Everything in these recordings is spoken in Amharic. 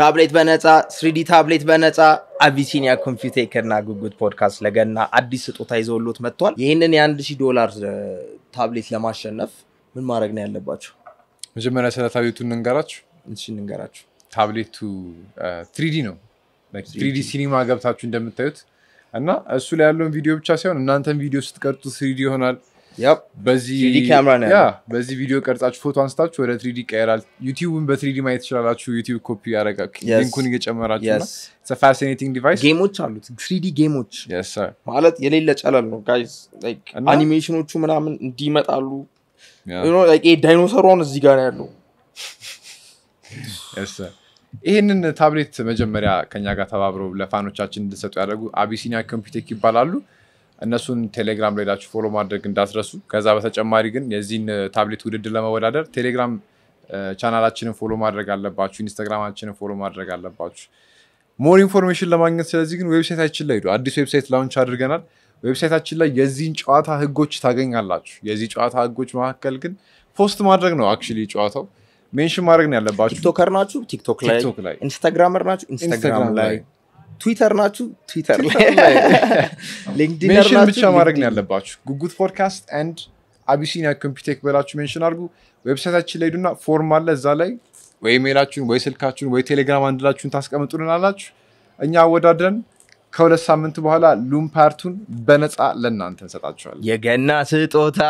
ታብሌት በነፃ ስሪዲ ታብሌት በነፃ አቢሲኒያ ኮምፒውቴክር ጉጉት ፖድካስት ለገና አዲስ ስጦታ ይዘውሎት መጥቷል። ይህንን የአንድ ሺህ ዶላር ታብሌት ለማሸነፍ ምን ማድረግ ነው ያለባቸው? መጀመሪያ ስለ ታብሌቱ እንንገራችሁ። እሺ እንንገራችሁ። ታብሌቱ ትሪዲ ነው። ትሪዲ ሲኒማ ገብታችሁ እንደምታዩት እና እሱ ላይ ያለውን ቪዲዮ ብቻ ሳይሆን እናንተን ቪዲዮ ስትቀርጡ ትሪዲ ይሆናል። በዚህ ቪዲዮ ቀርጻችሁ ፎቶ አንስታችሁ ወደ ትሪዲ ይቀየራል ዩቲዩብን በትሪዲ ማየት ትችላላችሁ ዩቲዩብ ኮፒ ያረጋሊንኩን እየጨመራችሁ ፋሲኔቲንግ ዲቫይስ ጌሞች አሉት ትሪዲ ጌሞች ማለት የሌለ ጨለል ነው ጋይስ አኒሜሽኖቹ ምናምን እንዲመጣሉ ዳይኖሰሯን እዚህ ጋር ያለው ይህንን ታብሌት መጀመሪያ ከኛ ጋር ተባብረው ለፋኖቻችን እንድሰጡ ያደረጉ አቢሲኒያ ኮምፒቴክ ይባላሉ እነሱን ቴሌግራም ላይ ፎሎ ማድረግ እንዳትረሱ። ከዛ በተጨማሪ ግን የዚህን ታብሌት ውድድር ለመወዳደር ቴሌግራም ቻናላችንን ፎሎ ማድረግ አለባችሁ። ኢንስታግራማችንን ፎሎ ማድረግ አለባችሁ። ሞር ኢንፎርሜሽን ለማግኘት ስለዚህ ግን ዌብሳይታችን ላይ ሄዱ። አዲስ ዌብሳይት ላውንች አድርገናል። ዌብሳይታችን ላይ የዚህን ጨዋታ ህጎች ታገኛላችሁ። የዚህ ጨዋታ ህጎች መካከል ግን ፖስት ማድረግ ነው አክቹዋሊ ጨዋታው ሜንሽን ማድረግ ነው ያለባችሁ። ቲክቶከር ናችሁ፣ ቲክቶክ ላይ ኢንስታግራመር ናችሁ፣ ኢንስታግራም ላይ ትዊተር ናችሁ ትዊተር ላይ ብቻ ማድረግ ነው ያለባችሁ ጉጉት ፖድካስት ንድ አቢሲኒያ ኮምፒቴክ በላችሁ ሜንሽን አድርጉ ዌብሳይታችን ላይ ዱና ፎርም አለ እዛ ላይ ወይ ሜላችሁን ወይ ስልካችሁን ወይ ቴሌግራም አንድላችሁን ታስቀምጡልናላችሁ እኛ አወዳደን ከሁለት ሳምንት በኋላ ሉም ፓርቱን በነፃ ለእናንተ እንሰጣቸዋል የገና ስጦታ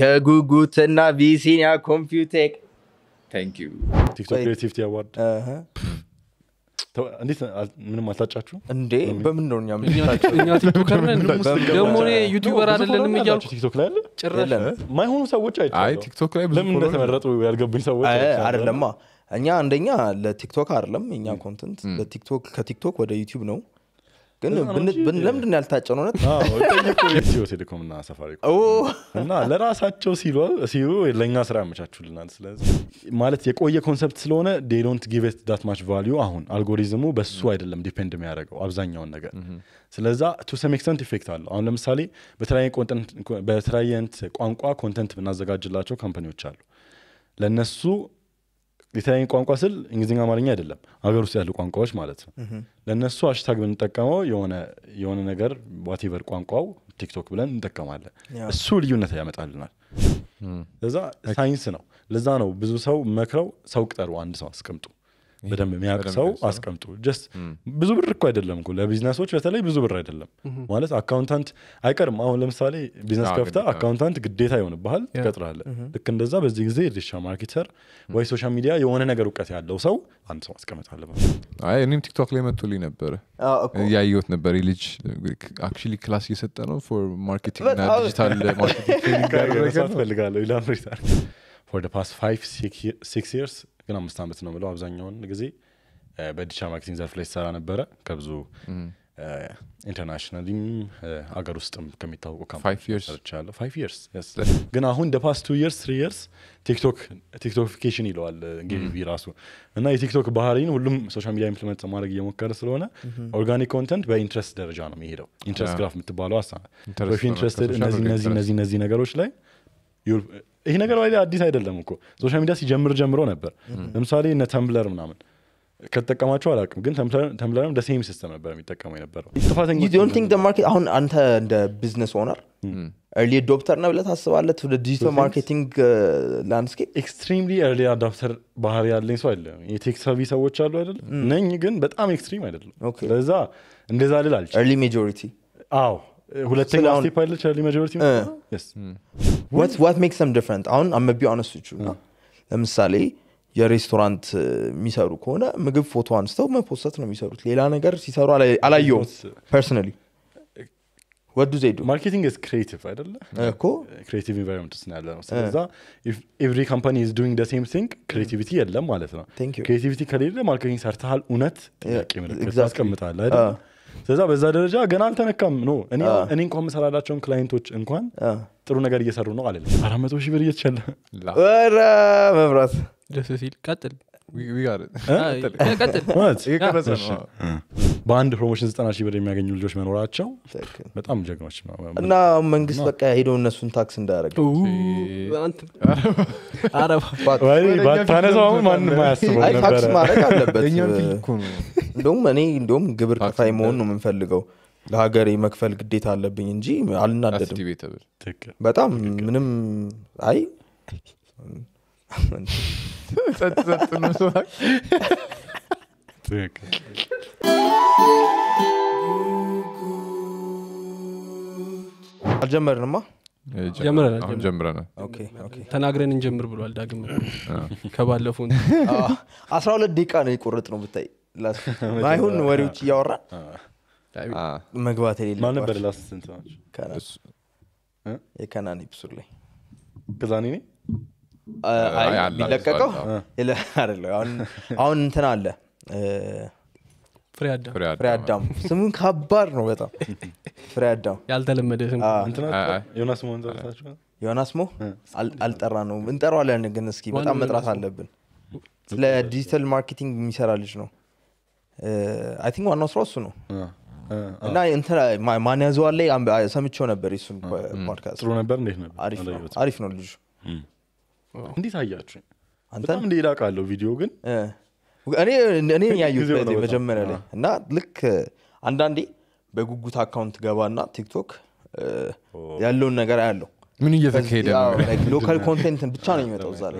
ከጉጉትና ቪሲኒያ ኮምፒቴክ ቲክቶክ ክሬቲቪቲ አዋርድ uh-huh. እንዴት ምንም አልታጫችሁ እንዴ? በምን ነው እኛ ቲክቶከር ነን ደግሞ እኔ እያልኩ ቲክቶክ ላይ ጭራሽ ማይሆኑ ሰዎች አይ ቲክቶክ ላይ ለምን እንደተመረጡ ያልገቡኝ ሰዎች አደለማ እኛ አንደኛ ለቲክቶክ አይደለም እኛ ኮንተንት ከቲክቶክ ወደ ዩቲብ ነው ግን ለምድን ያልታጨ ነው እና ሰፋሪ እና ለራሳቸው ሲሉ ለእኛ ስራ ያመቻቹልናል ስለዚህ ማለት የቆየ ኮንሰፕት ስለሆነ ዴዶንት ጊቬት ዳት ማች ቫሊዩ አሁን አልጎሪዝሙ በሱ አይደለም ዲፔንድ የሚያደርገው አብዛኛውን ነገር ስለዛ ቱ ሰም ኤክስተንት ኢፌክት አለው አሁን ለምሳሌ በተለያየ ቋንቋ ኮንተንት ብናዘጋጅላቸው ካምፓኒዎች አሉ ለእነሱ የተለያዩ ቋንቋ ስል እንግሊዝኛ፣ አማርኛ አይደለም፣ ሀገር ውስጥ ያሉ ቋንቋዎች ማለት ነው። ለእነሱ ሃሽታግ ብንጠቀመው የሆነ ነገር ዋቴቨር ቋንቋው ቲክቶክ ብለን እንጠቀማለን። እሱ ልዩነት ያመጣልናል። ለዛ ሳይንስ ነው። ለዛ ነው ብዙ ሰው መክረው ሰው ቅጠሩ፣ አንድ ሰው አስቀምጡ በደንብ የሚያውቅ ሰው አስቀምጡ። ጀስት ብዙ ብር እኮ አይደለም ለቢዝነሶች በተለይ ብዙ ብር አይደለም ማለት አካውንታንት አይቀርም። አሁን ለምሳሌ ቢዝነስ ከፍተ አካውንታንት ግዴታ ይሆንብሃል፣ ትቀጥራለህ። ልክ እንደዛ በዚህ ጊዜ ዲሻ ማርኬተር ወይ ሶሻል ሚዲያ የሆነ ነገር እውቀት ያለው ሰው አንድ ሰው ማስቀመጥ አለበት። እኔም ቲክቶክ ላይ መቶ ልኝ ነበረ ያየት ነበር። ልጅ አክቹዋሊ ክላስ እየሰጠ ነው ፎር ማርኬቲንግ እና ዲጂታል ማርኬቲንግ ፈልጋለሁ ፎር ፓስት ፋይቭ ሲክስ ይርስ ግን አምስት ዓመት ነው ብለው አብዛኛውን ጊዜ በዲቻ ማርኬቲንግ ዘርፍ ላይ ሲሰራ ነበረ ከብዙ ኢንተርናሽናሊም አገር ውስጥም ከሚታወቁ ካምፓኒቻለሁ ግን አሁን ደ ፓስት ቱ ይርስ ትሪ ይርስ ቲክቶክፊኬሽን ይለዋል ጌቪ ራሱ እና የቲክቶክ ባህሪን ሁሉም ሶሻል ሚዲያ ኢምፕሊመንት ማድረግ እየሞከረ ስለሆነ ኦርጋኒክ ኮንተንት በኢንትረስት ደረጃ ነው የሚሄደው ኢንትረስት ግራፍ የምትባለው ሳ በፊ ኢንትረስትድ እነዚህ እነዚህ እነዚህ ነገሮች ላይ ይሄ ነገር ላይ አዲስ አይደለም እኮ ሶሻል ሚዲያ ሲጀምር ጀምሮ ነበር። ለምሳሌ እነ ተምብለር ምናምን ከተጠቀማቸው አላቅም ግን ተምብለርም ደሴም ሲስተም ነበር የሚጠቀመው የነበረው። አሁን አንተ እንደ ቢዝነስ ኦነር ኤርሊ አዶፕተር ነ ብለ ታስባለ ወደ ዲጂታል ማርኬቲንግ ላንድስኬፕ ኤክስትሪም ኤርሊ አዳፕተር ባህር ያለኝ ሰው አለ የቴክ ሳቪ ሰዎች አሉ አይደለም hmm. ነኝ፣ ግን በጣም ኤክስትሪም አይደለም። ለዛ እንደዛ ልል አልችል ኤርሊ ሜጆሪቲ። አዎ ሁለተኛ ስቴፕ አይደለች ኤርሊ ሜጆሪቲ ዋት ሜክስ ሰም ዲፍረንት አሁን አመቢው አነሱች ና ለምሳሌ የሬስቶራንት uh, የሚሰሩ ከሆነ ምግብ ፎቶ አንስተው መፖሰት ነው የሚሰሩት ሌላ ነገር ሲሰሩ አላየውም ፐርሰናሊ ወዱ ዘይዱ ማርኬቲንግ ስ ክሬቲቭ አይደለ uh, እኮ ክሬቲቭ ኢንቫይሮንመንት ውስጥ ያለ ነው uh. ስለዛ ኤቭሪ ካምፓኒ ኢዝ ዱዊንግ ደ ሴም ቲንግ ክሬቲቪቲ የለም ማለት ነው ክሬቲቪቲ ከሌለ ማርኬቲንግ ሰርተሃል እውነት ጥያቄ ምልክት አስቀምጣለ አይደለ ስለዛ በዛ ደረጃ ገና አልተነካም ኖ እኔ እንኳን የምሰራላቸውን ክላይንቶች እንኳን ጥሩ ነገር እየሰሩ ነው አለ አራት መቶ ሺህ ብር እየተቻለ መብራት ደስ ሲል ቀጥል በአንድ ፕሮሞሽን ዘጠና ሺህ ብር የሚያገኙ ልጆች መኖራቸው በጣም ጀግኖች እና መንግስት በቃ ሄደው እነሱን ታክስ እንዳያደርግ ባታነሳው ማንም አያስበው ታክስ ማድረግ አለበት። እንደውም እኔ እንደውም ግብር ከፋይ መሆን ነው የምንፈልገው። ለሀገሬ መክፈል ግዴታ አለብኝ እንጂ አልናደድም። በጣም ምንም አይ Sí, አልጀመርንማ። ጀምረናል ተናግረን እንጀምር ብሏል ዳግም ከባለፈው። አስራ ሁለት ደቂቃ ነው የቆረጥ ነው ብታይ አይሁን ወሬዎች እያወራን መግባት የሌለ ማን ላይ ከዛ እኔ አሁን እንትን አለ ፍሬ አዳም ስሙን ከባድ ነው በጣም ፍሬ አዳም ያልተለመደ ዮናስ ሞ አልጠራ ነው እንጠራዋለን ግን እስኪ በጣም መጥራት አለብን ስለ ዲጂታል ማርኬቲንግ የሚሰራ ልጅ ነው አይ ቲንክ ዋናው ስራ እሱ ነው እና ማን ያዘዋ ላይ ሰምቸው ነበር ሱ ፖድካስት ነበር እንዴት ነበር አሪፍ ነው ልጁ እንዴት አያችሁ አንተ እንደ ቃለው ቪዲዮ ግን እኔ ያየሁት መጀመሪያ ላይ እና ልክ አንዳንዴ በጉጉት አካውንት ገባና ቲክቶክ ያለውን ነገር አያለው ምን እየተካሄደ ሎካል ኮንቴንትን ብቻ ነው የሚመጣው ዛ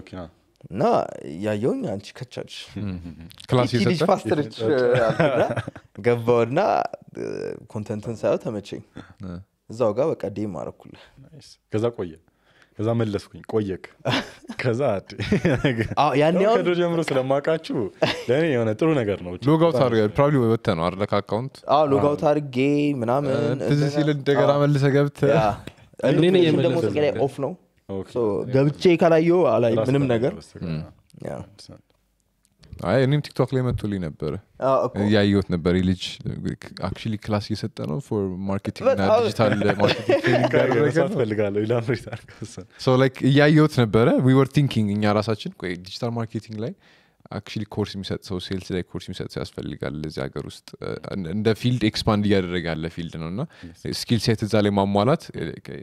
እና ያየውኝ አንቺ ከቻች ልጅ ፓስተርች ገባውና ኮንተንትን ሳየው ተመቸኝ እዛው ጋር በቃ ዴ ማረኩል ከዛ ቆየ ከዛ መለስኩኝ ቆየክ ከዛ ያኔ ጀምሮ ስለማቃችሁ ለእኔ የሆነ ጥሩ ነገር ነው ሎጋውት ፕሮባብሊ ወጥተህ ነው አይደለ ከአካውንት ሎጋውት አርጌ ምናምን ትዝ ሲል እንደገና መልሰ ገብት ደግሞ ኦፍ ነው ገብቼ ከላየ ካላየው ምንም ነገር አይ እኔም ቲክቶክ ላይ መጥቶልኝ ነበረ ያየሁት ነበር ልጅ አክቹዋሊ ክላስ እየሰጠ ነው ፎር ማርኬቲንግ ዲጂታል ማርኬቲንግ እያየሁት ነበረ ዊ ወር ቲንኪንግ እኛ ራሳችን ዲጂታል ማርኬቲንግ ላይ አክቹሊ ኮርስ የሚሰጥ ሰው ሴልስ ላይ ኮርስ የሚሰጥ ሰው ያስፈልጋል። እዚህ ሀገር ውስጥ እንደ ፊልድ ኤክስፓንድ እያደረገ ያለ ፊልድ ነው እና ስኪል ሴት እዛ ላይ ማሟላት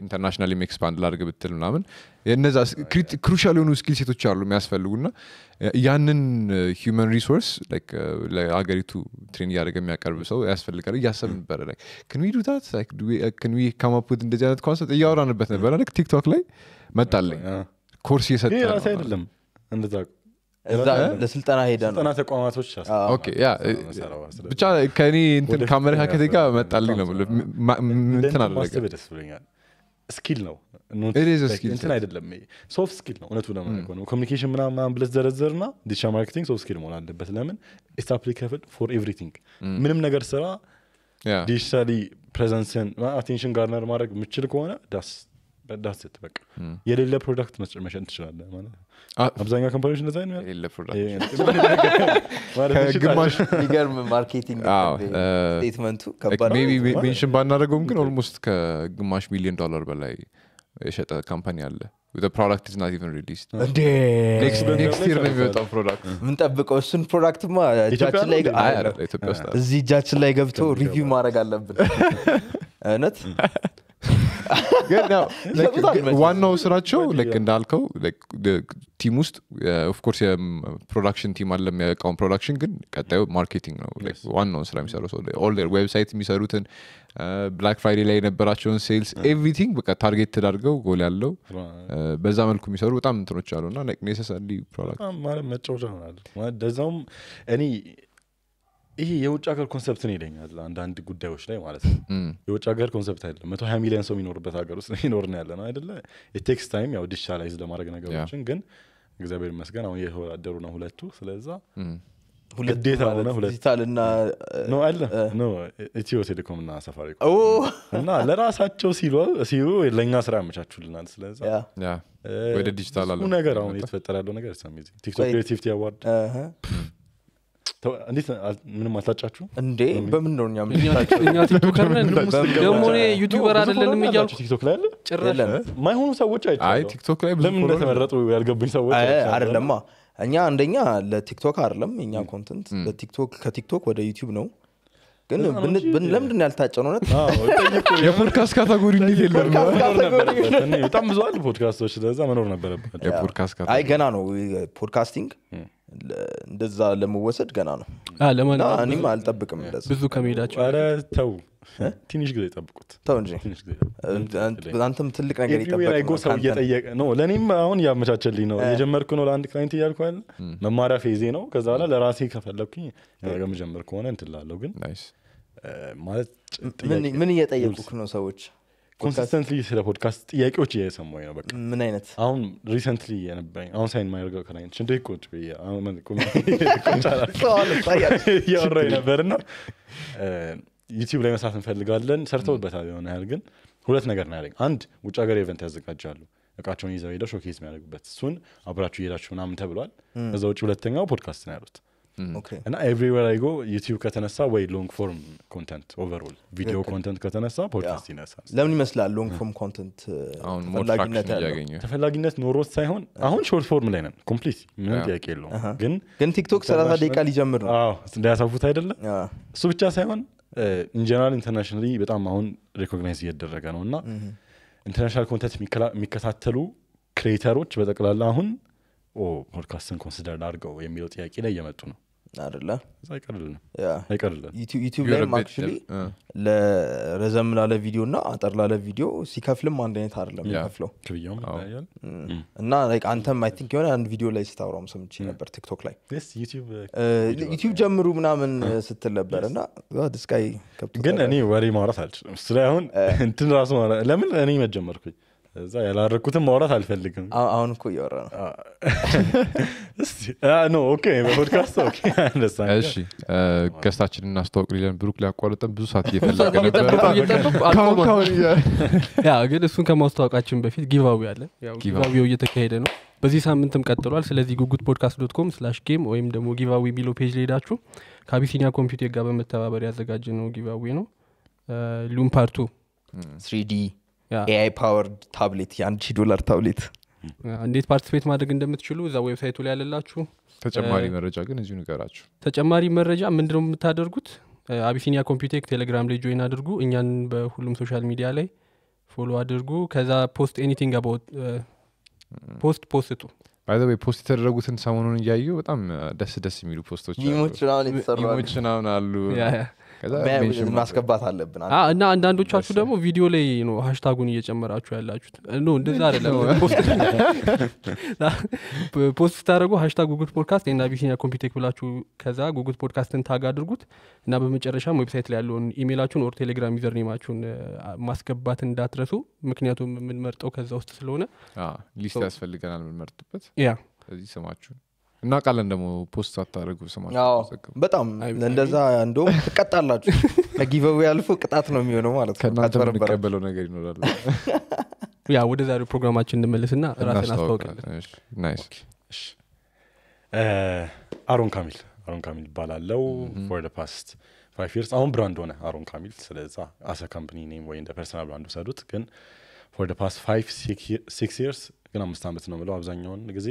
ኢንተርናሽናሊም ኤክስፓንድ ላድርግ ብትል ምናምን እነዛ ክሩሻል የሆኑ ስኪል ሴቶች አሉ የሚያስፈልጉ ና ያንን ሂውመን ሪሶርስ ለሀገሪቱ ትሬን እያደረገ የሚያቀርብ ሰው ያስፈልጋል እያሰብ mm. ነበረ ክንዊዱታት ክንዊ ከማፑት እንደዚህ አይነት ኮንሰፕት እያወራንበት ነበረ ቲክቶክ ላይ መጣለኝ ኮርስ እየሰጠ አይደለም እንደዛ ለስልጠና ሄደ ነው ተቋማቶች ብቻ ከእኔ እንትን ጋር መጣልኝ ነው ምንትን አደረገ ስኪል ነው እንትን አይደለም ሶፍት ስኪል ነው እውነቱ ለመሆ ኮሚኒኬሽን ምናምን ብለህ ዘረዘር ና ዲጂታል ማርኬቲንግ ሶፍት ስኪል መሆን አለበት ለምን ኢትስ ፎር ኤቭሪቲንግ ምንም ነገር ስራ ዲጂታሊ ፕሬዘንስን አቴንሽን ጋርነር ማድረግ የምችል ከሆነ ዳስ ዳስ ስትበቅ የሌለ ፕሮዳክት መጨመሸን ትችላለ ማለት Ah. አብዛኛው ካምፓኒዎች እንደዛ ነው የለፕሮዳክሽንሚገርም ማርኬቲንግ ስቴትመንቱ ሜንሽን ባናደረገውም ግን ኦልሞስት ከግማሽ ሚሊዮን ዶላር በላይ የሸጠ ካምፓኒ አለ ፕሮዳክት ናት ኢቨን ሪሊስድ ነው የሚወጣው ፕሮዳክት ምንጠብቀው እሱን ፕሮዳክትማ እጃችን ላይ እዚህ እጃችን ላይ ገብቶ ሪቪው ማድረግ አለብን እውነት ዋናው ስራቸው ልክ እንዳልከው ቲም ውስጥ ኦፍኮርስ የፕሮዳክሽን ቲም አለ የሚያቃውን ፕሮዳክሽን ግን ቀጣዩ ማርኬቲንግ ነው ዋናውን ስራ የሚሰሩ ሰው ዌብሳይት የሚሰሩትን ብላክ uh, ፍራይዴ ላይ የነበራቸውን ሴልስ ኤቭሪቲንግ በቃ ታርጌት ተዳርገው ጎል ያለው uh, በዛ መልኩ የሚሰሩ በጣም እንትኖች አሉ እና ኔሰሰሪ ፕሮዳክት መጫወቻ ሆናል ደዛውም እኔ ይሄ የውጭ ሀገር ኮንሰፕት ነው ይለኛል፣ አንዳንድ ጉዳዮች ላይ ማለት ነው። የውጭ ሀገር ኮንሰፕት አይደለም። መቶ ሀያ ሚሊዮን ሰው የሚኖርበት ሀገር ውስጥ ይኖር ነው ያለ ነው አይደለ? የቴክስ ታይም ያው ዲጂታላይዝ ለማድረግ ነገሮችን ግን እግዚአብሔር ይመስገን አሁን የተወዳደሩ ነው ሁለቱ። ስለዛ ግዴታ ኢትዮ ቴሌኮም እና ሰፋሪ እና ለራሳቸው ሲሉ ለእኛ ስራ ያመቻቹልናል። ስለዚወደ ዲጂታል ነገር አሁን እየተፈጠረ ያለው ነገር ቲክቶክ ክሬቲቪቲ አዋርድ እንዴት ምንም አልታጫችሁ እንዴ? በምን ነው እኛ ቲክቶከር ደግሞ እኔ ዩቲዩበር አደለንም እያልኩ ቲክቶክ ላይ አለ ማይሆኑ ሰዎች አይ ቲክቶክ ላይ ለምን እንደተመረጡ ያልገቡኝ ሰዎች አደለማ እኛ አንደኛ ለቲክቶክ አይደለም እኛ ኮንተንት ለቲክቶክ ከቲክቶክ ወደ ዩቲዩብ ነው። ግን ለምንድን ያልታጨን እውነት የፖድካስት ካታጎሪ እንዴት የለም በጣም ብዙ አሉ ፖድካስቶች። ለዛ መኖር ነበረበት። አይ ገና ነው ፖድካስቲንግ እንደዛ ለመወሰድ ገና ነው እኔም አልጠብቅም ብዙ ከመሄዳቸው ተው ትንሽ ጊዜ ጠብቁት ተው እንጂ አንተም ትልቅ ነገር ይጠበቅ ሰው እየጠየቀ ነው ለእኔም አሁን እያመቻቸልኝ ነው የጀመርኩ ነው ለአንድ ክላይንት እያልኩ ያለ መማሪያ ፌዜ ነው ከዛ በኋላ ለራሴ ከፈለግኩኝ ገመጀመር ከሆነ እንትላለሁ ግን ማለት ምን እየጠየቁክ ነው ሰዎች ኮንሲስተንትሊ ስለ ፖድካስት ጥያቄዎች እየሰማኝ ነው። በቃ ምን አይነት አሁን ሪሰንትሊ የነበረኝ አሁን ሳይን ማያደርገው ከናይነት እንደ ቁጭ እያወራኝ ነበር ና ዩቲብ ላይ መስራት እንፈልጋለን። ሰርተውበታል የሆነ ያህል ግን ሁለት ነገር ነው ያለኝ። አንድ ውጭ ሀገር ኢቨንት ያዘጋጃሉ እቃቸውን ይዘው ሄደው ሾኬዝ የሚያደርጉበት እሱን አብራችሁ እየሄዳችሁ ምናምን ተብሏል። እዛ ውጭ ሁለተኛው ፖድካስት ነው ያሉት እና ኤቭሪዌር አይጎ ዩቲዩብ ከተነሳ ወይ ሎንግ ፎርም ኮንተንት ኦቨርል ቪዲዮ ኮንተንት ከተነሳ ፖድካስት ይነሳል። ለምን ይመስላል ሎንግ ፎርም ኮንተንት ተፈላጊነት ኖሮት ሳይሆን አሁን ሾርት ፎርም ላይ ነን ኮምፕሊት ምንም ጥያቄ የለውም። uh-huh. ግን ግን ቲክቶክ ሰላሳ ደቂቃ ሊጀምር ነው ሊያሳፉት አይደለም። እሱ ብቻ ሳይሆን ኢንጀነራል uh, ኢንተርናሽና በጣም አሁን ሬኮግናይዝ እየደረገ ነው እና ኢንተርናሽናል mm-hmm. ኮንተንት የሚከታተሉ ክሬተሮች በጠቅላላ አሁን ፖድካስትን ኮንሲደር አድርገው የሚለው ጥያቄ ላይ እየመጡ ነው። አይደለ ዩቲብ ላይም አክቹዋሊ ለረዘም ላለ ቪዲዮ እና አጠር ላለ ቪዲዮ ሲከፍልም አንድ አይነት አይደለም የሚከፍለው እና አንተም አይ ቲንክ የሆነ አንድ ቪዲዮ ላይ ስታወራም ሰምቼ ነበር ቲክቶክ ላይ ዩቲብ ጀምሩ ምናምን ስትል ነበር እና ድስቃይ ግን እኔ ወሬ ማውራት አልችልም ስለ አሁን እንትን ራሱ ለምን እኔ መጀመርኩኝ እዛ ያላረኩትም ማውራት አልፈልግም አሁን እኮ እያወራ ነው ገስታችን እናስታወቅ ሊለን ብሩክ ሊያቋርጠን ብዙ ሰዓት እየፈለገ ነበርግን እሱን ከማስተዋወቃችን በፊት ጊቫዊ አለ ጊቫዊው እየተካሄደ ነው በዚህ ሳምንትም ቀጥሏል ስለዚህ ጉጉት ፖድካስት ዶት ኮም ስላሽ ጌም ወይም ደግሞ ጊቫዊ ቢሎ ፔጅ ሊሄዳችሁ ከአቢሲኒያ ኮምፒውቴር ጋር በመተባበር ያዘጋጀ ነው ጊቫዊ ነው ሉም ፓርቱ ዲ ኤአይ ፓወርድ ታብሌት የአንድ ዶላር ታብሌት እንዴት ፓርቲስፔት ማድረግ እንደምትችሉ እዛ ዌብሳይቱ ላይ ያለላችሁ ተጨማሪ መረጃ ግን እዚሁ ንገራችሁ ተጨማሪ መረጃ ምንድነው የምታደርጉት አቢሲኒያ ኮምፒቴክ ቴሌግራም ላይ ጆይን አድርጉ እኛን በሁሉም ሶሻል ሚዲያ ላይ ፎሎ አድርጉ ከዛ ፖስት ኤኒቲንግ አባውት ፖስት ፖስቱ ባይዘወይ ፖስት የተደረጉትን ሰሞኑን እያዩ በጣም ደስ ደስ የሚሉ ፖስቶች ሞች ምናምን አሉ ማስገባት አለብን እና አንዳንዶቻችሁ ደግሞ ቪዲዮ ላይ ነው ሀሽታጉን እየጨመራችሁ ያላችሁት ኖ እንደዛ አይደለም ፖስት ስታደረጉ ሀሽታ ጉግል ፖድካስት ና ቢሲኒያ ኮምፒቴክ ብላችሁ ከዛ ጉግል ፖድካስትን ታግ አድርጉት እና በመጨረሻም ዌብሳይት ላይ ያለውን ኢሜይላችሁን ኦር ቴሌግራም ዩዘር ማስገባት እንዳትረሱ ምክንያቱም የምንመርጠው ከዛ ውስጥ ስለሆነ ሊስት ያስፈልገናል የምንመርጥበት ያ እዚህ ስማችሁን እና ቃለን ደግሞ ፖስት ሳታደርጉ በጣም እንደዛ እንደም ትቀጣላችሁ ከጊቨዊ ያልፎ ቅጣት ነው የሚሆነው ማለት ነውከእናንተምንቀበለው ነገር ይኖራል ያ ወደ ዛሬ ፕሮግራማችን እንመልስ ና ራሴን አስታወቅልን አሮን ካሚል አሮን ካሚል ይባላለው ፎር ፓስት ፋይቭ ይርስ አሁን ብራንድ ሆነ አሮን ካሚል ስለዛ አሰ ካምፕኒ ኔም ወይ እንደ ፐርሰናል ብራንድ ውሰዱት ግን ፎር ፓስት ፋይቭ ሲክስ ርስ ግን አምስት ዓመት ነው ምለው አብዛኛውን ጊዜ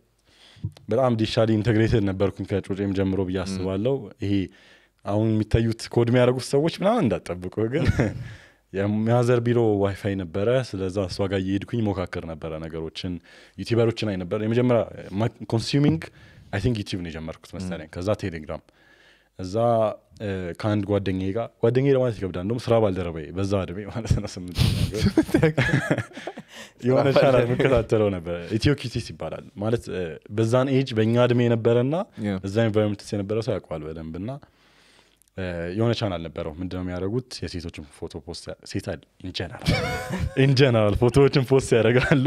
በጣም ዲሻሊ ኢንተግሬትድ ነበርኩኝ ከጮጬም ጀምሮ ብዬ አስባለሁ። ይሄ አሁን የሚታዩት ኮድ የሚያደርጉት ሰዎች ምናምን እንዳጠብቁ ግን የማዘር ቢሮ ዋይፋይ ነበረ። ስለዛ እሷ ጋር እየሄድኩኝ ሞካከር ነበረ ነገሮችን ዩቲበሮችን አይ ነበር። የመጀመሪያ ኮንሱሚንግ አይ ቲንክ ዩቲብ ነው የጀመርኩት መሰለኝ። ከዛ ቴሌግራም እዛ ከአንድ ጓደኛ ጋር ጓደኛ ለማለት ይከብዳል። እንደውም ስራ ባልደረባዬ በዛ ድሜ ማለት ነው ስምንት የሆነ ቻና የምከታተለው ነበረ ኢትዮ ኪቲስ ይባላል ማለት በዛን ኤጅ በእኛ እድሜ ና እዛ ኤንቫሮንመንትስ የነበረ ሰው ያውቀዋል በደንብ ና የሆነ ቻናል ነበረው። ምንድነው የሚያደረጉት የሴቶችን ፎቶ ፖስት ሴት ኢንጀነራል ኢንጀነራል ፎቶዎችን ፖስት ያደረጋሉ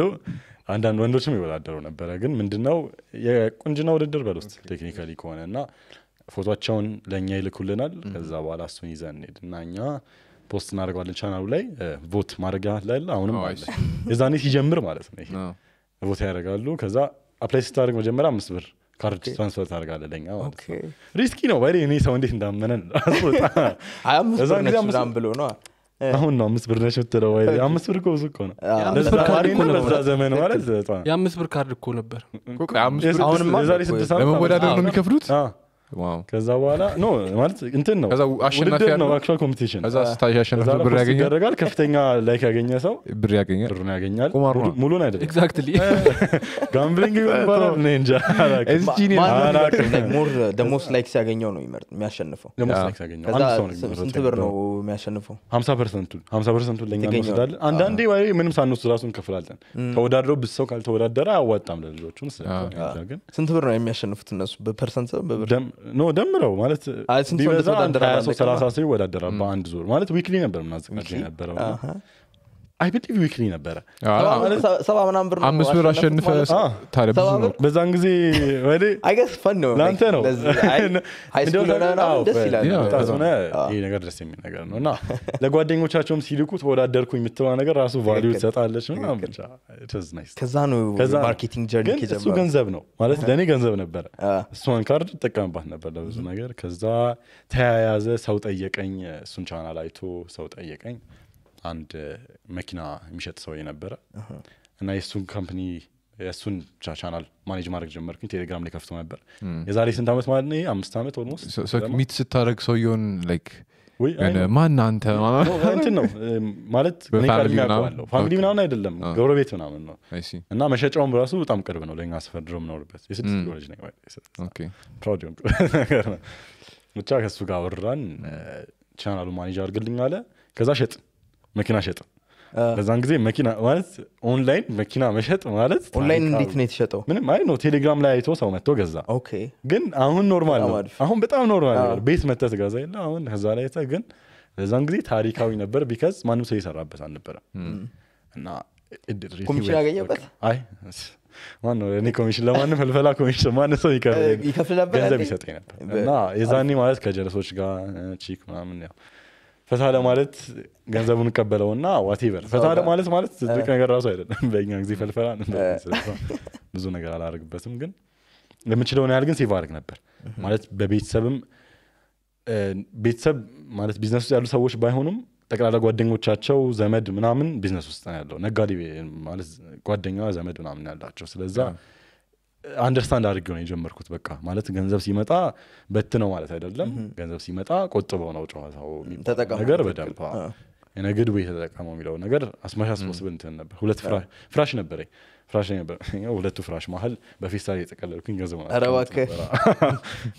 አንዳንድ ወንዶችም ይወዳደሩ ነበረ። ግን ምንድነው የቁንጅና ውድድር በል ውስጥ ቴክኒካሊ ከሆነ እና ፎቶቸውን ለእኛ ይልኩልናል። ከዛ በኋላ እሱን ይዘን ሄድ እና እኛ ፖስት እናደርገዋለን ቻናሉ ላይ ቮት ማድረግ ላለ አሁንም አለ የዛኔ ሲጀምር ማለት ነው። ይሄ ቮት ያደርጋሉ። ከዛ አፕላይ ስታደርግ መጀመሪያ አምስት ብር ካርድ ትራንስፈር ታደርጋለ ለኛ ማለት ሪስኪ ነው ባይ እኔ ሰው እንዴት እንዳመነን ብሎ ነው አሁን ነው አምስት ብር ነች ምትለው ወይ አምስት ብር ብዙ እኮ ነው በዛ ዘመን ማለት የአምስት ብር ካርድ እኮ ነበር ለመወዳደር ነው የሚከፍሉት ከዛ በኋላ ኖ ማለት እንትን ነው ውድድር ነው አክል ኮምፒቲሽን ብር ያገኛል ከፍተኛ ላይክ ያገኘ ሰው ብር ያገኛል ብሩን ያገኛል ሙሉን አይደለም ኤግዛክትሊ ጋምብሊንግ ይባላል እኔ እንጃ ደሞስ ላይክ ሲያገኘው ነው ይመርጥ የሚያሸንፈው ስንት ብር ነው የሚያሸንፈው ሀምሳ ፐርሰንቱን ሀምሳ ፐርሰንቱን ለኛ እንወስዳለን አንዳንዴ ወይ ምንም ሳንወስድ ራሱ እንከፍላለን ተወዳድረው ብሰው ካልተወዳደረ አያዋጣም ለልጆቹ ስንት ብር ነው የሚያሸንፉት እነሱ በፐርሰንት ሰው በብር ደምረው ማለት ቢበዛ ይወዳደራል በአንድ ዙር ማለት ዊክሊ ነበር ምናዘጋጀ ነበረው አይበድ ዊክሊ ነበረ ሰባ ምናምን ብር አምስት ብር አሸንፈ በዛን ጊዜ ፈን ነው ለአንተ ነው ነገር ደስ የሚል ነገር ነው እና ለጓደኞቻቸውም ሲልኩ ተወዳደርኩ የምትባ ነገር ራሱ ቫሊዩ ትሰጣለች ከዛ ነው ማርኬቲንግ ጀርኒ እሱ ገንዘብ ነው ማለት ለእኔ ገንዘብ ነበረ እሷን ካርድ ጠቀምባት ነበር ለብዙ ነገር ከዛ ተያያዘ ሰው ጠየቀኝ እሱን ቻናል አይቶ ሰው ጠየቀኝ አንድ መኪና የሚሸጥ ሰው የነበረ እና የእሱን ካምፕኒ የእሱን ቻናል ማኔጅ ማድረግ ጀመርኩኝ ቴሌግራም ላይ ከፍቶ ነበር የዛሬ ስንት ዓመት ማለት ነው አምስት ዓመት ኦልሞስትሚት ስታደረግ ሰውየውን ላይክ ማን አንተ እንትን ነው ማለት ሚያውቀዋለሁ ፋሚሊ ምናምን አይደለም ገብረቤት ምናምን ነው እና መሸጫውም ራሱ በጣም ቅርብ ነው ለኛ ስፈር ድሮ ምኖርበት የስድስት ልጅ ነ ነው ብቻ ከእሱ ጋር ወራን ቻናሉ ማኔጅ አድርግልኝ አለ ከዛ ሸጥ መኪና ሸጥ በዛን ጊዜ መኪና ማለት ኦንላይን መኪና መሸጥ ማለት ኦንላይን እንዴት ነው የተሸጠው? ምንም አይ ነው ቴሌግራም ላይ አይቶ ሰው መጥቶ ገዛ። ግን አሁን ኖርማል ነው፣ አሁን በጣም ኖርማል ነው። ቤት መጥተህ ትገዛ የለ አሁን ከዛ ላይ አይተህ። ግን በዛን ጊዜ ታሪካዊ ነበር፣ ቢከዝ ማንም ሰው የሰራበት አልነበረም እና ኮሚሽን ያገኘበት አይ ማነው እኔ ኮሚሽን ለማንም ፈልፈላ ኮሚሽን ማን ሰው ይከፍል ነበር ገንዘብ ይሰጠኝ ነበር እና የዛኔ ማለት ከጀለሶች ጋር ቺክ ምናምን ያው ፈታ ለማለት ገንዘቡን ቀበለውና ዋቴቨር ፈታ ለማለት ማለት ትልቅ ነገር ራሱ አይደለም። በእኛ ጊዜ ፈልፈላ ብዙ ነገር አላደርግበትም፣ ግን የምችለውን ያህል ግን ሴቭ አድርግ ነበር ማለት በቤተሰብም ቤተሰብ ማለት ቢዝነስ ውስጥ ያሉ ሰዎች ባይሆኑም ጠቅላላ ጓደኞቻቸው ዘመድ ምናምን ቢዝነስ ውስጥ ነው ያለው። ነጋዴ ማለት ጓደኛ ዘመድ ምናምን ያላቸው ስለዛ አንደርስታንድ አድርጌው ነው የጀመርኩት። በቃ ማለት ገንዘብ ሲመጣ በት ነው ማለት አይደለም። ገንዘብ ሲመጣ ቆጥበው ነው ጨዋታው ነገር በደንብ ነግድ የተጠቀመው የሚለው ነገር አስማሽ አስፖስብል እንትን ነበር። ሁለት ፍራሽ ነበረኝ ፍራሽ ሁለቱ ፍራሽ መሀል በፌስታል የጠቀለልኩኝ ገንዘብ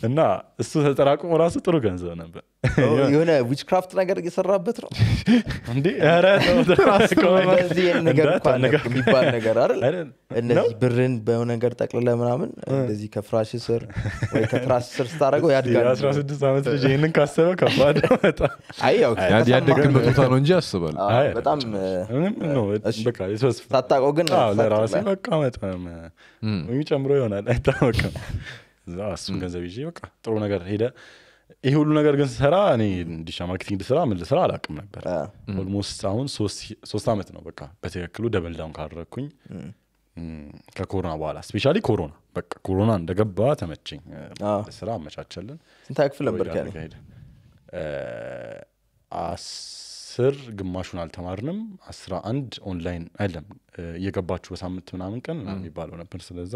እና እሱ ተጠራቅሞ ራሱ ጥሩ ገንዘብ ነበር የሆነ ዊችክራፍት ነገር እየሰራበት ነው እንዲሚባል ነገር አይደል እነዚህ ብርን በሆነ ነገር ጠቅልለ ምናምን እንደዚህ ከፍራሽ ስር ወይ ከትራስ ስር ስታደረገው ያድጋል 16 ዓመት ልጅ ይህንን ካሰበ ከባድ ያደግበት ነው እንጂ ያስባል በጣም ግን አልተቀመጠም። የሚጨምሮ ይሆናል አይታወቅም። እሱን ገንዘብ ይዤ በቃ ጥሩ ነገር ሄደ። ይህ ሁሉ ነገር ግን ስሰራ እኔ እንዲሻ ማርኬቲንግ ልስራ ምን ልስራ አላውቅም ነበር። ኦልሞስት አሁን ሶስት ዓመት ነው በቃ በትክክሉ ደብል ካደረግኩኝ ከኮሮና በኋላ ስፔሻሊ ኮሮና በቃ ኮሮና እንደገባ ተመቸኝ። ስራ አመቻቸልን። ስንታ ክፍል ነበር? አስ አስር ግማሹን አልተማርንም። አስራ አንድ ኦንላይን አይለም እየገባችሁ በሳምንት ምናምን ቀን የሚባለው ነበር። ስለዛ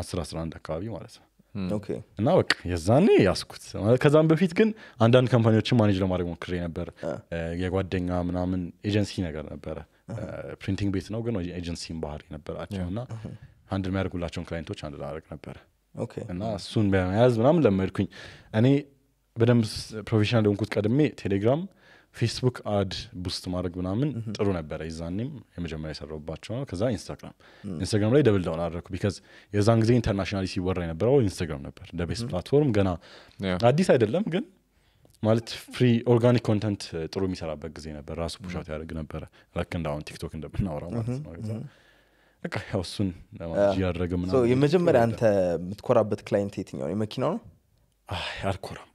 አስር አስራ አንድ አካባቢ ማለት ነው እና በቃ የዛኔ ያስኩት። ከዛም በፊት ግን አንዳንድ ካምፓኒዎችን ማኔጅ ለማድረግ ሞክሬ ነበር። የጓደኛ ምናምን ኤጀንሲ ነገር ነበረ። ፕሪንቲንግ ቤት ነው ግን ኤጀንሲን ባህር ነበራቸው እና አንድ የሚያደርጉላቸውን ክላይንቶች አንድ ላደርግ ነበረ እና እሱን በመያዝ ምናምን ለመድኩኝ። እኔ በደንብ ፕሮፌሽናል የሆንኩት ቀድሜ ቴሌግራም ፌስቡክ አድ ቡስት ማድረግ ምናምን ጥሩ ነበረ። ይዛኔም የመጀመሪያ የሰራውባቸው ነው። ከዛ ኢንስታግራም ኢንስታግራም ላይ ደብል ዳውን አድረግኩ ቢካዝ የዛን ጊዜ ኢንተርናሽናል ሲወራ የነበረው ኢንስታግራም ነበር። ደቤስ ፕላትፎርም ገና አዲስ አይደለም፣ ግን ማለት ፍሪ ኦርጋኒክ ኮንተንት ጥሩ የሚሰራበት ጊዜ ነበር። ራሱ ፑሻት ያደርግ ነበረ፣ ልክ እንደ አሁን ቲክቶክ እንደምናወራው ማለት ነው። በቃ ያው እሱን እያደረገ የመጀመሪያ አንተ የምትኮራበት ክላይንት የትኛው የመኪናው ነው? አልኮራም፣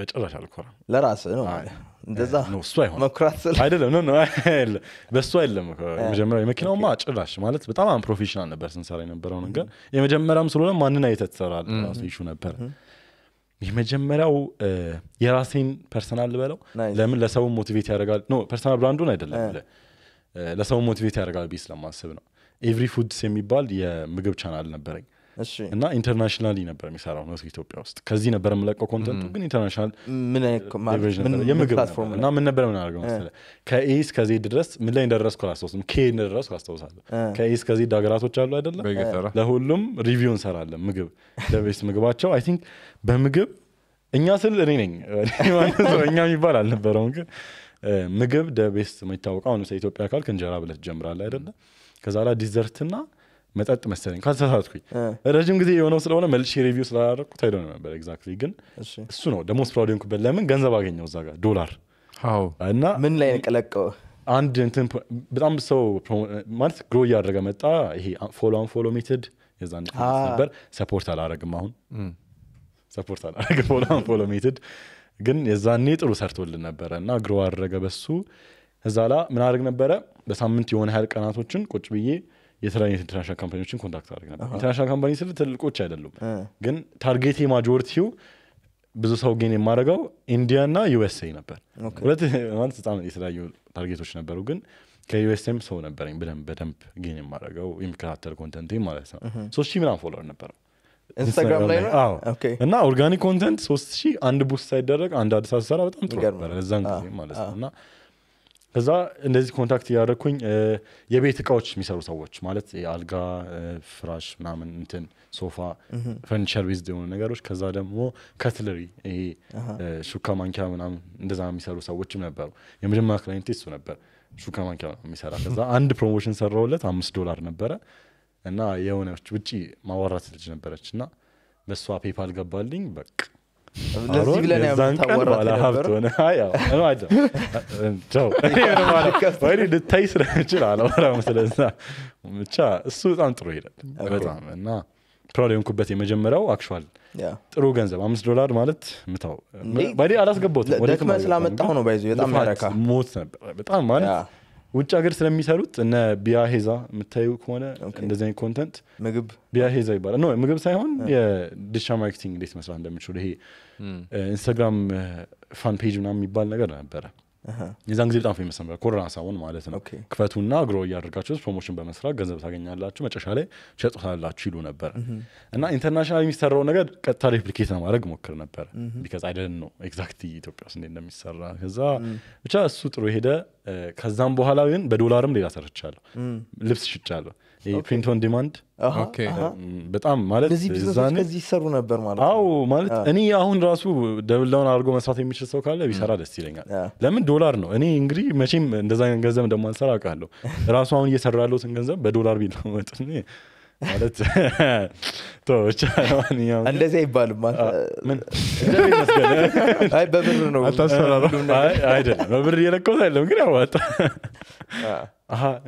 በጭራሽ አልኮራም። ለራስ ነው እንደዛ ነው እሱ አይሆንም። መኩራት አይደለም ነው በእሱ አይደለም። የመጀመሪያው የመኪናውማ ጭራሽ ማለት በጣም ነበር ስንሰራ የነበረው ነገር። የመጀመሪያም ስለሆነ ማንን ራሱ የመጀመሪያው የራሴን ፐርሰናል ልበለው፣ ለምን ለሰው ሞቲቬት ያደርጋል። ኖ ፐርሰናል ብራንዱን አይደለም ሞቲቬት ያደርጋል ስለማስብ ነው። ኤቭሪ ፉድስ የሚባል የምግብ ቻናል ነበረኝ እና ኢንተርናሽናል ነበር የሚሰራው ነው ኢትዮጵያ ውስጥ ከዚህ ነበር የምለቀው ኮንተንቱ ግን ኢንተርናሽናል እና ምን ነበር ምናደርገው መስለ ከኤ እስከ ዜድ ድረስ ምን ላይ እንደደረስኩ አላስታውስም ከ እንደደረስኩ አስታውሳለሁ ከኤ እስከ ዜድ ሀገራቶች አሉ አይደለም ለሁሉም ሪቪው እንሰራለን ምግብ ለቤስ ምግባቸው አይ ቲንክ በምግብ እኛ ስል እኔ ነኝ እኛ የሚባል አልነበረውም ግን ምግብ ደቤስ የሚታወቀው አሁን ኢትዮጵያ አካል ከእንጀራ ብለት ትጀምራለህ አይደለ ከዛ ላ ዲዘርትና መጠጥ መሰለኝ ካልተሳትኩኝ ረዥም ጊዜ የሆነው ስለሆነ መልሽ ሪቪው ስላላደረኩት ታይደ ነበር ግን እሱ ነው ደሞስ ስፕራውድ የሆንኩበት ለምን ገንዘብ አገኘው እዛ ጋር ዶላር እና ምን ላይ ቀለቀው አንድ እንትን በጣም ሰው ማለት ግሮ እያደረገ መጣ ይሄ ፎሎ አንፎሎ ፎሎ ሜትድ የዛን ነበር ሰፖርት አላረግም አሁን ሰፖርት አላረግ ፎሎ አንፎሎ ሜትድ ግን የዛኔ ጥሩ ሰርቶልን ነበረ እና ግሮ አደረገ በሱ እዛ ላ ምን አድርግ ነበረ በሳምንት የሆነ ያህል ቀናቶችን ቁጭ ብዬ የተለያዩ ኢንተርናሽናል ካምፓኒዎችን ኮንታክት አድርግ ነበር። ኢንተርናሽናል ካምፓኒ ስል ትልቆች አይደሉም፣ ግን ታርጌት ማጆሪቲው ብዙ ሰው ጌን የማደረገው ኢንዲያ እና ዩስኤ ነበር። ሁለት ማለት በጣም የተለያዩ ታርጌቶች ነበሩ፣ ግን ከዩስኤም ሰው ነበረኝ ብደንብ በደንብ ጌን የማደረገው የሚከታተል ኮንተንት ማለት ነው። ሶስት ሺህ ምናም ፎሎወር ነበረው እና ኦርጋኒክ ኮንተንት ሶስት ሺህ አንድ ቡስት ሳይደረግ አንድ አዲስ አሰራ በጣም ጥሩ ነበረ ለዛን ጊዜ ማለት ነው እና ከዛ እንደዚህ ኮንታክት እያደረግኩኝ የቤት እቃዎች የሚሰሩ ሰዎች ማለት አልጋ፣ ፍራሽ ምናምን እንትን ሶፋ፣ ፈርኒቸር ቤዝድ የሆኑ ነገሮች ከዛ ደግሞ ከትለሪ ይሄ ሹካ ማንኪያ ምናምን እንደዛ የሚሰሩ ሰዎችም ነበሩ። የመጀመሪያ ክላይንት እሱ ነበር፣ ሹካ ማንኪያ የሚሰራ ከዛ አንድ ፕሮሞሽን ሰራውለት አምስት ዶላር ነበረ እና የሆነች ውጭ ማዋራት ልጅ ነበረች እና በእሷ ፔፓል ገባልኝ በቃ ለዚህ ብለን ልታይ ስለምችል አላወራም ስለዛ ብቻ እሱ በጣም ጥሩ ይሄዳል በጣም እና ፕራውድ የሆንኩበት የመጀመሪያው አክል ጥሩ ገንዘብ አምስት ዶላር ማለት ምታው አላስገባትም ስላመጣሁ ነው ባይዞ በጣም ሞት ነበር በጣም ማለት ውጭ ሀገር ስለሚሰሩት እነ ቢያሄዛ የምታዩ ከሆነ እንደዚህ አይነት ኮንተንት ምግብ ቢያሄዛ ይባላል። ኖ ምግብ ሳይሆን የድሻ ማርኬቲንግ እንዴት መስራት እንደምችሉ ይሄ ኢንስታግራም ፋን ፔጅ ምናም የሚባል ነገር ነበረ። የዛን ጊዜ በጣም ፌመስ ነበር ኮረና ሳውን ማለት ነው። ክፈቱና ግሮ እያደርጋችሁ ፕሮሞሽን በመስራት ገንዘብ ታገኛላችሁ፣ መጨሻ ላይ ሸጡታላችሁ ይሉ ነበር እና ኢንተርናሽናል የሚሰራው ነገር ቀጥታ ሬፕሊኬት ለማድረግ ሞክር ነበር። ቢከዝ አይደን ነው ኤግዛክት ኢትዮጵያ ውስጥ እንዴት እንደሚሰራ ከዛ ብቻ እሱ ጥሩ ሄደ። ከዛም በኋላ ግን በዶላርም ሌላ ሰርቻለሁ፣ ልብስ ሽጫለሁ። ፕሪንት ኦን ዲማንድ በጣም ማለት እነዚህ ከዚህ ይሰሩ ነበር ማለት አዎ ማለት እኔ አሁን ራሱ ደብላውን አድርጎ መስራት የሚችል ሰው ካለ ቢሰራ ደስ ይለኛል ለምን ዶላር ነው እኔ እንግዲህ መቼም እንደዛ ገንዘብ እንደማንሰራ አውቃለሁ ራሱ አሁን እየሰራ ያለሁትን ገንዘብ በዶላር ቢለመጥ ማለት ብቻ እንደዚያ አይባልም በብር ነው አይደለም በብር እየለኮት አይደለም ግን ያዋጣ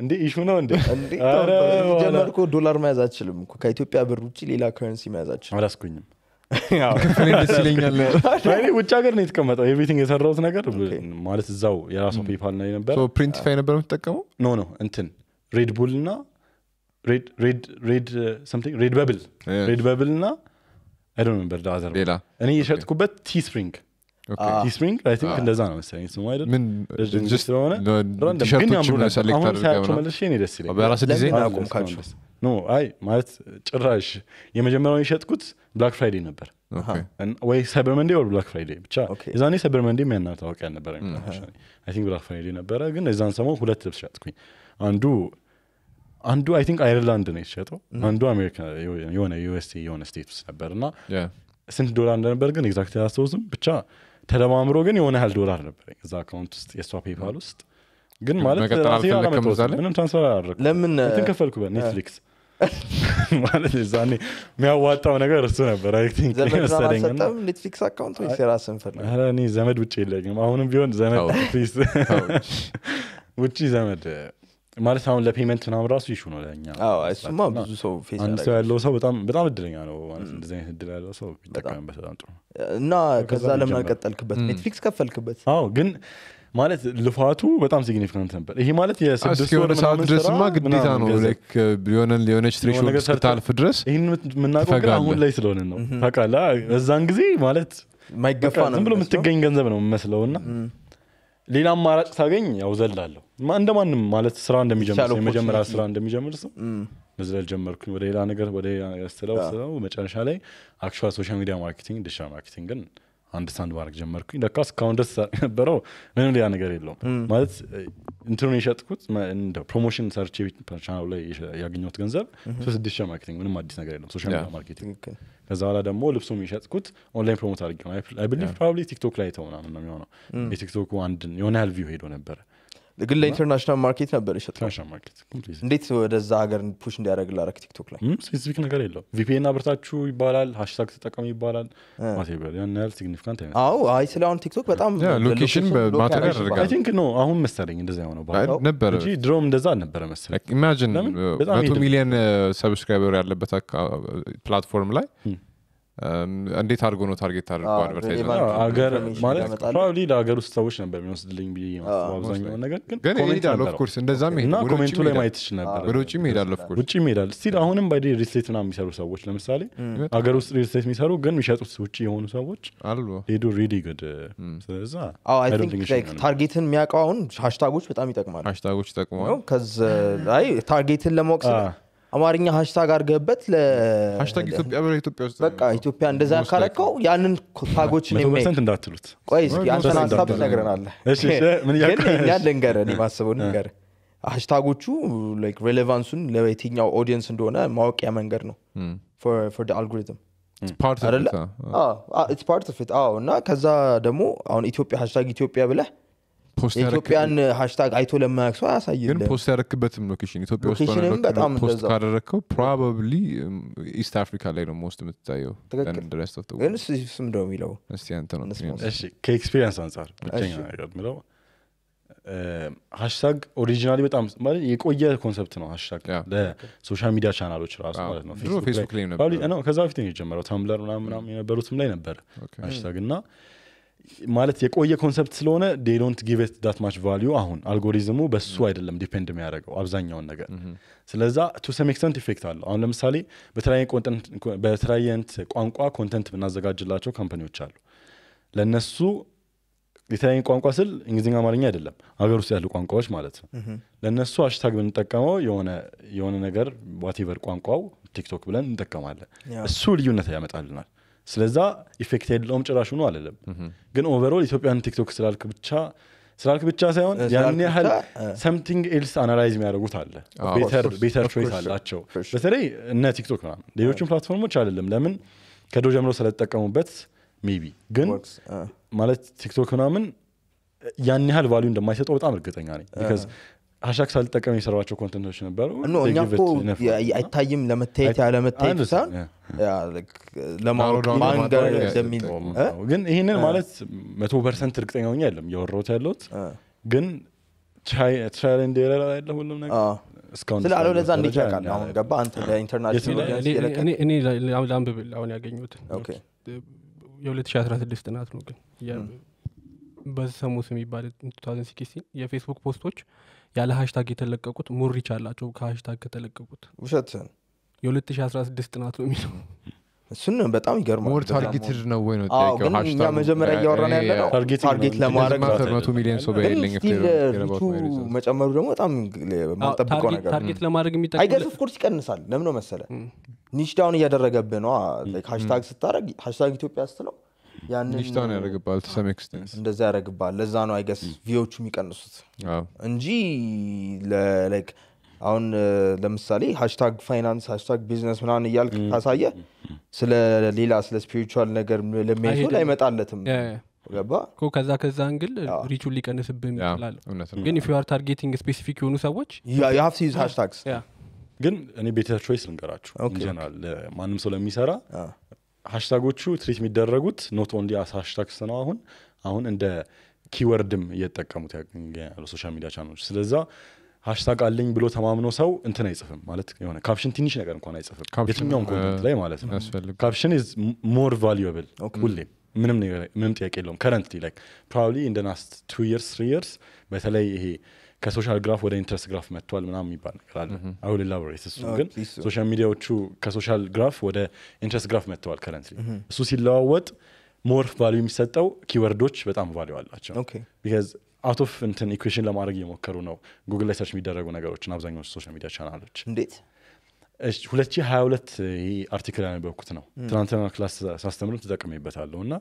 እንዴ ኢሹ ነው እንዴ ጀመር እኮ ዶላር መያዝ አችልም ከኢትዮጵያ ብር ውጭ ሌላ ከረንሲ መያዝ አችልም አላስኩኝም ውጭ ሀገር ነው የተቀመጠው ኤቭሪቲንግ የሰራውት ነገር ማለት እዛው የራሱ ፔፓል ነው የነበር ፕሪንቲፋይ ነበር የምትጠቀመው ኖ ኖ እንትን ሬድ ቡል እና ሬድ በብል ሬድ በብል እና አይዶን ነበር እኔ የሸጥኩበት ቲ ስፕሪንግ ኪስፕሪንግ አይ ቲንክ እንደዛ ነው መሰለኝ ስሙ አይደል ስለሆነ ግን ያምሩ ነበር አሁን ሳያቸው መልሼ እኔ ደስ ይለኝ በራስ ዲዛይን አቆምካቸው ኖ አይ ማለት ጭራሽ የመጀመሪያውን የሸጥኩት ብላክ ፍራይዴ ነበር ወይ ሳይበር መንዴ ወር ብላክ ፍራይዴ ብቻ የዛኔ ሳይበር መንዴ ያና ታወቂያ ነበረ ቲንክ ብላክ ፍራይዴ ነበረ ግን የዛን ሰሞን ሁለት ልብስ ሸጥኩኝ አንዱ አንዱ አይ ቲንክ አይርላንድ ነው የተሸጠው አንዱ አሜሪካ የሆነ ዩኤስኤ የሆነ ስቴት ውስጥ ነበር እና ስንት ዶላር እንደነበር ግን ኤግዛክት አላስታውስም ብቻ ተደማምሮ ግን የሆነ ያህል ዶላር ነበረኝ እዛ አካውንት ውስጥ የእሷ ፔፓል ውስጥ ግን ማለትምንም ምንም ትራንስፈር አላደረኩም ከፈልኩ በኔትፍሊክስ ማለት ዛኔ የሚያዋጣው ነገር እሱ ነበር ኔትፍሊክስ አካውንት ዘመድ ውጭ የለኝም አሁንም ቢሆን ዘመድ ውጭ ዘመድ ማለት አሁን ለፔመንት ናም ራሱ ይሹ ነው ለኛ እሱማ ብዙ ሰው አንድ ሰው ያለው ሰው በጣም በጣም እድለኛ ነው እንደዚህ አይነት እድል ያለው ሰው ይጠቀምበት በጣም ጥሩ እና ከዛ ለምን አልቀጠልክበት ኔትፍሊክስ ከፈልክበት አዎ ግን ማለት ልፋቱ በጣም ሲግኒፊካንት ነበር ይሄ ማለት የስድስት ሰዓት ድረስማ ግዴታ ነው የሆነች ትሬሾልድ እስክታልፍ ድረስ ይህን የምናውቀው ግን አሁን ላይ ስለሆነ ነው ታቃላ እዛን ጊዜ ማለት ማይገፋ ነው ዝም ብሎ የምትገኝ ገንዘብ ነው የምመስለው እና ሌላ አማራጭ ታገኝ ያው ዘላለሁ እንደ ማንም ማለት ስራ እንደሚጀምር የመጀመሪያ ስራ እንደሚጀምር ሰው መዝለል ጀመርኩ። ወደ ሌላ ነገር ወደ ስለው ስለው መጨረሻ ላይ አክቹዋል ሶሻል ሚዲያ ማርኬቲንግ ማርኬቲንግ ግን አንድ ሳንድ ማድረግ ጀመርኩኝ። ለካ እስካሁን ደስ ነበረው ምንም ሌላ ነገር የለውም ማለት እንትኑን የሸጥኩት ፕሮሞሽን ሰርች ቻናሉ ላይ ያገኘት ገንዘብ ስድስት ሺህ ማርኬቲንግ ምንም አዲስ ነገር የለም ሶሻል ሚዲያ ማርኬቲንግ ከዛ በኋላ ደግሞ ልብሱ የሚሸጥኩት ኦንላይን ፕሮሞት አድርጌ ነው። አይ ቲክቶክ ላይ ተው ነው የሚሆነው። የቲክቶክ አንድ የሆነ ያህል ቪው ሄዶ ነበረ ግን ለኢንተርናሽናል ማርኬት ነበር ይሸጥእንዴት ወደዛ ሀገር ፑሽ እንዲያደረግ ላረክ ቲክቶክ ላይ ስፔሲፊክ ነገር የለው ቪፒኤን አብርታችሁ ይባላል ሃሽታግ ተጠቀሙ ይባላል ያል ሲግኒፊካንት አዎ አይ ስለ አሁን ቲክቶክ በጣም ሎኬሽን ማተር ያደርጋል ቲንክ ነው አሁን መሰለኝ እንደዚ ሆነው ነበረ እ ድሮም እንደዛ አልነበረ መሰለኝ ኢማጂን uh, መቶ ሚሊዮን ሰብስክራይበር uh, ያለበት ፕላትፎርም uh, ላይ እንዴት አድርጎ ነው ታርጌት አድርጎ አድቨርታይዝመንት ለሀገር ውስጥ ሰዎች ነበር የሚወስድልኝ ብዬ አብዛኛውን ነገር ግን ይሄዳል ኦፍኮርስ እንደዛም ኮሜንቱ ላይ ማየት ይችል ነበር ወደ ውጭ ይሄዳል ኦፍኮርስ ውጭ ይሄዳል ስቲል አሁንም ባይ ሪስቴት ና የሚሰሩ ሰዎች ለምሳሌ ሀገር ውስጥ ሪስቴት የሚሰሩ ግን የሚሸጡት ውጭ የሆኑ ሰዎች አሉ ሄዱ ሪዲ ግድ ስለዛ ታርጌትን የሚያውቀው አሁን ሀሽታጎች በጣም ይጠቅማል ሀሽታጎች ይጠቅማል ታርጌትን ለማወቅ አማርኛ ሀሽታግ አድርገህበት ለኢትዮጵያ ኢትዮጵያ ውስጥ በቃ ኢትዮጵያ እንደዛ ካረከው ያንን ታጎችን እንዳትሉት ቆይ አንተን ሀሳብ ትነግረናለህ እኛን ማስበው ልንገርህ ሀሽታጎቹ ሬሌቫንሱን ለየትኛው ኦዲየንስ እንደሆነ ማወቂያ መንገድ ነው ፎር አልጎሪትም እና ከዛ ደግሞ አሁን ኢትዮጵያ ሀሽታግ ኢትዮጵያ ብለህ ኢትዮጵያን ሀሽታግ አይቶ ለማያቅ ሰው አያሳይም ግን ፖስት ያደረክበትም ሎኬሽን ኢትዮጵያ ውስጥ ፖስት ካደረግከው ፕሮባብሊ ኢስት አፍሪካ ላይ ነው ስት የምትታየው ግን ስም ነው የሚለው ከኤክስፔሪንስ አንጻር ብቸኛ ነገር ምለው ሀሽታግ ኦሪጂናሊ በጣም ማለት የቆየ ኮንሰፕት ነው ሀሽታግ ለሶሻል ሚዲያ ቻናሎች ራሱ ማለት ነው ከዛ በፊት ነው የጀመረው ታምብለር ምናምን የነበሩትም ላይ ነበር ሀሽታግ እና ማለት የቆየ ኮንሰፕት ስለሆነ ዴዶንት ጊቭ ኢት ዳት ማች ቫሉ አሁን አልጎሪዝሙ በሱ mm-hmm. አይደለም ዲፔንድ የሚያደርገው አብዛኛውን ነገር። mm-hmm. ስለዛ ቱ ሰም ኤክስተንት ኢፌክት አለው። አሁን ለምሳሌ በተለያየ ቋንቋ ኮንተንት ብናዘጋጅላቸው ካምፓኒዎች አሉ። ለእነሱ የተለያየ ቋንቋ ስል እንግሊዝኛ፣ አማርኛ አይደለም ሀገር ውስጥ ያሉ ቋንቋዎች ማለት ነው። mm-hmm. ለእነሱ አሽታግ ብንጠቀመው የሆነ ነገር ዋቴቨር ቋንቋው ቲክቶክ ብለን እንጠቀማለን። እሱ ልዩነት ያመጣልናል። ስለዛ ኢፌክት የለውም ጭራሽ ሆኖ አይደለም። ግን ኦቨሮል ኢትዮጵያን ቲክቶክ ስላልክ ብቻ ስላልክ ብቻ ሳይሆን ያን ያህል ሰምቲንግ ኤልስ አናላይዝ የሚያደርጉት አለ። ቤተር ቾይስ አላቸው። በተለይ እነ ቲክቶክ ምናምን፣ ሌሎችን ፕላትፎርሞች አይደለም። ለምን ከድሮ ጀምሮ ስለተጠቀሙበት ሜቢ። ግን ማለት ቲክቶክ ምናምን ያን ያህል ቫሊዩ እንደማይሰጠው በጣም እርግጠኛ ነኝ ቢካዝ ሀሻግ ሳልጠቀም የሰራቸው ኮንተንቶች ነበሩ እኛ አይታይም ለመታየት ያለመታየት ሳይሆን ይህንን ማለት መቶ ፐርሰንት እርግጠኛ ሆኛ ያለም እያወራሁት ያለት ግን ቻለ እንደሌላ ያለ ሁሉም ነገር ስላለ ለዛ እንዴት ያውቃል አሁን ገባ አንተ ለኢንተርናሽናልእኔ ለአንብብ አሁን ያገኘሁት የ2016 ጥናት ነው ግን በሰሙ ስም ይባል 2016 የፌስቡክ ፖስቶች ያለ ሀሽታግ የተለቀቁት ሙሪች አላቸው ከሀሽታግ ከተለቀቁት ውሸት የ2016 ጥናት ነው የሚለው እሱን በጣም ይገርማል ሞር ታርጌትድ ነው ወይ ነው እኛ መጀመሪያ እያወራ ያለ ነው ታርጌት ለማድረግ ሚሊዮን ሰው በሌለኝ መጨመሩ ደግሞ በጣም ማጠብቀው ነገር ታርጌት ለማድረግ የሚጠቅአይገስ ኦፍኮርስ ይቀንሳል ለምነው መሰለ ኒች ዳውን እያደረገብህ ነ ሃሽታግ ስታደረግ ሃሽታግ ኢትዮጵያ ስትለው ያንን ያደረግባል እንደዚ ያደረግባል። ለዛ ነው አይገስ ቪዎቹ የሚቀንሱት እንጂ አሁን ለምሳሌ ሃሽታግ ፋይናንስ ሃሽታግ ቢዝነስ ምናን እያልክ ካሳየ ስለ ሌላ ስለ ስፒሪቹዋል ነገር ለሚሄድ አይመጣለትም። ገባ ከዛ ከዛ እንግል ሪቹን ሊቀንስብን ይችላል። ግን ፊዋር ታርጌቲንግ ስፔሲፊክ የሆኑ ሰዎች ሀፍ ሃሽታግስ ግን እኔ ቤተ ቾይስ ልንገራችሁ ማንም ሰው ለሚሰራ ሀሽታጎቹ ትሪት የሚደረጉት ኖት ኦንሊ አስ ሀሽታግስ ነው። አሁን አሁን እንደ ኪወርድም እየተጠቀሙት ያገኛሉ ሶሻል ሚዲያ ቻናሎች። ስለዛ ሀሽታግ አለኝ ብሎ ተማምኖ ሰው እንትን አይጽፍም ማለት የሆነ ካፕሽን ትንሽ ነገር እንኳን አይጽፍም የትኛውም ኮንተንት ላይ ማለት ነው። ካፕሽን ኢዝ ሞር ቫሉብል ሁሌም ምንም ምንም ጥያቄ የለውም። ከረንት ላይ ፕሮባብሊ ኢን ናስት ቱ ርስ ትሪ ርስ በተለይ ይሄ ከሶሻል ግራፍ ወደ ኢንትረስት ግራፍ መጥቷል ምናም የሚባል ነገር አለ። አሁን ላቦሬት እሱ ግን ሶሻል ሚዲያዎቹ ከሶሻል ግራፍ ወደ ኢንትረስት ግራፍ መጥተዋል ከረንት እሱ ሲለዋወጥ ሞር ቫሉ የሚሰጠው ኪወርዶች በጣም ቫሉ አላቸው። ቢካዝ አውት ኦፍ እንትን ኢኩዌሽን ለማድረግ እየሞከሩ ነው ጉግል ላይ ሰርች የሚደረጉ ነገሮችን አብዛኛዎች ሶሻል ሚዲያ ቻናሎች እንዴት 2022 ይህ አርቲክል ያነበብኩት ነው። ትናንትና ክላስ ሳስተምርም ትጠቅሜበታለሁ እና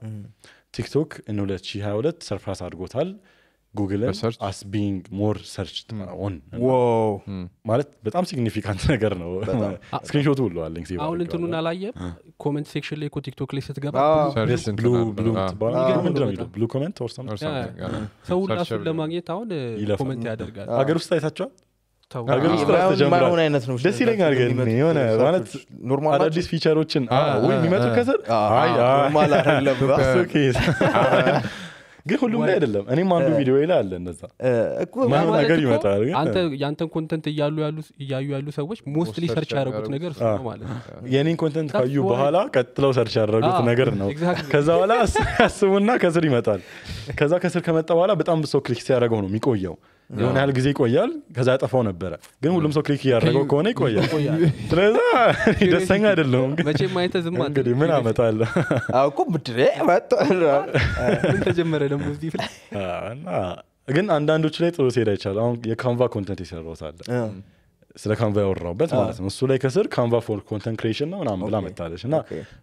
ቲክቶክ እን 2022 ሰርፕራስ አድርጎታል ጉግልን አስ ቢንግ ሞር ሰርች ኦን ማለት በጣም ሲግኒፊካንት ነገር ነው ስክሪንሾቱ ሁሉ አለኝ አሁን እንትኑን አላየ ኮመንት ሴክሽን ላይ ቲክቶክ ላይ ስትገባብሉ ኮመንት ሰው ራሱን ለማግኘት አሁን ኮመንት ያደርጋል ሀገር ውስጥ አይታቸዋል ማይሆን አይነት ነው ደስ ይለኛል ግን የሆነ ማለት አዳዲስ ፊቸሮችን ወይ የሚመጡ ከስር ግን ሁሉም ላይ አይደለም እኔም አንዱ ቪዲዮ ላይ አለ እነዛ ማንም ነገር ይመጣል ያንተን ኮንተንት እያሉ ያሉ ሰዎች ሞስትሊ ሰርች ያደረጉት ነገር ማለት የኔን ኮንተንት ካዩ በኋላ ቀጥለው ሰርች ያደረጉት ነገር ነው ከዛ በኋላ ያስቡና ከስር ይመጣል ከዛ ከስር ከመጣ በኋላ በጣም ብሰው ክሊክ ሲያደረገው ነው የሚቆየው የሆነ ያህል ጊዜ ይቆያል፣ ከዛ ያጠፋው ነበረ። ግን ሁሉም ሰው ክሊክ እያደረገው ከሆነ ይቆያል። ስለዛ ደስተኛ አይደለሁም። ምን አመጣለ እኮ ምድሬ ተጀመረ ደግሞ ግን አንዳንዶች ላይ ጥሩ ሲሄድ አይቻልም። አሁን የካንቫ ኮንተንት የሰራሁት አለ ስለ ካንቫ ያወራውበት ማለት ነው። እሱ ላይ ከስር ካንቫ ፎር ኮንተንት ክሬሽን ነው ምናምን ብላ መታለች እና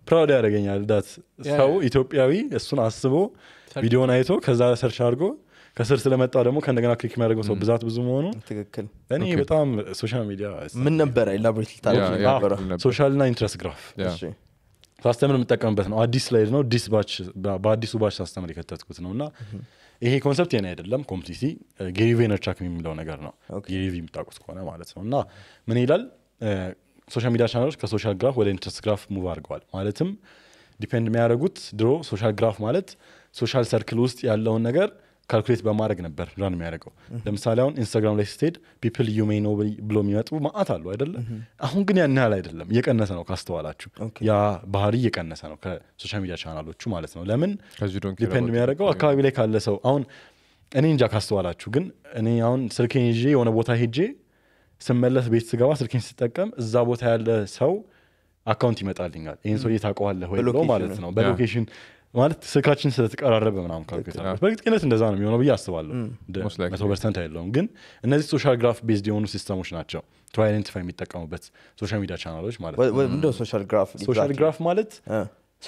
ፕራውድ ያደረገኛል ዳት ሰው ኢትዮጵያዊ እሱን አስቦ ቪዲዮን አይቶ ከዛ ሰርች አድርጎ ከስር ስለመጣ ደግሞ ከእንደገና ክሊክ የሚያደርገው ሰው ብዛት ብዙ መሆኑ ትክክል። እኔ በጣም ሶሻል ሚዲያ ምን ነበረ ኢላቦሬት ሶሻል ና ኢንትረስት ግራፍ ሳስተምር የምጠቀምበት ነው። አዲስ ስላይድ ነው። ዲስ ባች በአዲሱ ባች ሳስተምር የከተትኩት ነው እና ይሄ ኮንሰፕት የኔ አይደለም። ኮምፕሊቲ ጌሪ ቬነርቻክ የሚለው ነገር ነው። ጌሪ ቪ የምታውቁት ከሆነ ማለት ነው እና ምን ይላል ሶሻል ሚዲያ ቻናሎች ከሶሻል ግራፍ ወደ ኢንትረስት ግራፍ ሙቭ አድርገዋል። ማለትም ዲፔንድ የሚያደርጉት ድሮ ሶሻል ግራፍ ማለት ሶሻል ሰርክል ውስጥ ያለውን ነገር ካልኩሌት በማድረግ ነበር ራን የሚያደርገው። ለምሳሌ አሁን ኢንስታግራም ላይ ስትሄድ ፒፕል ዩ ሜይ ኖ ብሎ የሚመጡ ማአት አሉ አይደለ? አሁን ግን ያን ያህል አይደለም፣ እየቀነሰ ነው። ካስተዋላችሁ ያ ባህሪ እየቀነሰ ነው፣ ከሶሻል ሚዲያ ቻናሎቹ ማለት ነው። ለምን ዲፔንድ የሚያደርገው አካባቢ ላይ ካለ ሰው። አሁን እኔ እንጃ ካስተዋላችሁ፣ ግን እኔ አሁን ስልኬን ይዤ የሆነ ቦታ ሄጄ ስመለስ ቤት ስገባ ስልኬን ስጠቀም እዛ ቦታ ያለ ሰው አካውንት ይመጣልኛል። ይህን ሰው ታውቀዋለህ ወይ ብሎ ማለት ነው በሎኬሽን ማለት ስልካችን ስለተቀራረበ ምናምን ካልኩሌተር በእርግጥነት እንደዛ ነው የሚሆነው ብዬ አስባለሁ። መቶ ፐርሰንት አይለውም፣ ግን እነዚህ ሶሻል ግራፍ ቤዝድ የሆኑ ሲስተሞች ናቸው ቱ አይደንቲፋይ የሚጠቀሙበት ሶሻል ሚዲያ ቻናሎች ማለት ግራፍ ማለት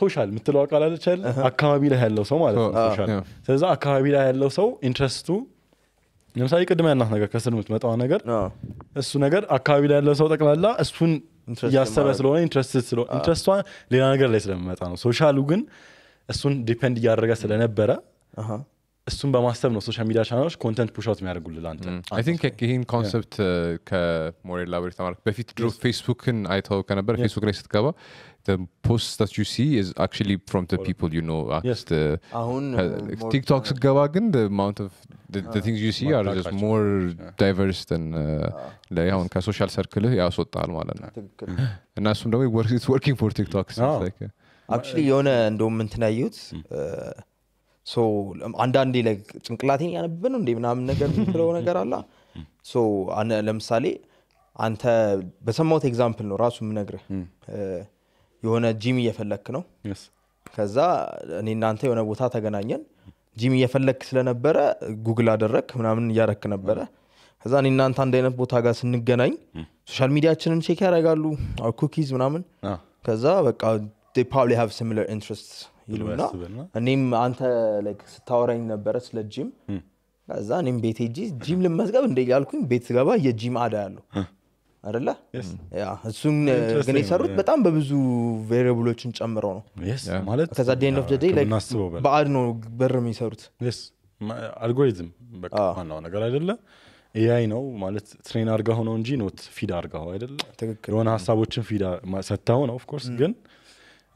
ሶሻል የምትለው ቃል አለች አካባቢ ላይ ያለው ሰው ማለት ነው። ስለዚ አካባቢ ላይ ያለው ሰው ኢንትረስቱ ለምሳሌ ቅድመ ያናት ነገር ከስር የምትመጣዋ ነገር እሱ ነገር አካባቢ ላይ ያለው ሰው ጠቅላላ እሱን እያሰበ ስለሆነ ኢንትረስት ኢንትረስቷ ሌላ ነገር ላይ ስለሚመጣ ነው። ሶሻሉ ግን እሱን ዲፔንድ እያደረገ ስለነበረ እሱን በማሰብ ነው ሶሻል ሚዲያ ቻናሎች ኮንተንት ፑሻት የሚያደርጉልህ አንተ ቲንክ ይህን ኮንሰፕት ከሞሬል ላብሬ ተማርክ በፊት ድሮ ፌስቡክን አይተው ከነበረ ፌስቡክ ላይ ስትገባ ፖስት ቲክቶክ ስገባ ግን ማውንት ከሶሻል ሰርክልህ ያስወጣል ማለት ነው እና እሱም ደግሞ ወርኪንግ ፎር ቲክቶክ አክቹሊ የሆነ እንደውም እንትን ያየሁት አንዳንዴ ጭንቅላቴን ያነብን እንደ ምናምን ነገር ምትለው ነገር አላ ለምሳሌ አንተ በሰማሁት ኤግዛምፕል ነው ራሱ የምነግርህ የሆነ ጂም እየፈለክ ነው ከዛ እኔ እናንተ የሆነ ቦታ ተገናኘን ጂም እየፈለክ ስለነበረ ጉግል አደረግ ምናምን እያረክ ነበረ ከዛ እኔ እናንተ አንድ አይነት ቦታ ጋር ስንገናኝ ሶሻል ሚዲያችንን ቼክ ያደርጋሉ ኩኪዝ ምናምን ከዛ በቃ they probably have similar interests ይሉና እኔም አንተ ስታወራኝ ነበረ ስለ ጂም ከዛ እኔም ቤት ጂም ልመዝገብ እንደ ያልኩኝ ቤት ስገባ የጂም አዳ ያለው አደለ እሱን ግን የሰሩት በጣም በብዙ ቬሪብሎችን ጨምረው ነው ከዛ በአድ ነው በር የሚሰሩት አልጎሪዝም ዋናው ነገር አይደለ ኤአይ ነው ማለት ትሬን አርጋ ሆነው እንጂ ኖት ፊድ አርጋ አይደለ የሆነ ሀሳቦችን ፊድ ነው ኦፍኮርስ ግን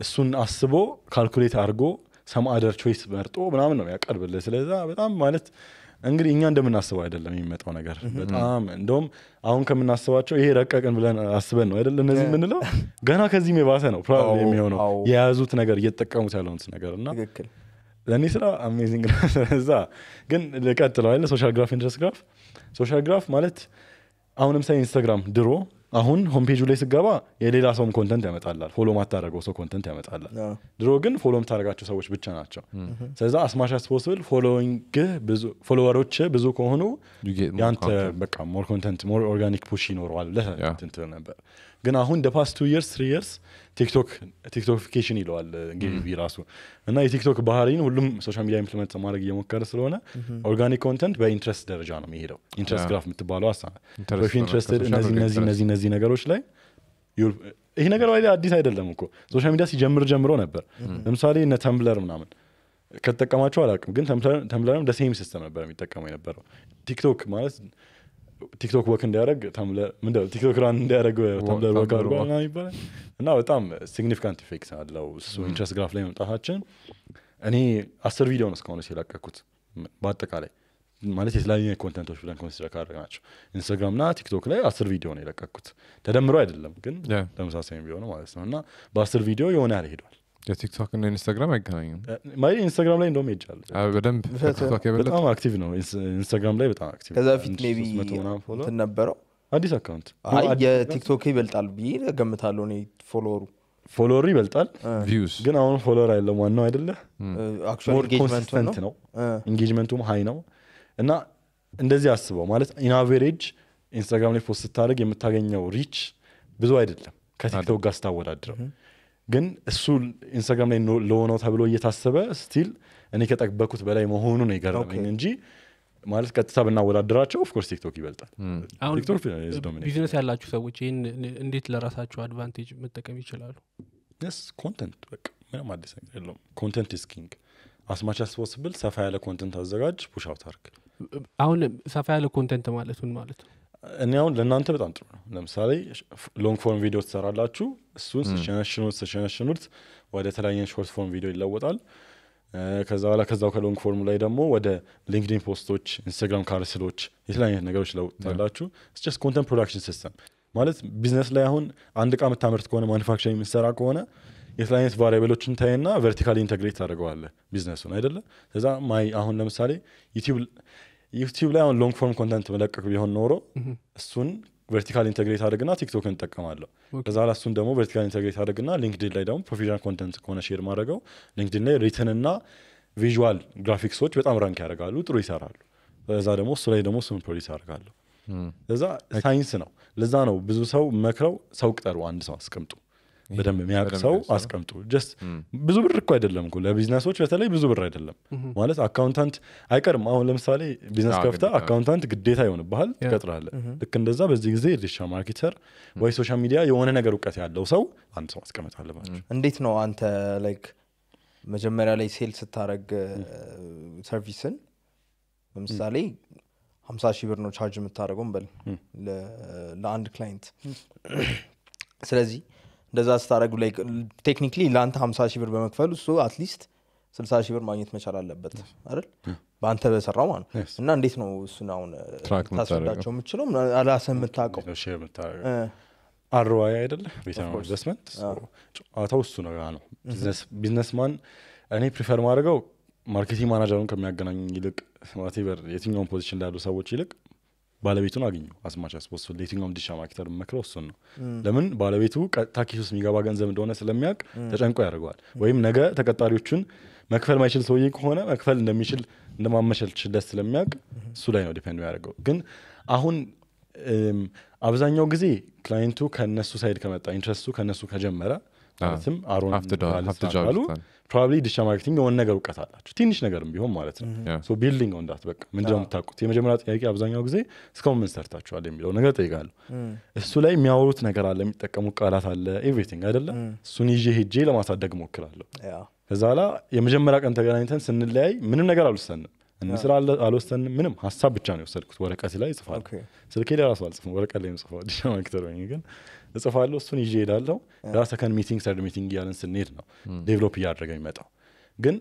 እሱን አስቦ ካልኩሌት አድርጎ ሰም አደር ቾይስ መርጦ ምናምን ነው ያቀርብልህ። ስለዛ በጣም ማለት እንግዲህ እኛ እንደምናስበው አይደለም የሚመጣው ነገር። በጣም እንደውም አሁን ከምናስባቸው ይሄ ረቀቅን ብለን አስበን ነው አይደለ እነዚህ የምንለው፣ ገና ከዚህም የባሰ ነው ፕሮባብሊ የሚሆነው የያዙት ነገር እየተጠቀሙት ያለውን ነገር እና ለእኔ ስራ አሜዚንግ ስለዛ ግን ልቀጥለው አይደል ሶሻል ግራፍ ኢንትረስት ግራፍ ሶሻል ግራፍ ማለት አሁን ለምሳሌ ኢንስታግራም ድሮ አሁን ሆምፔጁ ላይ ስገባ የሌላ ሰውም ኮንተንት ያመጣላል ፎሎ ማታደረገው ሰው ኮንተንት ያመጣላል ድሮ ግን ፎሎ የምታደረጋቸው ሰዎች ብቻ ናቸው ስለዚ አስማሽ ስፖስብል ፎሎወሮች ብዙ ከሆኑ ያንተ በቃ ሞር ኮንተንት ሞር ኦርጋኒክ ፑሽ ይኖረዋል ለትንትል ነበር ግን አሁን እንደ ፓስ ቱ ይርስ ትሪ ይርስ ቲክቶክ ቲክቶክፊኬሽን ይለዋል ጌቢ ራሱ እና የቲክቶክ ባህሪን ሁሉም ሶሻል ሚዲያ ኢምፕሊመንት ማድረግ እየሞከረ ስለሆነ ኦርጋኒክ ኮንተንት በኢንትረስት ደረጃ ነው የሚሄደው። ኢንትረስት ግራፍ የምትባለው ሀሳብ ኢንትረስትድ እነዚህ እነዚህ እነዚህ እነዚህ ነገሮች ላይ ይህ ነገር ላይ አዲስ አይደለም እኮ ሶሻል ሚዲያ ሲጀምር ጀምሮ ነበር። ለምሳሌ እነ ተምብለር ምናምን ከተጠቀማቸው አላቅም ግን ተምብለርም ደሴም ሲስተም ነበር የሚጠቀመው የነበረው ቲክቶክ ማለት ቲክቶክ ወክ እንዲያደረግ ራን እንዲያደረግ ታምብለር ወክ አድርጓል ይባላል እና በጣም ሲግኒፊካንት ኢፌክት አለው እሱ ኢንትረስት ግራፍ ላይ መምጣታችን እኔ አስር ቪዲዮ ነው እስካሁን የለቀኩት በአጠቃላይ ማለት የተለያዩ ኮንተንቶች ብለን ኮንሲደር ካደረግ ናቸው ኢንስታግራም ና ቲክቶክ ላይ አስር ቪዲዮ ነው የለቀኩት ተደምሮ አይደለም ግን ተመሳሳይ ቢሆነ ማለት ነው እና በአስር ቪዲዮ የሆነ ያህል ሄዷል የቲክቶክ እና ኢንስታግራም አይገናኝም ማይ ኢንስታግራም ላይ እንደም ይጃል በደንብ በጣም አክቲቭ ነው ኢንስታግራም ላይ በጣም አክቲቭ ከዛ በፊት ቢ እንትን ነበረው አዲስ አካውንት የቲክቶክ ይበልጣል ብ ገምታለሁ እኔ ፎሎወሩ ፎሎወሩ ይበልጣል ቪውስ ግን አሁን ፎሎወር አይለም ዋናው አይደለ ኮንሲስተንት ነው ኢንጌጅመንቱም ሀይ ነው እና እንደዚህ አስበው ማለት ኢን ኢንስታግራም ላይ ፖስት ስታደርግ የምታገኘው ሪች ብዙ አይደለም ከቲክቶክ ጋር ስታወዳድረው ግን እሱ ኢንስታግራም ላይ ለሆነው ተብሎ እየታሰበ ስቲል እኔ ከጠበኩት በላይ መሆኑ ነው የገረመኝ እንጂ ማለት ቀጥታ ብናወዳደራቸው ኦፍኮርስ ቲክቶክ ይበልጣል። ቢዝነስ ያላችሁ ሰዎች ይህን እንዴት ለራሳቸው አድቫንቴጅ መጠቀም ይችላሉ? ስ ኮንተንት በ ምንም አዲስ ነገር የለም ኮንተንት ስኪንግ አስማቻ ስፖስብል ሰፋ ያለ ኮንተንት አዘጋጅ፣ ፑሽ አውት አርክ አሁን ሰፋ ያለ ኮንተንት ማለት ምን ማለት ነው? እኔ አሁን ለእናንተ በጣም ጥሩ ነው። ለምሳሌ ሎንግ ፎርም ቪዲዮ ትሰራላችሁ። እሱን ስሸነሽኑት ስሸነሽኑት ወደ ተለያየ ሾርት ፎርም ቪዲዮ ይለወጣል። ከዛ በኋላ ከዛው ከሎንግ ፎርም ላይ ደግሞ ወደ ሊንክዲን ፖስቶች፣ ኢንስታግራም ካርስሎች፣ የተለያዩ አይነት ነገሮች ለውጣላችሁ። ስስ ኮንተንት ፕሮዳክሽን ሲስተም ማለት ቢዝነስ ላይ አሁን አንድ እቃ የምታመርት ከሆነ ማኒፋክቸር የምትሰራ ከሆነ የተለያዩ ቫሪያብሎችን ታይና ቨርቲካል ኢንተግሬት ታደርገዋለ ቢዝነሱን አይደለ? ከዛ ማይ አሁን ለምሳሌ ዩቲብ ዩቲዩብ ላይ አሁን ሎንግ ፎርም ኮንተንት መለቀቅ ቢሆን ኖሮ እሱን ቨርቲካል ኢንተግሬት አድርግና ቲክቶክ እንጠቀማለሁ። ከዛ ላ እሱን ደግሞ ቨርቲካል ኢንተግሬት አድርግና ሊንክድን ላይ ደግሞ ፕሮፌሽናል ኮንተንት ከሆነ ሼር ማድረገው ሊንክድን ላይ ሪትንና ቪዥዋል ግራፊክሶች በጣም ራንክ ያደርጋሉ፣ ጥሩ ይሰራሉ። ዛ ደግሞ እሱ ላይ ደግሞ እሱን ፕሮዲስ ያደርጋለሁ ለዛ ሳይንስ ነው። ለዛ ነው ብዙ ሰው መክረው ሰው ቅጠሩ፣ አንድ ሰው አስቀምጡ በደንብ የሚያውቅ ሰው አስቀምጡ። ጀስት ብዙ ብር እኮ አይደለም እኮ ለቢዝነሶች በተለይ ብዙ ብር አይደለም ማለት አካውንታንት አይቀርም። አሁን ለምሳሌ ቢዝነስ ከፍታ አካውንታንት ግዴታ ይሆንብሃል፣ ትቀጥራለህ። ልክ እንደዛ በዚህ ጊዜ ዲሻ ማርኬተር ወይ ሶሻል ሚዲያ የሆነ ነገር እውቀት ያለው ሰው አንድ ሰው ማስቀመጥ አለባቸው። እንዴት ነው አንተ ላይክ መጀመሪያ ላይ ሴል ስታደረግ ሰርቪስን ለምሳሌ ሀምሳ ሺህ ብር ነው ቻርጅ የምታደርገው በል ለአንድ ክላይንት ስለዚህ እንደዛ ስታደረጉ ላይ ቴክኒክሊ ለአንተ ሀምሳ ሺ ብር በመክፈል እሱ አትሊስት ስልሳ ሺ ብር ማግኘት መቻል አለበት አይደል በአንተ በሰራው ማለት እና እንዴት ነው እሱን አሁን uh, ታስረዳቸው የምችለው አላሰ የምታውቀው uh. አርዋይ አይደለ ቤተመንስመንት uh. ጨዋታው እሱ ነው ነው ቢዝነስማን mm-hmm. እኔ ፕሪፈር ማድረገው ማርኬቲንግ ማናጀሩን ከሚያገናኝ ይልቅ ማቴቨር የትኛውን ፖዚሽን ላሉ ሰዎች ይልቅ ባለቤቱን አግኙ አስማች አስፖስ ለየትኛውም ዲሽ ማርኬተር መክረው እሱን ነው። ለምን ባለቤቱ ታኪስ ውስጥ የሚገባ ገንዘብ እንደሆነ ስለሚያውቅ ተጨንቆ ያደርገዋል። ወይም ነገ ተቀጣሪዎቹን መክፈል ማይችል ሰውዬ ከሆነ መክፈል እንደሚችል እንደማመሸል ችለት ስለሚያውቅ እሱ ላይ ነው ዲፔንድ ያደርገው ግን አሁን አብዛኛው ጊዜ ክላይንቱ ከነሱ ሳይድ ከመጣ ኢንትረስቱ ከነሱ ከጀመረ ማለትም አሮን አሉ ፕሮባብሊ ዲሻ ማርኬቲንግ የሆነ ነገር እውቀት አላቸው ትንሽ ነገርም ቢሆን ማለት ነው ቢልዲንግ ኦን ዳት በቃ ምንድነው የምታውቁት የመጀመሪያ ጥያቄ አብዛኛው ጊዜ እስካሁን ምን ሰርታችኋል የሚለው ነገር ጠይቃለሁ እሱ ላይ የሚያወሩት ነገር አለ የሚጠቀሙ ቃላት አለ ኤቭሪቲንግ አይደለም እሱን ይዤ ሄጄ ለማሳደግ ሞክራለሁ ከዛ ኋላ የመጀመሪያ ቀን ተገናኝተን ስንለያይ ምንም ነገር አልወሰንም እንስራ አልወሰን ምንም ሀሳብ ብቻ ነው የወሰድኩት ወረቀት ላይ ይጽፋል ስልኬ ላይ ራሱ አልጽፍም ወረቀት ላይ ጽፈ ዲሻ ማርኬተር ግን እጽፋለሁ፣ እሱን ይዤ እሄዳለሁ። ራሰከን ሚቲንግ ሰርድ ሚቲንግ እያለን ስንሄድ ነው ዴቨሎፕ እያደረገ የሚመጣው። ግን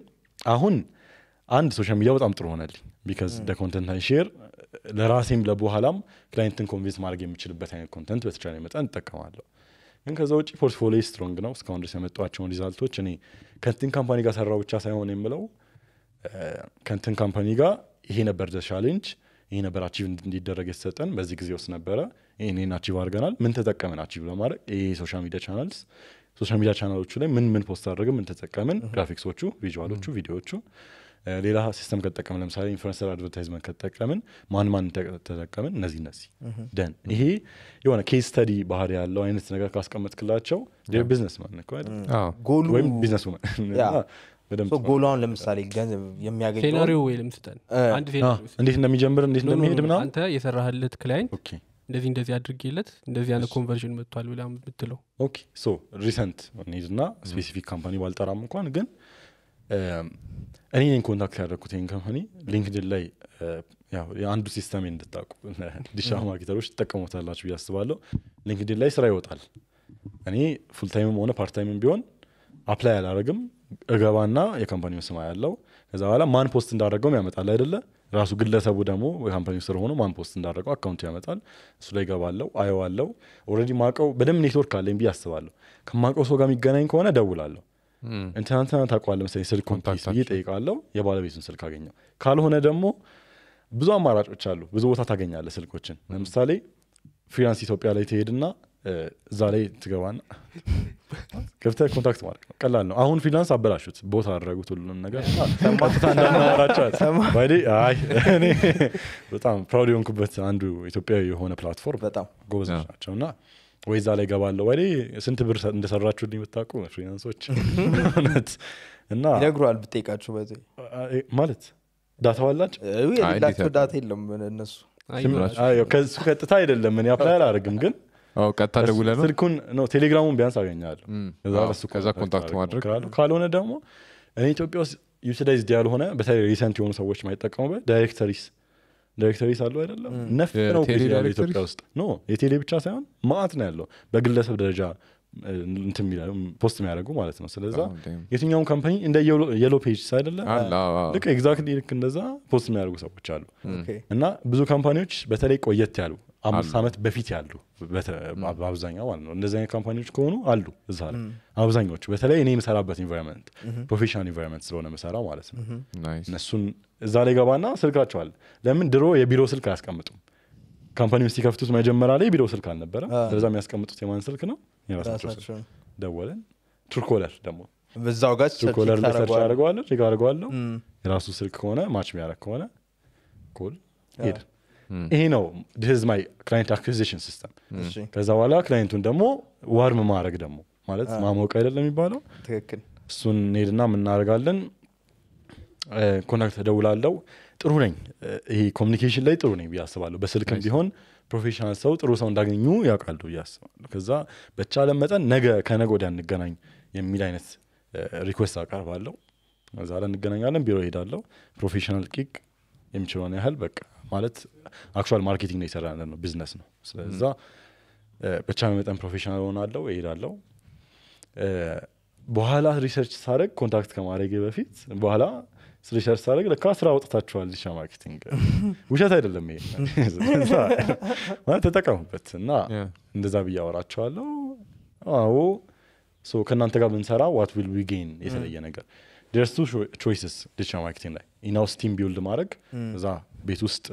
አሁን አንድ ሶሻል ሚዲያ በጣም ጥሩ ሆነልኝ። ቢካዝ ደ ኮንተንት አይ ሼር ለራሴም ለበኋላም ክላይንትን ኮንቪንስ ማድረግ የምችልበት አይነት ኮንተንት በተቻለ መጠን እጠቀማለሁ። ግን ከዛ ውጭ ፖርትፎሊዮ ስትሮንግ ነው። እስካሁን ድረስ የመጧቸውን ሪዛልቶች እኔ ከንትን ካምፓኒ ጋር ሰራ ብቻ ሳይሆን የምለው ከንትን ካምፓኒ ጋር ይሄ ነበር ደ ቻሌንጅ፣ ይሄ ነበር አቺቭ እንዲደረግ የተሰጠን በዚህ ጊዜ ውስጥ ነበረ ይህንን አቺቭ አድርገናል፣ ምን ተጠቀምን አቺቭ ለማድረግ ይህ ሶሻል ሚዲያ ቻናልስ ሶሻል ሚዲያ ቻናሎቹ ላይ ምን ምን ፖስት አድረግን፣ ምን ተጠቀምን፣ ግራፊክሶቹ፣ ቪዥዋሎቹ፣ ቪዲዮዎቹ ሌላ ሲስተም ከተጠቀምን ለምሳሌ ኢንፍሉንሰር አድቨርታይዝመንት ከተጠቀምን ማን ማን ተጠቀምን፣ እነዚህ እነዚህ ደን ይሄ የሆነ ኬስ ስተዲ ባህር ያለው አይነት ነገር ካስቀመጥክላቸው ቢዝነስ ማን ወይም ቢዝነስ ጎሉ አሁን ለምሳሌ ገንዘብ የሚያገኝ ቴናሪው ወይ ስጠን እንዴት እንደሚጀምር እንዴት እንደሚሄድ ምናአንተ የሰራህለት ክላይንት እንደዚህ እንደዚህ አድርጌለት እንደዚህ አይነት ኮንቨርዥን መጥቷል ብላ ምትለው ኦኬ ሶ ሪሰንት እንሂድና ስፔሲፊክ ካምፓኒ ባልጠራም እንኳን ግን እኔ ነኝ ኮንታክት ያደረግኩት ይህን ካምፓኒ ሊንክድን ላይ አንዱ ሲስተም እንድታቁ ዲሻ ማርኬተሮች ትጠቀሙታላችሁ ብዬ አስባለሁ ሊንክድን ላይ ስራ ይወጣል እኔ ፉልታይምም ሆነ ፓርታይምም ቢሆን አፕላይ አላደረግም እገባና የካምፓኒውን ስማ ያለው ከዛ በኋላ ማን ፖስት እንዳደረገውም ያመጣል አይደለ ራሱ ግለሰቡ ደግሞ ካምፓኒ ስር ሆኖ ማንፖስት እንዳደረገው አካውንቱ ያመጣል። እሱ ላይ ገባለው፣ አየዋለው። ኦልሬዲ ማቀው በደንብ ኔትወርክ አለኝ ብዬ አስባለሁ። ከማቀው ሰው ጋር የሚገናኝ ከሆነ ደውላለሁ። እንትናንትና ታቋለ መሰለኝ ስልክ ኮንታክት ብዬ ጠይቃለሁ። የባለቤቱን ስልክ አገኘው። ካልሆነ ደግሞ ብዙ አማራጮች አሉ። ብዙ ቦታ ታገኛለ ስልኮችን። ለምሳሌ ፍሪላንስ ኢትዮጵያ ላይ ትሄድና እዛ ላይ ትገባና ገብተ ኮንታክት ማድረግ ነው። ቀላል ነው። አሁን ፊላንስ አበላሹት፣ ቦታ አደረጉት ሁሉንም ነገር ቀጥታ እንዳናወራቸዋል። እኔ በጣም ፕራውድ የሆንኩበት አንዱ ኢትዮጵያዊ የሆነ ፕላትፎርም በጣም ጎበዝ ናቸው እና ወይ ዛ ላይ ገባለሁ ወይ ስንት ብር እንደሰራችሁልኝ ብታውቁ ፍሪላንሶች እውነት እና ይነግሯል ብጠይቃችሁ በ ማለት ዳታው አላቸው ዳታ የለም እነሱ ከሱ ቀጥታ አይደለም እኔ አፕላይ አላደርግም ግን ቀጥታ ነው ስልኩን ነው ቴሌግራሙን ቢያንስ አገኛለሁ። ከዛ ኮንታክት ማድረግ ካልሆነ ደግሞ እኔ ኢትዮጵያ ውስጥ ዩቲላይዝድ ያልሆነ በተለይ ሪሰንት የሆኑ ሰዎች ማይጠቀሙበት ዳይሬክተሪስ ዳይሬክተሪስ አለው አይደለም፣ ነፍ ነው ኢትዮጵያ ውስጥ ኖ የቴሌ ብቻ ሳይሆን ማአት ነው ያለው በግለሰብ ደረጃ ፖስት የሚያደርጉ ማለት ነው። ስለዛ የትኛውም ካምፓኒ እንደ የሎ ፔጅ አይደለ ልክ ልክ እንደዛ ፖስት የሚያደርጉ ሰዎች አሉ እና ብዙ ካምፓኒዎች በተለይ ቆየት ያሉ አምስት ዓመት በፊት ያሉ በአብዛኛው ማለት ነው እንደዚህ አይነት ካምፓኒዎች ከሆኑ አሉ እዛ ላይ አብዛኛዎቹ በተለይ እኔ የምሰራበት ኢንቫይሮንመንት ፕሮፌሽናል ኢንቫይሮንመንት ስለሆነ የምሰራው ማለት ነው እነሱን እዛ ላይ ገባና ስልካቸዋል ለምን ድሮ የቢሮ ስልክ አያስቀምጡም ካምፓኒ ውስጥ ሲከፍቱት መጀመሪያ ላይ ቢሮ ስልክ አልነበረ ለዛ የሚያስቀምጡት የማን ስልክ ነው የራሳቸው ደወለን ትሩኮለር ደግሞ በዛው ጋር ትሩኮለር ሰርች ያደርገዋለሁ ቼክ አድርገዋለሁ የራሱ ስልክ ከሆነ ማች የሚያደርግ ከሆነ ኮል ሄድ ይሄ ነው ድህዝ ማይ ክላይንት አኩዚሽን ሲስተም። ከዛ በኋላ ክላይንቱን ደግሞ ዋርም ማድረግ ደግሞ ማለት ማሞቅ አይደለም የሚባለው። ትክክል። እሱን ሄድና የምናደርጋለን። ኮንታክት ተደውላለው ጥሩ ነኝ፣ ይሄ ኮሚኒኬሽን ላይ ጥሩ ነኝ ብያስባለሁ አስባለሁ። በስልክም ቢሆን ፕሮፌሽናል ሰው ጥሩ ሰው እንዳገኙ ያውቃሉ ብዬ ከዛ በቻለ መጠን ነገ ከነገ ወዲያ እንገናኝ የሚል አይነት ሪኩዌስት አቀርባለሁ። እዛ ላይ እንገናኛለን። ቢሮ ሄዳለሁ። ፕሮፌሽናል ቂቅ የሚችለውን ያህል በቃ ማለት አክል ማርኬቲንግ ነው የሰራ ያለ ነው ቢዝነስ ነው። ስለዛ ብቻ መጠን ፕሮፌሽናል ሆናለው ይሄዳለው። በኋላ ሪሰርች ሳደረግ ኮንታክት ከማድረግ በፊት በኋላ ሪሰርች ሳደረግ ለካ ስራ አውጥታችኋል ዲጂታል ማርኬቲንግ። ውሸት አይደለም ይሄ ተጠቀሙበት እና እንደዛ ብዬ አወራቸዋለሁ። አዎ ከእናንተ ጋር ብንሰራ ዋት ዊል ዊ ጌን የተለየ ነገር ደርስ ቱ ቾይስስ ዲጂታል ማርኬቲንግ ላይ ኢናውስ ቲም ቢውልድ ማድረግ hmm. እዛ ቤት ውስጥ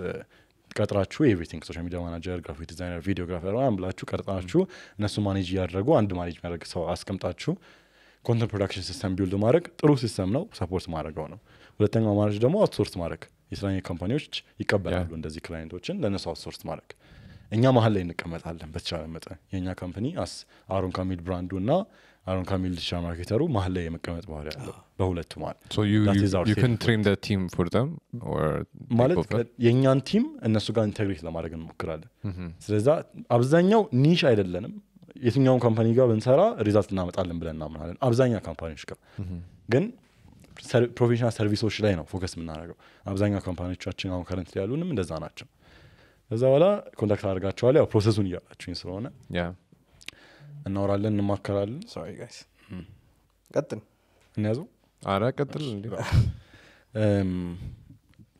ቀጥራችሁ ኤቭሪቲንግ ሶሻል ሚዲያ ማናጀር፣ ግራፊክ ዲዛይነር፣ ቪዲዮግራፈር ምናምን ብላችሁ ቀጥራችሁ hmm. እነሱ ማኔጅ እያደረጉ አንድ ማኔጅ የሚያደርግ ሰው አስቀምጣችሁ ኮንተንት ፕሮዳክሽን ሲስተም ቢውልድ ማድረግ ጥሩ ሲስተም ነው። ሰፖርት ማድረገው ነው። ሁለተኛው አማራጭ ደግሞ አውትሶርስ ማድረግ። የተለያዩ ካምፓኒዎች ይቀበላሉ እንደዚህ ክላይንቶችን፣ ለእነሱ አውትሶርስ ማድረግ። እኛ መሀል ላይ እንቀመጣለን በተቻለ መጠን የእኛ ካምፓኒ አስ አሮን ካሚል ብራንዱ እና አሮን ካሚል ማርኬተሩ መሀል ላይ የመቀመጥ ባህል ያለው በሁለቱ ማለትማለት የእኛን ቲም እነሱ ጋር ኢንተግሬት ለማድረግ እንሞክራለን። ስለዛ አብዛኛው ኒሽ አይደለንም። የትኛውን ካምፓኒ ጋር ብንሰራ ሪዛልት እናመጣለን ብለን እናምናለን። አብዛኛው ካምፓኒዎች ጋር ግን ፕሮፌሽናል ሰርቪሶች ላይ ነው ፎከስ የምናደርገው። አብዛኛው ካምፓኒዎቻችን አሁን ከረንት ያሉንም እንደዛ ናቸው። ከዛ በኋላ ኮንታክት አድርጋቸዋል። ያው ፕሮሰሱን እያላችሁኝ ስለሆነ እናወራለን እንማከራለን hmm. ቀጥል አረ ቀጥል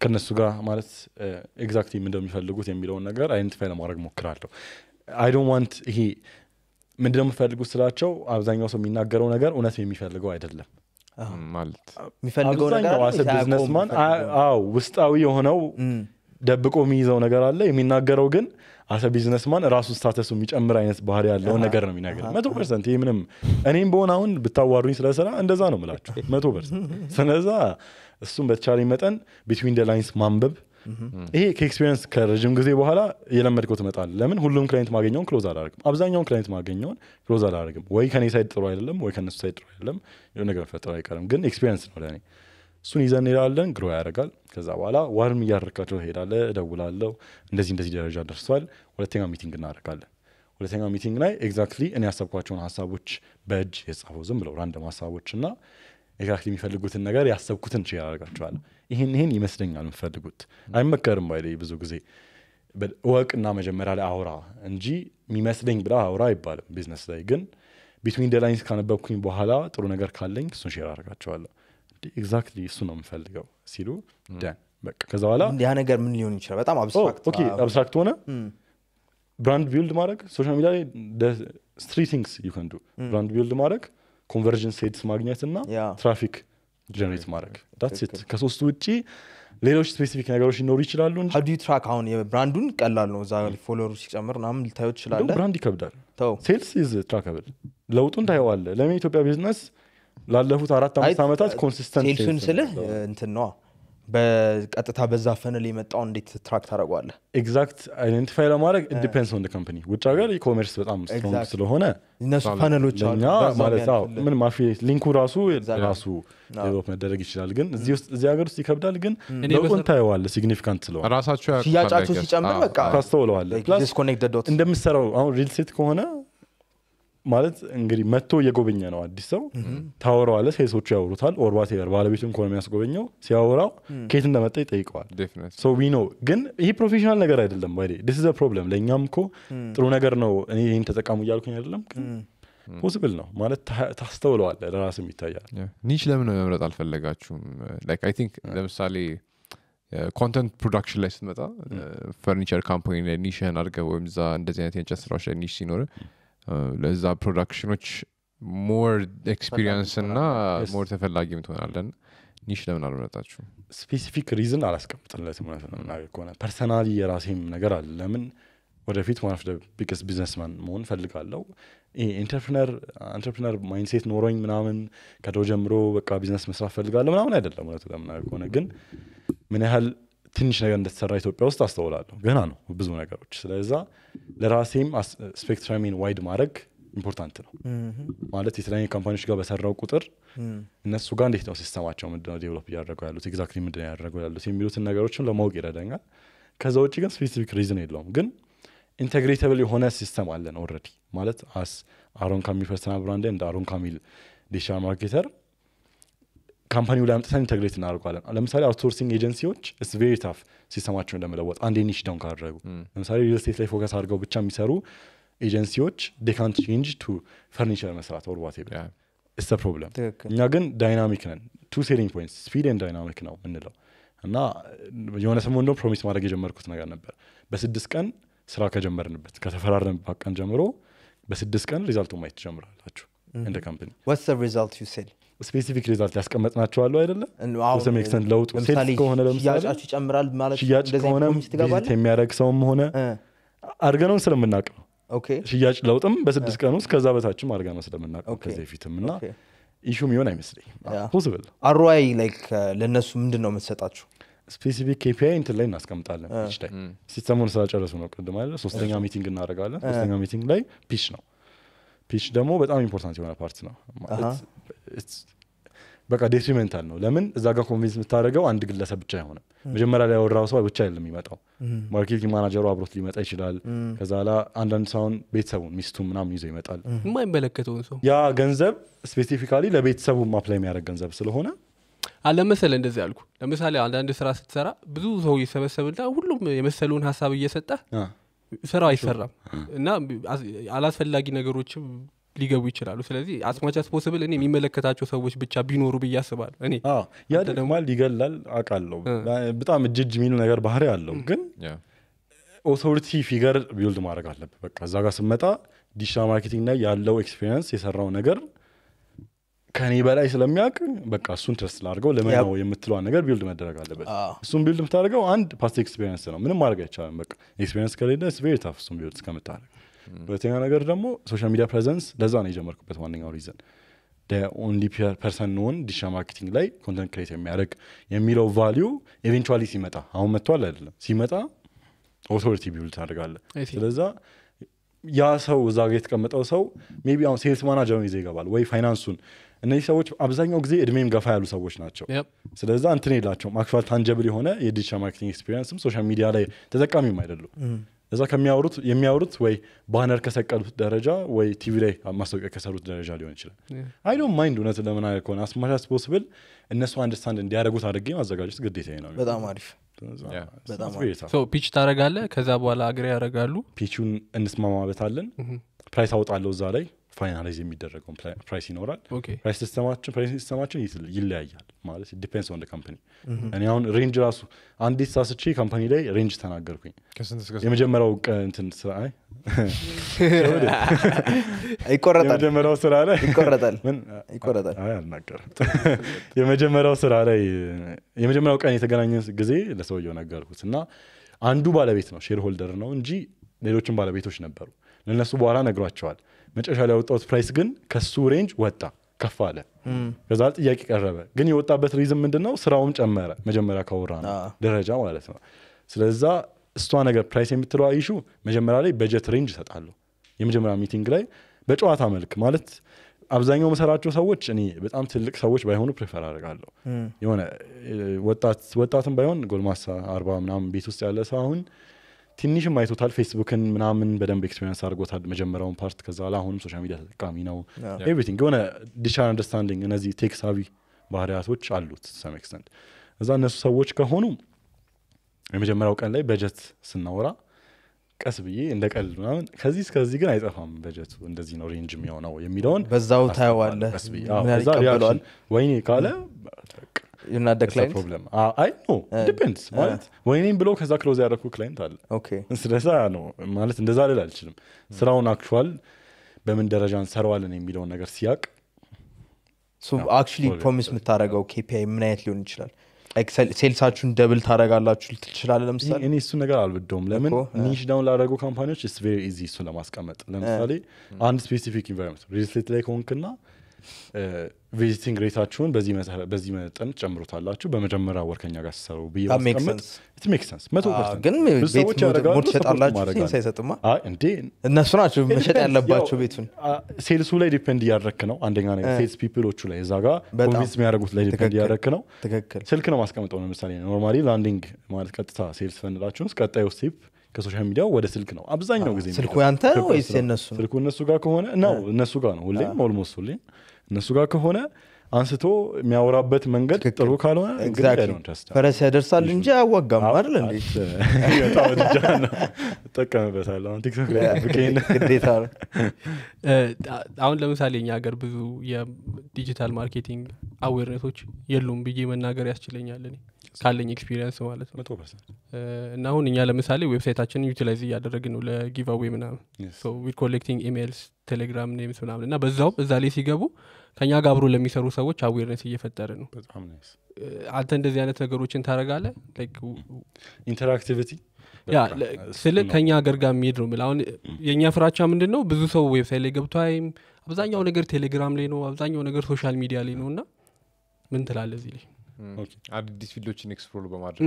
ከእነሱ ጋር ማለት ኤግዛክት እንደሚፈልጉት የሚለውን ነገር አይደንቲፋይ ለማድረግ ሞክራለሁ አይ ዶንት ዋንት ይሄ ምንድነው የምፈልጉት ስላቸው አብዛኛው ሰው የሚናገረው ነገር እውነት የሚፈልገው አይደለም ማለት ውስጣዊ የሆነው ደብቆ የሚይዘው ነገር አለ የሚናገረው ግን አሰ ቢዝነስማን ራሱ ስታተሱ የሚጨምር አይነት ባህር ያለውን ነገር ነው የሚነገር። መቶ ፐርሰንት ይህ ምንም እኔም በሆን አሁን ብታዋሩኝ ስለስራ እንደዛ ነው ምላችሁ መቶ ፐርሰንት። ስለዛ እሱም በተቻለ መጠን ቢትዊን ደ ላይንስ ማንበብ ይሄ ከኤክስፔሪንስ ከረዥም ጊዜ በኋላ የለመድከው ትመጣል። ለምን ሁሉም ክላይንት ማገኘውን ክሎዝ አላደርግም፣ አብዛኛውን ክላይንት ማገኘውን ክሎዝ አላደርግም። ወይ ከኔ ሳይድ ጥሩ አይደለም፣ ወይ ከነሱ ሳይድ ጥሩ አይደለም፣ ነገር መፈጠሩ አይቀርም። ግን ኤክስፔሪንስ ነው ለእኔ እሱን ይዘን እንሄዳለን። ግሮ ያደርጋል። ከዛ በኋላ ዋርም እያደረካቸው ሄዳለ። እደውላለሁ፣ እንደዚህ እንደዚህ ደረጃ ደርሷል። ሁለተኛ ሚቲንግ እናደርጋለን። ሁለተኛ ሚቲንግ ላይ ኤግዛክትሊ እኔ ያሰብኳቸውን ሀሳቦች በእጅ የጻፈው ዝም ብለው ራንደም ሀሳቦች እና ኤግዛክትሊ የሚፈልጉትን ነገር ያሰብኩትን ሼር አደርጋቸዋለሁ። ይህን ይህን ይመስለኛል የምፈልጉት። አይመከርም ባይ ብዙ ጊዜ እና መጀመሪያ ላይ አውራ እንጂ የሚመስለኝ ብላ አውራ አይባልም። ቢዝነስ ላይ ግን ቢትዊን ደላይንስ ካነበብኩኝ በኋላ ጥሩ ነገር ካለኝ እሱን ሽር አደርጋቸዋለሁ። ኤግዛክትሊ እሱ ነው የምፈልገው ሲሉ ከዛ በኋላ ያ ነገር ምን ሊሆን ይችላል? በጣም አብስትራክት ሆነ። ብራንድ ቢልድ ማድረግ ሶሻል ሚዲያ ላይ ስትሪ ቲንግስ ዩ ከን ብራንድ ቢልድ ማድረግ፣ ኮንቨርዥን ሴድስ ማግኘት እና ትራፊክ ጀነሬት ማድረግ ዳትስ ኢት። ከሶስቱ ውጭ ሌሎች ስፔሲፊክ ነገሮች ሊኖሩ ይችላሉ እንጂ ሀው ትራክ አሁን ብራንዱን ቀላል ነው። እዛ ፎሎወሩ ሲጨምር ናም ልታዩ ትችላለ። ብራንድ ይከብዳል። ሴልስ ኢዝ ትራካብል። ለውጡን ታየዋለ። ለምን ኢትዮጵያ ቢዝነስ ላለፉት አራት አምስት ዓመታት ኮንሲስተንት ሴልሱን ስልህ እንትን ነዋ በቀጥታ በዛ ፈንል የመጣው እንዴት ትራክ ታደረጓለ ኤግዛክት አይደንቲፋይ ለማድረግ ኢንዲፔንስ ኦን ካምፕኒ ውጭ ሀገር ኢኮሜርስ በጣም ስትሮንግ ስለሆነ እነሱ ፈንሎች ማለት ምን ማፊ ሊንኩ ራሱ ራሱ ዴቨሎፕ መደረግ ይችላል ግን እዚህ ሀገር ውስጥ ይከብዳል ግን ለቁን ታየዋለ ሲግኒፊካንት ስለሆነ ሽያጫቸው ሲጨምር በቃ ታስተውለዋለ እንደምሰራው አሁን ሪል ሴት ከሆነ ማለት እንግዲህ መጥቶ እየጎበኘ ነው። አዲስ ሰው ታወረዋለ ሴሶቹ ያወሩታል። ኦርባት ይበር እንኳ ከሆነ የሚያስጎበኘው ሲያወራው ኬት እንደመጣ ይጠይቀዋል። ሶ ኖ ግን ይህ ፕሮፌሽናል ነገር አይደለም። ወይ ዲስ ዘ ፕሮብለም። ለእኛም እኮ ጥሩ ነገር ነው። እኔ ይህን ተጠቀሙ እያልኩኝ አይደለም፣ ፖስብል ነው ማለት ታስተውለዋለ ለራስም ይታያል። ኒች ለምን መምረጥ አልፈለጋችሁም? ቲንክ ለምሳሌ ኮንተንት uh, ፕሮዳክሽን ላይ ስትመጣ ፈርኒቸር ካምፓኒ uh, ላይ ኒሽህን አድርገህ ወይም እዛ እንደዚህ አይነት የእንጨት ስራዎች ላይ ኒሽ ሲኖር ለዛ ፕሮዳክሽኖች ሞር ኤክስፒሪንስ እና ሞር ተፈላጊ ምትሆናለን ኒሽ ለምን አልመጣችሁ ስፔሲፊክ ሪዝን አላስቀምጥለትም ነገር ከሆነ ፐርሰናሊ የራሴም ነገር አለ ለምን ወደፊት ዋን ኦፍ ቢግስት ቢዝነስማን መሆን ፈልጋለው ኢንተርፕነር ማይንሴት ኖሮኝ ምናምን ከዶ ጀምሮ በቃ ቢዝነስ መስራት ፈልጋለሁ ምናምን አይደለም እውነቱ ለምናገር ከሆነ ግን ምን ያህል ትንሽ ነገር እንደተሰራ ኢትዮጵያ ውስጥ አስተውላለሁ። ገና ነው ብዙ ነገሮች። ስለዛ ለራሴም ስፔክትራሚን ዋይድ ማድረግ ኢምፖርታንት ነው ማለት የተለያዩ ካምፓኒዎች ጋር በሰራው ቁጥር እነሱ ጋር እንዴት ነው ሲስተማቸው፣ ምንድነው ዴቨሎፕ እያደረገው ያሉት፣ ኤግዛክትሊ ምንድነው ያደረገው ያሉት የሚሉትን ነገሮችን ለማወቅ ይረደኛል ከዛ ውጭ ግን ስፔሲፊክ ሪዝን የለውም። ግን ኢንቴግሬተብል የሆነ ሲስተም አለን ኦረዲ ማለት አስ አሮን ካሚል ፐርሰናል ብራንድ እንደ አሮን ካሚል ዲሻ ማርኬተር ካምፓኒው ላይ አምጥተን ኢንተግሬት እናደርጓለን። ለምሳሌ አውትሶርሲንግ ኤጀንሲዎች ስ ቬሪ ታፍ ሲስተማቸውን ለመለወጥ አንዴ ኒሽ ዳውን ካደረጉ፣ ለምሳሌ ሪል ስቴት ላይ ፎከስ አድርገው ብቻ የሚሰሩ ኤጀንሲዎች ዴካንት ቼንጅ ቱ ፈርኒቸር መስራት ወርዋት ዋቴ እስ ፕሮብለም። እኛ ግን ዳይናሚክ ነን። ቱ ሴሊንግ ፖንት ስፒድን ዳይናሚክ ነው የምንለው እና የሆነ ሰሞን ደ ፕሮሚስ ማድረግ የጀመርኩት ነገር ነበር። በስድስት ቀን ስራ ከጀመርንበት ከተፈራረምንበት ቀን ጀምሮ በስድስት ቀን ሪዛልቱ ማየት ትጀምራላችሁ እንደ ካምፕኒ ሪዛልት ዩ ሴል ስፔሲፊክ ሪዛልት ያስቀመጥናቸው አሉ አይደለም ሰም ለውጡ ከሆነ ለምሳሌ ይጨምራል ማለት ሽያጭ ከሆነ የሚያደረግ ሰውም ሆነ አድርገነውን ስለምናቅ ነው ሽያጭ ለውጥም በስድስት ቀን ውስጥ ከዛ በታችም አድርገ ነው ስለምናቅ ከዚህ በፊትም እና ኢሹ የሚሆን አይመስለኝ ብል አሮይ ላይክ ለእነሱ ምንድን ነው የምትሰጣችሁ ስፔሲፊክ ኬፒይ እንትን ላይ እናስቀምጣለን ፒች ላይ ሲስተሙን ስላጨረሱ ነው ቅድም አለ ሶስተኛ ሚቲንግ እናደርጋለን ሶስተኛ ሚቲንግ ላይ ፒች ነው ፒች ደግሞ በጣም ኢምፖርታንት የሆነ ፓርት ነው በቃ ዴትሪመንታል ነው። ለምን እዛ ጋር ኮንቪንስ የምታደርገው አንድ ግለሰብ ብቻ አይሆንም። መጀመሪያ ላይ ያወራው ሰው ብቻ አይደለም የሚመጣው። ማርኬቲንግ ማናጀሩ አብሮት ሊመጣ ይችላል። ከዛ ኋላ አንዳንድ ሰውን ቤተሰቡን፣ ሚስቱ ምናምን ይዞ ይመጣል። የማይመለከተውን ሰው ያ ገንዘብ ስፔሲፊካሊ ለቤተሰቡ ማፕላይ የሚያደረግ ገንዘብ ስለሆነ አለመሰለ እንደዚህ አልኩ ለምሳሌ አንዳንድ ስራ ስትሰራ ብዙ ሰው ይሰበሰብና ሁሉም የመሰለውን ሀሳብ እየሰጠ ስራ አይሰራም እና አላስፈላጊ ነገሮችም ሊገቡ ይችላሉ። ስለዚህ አስማቻ ስፖስብል እኔ የሚመለከታቸው ሰዎች ብቻ ቢኖሩ ብዬ አስባለሁ። እኔ ያደግማል፣ ይገላል፣ አውቃለሁ። በጣም እጅጅ የሚል ነገር ባህሪ አለው፣ ግን ኦቶሪቲ ፊገር ቢውልድ ማድረግ አለብህ። በቃ እዛ ጋር ስመጣ ዲጂታል ማርኬቲንግ ላይ ያለው ኤክስፔሪንስ የሰራው ነገር ከኔ በላይ ስለሚያውቅ በቃ እሱን ትረስት ላድርገው ለመናው የምትለዋን ነገር ቢልድ መደረግ አለበት። እሱን ቢልድ የምታደርገው አንድ ፓስት ኤክስፔሪንስ ነው። ምንም ማድረግ አይቻልም። በቃ ኤክስፔሪንስ ከሌለ ስቬሪ እሱን ቢልድ እስከምታደርግ ሁለተኛ ነገር ደግሞ ሶሻል ሚዲያ ፕሬዘንስ ለዛ ነው የጀመርኩበት ዋነኛው ሪዘን ኦንሊ ፐርሰን ንሆን ዲሻ ማርኬቲንግ ላይ ኮንተንት ክሬት የሚያደርግ የሚለው ቫሊዩ ኤቨንቹዋሊ ሲመጣ አሁን መጥቷል አይደለም ሲመጣ ኦቶሪቲ ቢውል ታደርጋለ ስለዛ ያ ሰው እዛ ጋር የተቀመጠው ሰው ቢ አሁን ሴልስ ማናጀሩን ይዘ ይገባል ወይ ፋይናንሱን እነዚህ ሰዎች አብዛኛው ጊዜ እድሜም ገፋ ያሉ ሰዎች ናቸው ስለዛ እንትን የላቸው አክቹዋል ታንጀብል የሆነ የዲጂታል ማርኬቲንግ ኤክስፔሪንስም ሶሻል ሚዲያ ላይ ተጠቃሚም አይደሉም mm. እዛ ከሚያወሩት የሚያወሩት ወይ ባነር ከሰቀሉት ደረጃ ወይ ቲቪ ላይ ማስታወቂያ ከሰሩት ደረጃ ሊሆን ይችላል። አይዶ ማይንድ እውነት ለመናገር ከሆነ አስማሽ አስ ፖስብል እነሱ አንደርስታንድ እንዲያደረጉት አድርጌ ማዘጋጀት ግዴታ ነው። በጣም አሪፍ ፒች ታደረጋለ። ከዛ በኋላ አግሬ ያደረጋሉ። ፒቹን እንስማማበታለን። ፕራይስ አወጣለሁ እዛ ላይ ፋይናላይዝ የሚደረገውን ፕራይስ ይኖራል። ፕራይስ ሲስተማችን ፕራይስ ሲስተማችን ይለያያል ማለት ዲፔንስ ኦን ካምፓኒ። እኔ አሁን ሬንጅ ራሱ አንዲት ሳስቼ ካምፓኒ ላይ ሬንጅ ተናገርኩኝ። የመጀመሪያው እንትን ስራ ይቆረጣል። ስራ ላይ ይቆረጣል ይቆረጣል። አልናገርም። የመጀመሪያው ስራ ላይ የመጀመሪያው ቀን የተገናኘ ጊዜ ለሰውየው ነገርኩት እና አንዱ ባለቤት ነው ሼር ሆልደር ነው እንጂ ሌሎችን ባለቤቶች ነበሩ። ለእነሱ በኋላ ነግሯቸዋል መጨረሻ ላይ ያወጣሁት ፕራይስ ግን ከሱ ሬንጅ ወጣ ከፍ አለ። ከዛ ጥያቄ ቀረበ። ግን የወጣበት ሪዝም ምንድነው? ስራውም ጨመረ መጀመሪያ ካወራ ነው ደረጃ ማለት ነው። ስለዛ እሷ ነገር ፕራይስ የምትለዋ ይሹ መጀመሪያ ላይ በጀት ሬንጅ እሰጣለሁ። የመጀመሪያ ሚቲንግ ላይ በጨዋታ መልክ ማለት አብዛኛው መሰራቸው ሰዎች እኔ በጣም ትልቅ ሰዎች ባይሆኑ ፕሪፈር አደርጋለሁ። የሆነ ወጣትም ባይሆን ጎልማሳ አርባ ምናምን ቤት ውስጥ ያለ ሰው አሁን ትንሽም አይቶታል። ፌስቡክን ምናምን በደንብ ኤክስፔሪንስ አድርጎታል። መጀመሪያውን ፓርት ከዛ ላ አሁንም ሶሻል ሚዲያ ተጠቃሚ ነው። ኤቭሪቲንግ የሆነ ዲሻ አንደርስታንዲንግ እነዚህ ቴክ ባህርያቶች አሉት ሰም ኤክስተንት። እዛ እነሱ ሰዎች ከሆኑ የመጀመሪያው ቀን ላይ በጀት ስናወራ ቀስ ብዬ እንደ ቀል ምናምን ከዚህ እስከዚህ ግን አይጠፋም በጀቱ እንደዚህ ነው ሬንጅ የሚሆነው የሚለውን በዛው ታየዋለ ወይኔ ካለ ዩና ክላይንት ፕሮብለም አይ ኖ ዲፔንድስ ማለት ወይኔም ብሎ ከዛ ክሎዝ ያደረኩ ክላይንት አለ ስለዛ ነው ማለት እንደዛ ልል አልችልም hmm. ስራውን አክቹዋል በምን ደረጃ እንሰረዋለን የሚለውን ነገር ሲያቅ አክ ፕሮሚስ የምታደረገው ኬፒይ ምን አይነት ሊሆን ይችላል ሴልሳችሁን ደብል ታደረጋላችሁ ትችላለ ለምሳሌ እኔ እሱ ነገር አልብደውም ለምን ኒሽ ዳውን ላደረጉ ካምፓኒዎች ስ ቬሪ ኢዚ እሱን ለማስቀመጥ ለምሳሌ uh. አንድ ስፔሲፊክ ኢንቫይሮንመንት ሪል ላይ ከሆንክና ቪዚቲንግ ሬታችሁን በዚህ መጠን ጨምሮታላችሁ በመጀመሪያ ወር ከኛ ጋር ሲሰሩ ብዬ እነሱ ናቸው መሸጥ ያለባቸው ቤቱን ሴልሱ ላይ ዲፔንድ እያደረክ ነው አንደኛ ሴልስ ፒፕሎቹ ላይ እዛ ጋር ኮንቪንስ የሚያደርጉት ላይ ዲፔንድ እያደረክ ነው ስልክ ነው ማስቀምጠው ነው ምሳሌ ኖርማሊ ላንዲንግ ማለት ቀጥታ ሴልስ ፈንላችሁን ቀጣዩ ስቴፕ ከሶሻል ሚዲያው ወደ ስልክ ነው አብዛኛው ጊዜ ስልኩ ያንተ ወይስ እነሱ ስልኩ እነሱ ጋር ከሆነ ነው እነሱ ጋር ነው ሁሌም ኦልሞስት ሁሌም እነሱ ጋር ከሆነ አንስቶ የሚያወራበት መንገድ ጥሩ ካልሆነ ፈረስ ያደርሳል እንጂ አያዋጋም አይደል እጠቀምበታለሁ። አሁን ለምሳሌ እኛ ሀገር ብዙ የዲጂታል ማርኬቲንግ አዌርነቶች የሉም ብዬ መናገር ያስችለኛል ካለኝ ኤክስፒሪንስ ማለት ነው። እና አሁን እኛ ለምሳሌ ዌብሳይታችንን ዩቲላይዝ እያደረግን ነው ለጊቫዌ ምናምን ዊድ ኮሌክቲንግ ኢሜይልስ ቴሌግራም ኔምስ ምናምን እና በዛውም እዛ ላይ ሲገቡ ከኛ ጋር አብሮ ለሚሰሩ ሰዎች አዌርነስ እየፈጠረ ነው አንተ እንደዚህ አይነት ነገሮችን ታደረጋለ ኢንተራክቲቪቲ ያ ስል ከኛ ሀገር ጋር የሚሄድ ነው ምል አሁን የእኛ ፍራቻ ምንድን ነው ብዙ ሰው ዌብሳይት ላይ ገብቶ አይም አብዛኛው ነገር ቴሌግራም ላይ ነው አብዛኛው ነገር ሶሻል ሚዲያ ላይ ነው እና ምን ትላለ እዚህ ላይ አዲስ ፊልዶችን ኤክስፕሎር በማድረግ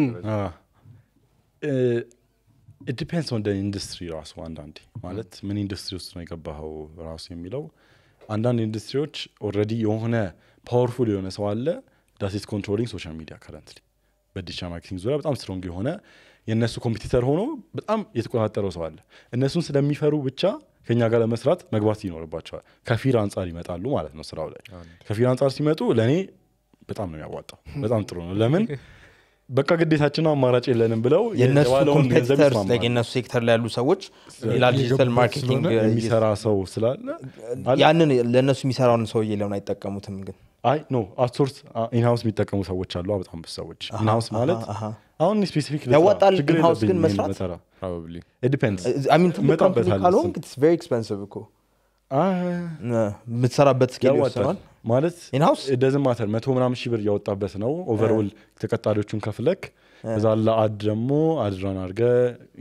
ኢት ዲፔንድስ ኢንዱስትሪ ራሱ አንዳንዴ ማለት ምን ኢንዱስትሪ ውስጥ ነው የገባኸው ራሱ የሚለው አንዳንድ ኢንዱስትሪዎች ኦረዲ የሆነ ፓወርፉል የሆነ ሰው አለ ዳሴት ኮንትሮሊንግ ሶሻል ሚዲያ ከረንትሊ በዲጂታል ማርኬቲንግ ዙሪያ በጣም ስትሮንግ የሆነ የእነሱ ኮምፒቲተር ሆኖ በጣም የተቆጣጠረው ሰው አለ። እነሱን ስለሚፈሩ ብቻ ከኛ ጋር ለመስራት መግባት ይኖርባቸዋል። ከፊር አንጻር ይመጣሉ ማለት ነው ስራው ላይ። ከፊር አንጻር ሲመጡ ለእኔ በጣም ነው የሚያዋጣው። በጣም ጥሩ ነው። ለምን በቃ ግዴታችን አማራጭ የለንም ብለው የነሱ ሴክተር ላይ ያሉ ሰዎች ሌላ ዲጂታል ማርኬቲንግ የሚሰራ ሰው ስላለ ያንን ለእነሱ የሚሰራውን ሰው ለምን አይጠቀሙትም ግን አይ ኖ አውትሶርስ ኢንሃውስ የሚጠቀሙ ሰዎች አሉ በጣም ብዙ ሰዎች ኢንሃውስ ማለት አሁን ስፔሲፊክ ያዋጣል ኢንሃውስ ግን መስራት uh, ካልሆንክ ኤክስፐንሲቭ እኮ የምትሰራበት ስኬል ይወሰናል ማለት ኢንሃውስ ደዝን ማተር መቶ ምናምን ሺህ ብር እያወጣበት ነው ኦቨርል ተቀጣሪዎቹን ከፍለክ እዛ ለአድ ደግሞ አድራን አድርገ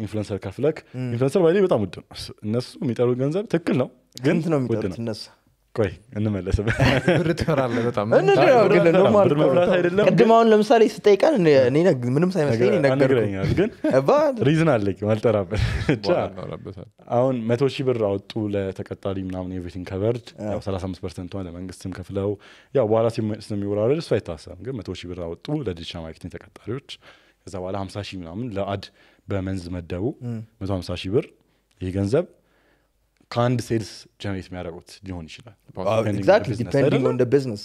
ኢንፍሉንሰር ከፍለክ ኢንፍሉንሰር mm. ባይ በጣም ውድ ነው እነሱ የሚጠሩት ገንዘብ ትክክል ነው ግን ነው ነው ቆይ እንመለስም ብር ትፈራለህ በጣም ቅድም ለምሳሌ ስጠይቀን ምንም ሳይመስለኝ ሪዝን አለ አልጠራበት አሁን መቶ ሺህ ብር አወጡ ለተቀጣሪ ምናምን ኤቭሪቲንግ ከቨርድ ሰላሳ አምስት ፐርሰንቷን ለመንግስትም ከፍለው ያው በኋላ ስለሚወራረድ እሱ አይታሰብም ግን መቶ ሺህ ብር አወጡ ለዲጂታል ማርኬቲንግ ተቀጣሪዎች ከዛ በኋላ ሀምሳ ሺህ ምናምን ለአድ በመንዝ መደቡ መቶ ሀምሳ ሺህ ብር ይህ ገንዘብ ከአንድ ሴልስ ጀነሬት የሚያደርጉት ሊሆን ይችላል ቢዝነስ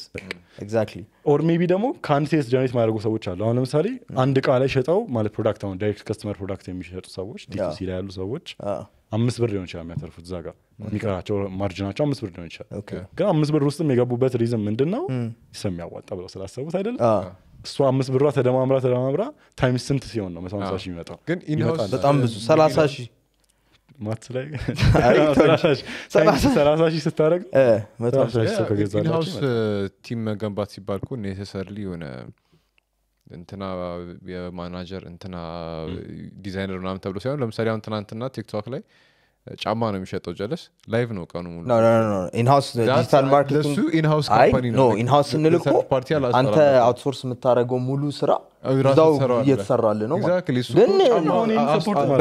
ኦር ሜቢ ደግሞ ከአንድ ሴልስ ጀነሬት የሚያደርጉ ሰዎች አሉ። አሁን ለምሳሌ mm. አንድ እቃ ላይ ሸጠው ማለት ፕሮዳክት አሁን ዳይሬክት ከስተመር ፕሮዳክት የሚሸጡ ሰዎች ዲሲ ላይ ያሉ ሰዎች ah. አምስት ብር ሊሆን ይችላል የሚያተርፉት እዛ ጋር የሚቀራቸው ማርጅናቸው አምስት ብር ሊሆን ይችላል። ግን አምስት ብር ውስጥም የገቡበት ሪዝም ምንድን ነው? ሰሚያዋጣ mm. ብለው ስላሰቡት አይደለም ah. እሱ አምስት ብሯ ተደማምራ ተደማምራ ታይምስ ስንት ሲሆን ነው መቶ ሀምሳ ሺህ የሚመጣው? ግን በጣም ብዙ ሰላሳ ሺህ ማትስላይ ሰላሳ መገንባት ሲባል እኮ የሆነ እንትና የማናጀር እንትና ዲዛይነር ምናምን ተብሎ ሳይሆን ለምሳሌ አሁን ትናንትና ቲክቶክ ላይ ጫማ ነው የሚሸጠው ጀለስ ላይቭ ነው ቀኑ ሙሉ ኢንሃውስ ስንል አንተ አውትሶርስ የምታደረገው ሙሉ ስራ እየተሰራል ነው ግን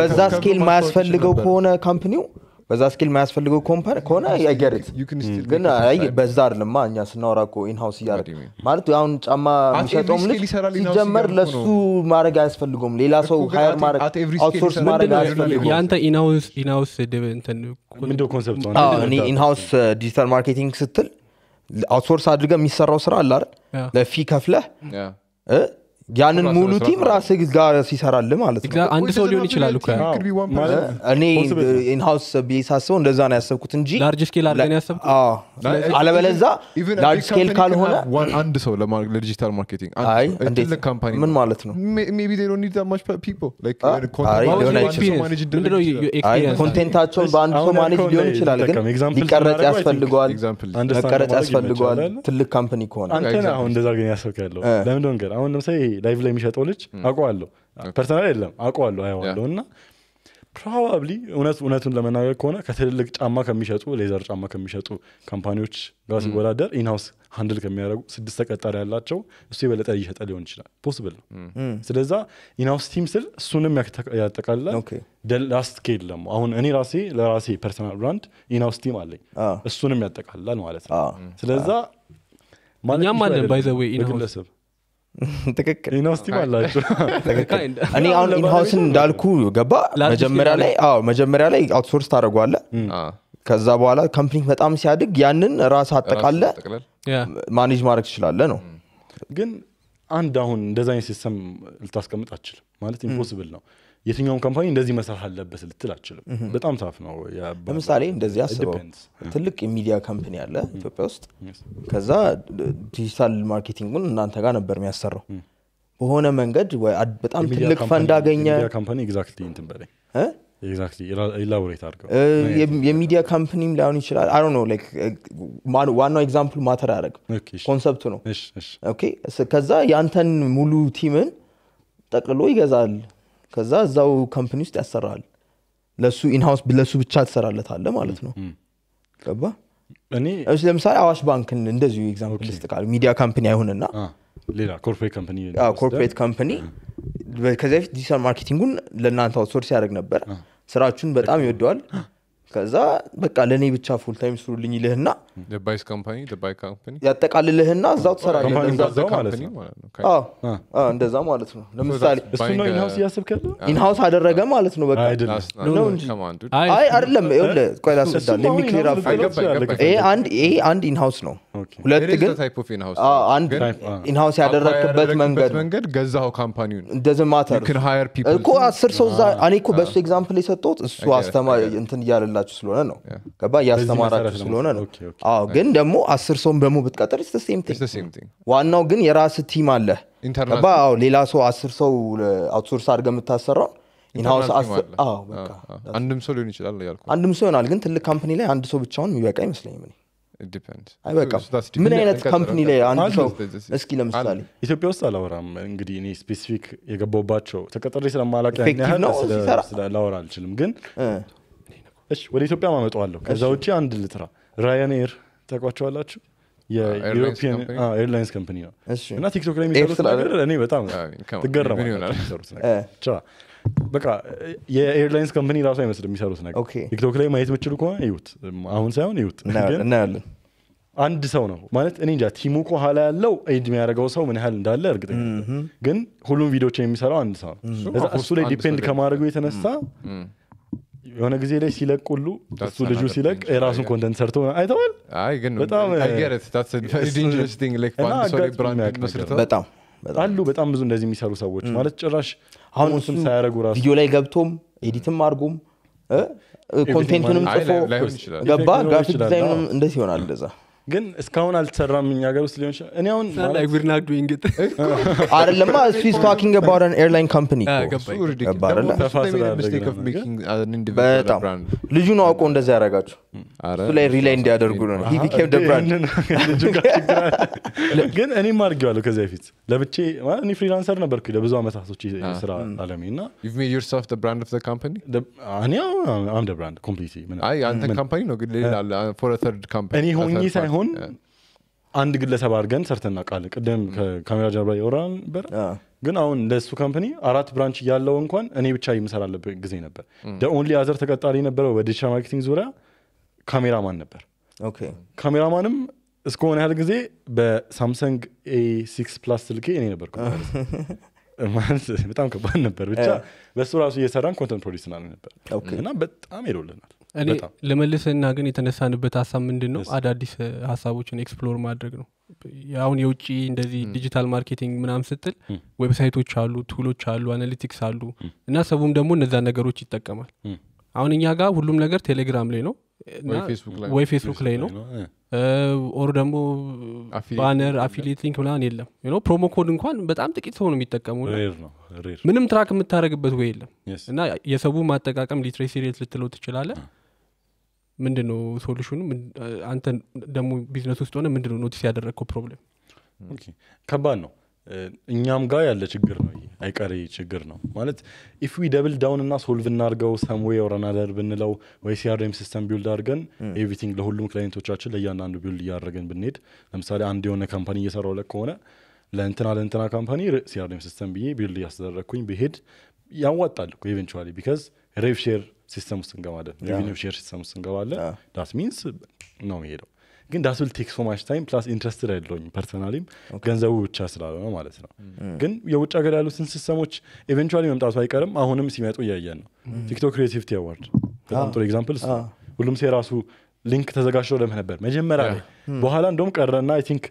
በዛ ስኬል ማያስፈልገው ከሆነ ካምፕኒው በዛ ስኪል የማያስፈልገው ከሆነ ያገርት ግን በዛ አይደለማ እኛ ስናወራ እኮ ኢንሃውስ እያደረግ ማለት አሁን ጫማ የሚሸጠውም ልጅ ሲጀመር ለሱ ማድረግ አያስፈልገውም ሌላ ሰው ሀየር ማድረግ አውትሶርስ ማድረግ አያስፈልገውም የአንተ ኢንሃውስ ኢንሃውስ ዲጂታል ማርኬቲንግ ስትል አውትሶርስ አድርገ የሚሰራው ስራ አላረ ለፊ ከፍለህ ያንን ሙሉ ቲም ራስህ ጋር ሲሰራል ማለት ነው። አንድ ሰው ሊሆን ይችላል እኔ ኢንሃውስ ብዬ ሳስበው እንደዛ ነው ያሰብኩት እንጂ ላርጅ ስኬል አድርገን ያሰብኩት። አለበለዛ ላርጅ ስኬል ካልሆነ አንድ ሰው ለዲጂታል ማርኬቲንግ ምን ማለት ነው ኮንቴንታቸውን uh, በአንድ ሰው ማኔጅ ሊሆን ይችላል፣ ግን ሊቀረጽ ያስፈልገዋል መቀረጽ ያስፈልገዋል ትልቅ ካምፓኒ ከሆነ። አንተ አሁን እንደዛ ግን ያሰብክ ያለው ለምን ለምንድን አሁን ለምሳሌ ላይቭ ላይ የሚሸጠው ልጅ አውቀዋለሁ ፐርሰናል የለም አውቀዋለሁ አይዋለሁ እና ፕሮባብሊ እውነት እውነቱን ለመናገር ከሆነ ከትልልቅ ጫማ ከሚሸጡ ሌዘር ጫማ ከሚሸጡ ካምፓኒዎች ጋር ሲወዳደር ኢንሃውስ ሀንድል ከሚያደረጉ ስድስት ተቀጣሪ ያላቸው እሱ የበለጠ እየሸጠ ሊሆን ይችላል ፖስብል ነው ስለዛ ኢንሃውስ ቲም ስል እሱንም ያጠቃልላል ላስት ኬድ ደግሞ አሁን እኔ ራሴ ለራሴ ፐርሰናል ብራንድ ኢንሃውስ ቲም አለኝ እሱንም ያጠቃልላል ማለት ነው ስለዛ እኛም አለን ባይዘወይ ግለሰብ ትክክል ኢንሃውስ ቲም እኔ አሁን ኢንሃውስን እንዳልኩ ገባ መጀመሪያ ላይ መጀመሪያ ላይ አውትሶርስ ታደረጓለ ከዛ በኋላ ካምፕኒ በጣም ሲያድግ ያንን ራስ አጠቃለ ማኔጅ ማድረግ ትችላለ ነው mm. ግን አንድ አሁን እንደዛ አይነት ሲስተም ልታስቀምጥ አችልም ማለት ኢምፖስብል mm. ነው የትኛውም ካምፓኒ እንደዚህ መስራት አለበት ልትል አችልም። በጣም ታፍ ነው። ለምሳሌ እንደዚህ አስበው ትልቅ የሚዲያ ካምፕኒ አለ ኢትዮጵያ ውስጥ። ከዛ ዲጂታል ማርኬቲንግን እናንተ ጋር ነበር የሚያሰራው በሆነ መንገድ በጣም ትልቅ ፈንድ አገኘ። የሚዲያ ካምፕኒም ሊሆን ይችላል። አይ ዋናው ኤግዛምፕል ማተር ያደረግ ኮንሰፕት ነው። ከዛ ያንተን ሙሉ ቲምን ጠቅሎ ይገዛል። ከዛ እዛው ካምፕኒ ውስጥ ያሰራል ለሱ ኢንሃውስ ለሱ ብቻ ትሰራለታለ ማለት ነው ገባ እኔ ለምሳሌ አዋሽ ባንክን እንደዚሁ ኤግዛምፕል ልስጥ ቃል ሚዲያ ካምፕኒ አይሁንና ሌላ ኮርፖሬት ካምፕኒ ኮርፖሬት ካምፕኒ በፊት ዲጂታል ማርኬቲንጉን ለእናንተ አውትሶርስ ያደርግ ነበር ስራችሁን በጣም ይወደዋል ከዛ በቃ ለእኔ ብቻ ፉል ታይም ስሩልኝ ይልህና ያጠቃልልህና እዛው ትሰራለህ ማለት ነው ለምሳሌ ኢንሃውስ uh, አደረገ ማለት ነው በቃ አይደለም ቆይ ላስወዳል አንድ ኢንሃውስ ነው ሁለት ግን ኢንሃውስ ያደረግክበት መንገድ መንገድ ገዛው ካምፓኒውን እኮ አስር ሰው ዛ ah. እኔ እኮ ah. በእሱ ኤግዛምፕል የሰጠሁት እሱ አስተማ እንትን እያለላችሁ ስለሆነ ነው ገባ እያስተማራችሁ ስለሆነ ነው አዎ ግን ደግሞ አስር ሰውን ደግሞ ብትቀጠር ሴም ዋናው ግን የራስ ቲም አለ ገባ አዎ ሌላ ሰው አስር ሰው አውትሶርስ አድርገ የምታሰራው ah, አንድም ሰው ሊሆን ይችላል አንድም ሰው ይሆናል ግን ትልቅ ካምፕኒ ላይ አንድ ሰው ብቻውን የሚበቃ ይመስለኝ ምን አይነት ካምፕኒ ላይ አንድ ሰው እስኪ ለምሳሌ ኢትዮጵያ ውስጥ አላወራም። እንግዲህ እኔ ስፔሲፊክ የገባባቸው ተቀጠሬ ስለማላቅ ላወራ አልችልም፣ ግን እሺ ወደ ኢትዮጵያ ማመጠዋለሁ ከዛ ውጭ አንድ ልትራ ራያን ኤር ታውቋቸዋላችሁ? የዩሮፒያን ኤርላይንስ ካምፕኒ ነው እና ቲክቶክ ላይ የሚሰሩት ነገር እኔ በጣም ትገረማ ትገረማለህ። በቃ የኤርላይንስ ካምፕኒ ራሱ አይመስል የሚሰሩት ነገር ቲክቶክ ላይ ማየት ምችሉ ከሆነ ይዩት። አሁን ሳይሆን ይዩት፣ እናያለን። አንድ ሰው ነው ማለት እኔ እንጃ ቲሙ ከኋላ ያለው ኤድ የሚያደርገው ሰው ምን ያህል እንዳለ እርግጠኛ ግን ሁሉም ቪዲዮችን የሚሰራው አንድ ሰው ነው። እሱ ላይ ዲፔንድ ከማድረጉ የተነሳ የሆነ ጊዜ ላይ ሲለቅ ሁሉ እሱ ልጁ ሲለቅ የራሱን ኮንተንት ሰርቶ አይተዋል። በጣም አሉ በጣም ብዙ እንደዚህ የሚሰሩ ሰዎች ማለት ጭራሽ አሁን እሱም ሳያደርጉ ቪዲዮ ላይ ገብቶም ኤዲትም አድርጎም ኮንቴንቱንም ጽፎ ገባ፣ ግራፊክ ዲዛይኑም እንደት ይሆናል ዛ ግን እስካሁን አልተሰራም እኛ ገር ውስጥ ሊሆን እኔ አሁን like we're not doing አይደለማ እሱ is talking በጣም አውቆ እንደዛ ያደረጋችሁ እሱ ላይ ሪላይ እንዲያደርጉ ነው። ግን እኔም አድርጌዋለሁ ከዚህ ፊት ለብቼ እኔ ፍሪላንሰር ነበርኩ ለብዙ አመታቶች ስራ አለሜ እና you've made እኔ አይ አንተ ካምፓኒ ነው ግን ሌላ እኔ ሆኜ ሳይሆን ሳይሆን አንድ ግለሰብ አድርገን ሰርተን እናውቃለን። ቅድም ከካሜራ ጀርባ የወራ ነበር። ግን አሁን ለሱ ካምፕኒ አራት ብራንች እያለው እንኳን እኔ ብቻ የምሰራለበት ጊዜ ነበር። ኦንሊ አዘር ተቀጣሪ ነበረው በዲጂታል ማርኬቲንግ ዙሪያ ካሜራማን ነበር። ካሜራማንም እስከሆነ ያህል ጊዜ በሳምሰንግ ኤ ሲክስ ፕላስ ስልኬ እኔ ነበር በጣም ከባድ ነበር። ብቻ በሱ ራሱ እየሰራን ኮንተንት ፕሮዲስ እናደርግ ነበር እና በጣም ሄዶልናል። እኔ ለመልስና ግን የተነሳንበት ሀሳብ ምንድን ነው አዳዲስ ሀሳቦችን ኤክስፕሎር ማድረግ ነው አሁን የውጭ እንደዚህ ዲጂታል ማርኬቲንግ ምናም ስትል ዌብሳይቶች አሉ ቱሎች አሉ አናሊቲክስ አሉ እና ሰቡም ደግሞ እነዛ ነገሮች ይጠቀማል አሁን እኛ ጋር ሁሉም ነገር ቴሌግራም ላይ ነው ወይ ፌስቡክ ላይ ነው ኦር ደግሞ ባነር አፊሊት ሊንክ ምናን የለም ፕሮሞ ኮድ እንኳን በጣም ጥቂት ሰው ነው የሚጠቀሙ ምንም ትራክ የምታደረግበት ወይ የለም እና የሰቡ ማጠቃቀም ሊትሬሲ ሬት ልትለው ትችላለ ምንድን ነው ሶሉሽኑ አንተ ደግሞ ቢዝነስ ውስጥ ሆነ ምንድን ነው ኖቲስ ያደረግከው ፕሮብለም ከባድ ነው እኛም ጋር ያለ ችግር ነው አይቀሪ ችግር ነው ማለት ኢፍ ዊ ደብል ዳውን እና ሶልቭ እናርገው ሰምዌ ወረናደር ብንለው ወይ ሲአርም ሲስተም ቢውልድ አድርገን ኤቭሪቲንግ ለሁሉም ክላይንቶቻችን ለእያንዳንዱ ቢውልድ እያደረገን ብንሄድ ለምሳሌ አንድ የሆነ ካምፓኒ እየሰራው ለክ ከሆነ ለእንትና ለእንትና ካምፓኒ ሲአርም ሲስተም ብዬ ቢውልድ እያስደረግኩኝ ብሄድ ያዋጣል ኢቨንቹዋሊ ቢካዝ ሬቭ ሼር ሲስተም ውስጥ እንገባለን። ሬቪኒው ሼር ሲስተም ውስጥ እንገባለን። ዳት ሚንስ ነው የሚሄደው። ግን ዳት ዊል ቴክ ሶ ማች ታይም ፕላስ ኢንትረስትድ አይደለሁኝ ፐርሰናሊም ገንዘቡ ብቻ ስላልሆነ ማለት ነው። ግን የውጭ ሀገር ያሉትን ሲስተሞች ኤቨንቹዋሊ መምጣቱ አይቀርም። አሁንም ሲመጡ እያየን ነው። ቲክቶክ ክሪኤቲቪቲ አዋርድ በጣም ጥሩ ኤግዛምፕል ሁሉም ሰው የራሱ ሊንክ ተዘጋጅቶ ለምህ ነበር መጀመሪያ ላይ። በኋላ እንደም ቀረና አይ ቲንክ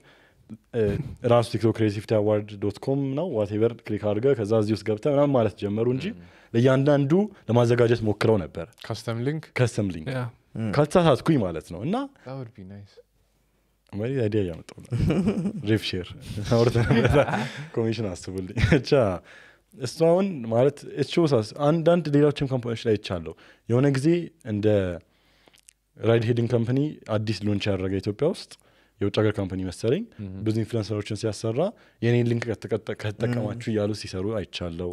ራሱ ቲክቶክ ክሬቲቪቲ አዋርድ ዶት ኮም ነው ዋቴቨር ክሊክ አድርገ ከዛ እዚህ ውስጥ ገብተ ምናምን ማለት ጀመሩ እንጂ ለእያንዳንዱ ለማዘጋጀት ሞክረው ነበር። ከስተም ሊንክ ከስተም ሊንክ ካልተሳሳትኩኝ ማለት ነው እና መሪ አይዲያ እያመጣሁ ሪፍ ሼር ኮሚሽን አስቡልኝ ብቻ እሱ አሁን ማለት እችሳስ አንዳንድ ሌላዎችም ካምፓኒዎች ላይ ይቻለሁ የሆነ ጊዜ እንደ ራይድ ሄድንግ ካምፕኒ አዲስ ሎንች ያደረገ ኢትዮጵያ ውስጥ የውጭ ሀገር ካምፓኒ መሰለኝ ብዙ ኢንፍሉንሰሮችን ሲያሰራ የኔን ሊንክ ከተጠቀማችሁ እያሉ ሲሰሩ አይቻለው።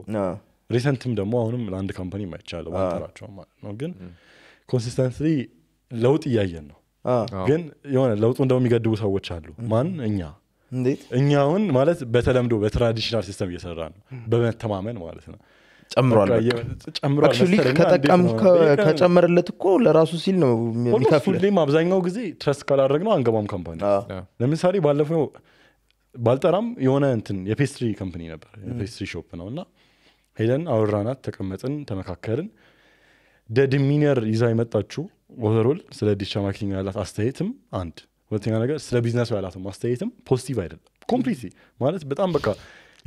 ሪሰንትም ደግሞ አሁንም ለአንድ ካምፓኒ አይቻለው ባንጠራቸው ማለት ነው። ግን ኮንሲስተንት ለውጥ እያየን ነው። ግን የሆነ ለውጡ እንደው የሚገድቡ ሰዎች አሉ። ማን? እኛ እኛውን ማለት በተለምዶ በትራዲሽናል ሲስተም እየሰራ ነው በመተማመን ማለት ነው ከጨመረለት እኮ ለራሱ ሲል ነው የሚከፍልም አብዛኛው ጊዜ ትረስት ካላደረግ ነው አንገባም ካምፓኒ ለምሳሌ ባለፈው ባልጠራም የሆነ እንትን የፔስትሪ ካምፓኒ ነበር የፔስትሪ ሾፕ ነው እና ሄደን አወራናት ተቀመጥን ተመካከልን ደድሚነር ይዛ የመጣችው ኦቨሮል ስለ ዲሻ ማርኬቲንግ ያላት አስተያየትም አንድ ሁለተኛ ነገር ስለ ቢዝነሱ ያላትም አስተያየትም ፖዚቲቭ አይደለም ኮምፕሊት ማለት በጣም በቃ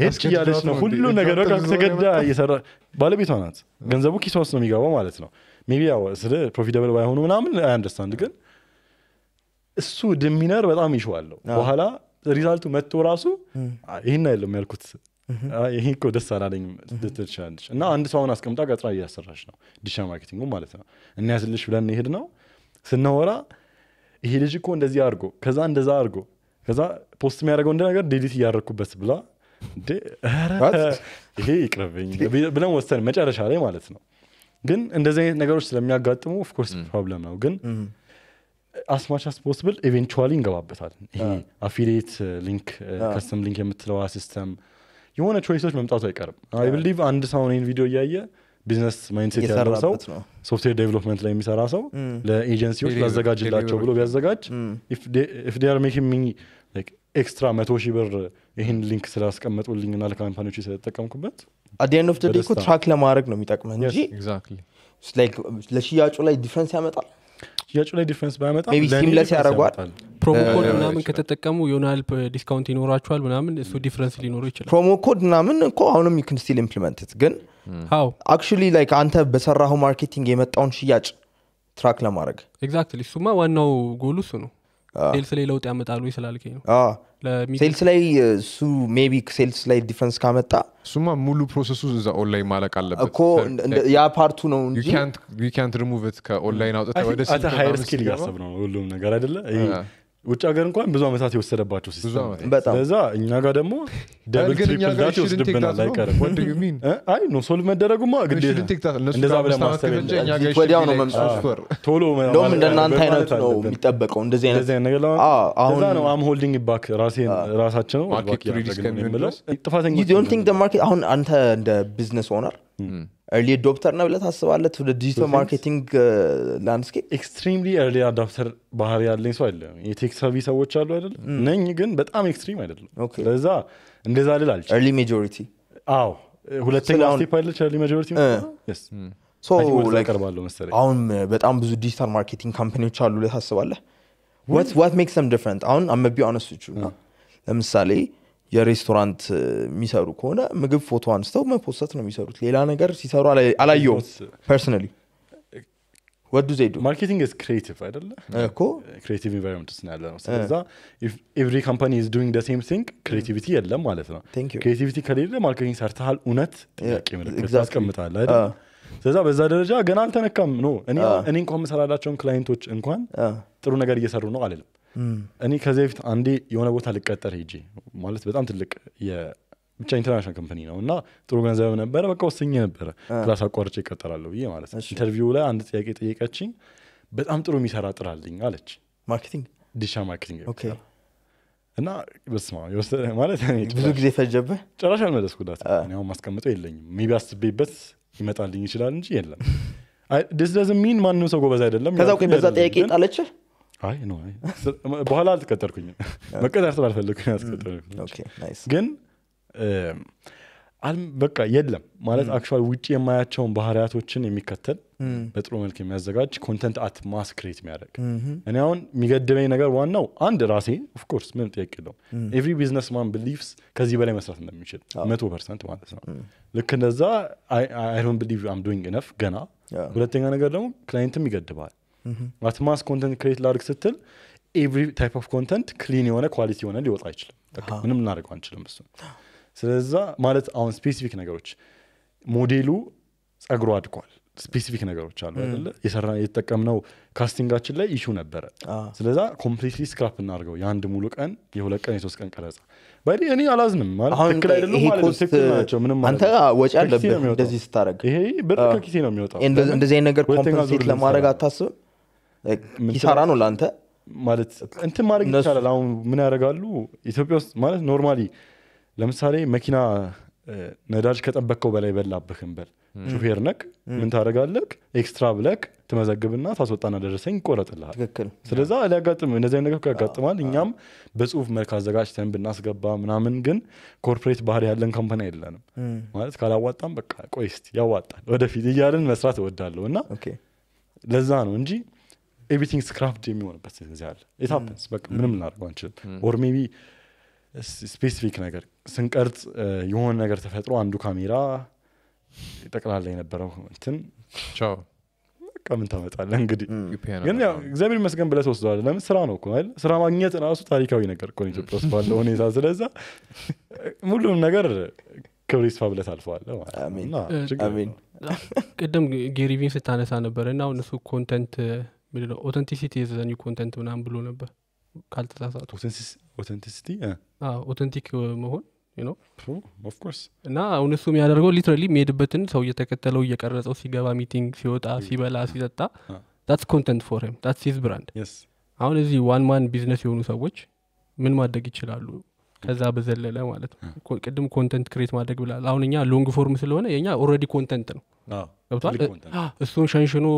ሄድ እያለች ነው ሁሉ ነገር በቃ ተገዳ እየሰራ ባለቤቷ ናት። ገንዘቡ ኪሷ ውስጥ ነው የሚገባው ማለት ነው። ሜቢ ያው ስለ ፕሮፊታብል ባይሆኑ ምናምን አንደርስታንድ፣ ግን እሱ ድሚነር በጣም ይሸዋለሁ። በኋላ ሪዛልቱ መጥቶ ራሱ ይህን አይለ ያልኩት ይሄ እኮ ደስ አላለኝ ልትልችላለች እና አንድ ሰውን አስቀምጣ ቀጥራ እያሰራች ነው፣ ዲሻ ማርኬቲንግ ማለት ነው። እና ያስልሽ ብለን ሄድ ነው ስናወራ፣ ይሄ ልጅ እኮ እንደዚህ አድርጎ ከዛ እንደዛ አድርጎ ከዛ ፖስት የሚያደርገው እንደ ነገር ዴሊት እያደረግኩበት ብላ ይሄ ይቅርብኝ ብለን ወሰን መጨረሻ ላይ ማለት ነው። ግን እንደዚህ አይነት ነገሮች ስለሚያጋጥሙ ኦፍኮርስ ፕሮብለም ነው። ግን አስማች አስ ፖስብል ኢቬንቹዋሊ እንገባበታል። ይሄ አፊሊየት ሊንክ፣ ከስተም ሊንክ የምትለዋ ሲስተም የሆነ ቾይሶች መምጣቱ አይቀርም። አይ ብሊቭ አንድ ሰው ይህን ቪዲዮ እያየ ቢዝነስ ማይንሴት ያለው ሰው ሶፍትዌር ዴቨሎፕመንት ላይ የሚሰራ ሰው ለኤጀንሲዎች ሊያዘጋጅላቸው ብሎ ቢያዘጋጅ ኢፍ ሚ ኤክስትራ መቶ ሺህ ብር ይህን ሊንክ ስላስቀመጡልኝ ና ለካምፓኒዎች ስለተጠቀምኩበት አዲያን ኦፍ ደዴ ትራክ ለማድረግ ነው የሚጠቅመ ለሽያጩ ላይ ዲፍረንስ ያመጣል ሽያጩ ላይ ዲፍረንስ ባያመጣ ያደረጓል ፕሮሞኮድ ምናምን ከተጠቀሙ የሆናል ዲስካውንት ይኖራቸዋል ምናምን እሱ ዲፍረንስ ሊኖሩ ይችላል ፕሮሞ ኮድ ምናምን እኮ አሁንም ዩክን ስቲል ኢምፕሊመንትት ግን አክ hmm. አክቹሊ አንተ በሰራሁ ማርኬቲንግ የመጣውን ሽያጭ ትራክ ለማድረግ ግዛክት እሱማ ዋናው ጎሉ እሱ ነው ሴልስ ah. ላይ ለውጥ ያመጣሉ ስላልከኝ ነው ሴልስ ላይ eh, እሱ ቢ ሴልስ ላይ ዲፈረንስ ካመጣ እሱማ ሙሉ ፕሮሰሱ እዛ ኦንላይን ማለቅ አለበት እኮ eh, ያ ፓርቱ ነው እንጂ ሪሙቭት ከኦንላይን አውጥተ ወደ ስልክ ስኪል እያሰብ ነው ሁሉም ነገር አይደለ ውጭ ሀገር እንኳን ብዙ ዓመታት የወሰደባቸው ሲስተም እኛ ጋር ደግሞ ደብል ይወስድብናል አይቀርም አይ ኖ ሶልቭ መደረጉማ ግዴታእንደዛ ብለ ማሰብወዲያው ነው መምጣቱእንደውም እንደናንተ አይነቱ ነው የሚጠበቀው እንደዚህ አይነት ነገር ነው አም ሆልዲንግ ባክ ራሳችን ነው ጥፋተኛ አሁን አንተ እንደ ቢዝነስ ኦነር ኤርሊ ዶፕተር ነው ብለ ታስባለ ዲጂታል ማርኬቲንግ ላንድስኬፕ ኤክስትሪምሊ ኤርሊ አዳፕተር ባህር ያለኝ ሰው አይደለም። የቴክ ሰቪ ሰዎች አሉ አይደለም ነኝ፣ ግን በጣም ኤክስትሪም አይደለም። ለዛ እንደዛ ልል አልች ኤርሊ ሜጆሪቲ አዎ፣ ሁለተኛ ስቴፕ አይደለች ኤርሊ ሜጆሪቲ ቀርባለሁ መሰለኝ። አሁን በጣም ብዙ ዲጂታል ማርኬቲንግ ካምፓኒዎች አሉ ብለህ ታስባለህ? ዋት ሜክስ ዘም ዲፍረንት? አሁን አመቢው አነሱች ለምሳሌ የሬስቶራንት የሚሰሩ ከሆነ ምግብ ፎቶ አንስተው መፖሰት ነው የሚሰሩት። ሌላ ነገር ሲሰሩ አላየውም ፐርሰናሊ። ወዱ ዜዱ ማርኬቲንግ ስ ክሬቲቭ አይደለ እኮ ክሬቲቭ ኢንቫይሮንመንት ስ ያለ ነው። ስለዛ ኤቭሪ ካምፓኒ ኢዝ ዱንግ ሴም ቲንግ ክሬቲቪቲ የለም ማለት ነው። ክሬቲቪቲ ከሌለ ማርኬቲንግ ሰርተሃል እውነት ጥያቄ ምልክት ታስቀምጣለህ ስለዛ በዛ ደረጃ ገና አልተነካም። ኖ እኔ እንኳን መሰራላቸውን ክላይንቶች እንኳን ጥሩ ነገር እየሰሩ ነው አልልም። እኔ ከዚህ በፊት አንዴ የሆነ ቦታ ልቀጠር ሄጄ ማለት በጣም ትልቅ ብቻ ኢንተርናሽናል ከምፐኒ ነው እና ጥሩ ገንዘብ ነበረ። በቃ ወስኜ ነበረ ክላስ አቋርጭ ይቀጠራለሁ ብዬ ማለት ነው። ኢንተርቪው ላይ አንድ ጥያቄ ጠየቀችኝ። በጣም ጥሩ የሚሰራ ጥራልኝ አለች። ማርኬቲንግ ዲሻ ማርኬቲንግ እና በስማ ማለት ብዙ ጊዜ ፈጀብህ። ጨራሽ አልመለስኩላት። ሁን ማስቀምጠው የለኝም። ሜቢ አስቤበት ይመጣልኝ ይችላል እንጂ የለም ደስ ደዝ ሚን ማንም ሰው ጎበዝ አይደለም። ከዛ በዛ ጥያቄ ጣለችህ አይ ነው በኋላ አልተቀጠርኩኝ መቀጠር ስላልፈለግኩኝ አልተቀጠርኩኝ ግን በቃ የለም ማለት አክል ውጭ የማያቸውን ባህሪያቶችን የሚከተል በጥሩ መልክ የሚያዘጋጅ ኮንተንት አት ማስ ክሬት የሚያደርግ እኔ አሁን የሚገድበኝ ነገር ዋናው አንድ ራሴ ኦፍኮርስ ምን ጥያቄ የለውም ኤቭሪ ቢዝነስ ማን ብሊቭስ ከዚህ በላይ መስራት እንደሚችል መቶ ፐርሰንት ማለት ነው ልክ እንደዛ አይሮን ብሊቭ አም ዶይንግ ኢነፍ ገና ሁለተኛ ነገር ደግሞ ክላይንትም ይገድባል አትማስ ኮንተንት ክሬት ላድርግ ስትል ኤቭሪ ታይፕ ኦፍ ኮንተንት ክሊን የሆነ ኳሊቲ የሆነ ሊወጣ አይችልም ምንም እናደርገው አንችልም እሱ ስለዛ ማለት አሁን ስፔሲፊክ ነገሮች ሞዴሉ ጸጉሩ አድቋል ስፔሲፊክ ነገሮች አሉ mm. አይደለ የተጠቀምነው ካስቲንጋችን ላይ ይሹ ነበረ ስለዛ ኮምፕሊትሊ ስክራፕ እናደርገው የአንድ ሙሉ ቀን የሁለት ቀን የሶስት ቀን ቀረጻ ባይ እኔ አላዝንም ትክክል አይደለምናቸው ምንም አንተ ወጪ አለብህ እንደዚህ ስታደረግ ይሄ ብር ከኪሴ ነው የሚወጣው እንደዚህ ነገር ኮምፕሊት ለማድረግ አታስብም ኪሳራ ነው ለአንተ ማለት እንትን ማድረግ ይቻላል። አሁን ምን ያደርጋሉ ኢትዮጵያ ውስጥ ማለት ኖርማሊ ለምሳሌ መኪና ነዳጅ ከጠበቀው በላይ በላብህ እንበል፣ ሹፌር ነቅ ምን ታደርጋለህ? ኤክስትራ ብለክ ትመዘግብና ታስወጣና ደረሰኝ ይቆረጥልል ስለዛ ሊያጋጥም እንደዚህ ነገር ያጋጥማል። እኛም በጽሁፍ መልክ አዘጋጅተን ብናስገባ ምናምን፣ ግን ኮርፖሬት ባህር ያለን ካምፓኒ የለንም ማለት ካላዋጣም በቃ ቆይስት ያዋጣል ወደፊት እያልን መስራት እወዳለሁ እና ለዛ ነው እንጂ ኤቭሪቲንግ ስክራፕድ የሚሆንበት ጊዜ አለ ኢታፕንስ hmm. በ ምንም እናደርገው hmm. አንችልም ኦር ሜቢ ስፔሲፊክ ነገር ስንቀርጽ uh, የሆነ ነገር ተፈጥሮ አንዱ ካሜራ ጠቅላላ የነበረው እንትን ቻው በቃ ምን ታመጣለህ እንግዲህ hmm. ግን እግዚአብሔር ይመስገን ብለ ተወስደዋለ ለምን ስራ ነው ኮል ስራ ማግኘት ራሱ ታሪካዊ ነገር እኮ ኢትዮጵያ ውስጥ ባለው ሁኔታ ስለዛ ሙሉም ነገር ክብር ይስፋ ብለት ታልፈዋለህ ቅድም ጌሪቪን ስታነሳ ነበረ እና አሁን እሱ ኮንተንት ምንድነው ኦተንቲሲቲ ኮንተንት ምናም ብሎ ነበር ካልተሳሳቱ ኦተንቲሲቲ ኦተንቲክ መሆን እና አሁን እሱ የሚያደርገው ሊትራሊ የሚሄድበትን ሰው እየተከተለው እየቀረጸው ሲገባ ሚቲንግ ሲወጣ ሲበላ ሲጠጣ ዳትስ ኮንተንት ፎር ም ዳትስ ሂዝ ብራንድ አሁን እዚህ ዋን ማን ቢዝነስ የሆኑ ሰዎች ምን ማድረግ ይችላሉ ከዛ በዘለለ ማለት ነው ቅድም ኮንተንት ክሬት ማድረግ ብላል አሁን እኛ ሎንግ ፎርም ስለሆነ የኛ ኦረዲ ኮንተንት ነው ገብቷል እሱን ሸንሽኖ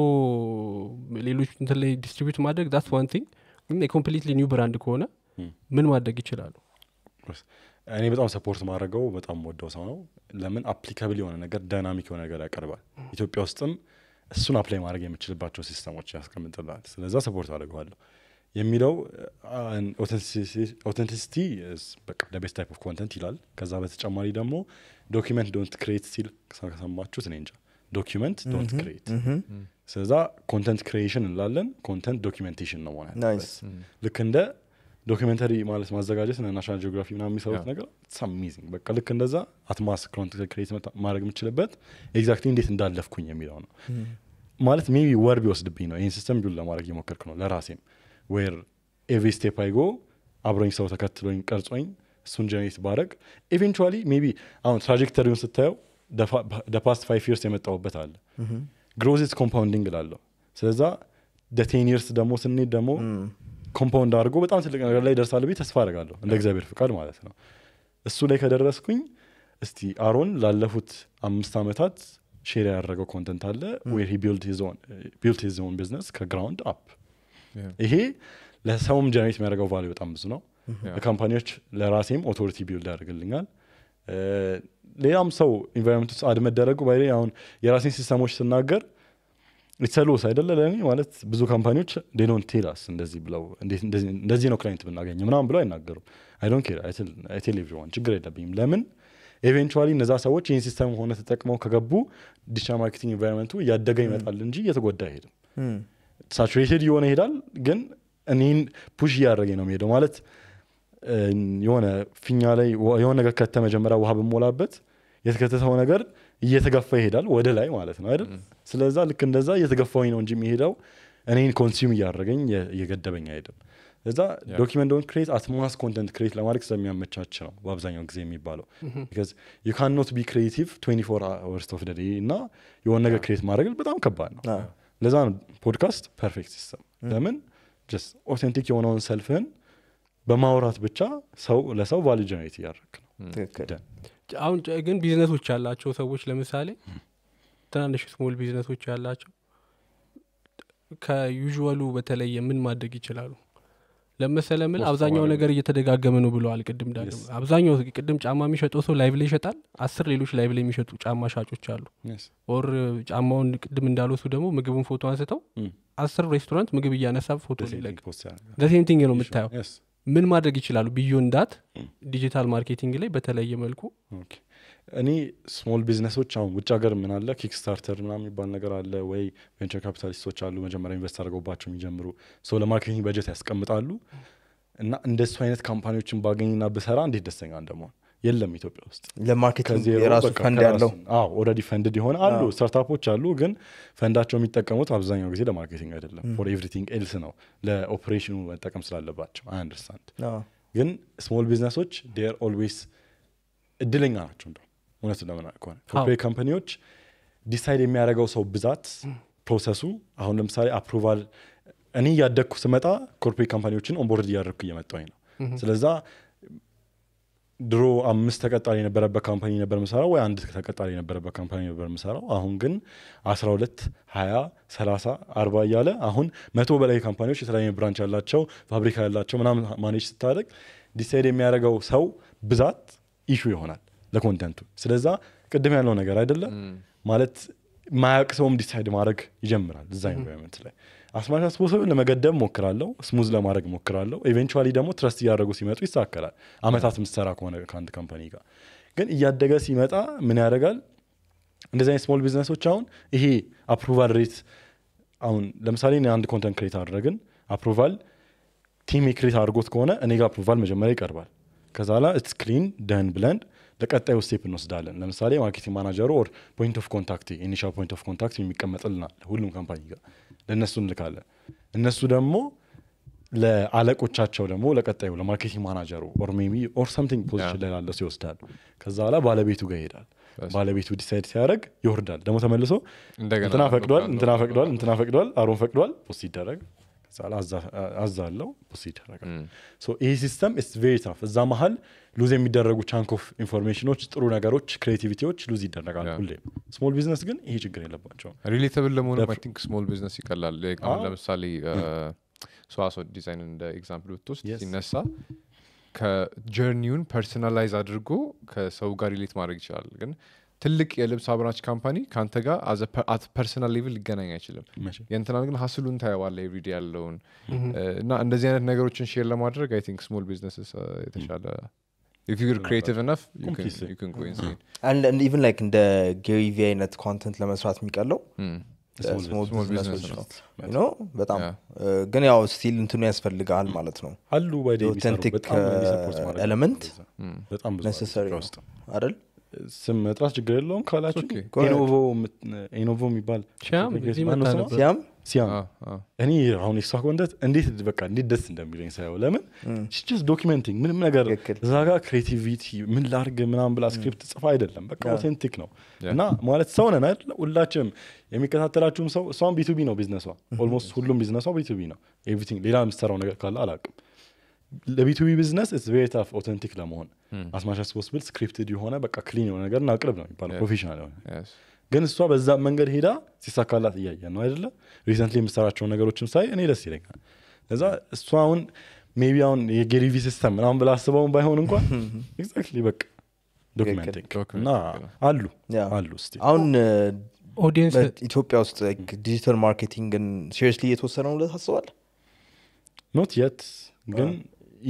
ሌሎች እንትን ላይ ዲስትሪቢዩት ማድረግ ዛት ዋን ቲንግ ግን የኮምፕሊትሊ ኒው ብራንድ ከሆነ ምን ማድረግ ይችላሉ እኔ በጣም ሰፖርት ማድረገው በጣም ወደው ሰው ነው ለምን አፕሊካብል የሆነ ነገር ዳይናሚክ የሆነ ነገር ያቀርባል ኢትዮጵያ ውስጥም እሱን አፕላይ ማድረግ የምችልባቸው ሲስተሞች ያስቀምጥላል ስለዛ ሰፖርት አድርገዋለሁ የሚለው ኦተንቲሲቲ ለቤስት ታይፕ ኦፍ ኮንተንት ይላል። ከዛ በተጨማሪ ደግሞ ዶኪመንት ዶንት ክሬት ሲል ከሰማችሁት እኔ እንጃ ዶኪመንት ዶንት ክሬት ስለዛ ኮንተንት ክሬሽን እንላለን። ኮንተንት ዶኪመንቴሽን ነው ሆነ ልክ እንደ ዶኪመንተሪ ማለት ማዘጋጀት ናሽናል ጂኦግራፊ ምና የሚሰሩት ነገር አሜዚንግ በቃ ልክ እንደዛ አትማስ ኮንተንት ክሬት ማድረግ የምችልበት ኤግዛክትሊ እንዴት እንዳለፍኩኝ የሚለው ነው ማለት ሜቢ ወር ቢወስድብኝ ነው ይህን ሲስተም ቢሉ ለማድረግ እየሞከርክ ነው ለራሴም ዌር ኤቭሪ ስቴፕ አይ አብሮኝ ሰው ተከትሎኝ ቀርጾኝ እሱን ጀኔት ባረግ ኢቨንቹዋሊ ቢ አሁን ትራጀክተሪውን ስታየው ደፓስት ፋይቭ ርስ የመጣውበት አለ ግሮዝስ ኮምፓውንዲንግ ላለው ስለዛ ደቴን ርስ ደግሞ ስንሄድ ደግሞ ኮምፓውንድ አድርጎ በጣም ትልቅ ነገር ላይ ደርሳለ ቤ ተስፋ አድርጋለሁ እንደ እግዚአብሔር ፍቃድ ማለት ነው እሱ ላይ ከደረስኩኝ እስቲ አሮን ላለፉት አምስት ዓመታት ሼር ያደረገው ኮንተንት አለ ዌር ቢልድ ኦን ቢዝነስ ከግራውንድ አፕ ይሄ ለሰውም ጀነሬት የሚያደርገው ቫሉ በጣም ብዙ ነው። ለካምፓኒዎች፣ ለራሴም ኦቶሪቲ ቢውልድ ያደርግልኛል። ሌላም ሰው ኢንቫሮንመንት ውስጥ አድመደረጉ መደረጉ ባይ አሁን የራሴን ሲስተሞች ስናገር ሊሰሉስ አይደለ ለእኔ ማለት ብዙ ካምፓኒዎች ዴዶን ቴላስ እንደዚህ ብለው እንደዚህ ነው ክላይንት ብናገኝ ምናም ብለው አይናገሩም። አይዶን ኬር አይቴል ችግር የለብኝም። ለምን ኤቨንቹዋሊ እነዛ ሰዎች ይህን ሲስተም ሆነ ተጠቅመው ከገቡ ዲጂታል ማርኬቲንግ ኢንቫይሮንመንቱ እያደገ ይመጣል እንጂ እየተጎዳ አይሄድም። ሳቹሬትድ የሆነ ይሄዳል ግን እኔን ፑሽ እያደረገኝ ነው የሚሄደው ማለት የሆነ ፊኛ ላይ የሆነ ነገር ከተ መጀመሪያ ውሃ ብሞላበት የተከተተው ነገር እየተገፋ ይሄዳል ወደ ላይ ማለት ነው አይደል ስለዛ ልክ እንደዛ እየተገፋኝ ነው እንጂ የሚሄደው እኔን ኮንሱም እያደረገኝ እየገደበኝ አይሄድም እዛ ዶኪመንት ክሬት አትማስ ኮንተንት ክሬት ለማድረግ ስለሚያመቻች ነው በአብዛኛው ጊዜ የሚባለው ዩ ካን ኖት ቢ ክሬቲቭ 24 ወርስ ኦፍ ደዴ እና የሆነ ነገር ክሬት ማድረግ በጣም ከባድ ነው ለዛ ነው ፖድካስት ፐርፌክት ሲስተም። ለምን ኦቴንቲክ የሆነውን ሰልፍህን በማውራት ብቻ ሰው ለሰው ቫሊ ጀነሬት እያደረግ ነው። አሁን ግን ቢዝነሶች ያላቸው ሰዎች ለምሳሌ ትናንሽ ስሞል ቢዝነሶች ያላቸው ከዩዥዋሉ በተለየ ምን ማድረግ ይችላሉ? ለመሰለ ምል አብዛኛው ነገር እየተደጋገመ ነው ብለዋል። ቅድም ዳ አብዛኛው ቅድም ጫማ የሚሸጠው ሰው ላይቭ ላይ ይሸጣል። አስር ሌሎች ላይቭ ላይ የሚሸጡ ጫማ ሻጮች አሉ። ኦር ጫማውን ቅድም እንዳልወሱ ደግሞ ምግቡን ፎቶ አንስተው mm. አስር ሬስቶራንት ምግብ እያነሳ ፎቶ ሊለቅ ዘሴም ቲንግ ነው የምታየው። ምን ማድረግ ይችላሉ? ብዮን እንዳት ዲጂታል ማርኬቲንግ ላይ በተለየ መልኩ እኔ ስሞል ቢዝነሶች አሁን ውጭ ሀገር ምን አለ ኪክስታርተር ምና የሚባል ነገር አለ ወይ ቬንቸር ካፒታሊስቶች አሉ መጀመሪያ ኢንቨስት አድርገውባቸው የሚጀምሩ ሰው ለማርኬቲንግ በጀት ያስቀምጣሉ እና እንደሱ አይነት ካምፓኒዎችን ባገኝና ብሰራ እንዴት ደስተኛ እንደመሆን የለም ኢትዮጵያ ውስጥ ለማርኬቲንግ ፈንድ ያለው አዎ ኦረዲ ፈንድድ የሆነ አሉ ስታርታፖች አሉ ግን ፈንዳቸው የሚጠቀሙት አብዛኛው ጊዜ ለማርኬቲንግ አይደለም ፎር ኤቭሪቲንግ ኤልስ ነው ለኦፕሬሽኑ መጠቀም ስላለባቸው አይ አንደርስታንድ ግን ስሞል ቢዝነሶች ዴር ኦልዌይስ እድለኛ ናቸው እንደ እውነት ለመናገር ከሆነ ፎርፕሌይ ካምፓኒዎች ዲሳይድ የሚያደርገው ሰው ብዛት ፕሮሰሱ አሁን ለምሳሌ አፕሩቫል እኔ እያደግኩ ስመጣ ኮርፖሬት ካምፓኒዎችን ኦንቦርድ እያደረግኩ እየመጣኝ ነው ስለዛ ድሮ አምስት ተቀጣሪ የነበረበት ካምፓኒ ነበር ምሰራው ወይ አንድ ተቀጣሪ የነበረበት ካምፓኒ ነበር ምሰራው አሁን ግን 12 ሀያ 30 አርባ እያለ አሁን መቶ በላይ ካምፓኒዎች የተለያዩ ብራንች ያላቸው ፋብሪካ ያላቸው ምናምን ማኔጅ ስታደርግ ዲሳይድ የሚያደርገው ሰው ብዛት ኢሹ ይሆናል ለኮንተንቱ። ስለዛ ቅድም ያለው ነገር አይደለም ማለት ማያውቅ ሰውም ዲሳይድ ማድረግ ይጀምራል እዛ ኢንቫይሮንመንት ላይ። አስማሽ አስቦሰብ ለመገደብ ሞክራለሁ፣ ስሙዝ ለማድረግ ሞክራለሁ። ኢቨንቹዋሊ ደግሞ ትረስት እያደረጉ ሲመጡ ይሳከላል። አመታት ምትሰራ ከሆነ ከአንድ ካምፓኒ ጋር ግን እያደገ ሲመጣ ምን ያደርጋል? እንደዚህ አይነት ስሞል ቢዝነሶች አሁን ይሄ አፕሩቫል ሬት አሁን ለምሳሌ አንድ ኮንተንት ክሬት አድረግን አፕሩቫል ቲም ክሬት አድርጎት ከሆነ እኔ ጋር አፕሩቫል መጀመሪያ ይቀርባል። ከዛላ ስክሪን ደን ብለን ለቀጣዩ ስቴፕ እንወስዳለን። ለምሳሌ ማርኬቲንግ ማናጀሩ ኦር ፖይንት ኦፍ ኮንታክት ኢኒሻል ፖይንት ኦፍ ኮንታክት የሚቀመጥልናል ሁሉም ካምፓኒ ጋር ለእነሱ እንልካለን። እነሱ ደግሞ ለአለቆቻቸው ደግሞ ለቀጣዩ ለማርኬቲንግ ማናጀሩ ኦር ሜይ ቢ ኦር ሰምቲንግ ፖዚሽን ላይ ላለ ሰው ይወስዳሉ። ከዛ በኋላ ባለቤቱ ጋር ይሄዳል። ባለቤቱ ዲሳይድ ሲያደርግ ይወርዳል። ደግሞ ተመልሶ እንትና ፈቅዷል፣ እንትና ፈቅዷል፣ እንትና ፈቅዷል፣ አሮን ፈቅዷል፣ ፖስት ይደረግ አዛ አዛለው ፕሮሲድ ነገር ይህ ሲስተም ስ ቬሪ ታፍ። እዛ መሀል ሉዝ የሚደረጉ ቻንክ ኦፍ ኢንፎርሜሽኖች፣ ጥሩ ነገሮች፣ ክሬቲቪቲዎች ሉዝ ይደረጋል ሁሌ ስሞል ቢዝነስ ግን ይሄ ችግር የለባቸውም። ሪሌተብል ለመሆኑ ቲንክ ስሞል ቢዝነስ ይቀላል። ለምሳሌ ሰዋሰው ዲዛይን uh, እንደ ኤግዛምፕል ብትወስድ ሲነሳ ከጀርኒውን ፐርሰናላይዝ አድርጎ ከሰው ጋር ሪሌት ማድረግ ይችላል ግን ትልቅ የልብስ አብራች ካምፓኒ ከአንተ ጋር ፐርሰናል ሌቭል ሊገናኝ አይችልም። የእንትናን ግን ሀስሉን ታየዋለ ኤቭሪዴ ያለውን እና እንደዚህ አይነት ነገሮችን ሼር ለማድረግ አይ ቲንክ ስሞል ቢዝነስ የተሻለ ኢቭን ላይክ እንደ ጌሪ አይነት ኮንተንት ለመስራት የሚቀለው በጣም ግን ያው ስቲል እንትኑ ያስፈልጋል ማለት ነው አሉ ኤለመንት hmm. ነሰሰሪ አይደል ስም መጥራት ችግር የለውም ካላችሁ ኢኖቮ የሚባል ሲያም ሲያም እኔ አሁን የሷ ኮንተንት እንዴት በቃ እንዴት ደስ እንደሚለኝ ሳየው ለምን ስ ዶኪመንቲንግ ምንም ነገር እዛ ጋር ክሬቲቪቲ ምን ላርግ ምናም ብላ ስክሪፕት ጽፋ አይደለም በቃ ኦቴንቲክ ነው እና ማለት ሰው ነን አይደለ ሁላችንም የሚከታተላችሁም ሰው እሷን ቢቱቢ ነው ቢዝነሷ ኦልሞስት ሁሉም ቢዝነሷ ቢቱቢ ነው ኤቭሪቲንግ ሌላ የምትሰራው ነገር ካለ አላቅም ለቢቱቢ ቢዝነስ ስ ቬሪ ታፍ ኦተንቲክ ለመሆን አስማሽ አስ ስክሪፕትድ የሆነ በቃ ክሊን የሆነ ነገር እናቅርብ ነው የሚባለው ፕሮፌሽናል የሆነ ግን እሷ በዛ መንገድ ሄዳ ሲሳካላት እያየ ነው አይደለ ሪሰንትሊ የምሰራቸውን ነገሮችም ሳይ እኔ ደስ ይለኛል ለዛ እሷ አሁን ሜቢ አሁን የጌሪቪ ሲስተም ምናምን ብላ አስበውን ባይሆን እንኳን ኤግዛክትሊ በቃ አሉ አሉ uh, ኢትዮጵያ ውስጥ ዲጂታል ማርኬቲንግን ሲሪየስሊ እየተወሰነ ነው ብለህ ኖት የት ግን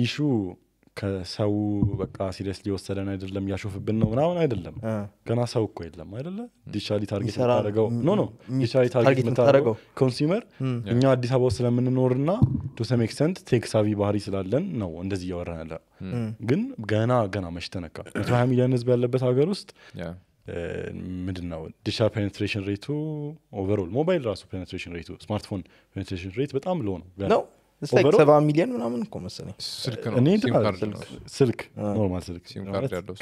ኢሹ ከሰው በቃ ሲሪየስ ሊወሰደን አይደለም እያሾፍብን ነው ምናምን አይደለም። ገና ሰው እኮ የለም አይደለ? ዲጂታሊ ታርጌት የምታደርገው ኖ ኖ ዲጂታሊ ታርጌት የምታደርገው ኮንሱመር እኛ አዲስ አበባ ውስጥ ስለምንኖር ና ሰም ኤክስተንት ቴክሳቢ ባህሪ ስላለን ነው እንደዚህ እያወራን ያለ። ግን ገና ገና መች ተነካ። መቶ ሀያ ሚሊዮን ህዝብ ያለበት ሀገር ውስጥ ምንድን ነው ዲጂታል ፔኔትሬሽን ሬቱ ኦቨርል ሞባይል ራሱ ፔኔትሬሽን ሬቱ ስማርትፎን ፔኔትሬሽን ሬት በጣም ሎ ነው ነው ሰባ ሚሊዮን ምናምን እኮ መሰለኝ ስልክ ኖርማል ስልክ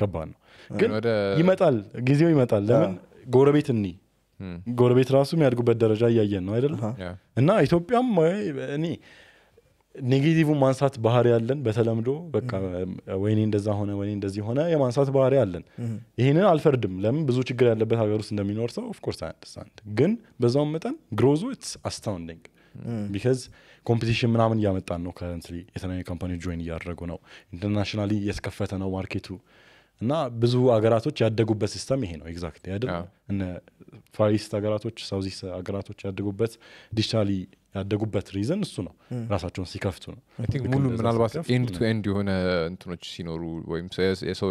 ከባድ ነው ግን ይመጣል ጊዜው ይመጣል ለምን ጎረቤት እኒ ጎረቤት ራሱ የሚያድጉበት ደረጃ እያየን ነው አይደለ እና ኢትዮጵያም እኔ ኔጌቲቭ ማንሳት ባህሪ ያለን በተለምዶ በቃ ወይኔ እንደዛ ሆነ ወይኔ እንደዚህ ሆነ የማንሳት ባህሪ ያለን ይህንን አልፈርድም ለምን ብዙ ችግር ያለበት ሀገር ውስጥ እንደሚኖር ሰው ኦፍኮርስ አንደርስታንድ ግን በዛውም መጠን ግሮዞ ኢትስ አስታውንዲንግ ቢካዝ mm. ኮምፒቲሽን ምናምን እያመጣን ነው። ከረንትሊ የተለያዩ ካምፓኒዎች ጆይን እያደረጉ ነው። ኢንተርናሽናሊ የተከፈተ ነው ማርኬቱ እና ብዙ አገራቶች ያደጉበት ሲስተም ይሄ ነው። ግዛክት ያደ ፋሪስት ሀገራቶች ሳውዚስ ሀገራቶች ያደጉበት ዲጂታሊ ያደጉበት ሪዝን እሱ ነው ራሳቸውን ሲከፍቱ ነው ሙሉ ምናልባት ኤንድ ቱ ኤንድ የሆነ እንትኖች ሲኖሩ ወይም የሰው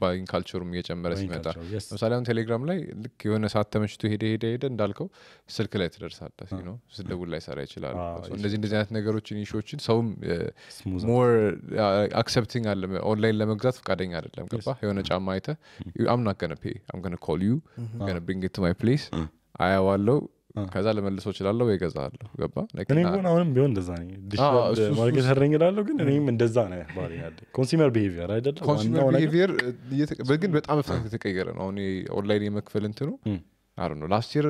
ባይን ካልቸሩም እየጨመረ ሲመጣ ለምሳሌ አሁን ቴሌግራም ላይ ልክ የሆነ ሰዓት ተመችቶ ሄደ ሄደ ሄደ እንዳልከው ስልክ ላይ ትደርሳለ ነው ስደውል ላይ ሰራ ይችላል እንደዚህ እንደዚህ አይነት ነገሮችን ኢሹዎችን ሰውም ሞር አክሰፕቲንግ አለ ኦንላይን ለመግዛት ፈቃደኛ አይደለም ገባ የሆነ ጫማ አይተ አምናገነ ፔ አምገነ ኮል ዩ ብሪንግ ቱ ማይ ፕሌስ አያዋለው ከዛ ለመልሶ ችላለሁ ወይ ገዛለሁ ገባ አሁንም ቢሆን እንደዛ ማርኬት ሄረኝ እላለሁ ግን እኔም እንደዛ ነው ባህሪ ያለ ኮንሱመር ቢሄቪየር አይደለምቢሄቪየር ግን በጣም ፍጥነት የተቀየረ ነው አሁን ኦንላይን የመክፈል እንትኑ አሩ ላስት ር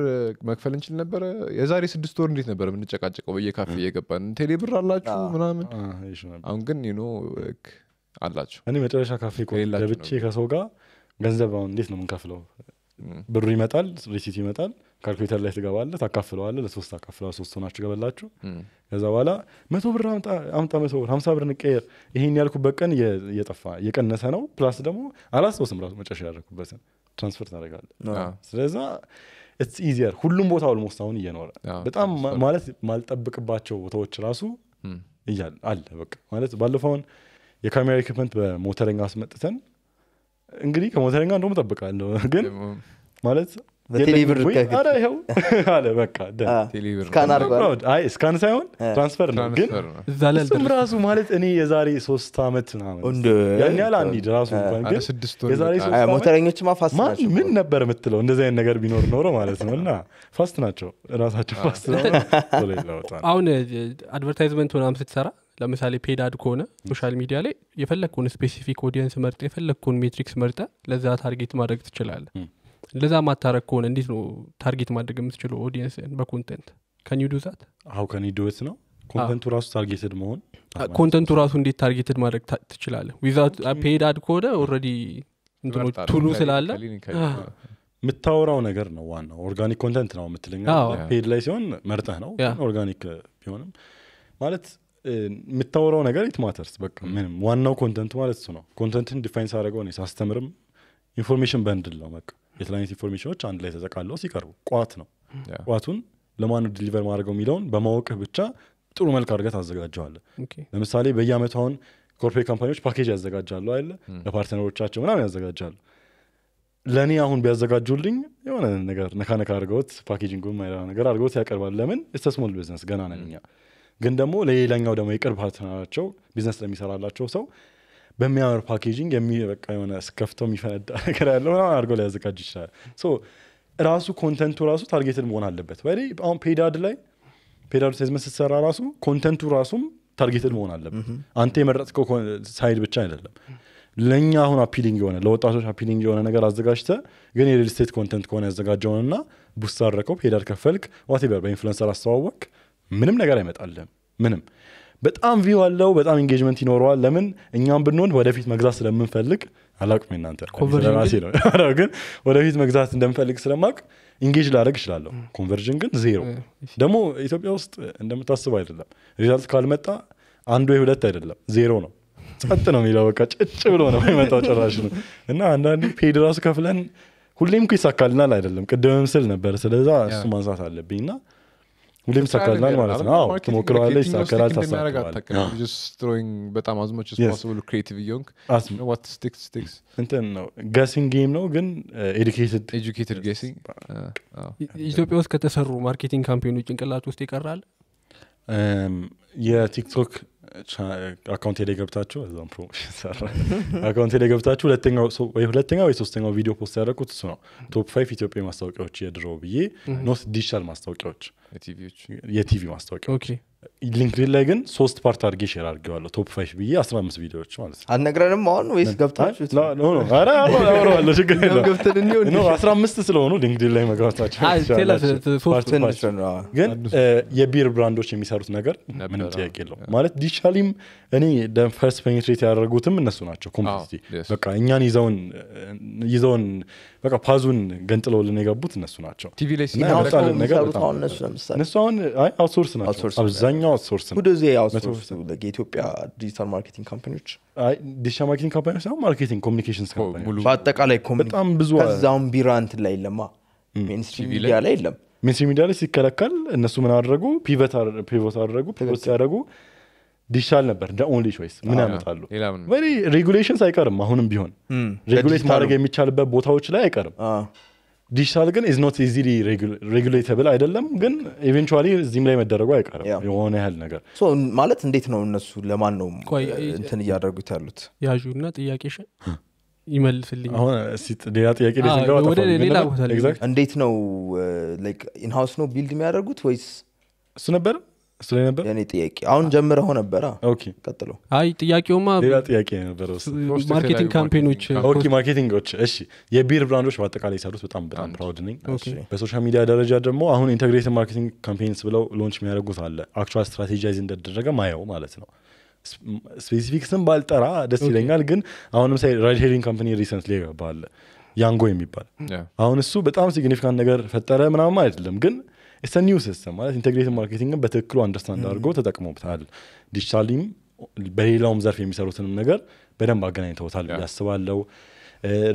መክፈል እንችል ነበረ የዛሬ ስድስት ወር እንዴት ነበረ የምንጨቃጨቀው በየካፌ እየገባን ቴሌ ብር አላችሁ ምናምን አሁን ግን ኖ አላችሁ እኔ መጨረሻ ካፌ ለብቼ ከሰው ጋር ገንዘብ አሁን እንዴት ነው የምንከፍለው ብሩ ይመጣል ሪሲት ይመጣል ካልኩሌተር ላይ ትገባለ ታካፍለዋለ ለሶስት ታካፍለዋል። ሶስት ሆናችሁ ገበላችሁ። ከዛ በኋላ መቶ ብር አምጣ፣ መቶ ብር ሀምሳ ብር ንቀየር ይሄን ያልኩበት ቀን የጠፋ የቀነሰ ነው። ፕላስ ደግሞ አላስታውስም ራሱ መጨረሻ ያደረኩበትን ትራንስፈር ታደረጋለ ስለዛ ኢትስ ኢዚየር ሁሉም ቦታ ኦልሞስት አሁን እየኖረ በጣም ማለት ማልጠብቅባቸው ቦታዎች ራሱ እያለ አለ። በቃ ማለት ባለፈው አሁን የካሜራ ኢኩፕመንት በሞተረኛ አስመጥተን እንግዲህ ከሞተረኛ እንደሁም ጠብቃለሁ ግን ማለት በቴሌብር ይኸው አለ በቃ እስካን ሳይሆን ትራንስፈር ነው ግን እሱም ራሱ ማለት እኔ የዛሬ ሶስት ዓመት ያን ያህል አንሂድ ራሱ ሞተረኞች ምን ነበር የምትለው እንደዚህ አይነት ነገር ቢኖር ኖሮ ማለት ነው እና ፋስት ናቸው ራሳቸው ፋስት አሁን አድቨርታይዝመንት ምናምን ስትሰራ ለምሳሌ ፔዳድ ከሆነ ሶሻል ሚዲያ ላይ የፈለግኩን ስፔሲፊክ ኦዲየንስ መርጠ የፈለግኩን ሜትሪክስ መርጠ ለዛ ታርጌት ማድረግ ትችላለ እንደዛ ማታረግ ከሆነ እንዴት ነው ታርጌት ማድረግ የምትችለው ኦዲየንስ በኮንተንት ከኒዱ ዛት አሁ ከኒዱት ነው ኮንተንቱ ራሱ ታርጌትድ መሆን ኮንተንቱ ራሱ እንዴት ታርጌትድ ማድረግ ትችላለ ዊዛት ፔድ አድ ከሆነ ኦረዲ ቱሉ ስላለ የምታወራው ነገር ነው ዋናው ኦርጋኒክ ኮንተንት ነው የምትለኛ ፔድ ላይ ሲሆን መርጠህ ነው ኦርጋኒክ ቢሆንም ማለት የምታወራው ነገር ኢት ማተርስ በቃ ምንም ዋናው ኮንተንት ማለት እሱ ነው ኮንተንትን ዲፋይን ሳደረገው ሳስተምርም ኢንፎርሜሽን በንድል ነው በቃ የተለያዩት ኢንፎርሜሽኖች አንድ ላይ ተጠቃለው ሲቀርቡ ቋት ነው። ቋቱን ለማን ዲሊቨር ማድረገው የሚለውን በማወቅህ ብቻ ጥሩ መልክ አድርገ ታዘጋጀዋለ ለምሳሌ በየአመቱ አሁን ኮርፖሬት ካምፓኒዎች ፓኬጅ ያዘጋጃሉ አይደለ? Hmm. ለፓርትነሮቻቸው ምናምን ያዘጋጃሉ። ለእኔ አሁን ቢያዘጋጁልኝ የሆነ ነገር ነካነካ አድርገውት ፓኬጂንግ ማይራ ነገር አድርገውት ያቀርባል። ለምን ስተስሞል ቢዝነስ ገና ነኛ ግን ደግሞ ለሌላኛው ደግሞ የቅርብ ፓርትነራቸው ቢዝነስ ለሚሰራላቸው ሰው በሚያምር ፓኬጂንግ የሚበቃ የሆነ ስከፍተው የሚፈነዳ ነገር ያለው ምናምን አድርጎ ሊያዘጋጅ ይችላል። ራሱ ኮንተንቱ ራሱ ታርጌትድ መሆን አለበት። በ አሁን ፔዳድ ላይ ፔዳድ ሴዝመ ስትሰራ ራሱ ኮንተንቱ ራሱም ታርጌትድ መሆን አለበት። አንተ የመረጥከው ሳይድ ብቻ አይደለም። ለእኛ አሁን አፒሊንግ የሆነ ለወጣቶች አፒሊንግ የሆነ ነገር አዘጋጅተ ግን የሪል ስቴት ኮንተንት ከሆነ ያዘጋጀውንና ቡስት አድረከው ፔዳድ ከፈልክ ዋቴቨር በኢንፍሉንሰር አስተዋወቅ ምንም ነገር አይመጣልም ምንም በጣም ቪው አለው፣ በጣም ኢንጌጅመንት ይኖረዋል። ለምን እኛም ብንሆን ወደፊት መግዛት ስለምንፈልግ አላቅም እናንተ ራሴ ነው ግን ወደፊት መግዛት እንደምፈልግ ስለማቅ ኢንጌጅ ላደረግ ይችላለሁ ኮንቨርዥን ግን ዜሮ። ደግሞ ኢትዮጵያ ውስጥ እንደምታስብ አይደለም። ሪዛልት ካልመጣ አንዱ ሁለት አይደለም ዜሮ ነው። ጸጥ ነው የሚለው በቃ ጭጭ ብሎ ነው የመጣው ጭራሽ ነው። እና አንዳንድ ፔድ ራሱ ከፍለን ሁሌም ኩ ይሳካልናል አይደለም። ቅድምም ምስል ነበር። ስለዛ እሱ ማንሳት አለብኝ እና ሁሌም ይሳካልናል ማለት ነው። አዎ ትሞክረዋለህ፣ ይሳካላል፣ ታሳካዋለህ። ጌም ነው ግን ኤዱኬትድ uh, uh, oh. ኢትዮጵያ ውስጥ ከተሰሩ ማርኬቲንግ ካምፔኖች ጭንቅላት ውስጥ ይቀራል Um, የቲክቶክ አካውንት ላይ ገብታችሁ እዛም ፕሮ ሰራ አካውንቴ ላይ ገብታችሁ ሁለተኛ ወይ ሶስተኛው ቪዲዮ ፖስት ያደረኩት እሱ ነው። ቶፕ ፋይቭ ኢትዮጵያ ማስታወቂያዎች የድሮ ብዬ ኖት ዲጂታል ማስታወቂያዎች የቲቪ ማስታወቂያዎች ሊንክድን ላይ ግን ሶስት ፓርት አድርጌ ሼር አድርጌዋለሁ ቶፕ ፋይቭ ብዬ አስራ አምስት ቪዲዮዎች ማለት ነው አትነግረንም አሁን ወይስ አምስት ስለሆኑ ሊንክድን ላይ መግባታቸውግን የቢር ብራንዶች የሚሰሩት ነገር ምንም ጥያቄ የለው ማለት ዲጂታሊም እኔ ፈርስት ፔኔትሬት ያደረጉትም እነሱ ናቸው ኮምፒቲ በቃ እኛን ይዘውን በቃ ፓዙን ገንጥለውልን የገቡት እነሱ ናቸው። ቲቪ ላይ እነሱ አሁን አውትሶርስ ናቸው፣ ነው። ዲጂታል ማርኬቲንግ ካምፓኒዎች ዲጂታል ማርኬቲንግ ካምፓኒዎች ሳይሆን ማርኬቲንግ ኮሚኒኬሽን በአጠቃላይ በጣም ብዙ ከዛውም ቢራንት ላይ ለማ ሜንስትሪም ሚዲያ ላይ የለም። ሜንስትሪም ሚዲያ ላይ ሲከለከል እነሱ ምን አደረጉ? ፒቨት አደረጉ። ፒቨት ሲያደረጉ ዲጂታል ነበር እንደ ኦንሊ ቾይስ ምን ያመጣሉ ሬጉሌሽንስ አይቀርም አሁንም ቢሆን ሬጉሌት ማድረግ የሚቻልበት ቦታዎች ላይ አይቀርም ዲጂታል ግን ኢዝ ኖት ኢዚሊ ሬጉሌተብል አይደለም ግን ኤቨንቹዋሊ እዚህም ላይ መደረጉ አይቀርም የሆነ ያህል ነገር ማለት እንዴት ነው እነሱ ለማን ነው እንትን እያደረጉት ያሉት ያዡና ጥያቄሽን ይመልስልኝ አሁን ሌላ ነው ኢንሃውስ ነው ቢልድ የሚያደርጉት ወይስ እሱ ነበር ስለ ነበር የኔ ጥያቄ አሁን ጀምረው ነበረ ቀጥሎ አይ ጥያቄውማ ሌላ ጥያቄ ነበረ ማርኬቲንግ ካምፔኖች ኦኬ እሺ የቢር ብራንዶች በአጠቃላይ የሰሩት በጣም በጣም ፕራውድ ነኝ በሶሻል ሚዲያ ደረጃ ደግሞ አሁን ኢንቴግሬትድ ማርኬቲንግ ካምፔንስ ብለው ሎንች የሚያደርጉት አለ አክቹዋል ስትራቴጂይዝ እንደተደረገ ማየው ማለት ነው ስፔሲፊክ ስም ባልጠራ ደስ ይለኛል ግን አሁን ምሳ ራይድ ሄሪንግ ካምፕኒ ሪሰንት የገባ ያንጎ የሚባል አሁን እሱ በጣም ሲግኒፊካንት ነገር ፈጠረ ምናምን አይደለም ግን ኢትስ ኒው ሲስተም ማለት ኢንቴግሬት ማርኬቲንግን በትክክሉ አንደርስታንድ hmm. አድርገው ተጠቅሞበታል። ዲጂታሊም በሌላውም ዘርፍ የሚሰሩትንም ነገር በደንብ አገናኝተውታል ያስባለው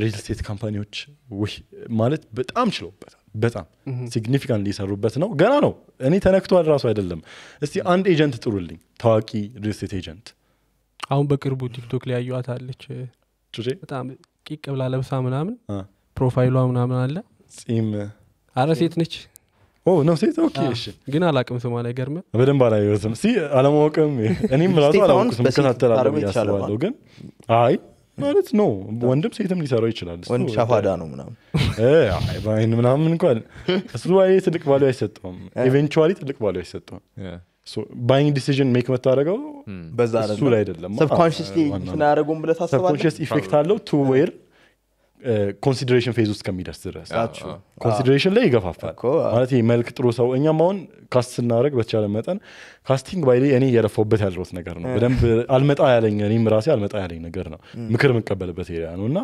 ሪልስቴት ካምፓኒዎች ውህ ማለት በጣም ችለውበታል። በጣም ሲግኒፊካንት ሊሰሩበት ነው። ገና ነው። እኔ ተነክቷል ራሱ አይደለም። እስቲ አንድ ኤጀንት ጥሩልኝ፣ ታዋቂ ሪልስቴት ኤጀንት። አሁን በቅርቡ ቲክቶክ ላይ አለች፣ በጣም ቂቅ ብላ ለብሳ ምናምን ፕሮፋይሏ ምናምን አለ ጺም። አረ ሴት ነች ነው ሴት ኦኬ ግን አላቅም ስሟ ላይ ገርመ በደንብ አላየሁትም ሲ አለማወቅም እኔም ራሱ አላወቅኩትም እከታተላለሁ ያስባለሁ ግን አይ ማለት ነው ወንድም ሴትም ሊሰራው ይችላል ወንድ ሻፋዳ ነው ምናምን ምናምን እንኳን እሱ አይ ትልቅ ባሉ አይሰጠውም ኤቨንቹዋሊ ትልቅ ባሉ አይሰጠውም ባይንግ ዲሲዥን ሜክ መታደረገው በዛ እሱ ላይ አይደለም ሰብኮንሽስ ኢፌክት አለው ቱ ዌር ኮንሲደሬሽን uh, ፌዝ ውስጥ ከሚደርስ ድረስ ኮንሲደሬሽን ah, ah. ላይ ይገፋፋል ማለት መልክ ጥሩ ሰው እኛም አሁን ካስት ስናደረግ በተቻለ መጠን ካስቲንግ ባይ እኔ እየለፋውበት ያለት ነገር ነው eh. በደንብ አልመጣ ያለኝ እኔም ራሴ አልመጣ ያለኝ ነገር ነው hmm. ምክር የምቀበልበት ኤሪያ ነው እና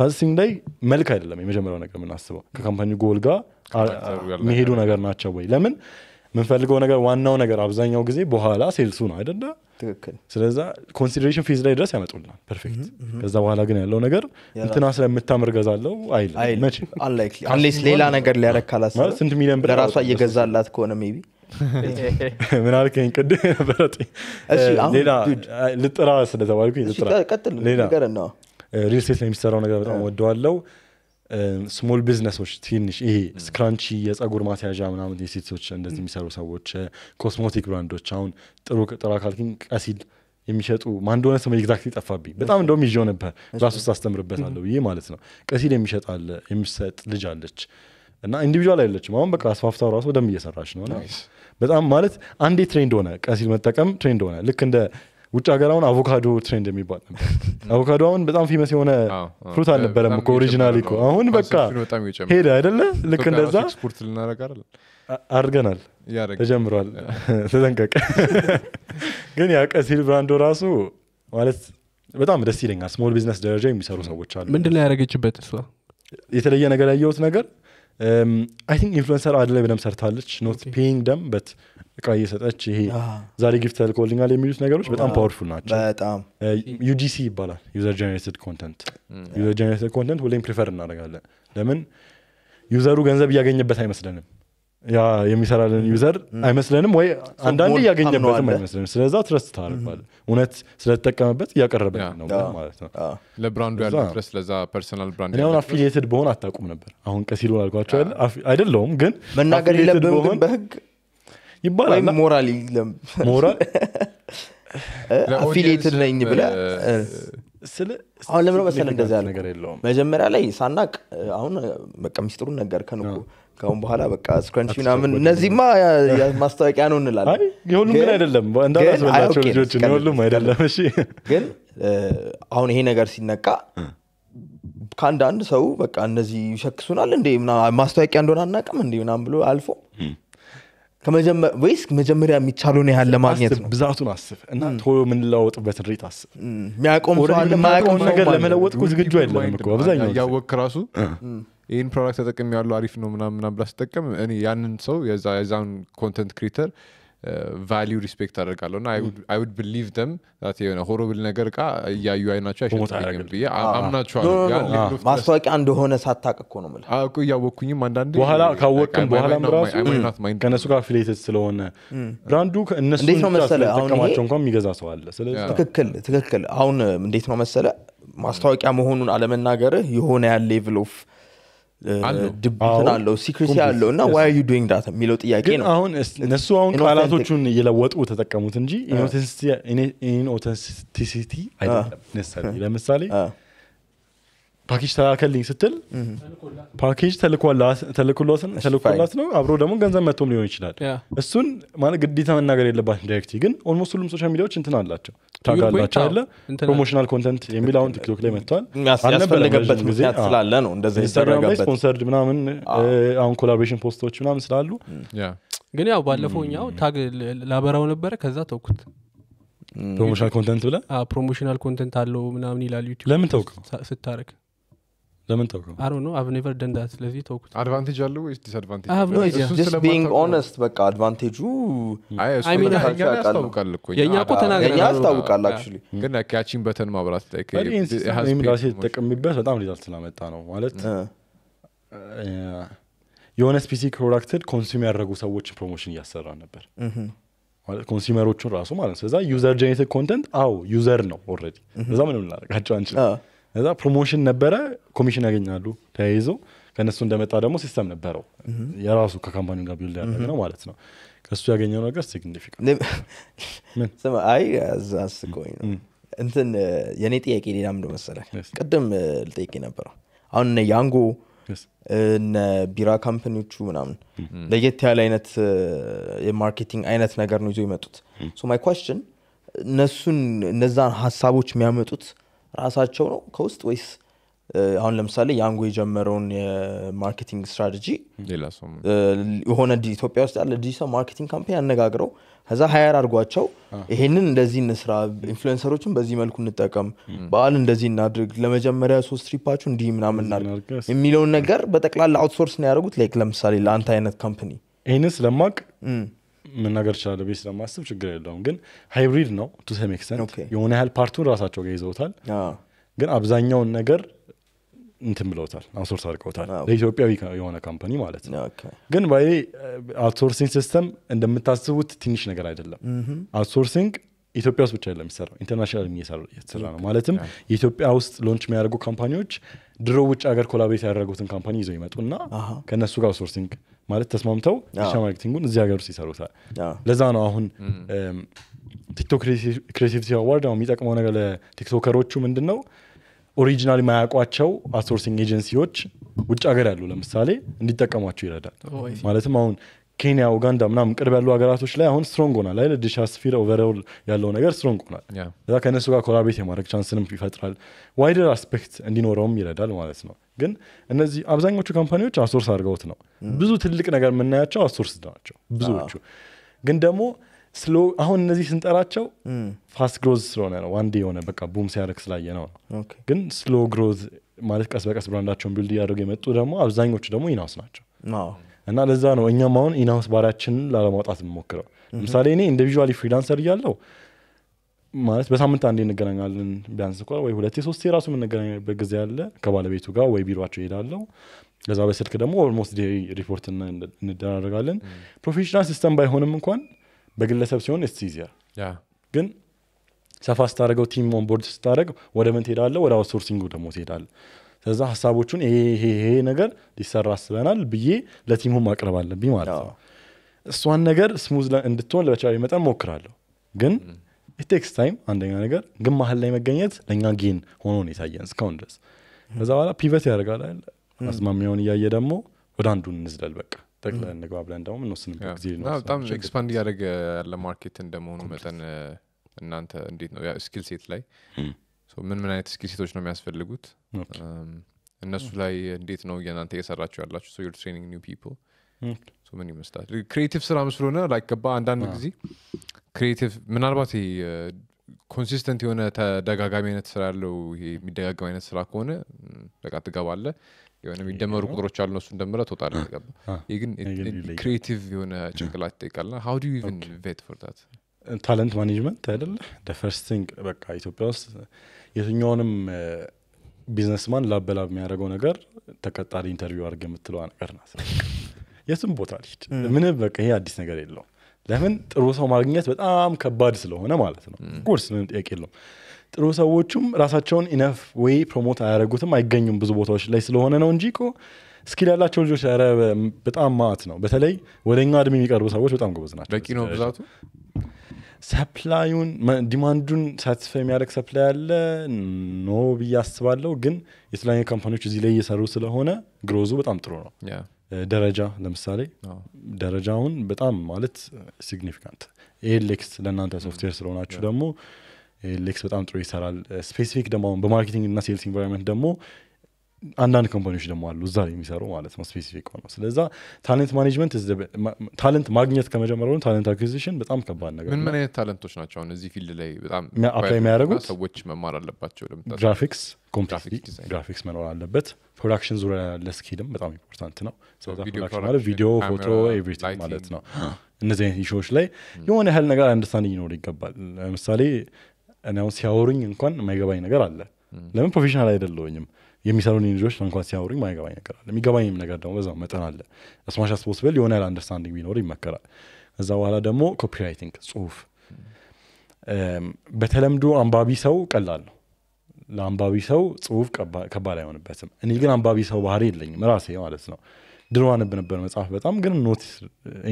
ካስቲንግ hmm. hmm. ላይ መልክ አይደለም የመጀመሪያው ነገር የምናስበው ከካምፓኒ ጎል ጋር የሚሄዱ ነገር ናቸው ወይ ለምን የምንፈልገው ነገር ዋናው ነገር አብዛኛው ጊዜ በኋላ ሴልሱ ነው አይደለ ትክክል። ስለዛ ኮንሲደሬሽን ፌዝ ላይ ድረስ ያመጡልናል። ፐርፌክት። ከዛ በኋላ ግን ያለው ነገር እንትና ስለምታምር ገዛለው አይልምአንሌስ ሌላ ነገር ሊያረካላስንት ሚሊዮን ብር ለራሷ እየገዛላት ከሆነ ቢ ምናልከኝ ቅድ ነበረሌላልጥራ ነበረ ልጥራ ስለተባልኩኝ ሪል ስቴት ነው የሚሰራው ነገር በጣም ወደዋለው ስሞል ቢዝነሶች ትንሽ ይሄ ስክራንቺ የጸጉር ማስያዣ ምናምን የሴቶች እንደዚህ የሚሰሩ ሰዎች፣ ኮስሞቲክ ብራንዶች አሁን ጥሩ ጥሩ አካልኪን ቀሲል የሚሸጡ ማን እንደሆነ ስም ግዛክት ይጠፋብኝ በጣም እንደውም ይዤው ነበር ራሱ ውስጥ አስተምርበታለሁ ይህ ማለት ነው። ቀሲል የሚሸጣለ የሚሰጥ ልጅ አለች እና ኢንዲቪል አይለችም አሁን በቃ አስፋፍታው ራሱ ደም እየሰራች ነው። በጣም ማለት አንዴ ትሬንድ ሆነ ቀሲል መጠቀም ትሬንድ ሆነ ልክ እንደ ውጭ ሀገር አሁን አቮካዶ ትሬንድ የሚባል ነበር አቮካዶ አሁን በጣም ፊመስ የሆነ ፍሩት አልነበረም እኮ ኦሪጂናል እኮ አሁን በቃ ሄደ አይደለ ልክ እንደዛ ልናረግ አድርገናል ተጀምሯል ተጠንቀቀ ግን ያቀሲል ብራንዶ ራሱ ማለት በጣም ደስ ይለኛል ስሞል ቢዝነስ ደረጃ የሚሰሩ ሰዎች አሉ ምንድን ላይ ያደረገችበት እሷ የተለየ ነገር ያየውት ነገር አይ ቲንክ ኢንፍሉንሰር አድ ላይ በደም ሰርታለች ኖት ፔይንግ ደም በት እቃ እየሰጠች ይሄ ዛሬ ጊፍት ተልኮልኛል የሚሉት ነገሮች በጣም ፓወርፉል ናቸው ዩጂሲ uh, ይባላል ዩዘር ጀነሬትድ ኮንተንት ዩዘር ጀኔሬትድ ኮንተንት ሁሌም ፕሪፈር እናደርጋለን ለምን ዩዘሩ ገንዘብ እያገኘበት አይመስለንም ያ የሚሰራልን ዩዘር አይመስለንም ወይ አንዳንድ እያገኘበትም አይመስለንም። ስለዛ ትረስት ታደርገዋለህ። እውነት ስለተጠቀመበት እያቀረበ ነው ማለት ነው ለብራንዱ ያለው ትረስት። ለዛ ፐርሰናል ብራንድ እኔ አፊሊየትድ በሆን አታቁም ነበር። አሁን ቀሲል አልኳቸው አይደለውም፣ ግን መናገር የለብህም ግን በህግ ይባላል። ሞራል ሞራል አፊሊየትድ ነኝ ብለ አሁን ለምን ያለ ነገር የለውም መጀመሪያ ላይ ሳናቅ አሁን በቃ ሚስጥሩን ነገር ከንኩ ከአሁን በኋላ በቃ ስክረንች ምናምን እነዚህማ ማስታወቂያ ነው እንላለን የሁሉም ግን አይደለም እንዳላስበላቸው ልጆች የሁሉም አይደለም እሺ ግን አሁን ይሄ ነገር ሲነቃ ከአንዳንድ ሰው በቃ እነዚህ ይሸክሱናል እንዴ ማስታወቂያ እንደሆነ አናቅም እንዲ ምናም ብሎ አልፎ ወይስ መጀመሪያ የሚቻሉን ያህል ለማግኘት ነው ብዛቱን አስብ እና ቶሎ የምንለዋወጥበትን ሪት አስብ የሚያቆም ነገር ለመለወጥ ዝግጁ አይደለም እኮ አብዛኛው ያወቅ ራሱ ይህን ፕሮዳክት ተጠቅም ያሉ አሪፍ ነው ምናምን ምናምን ብላ ስጠቀም እኔ ያንን ሰው የዛን ኮንተንት ክሪተር ቫሊዩ ሪስፔክት አደርጋለሁ እና አይ ውድ ብሊቭ ደም ት የሆነ ሆሮብል ነገር እቃ እያዩ አይናቸው አይሸጥም ብዬ አምናቸዋለማስታወቂያ እንደሆነ ሳታቅ እኮ ነው ምል እኮ እያወቅኩኝም አንዳንድ በኋላ ካወቅም በኋላ ራሱ ከእነሱ ጋር አፊሌትድ ስለሆነ ብራንዱ እነሱእንዴት ነው መሰለ ጠቀማቸው እንኳ የሚገዛ ሰው አለ ትክክል ትክክል አሁን እንዴት ነው መሰለ ማስታወቂያ መሆኑን አለመናገርህ የሆነ ያለ ሌቭል ኦፍ ድብትን አለው ሲክሪሲ አለው እና ዋይ ዩ ዱንግ ዳት የሚለው ጥያቄ ነው አሁን እነሱ አሁን ቃላቶቹን እየለወጡ ተጠቀሙት እንጂ ኢንኦተንቲሲቲ አይደለም ለምሳሌ ፓኬጅ ተላከልኝ ስትል ፓኬጅ ተልኮላት ነው። አብሮ ደግሞ ገንዘብ መጥቶም ሊሆን ይችላል። እሱን ማለት ግዴታ መናገር የለባት ዳይሬክትሊ። ግን ኦልሞስት ሁሉም ሶሻል ሚዲያዎች እንትን አላቸው፣ ታጋላቸው አለ ፕሮሞሽናል ኮንተንት የሚል አሁን ቲክቶክ ላይ መጥተዋል ያስፈለገበት ጊዜ ስላለ ነው እንደዛ ስፖንሰርድ ምናምን አሁን ኮላቦሬሽን ፖስቶች ምናምን ስላሉ ግን ያው ባለፈው እኛው ታግ ላበራው ነበረ ከዛ ተውኩት። ፕሮሞሽናል ኮንተንት ብለ ፕሮሞሽናል ኮንተንት አለው ምናምን ይላል ዩቲዩብ። ለምን ስታረግ ለምን ጠሩ አሮ ነው አብ ኔቨር ደንዳ ስለዚህ ተውኩት አድቫንቴጅ አለው ወይስ ዲስአድቫንቴጅ ኦነስት በቃ አድቫንቴጁ ያስታውቃል እኮየኛ እኮ ተናገኛ ያስታውቃል አክ ግን ያቺን በተን ማብራት ራሴ ተጠቀሚበት በጣም ሪዛልት ስላመጣ ነው ማለት የሆነ ስፔሲክ ፕሮዳክትን ኮንሱም ያደረጉ ሰዎችን ፕሮሞሽን እያሰራ ነበር ማለት ኮንሱመሮቹን ራሱ ማለት ነው። ስለዛ ዩዘር ጀኔሬትድ ኮንተንት አው ዩዘር ነው ኦረዲ እዛ ምንም ልናደርጋቸው አንችልም እዛ ፕሮሞሽን ነበረ፣ ኮሚሽን ያገኛሉ ተያይዞ ከእነሱ እንደመጣ ደግሞ ሲስተም ነበረው የራሱ ከካምፓኒ ጋር ቢል ያደረግ ነው ማለት ነው። ከእሱ ያገኘው ነገር ሲግኒፊካንት አስቆኝ ነው እንትን የእኔ ጥያቄ ሌላ ምንደ መሰለ ቅድም ልጠይቄ ነበረው አሁን እነ ያንጎ እነ ቢራ ካምፓኒዎቹ ምናምን ለየት ያለ አይነት የማርኬቲንግ አይነት ነገር ነው ይዞ የመጡት ማይ ኳስችን እነሱን እነዛን ሀሳቦች የሚያመጡት ራሳቸው ነው ከውስጥ ወይስ አሁን ለምሳሌ ያንጎ የጀመረውን የማርኬቲንግ ስትራቴጂ የሆነ ኢትዮጵያ ውስጥ ያለ ዲጂታል ማርኬቲንግ ካምፓኒ አነጋግረው ከዛ ሀያር አድርጓቸው ይሄንን እንደዚህ እንስራ፣ ኢንፍሉንሰሮችን በዚህ መልኩ እንጠቀም፣ በአል እንደዚህ እናድርግ፣ ለመጀመሪያ ሶስት ትሪፓችሁ እንዲህ ምናምን እናድርግ የሚለውን ነገር በጠቅላላ አውትሶርስ ነው ያደረጉት። ለምሳሌ ለአንተ አይነት ካምፕኒ ይህን ስለማቅ መናገር ይችላለ ቤት ስለማስብ ችግር የለውም። ግን ሃይብሪድ ነው ቱ የሆነ ያህል ፓርቱን ራሳቸው ጋር ይዘውታል። ግን አብዛኛውን ነገር እንትን ብለውታል፣ አውትሶርስ አድርገውታል። ለኢትዮጵያዊ የሆነ ካምፓኒ ማለት ነው። ግን ባይ አውትሶርሲንግ ሲስተም እንደምታስቡት ትንሽ ነገር አይደለም። አውትሶርሲንግ ኢትዮጵያ ውስጥ ብቻ አይደለም የሚሰራው፣ ኢንተርናሽናል እየተሰራ ነው። ማለትም የኢትዮጵያ ውስጥ ሎንች የሚያደርጉ ካምፓኒዎች ድሮ ውጭ ሀገር ኮላቤት ያደረጉትን ካምፓኒ ይዘው ይመጡና ከእነሱ ጋር አውትሶርሲንግ ማለት ተስማምተው ሻ ማርኬቲንጉን እዚህ ሀገር ውስጥ ይሰሩታል። ለዛ ነው አሁን ቲክቶክ ክሬቲቪቲ አዋርድ አሁን የሚጠቅመው ነገር ለቲክቶከሮቹ ምንድን ነው? ኦሪጂናል የማያውቋቸው አሶርሲንግ ኤጀንሲዎች ውጭ ሀገር ያሉ ለምሳሌ እንዲጠቀሟቸው ይረዳል። ማለትም አሁን ኬንያ፣ ኡጋንዳ ምናምን ቅርብ ያሉ ሀገራቶች ላይ አሁን ስትሮንግ ሆናል አይደል? ዲሻ ስፊር ኦቨርል ያለው ነገር ስትሮንግ ሆናል። ከእነሱ ጋር ኮላቤት የማድረግ ቻንስንም ይፈጥራል። ዋይደር አስፔክት እንዲኖረውም ይረዳል ማለት ነው። ግን እነዚህ አብዛኞቹ ካምፓኒዎች አውትሶርስ አድርገውት ነው። ብዙ ትልቅ ነገር የምናያቸው አውትሶርስ ናቸው ብዙዎቹ። ግን ደግሞ አሁን እነዚህ ስንጠራቸው ፋስት ግሮዝ ስለሆነ ነው ዋንዴ የሆነ በቃ ቡም ሲያደርግ ስላየ ነው ነው። ግን ስሎ ግሮዝ ማለት ቀስ በቀስ ብራንዳቸውን ቢልድ እያደረጉ የመጡ ደግሞ አብዛኞቹ ደግሞ ኢናውስ ናቸው እና ለዛ ነው እኛም አሁን ኢናውስ ባሪያችንን ላለማውጣት የምሞክረው። ለምሳሌ እኔ ኢንዲቪዋሊ ፍሪላንሰር እያለው ማለት በሳምንት አንድ እንገናኛለን ቢያንስ እንኳ ወይ ሁለቴ ሶስቴ ራሱ የምንገናኝበት ጊዜ አለ ከባለቤቱ ጋር ወይ ቢሮቸው ይሄዳለው ከዛ በስልክ ደግሞ ኦልሞስት ሪፖርት እንደራረጋለን ፕሮፌሽናል ሲስተም ባይሆንም እንኳን በግለሰብ ሲሆን ስቲዚያ ግን ሰፋ ስታደረገው ቲም ኦንቦርድ ስታደረግ ወደ ምን ትሄዳለ ወደ አውትሶርሲንግ ደግሞ ትሄዳል ስለዛ ሀሳቦቹን ይሄ ነገር ሊሰራ አስበናል ብዬ ለቲሙም ማቅረብ አለብኝ ማለት ነው እሷን ነገር ስሙዝ እንድትሆን ለበቻ መጠን ሞክራለሁ ግን ኢቴክስ ታይም አንደኛ ነገር ግን መሀል ላይ መገኘት ለእኛ ጌን ሆኖ ነው የታየን እስካሁን ድረስ ከዛ በኋላ ፒቨት ያደርጋል አይደል አስማሚያውን እያየ ደግሞ ወደ አንዱ እንዝለል በቃ ጠቅላይ እንግባ ብለን ደግሞ እንወስንበት ጊዜ በጣም ኤክስፓንድ እያደረገ ያለ ማርኬት እንደመሆኑ መጠን እናንተ እንዴት ነው ስኪል ሴት ላይ ምን ምን አይነት ስኪል ሴቶች ነው የሚያስፈልጉት እነሱ ላይ እንዴት ነው እናንተ እየሰራቸው ያላቸው ሶ ትሬኒንግ ኒው ፒፕል ምን ይመስላል ክሬቲቭ ስራም ስለሆነ ላይከባ አንዳንድ ጊዜ ክሬቲቭ ምናልባት ኮንሲስተንት የሆነ ተደጋጋሚ አይነት ስራ ያለው ይሄ የሚደጋገም አይነት ስራ ከሆነ በቃ ትገባለ የሆነ የሚደመሩ ቁጥሮች አሉ እሱን እንደምለ ትወጣለ ገባ ይህ ግን የሆነ ጭንቅላት ይጠይቃልና ሀው ዱ ኢቨን ቬት ፎር ታለንት ማኔጅመንት አይደለ ደፈርስት ቲንግ በቃ ኢትዮጵያ ውስጥ የትኛውንም ቢዝነስማን ላበላብ የሚያደርገው ነገር ተቀጣሪ ኢንተርቪው አድርገ የምትለዋ ነገር ናት የትም ቦታ ልሂድ ምንም በቃ ይሄ አዲስ ነገር የለውም ለምን ጥሩ ሰው ማግኘት በጣም ከባድ ስለሆነ ማለት ነው። ኮርስ ምንም ጥያቄ የለውም። ጥሩ ሰዎቹም ራሳቸውን ኢነፍ ወይ ፕሮሞት አያደረጉትም አይገኙም ብዙ ቦታዎች ላይ ስለሆነ ነው እንጂ ስኪል ያላቸው ልጆች ኧረ በጣም ማት ነው። በተለይ ወደ እኛ እድሜ የሚቀርቡ ሰዎች በጣም ጎበዝ ናቸው። በቂ ነው ብዛቱ። ሰፕላዩን ዲማንዱን ሳትስፋ የሚያደርግ ሰፕላይ ያለ ኖ ብዬ አስባለሁ። ግን የተለያዩ ካምፓኒዎች እዚህ ላይ እየሰሩ ስለሆነ ግሮዙ በጣም ጥሩ ነው። ደረጃ ለምሳሌ ደረጃውን በጣም ማለት ሲግኒፊካንት ኤሌክስ ለእናንተ ሶፍትዌር ስለሆናችሁ ደግሞ ኤሌክስ በጣም ጥሩ ይሰራል። ስፔሲፊክ ደግሞ አሁን በማርኬቲንግ እና ሴልስ ኢንቫሮንመንት ደግሞ አንዳንድ ኮምፓኒዎች ደግሞ አሉ እዛ ላይ የሚሰሩ ማለት ነው ስፔሲፊክ ሆነው ስለዛ ታለንት ማኔጅመንት ታለንት ማግኘት ከመጀመሪያ ሆ ታለንት አኩዚሽን በጣም ከባድ ነገር ምን ምን አይነት ታለንቶች ናቸው አሁን እዚህ ፊልድ ላይ በጣም አፕላይ የሚያደርጉት ሰዎች መማር አለባቸው ግራፊክስ ግራፊክስ መኖር አለበት ፕሮዳክሽን ዙሪያ ያለ ስኪልም በጣም ኢምፖርታንት ነው ማለት ቪዲዮ ፎቶ ኤቭሪቲንግ ማለት ነው እነዚህ አይነት ኢሾዎች ላይ hmm. የሆነ ያህል ነገር አንደርስታንዲንግ ይኖር ይገባል ለምሳሌ እኔ ሲያወሩኝ እንኳን የማይገባኝ ነገር አለ hmm. ለምን ፕሮፌሽናል አይደለውኝም የሚሰሩን ልጆች እንኳን ሲያወሩኝ ማይገባኝ ነገር አለ። የሚገባኝም ነገር ደግሞ በዛው መጠን አለ። ስማሽ አስፖስብል የሆነ ያለ አንደርስታንዲንግ ቢኖር ይመከራል። እዛ በኋላ ደግሞ ኮፒራይቲንግ ጽሁፍ፣ በተለምዶ አንባቢ ሰው ቀላል ነው። ለአንባቢ ሰው ጽሁፍ ከባድ አይሆንበትም። እኔ ግን አንባቢ ሰው ባህሪ የለኝም ራሴ ማለት ነው። ድሮ አነብ ነበር መጽሐፍ በጣም ግን ኖት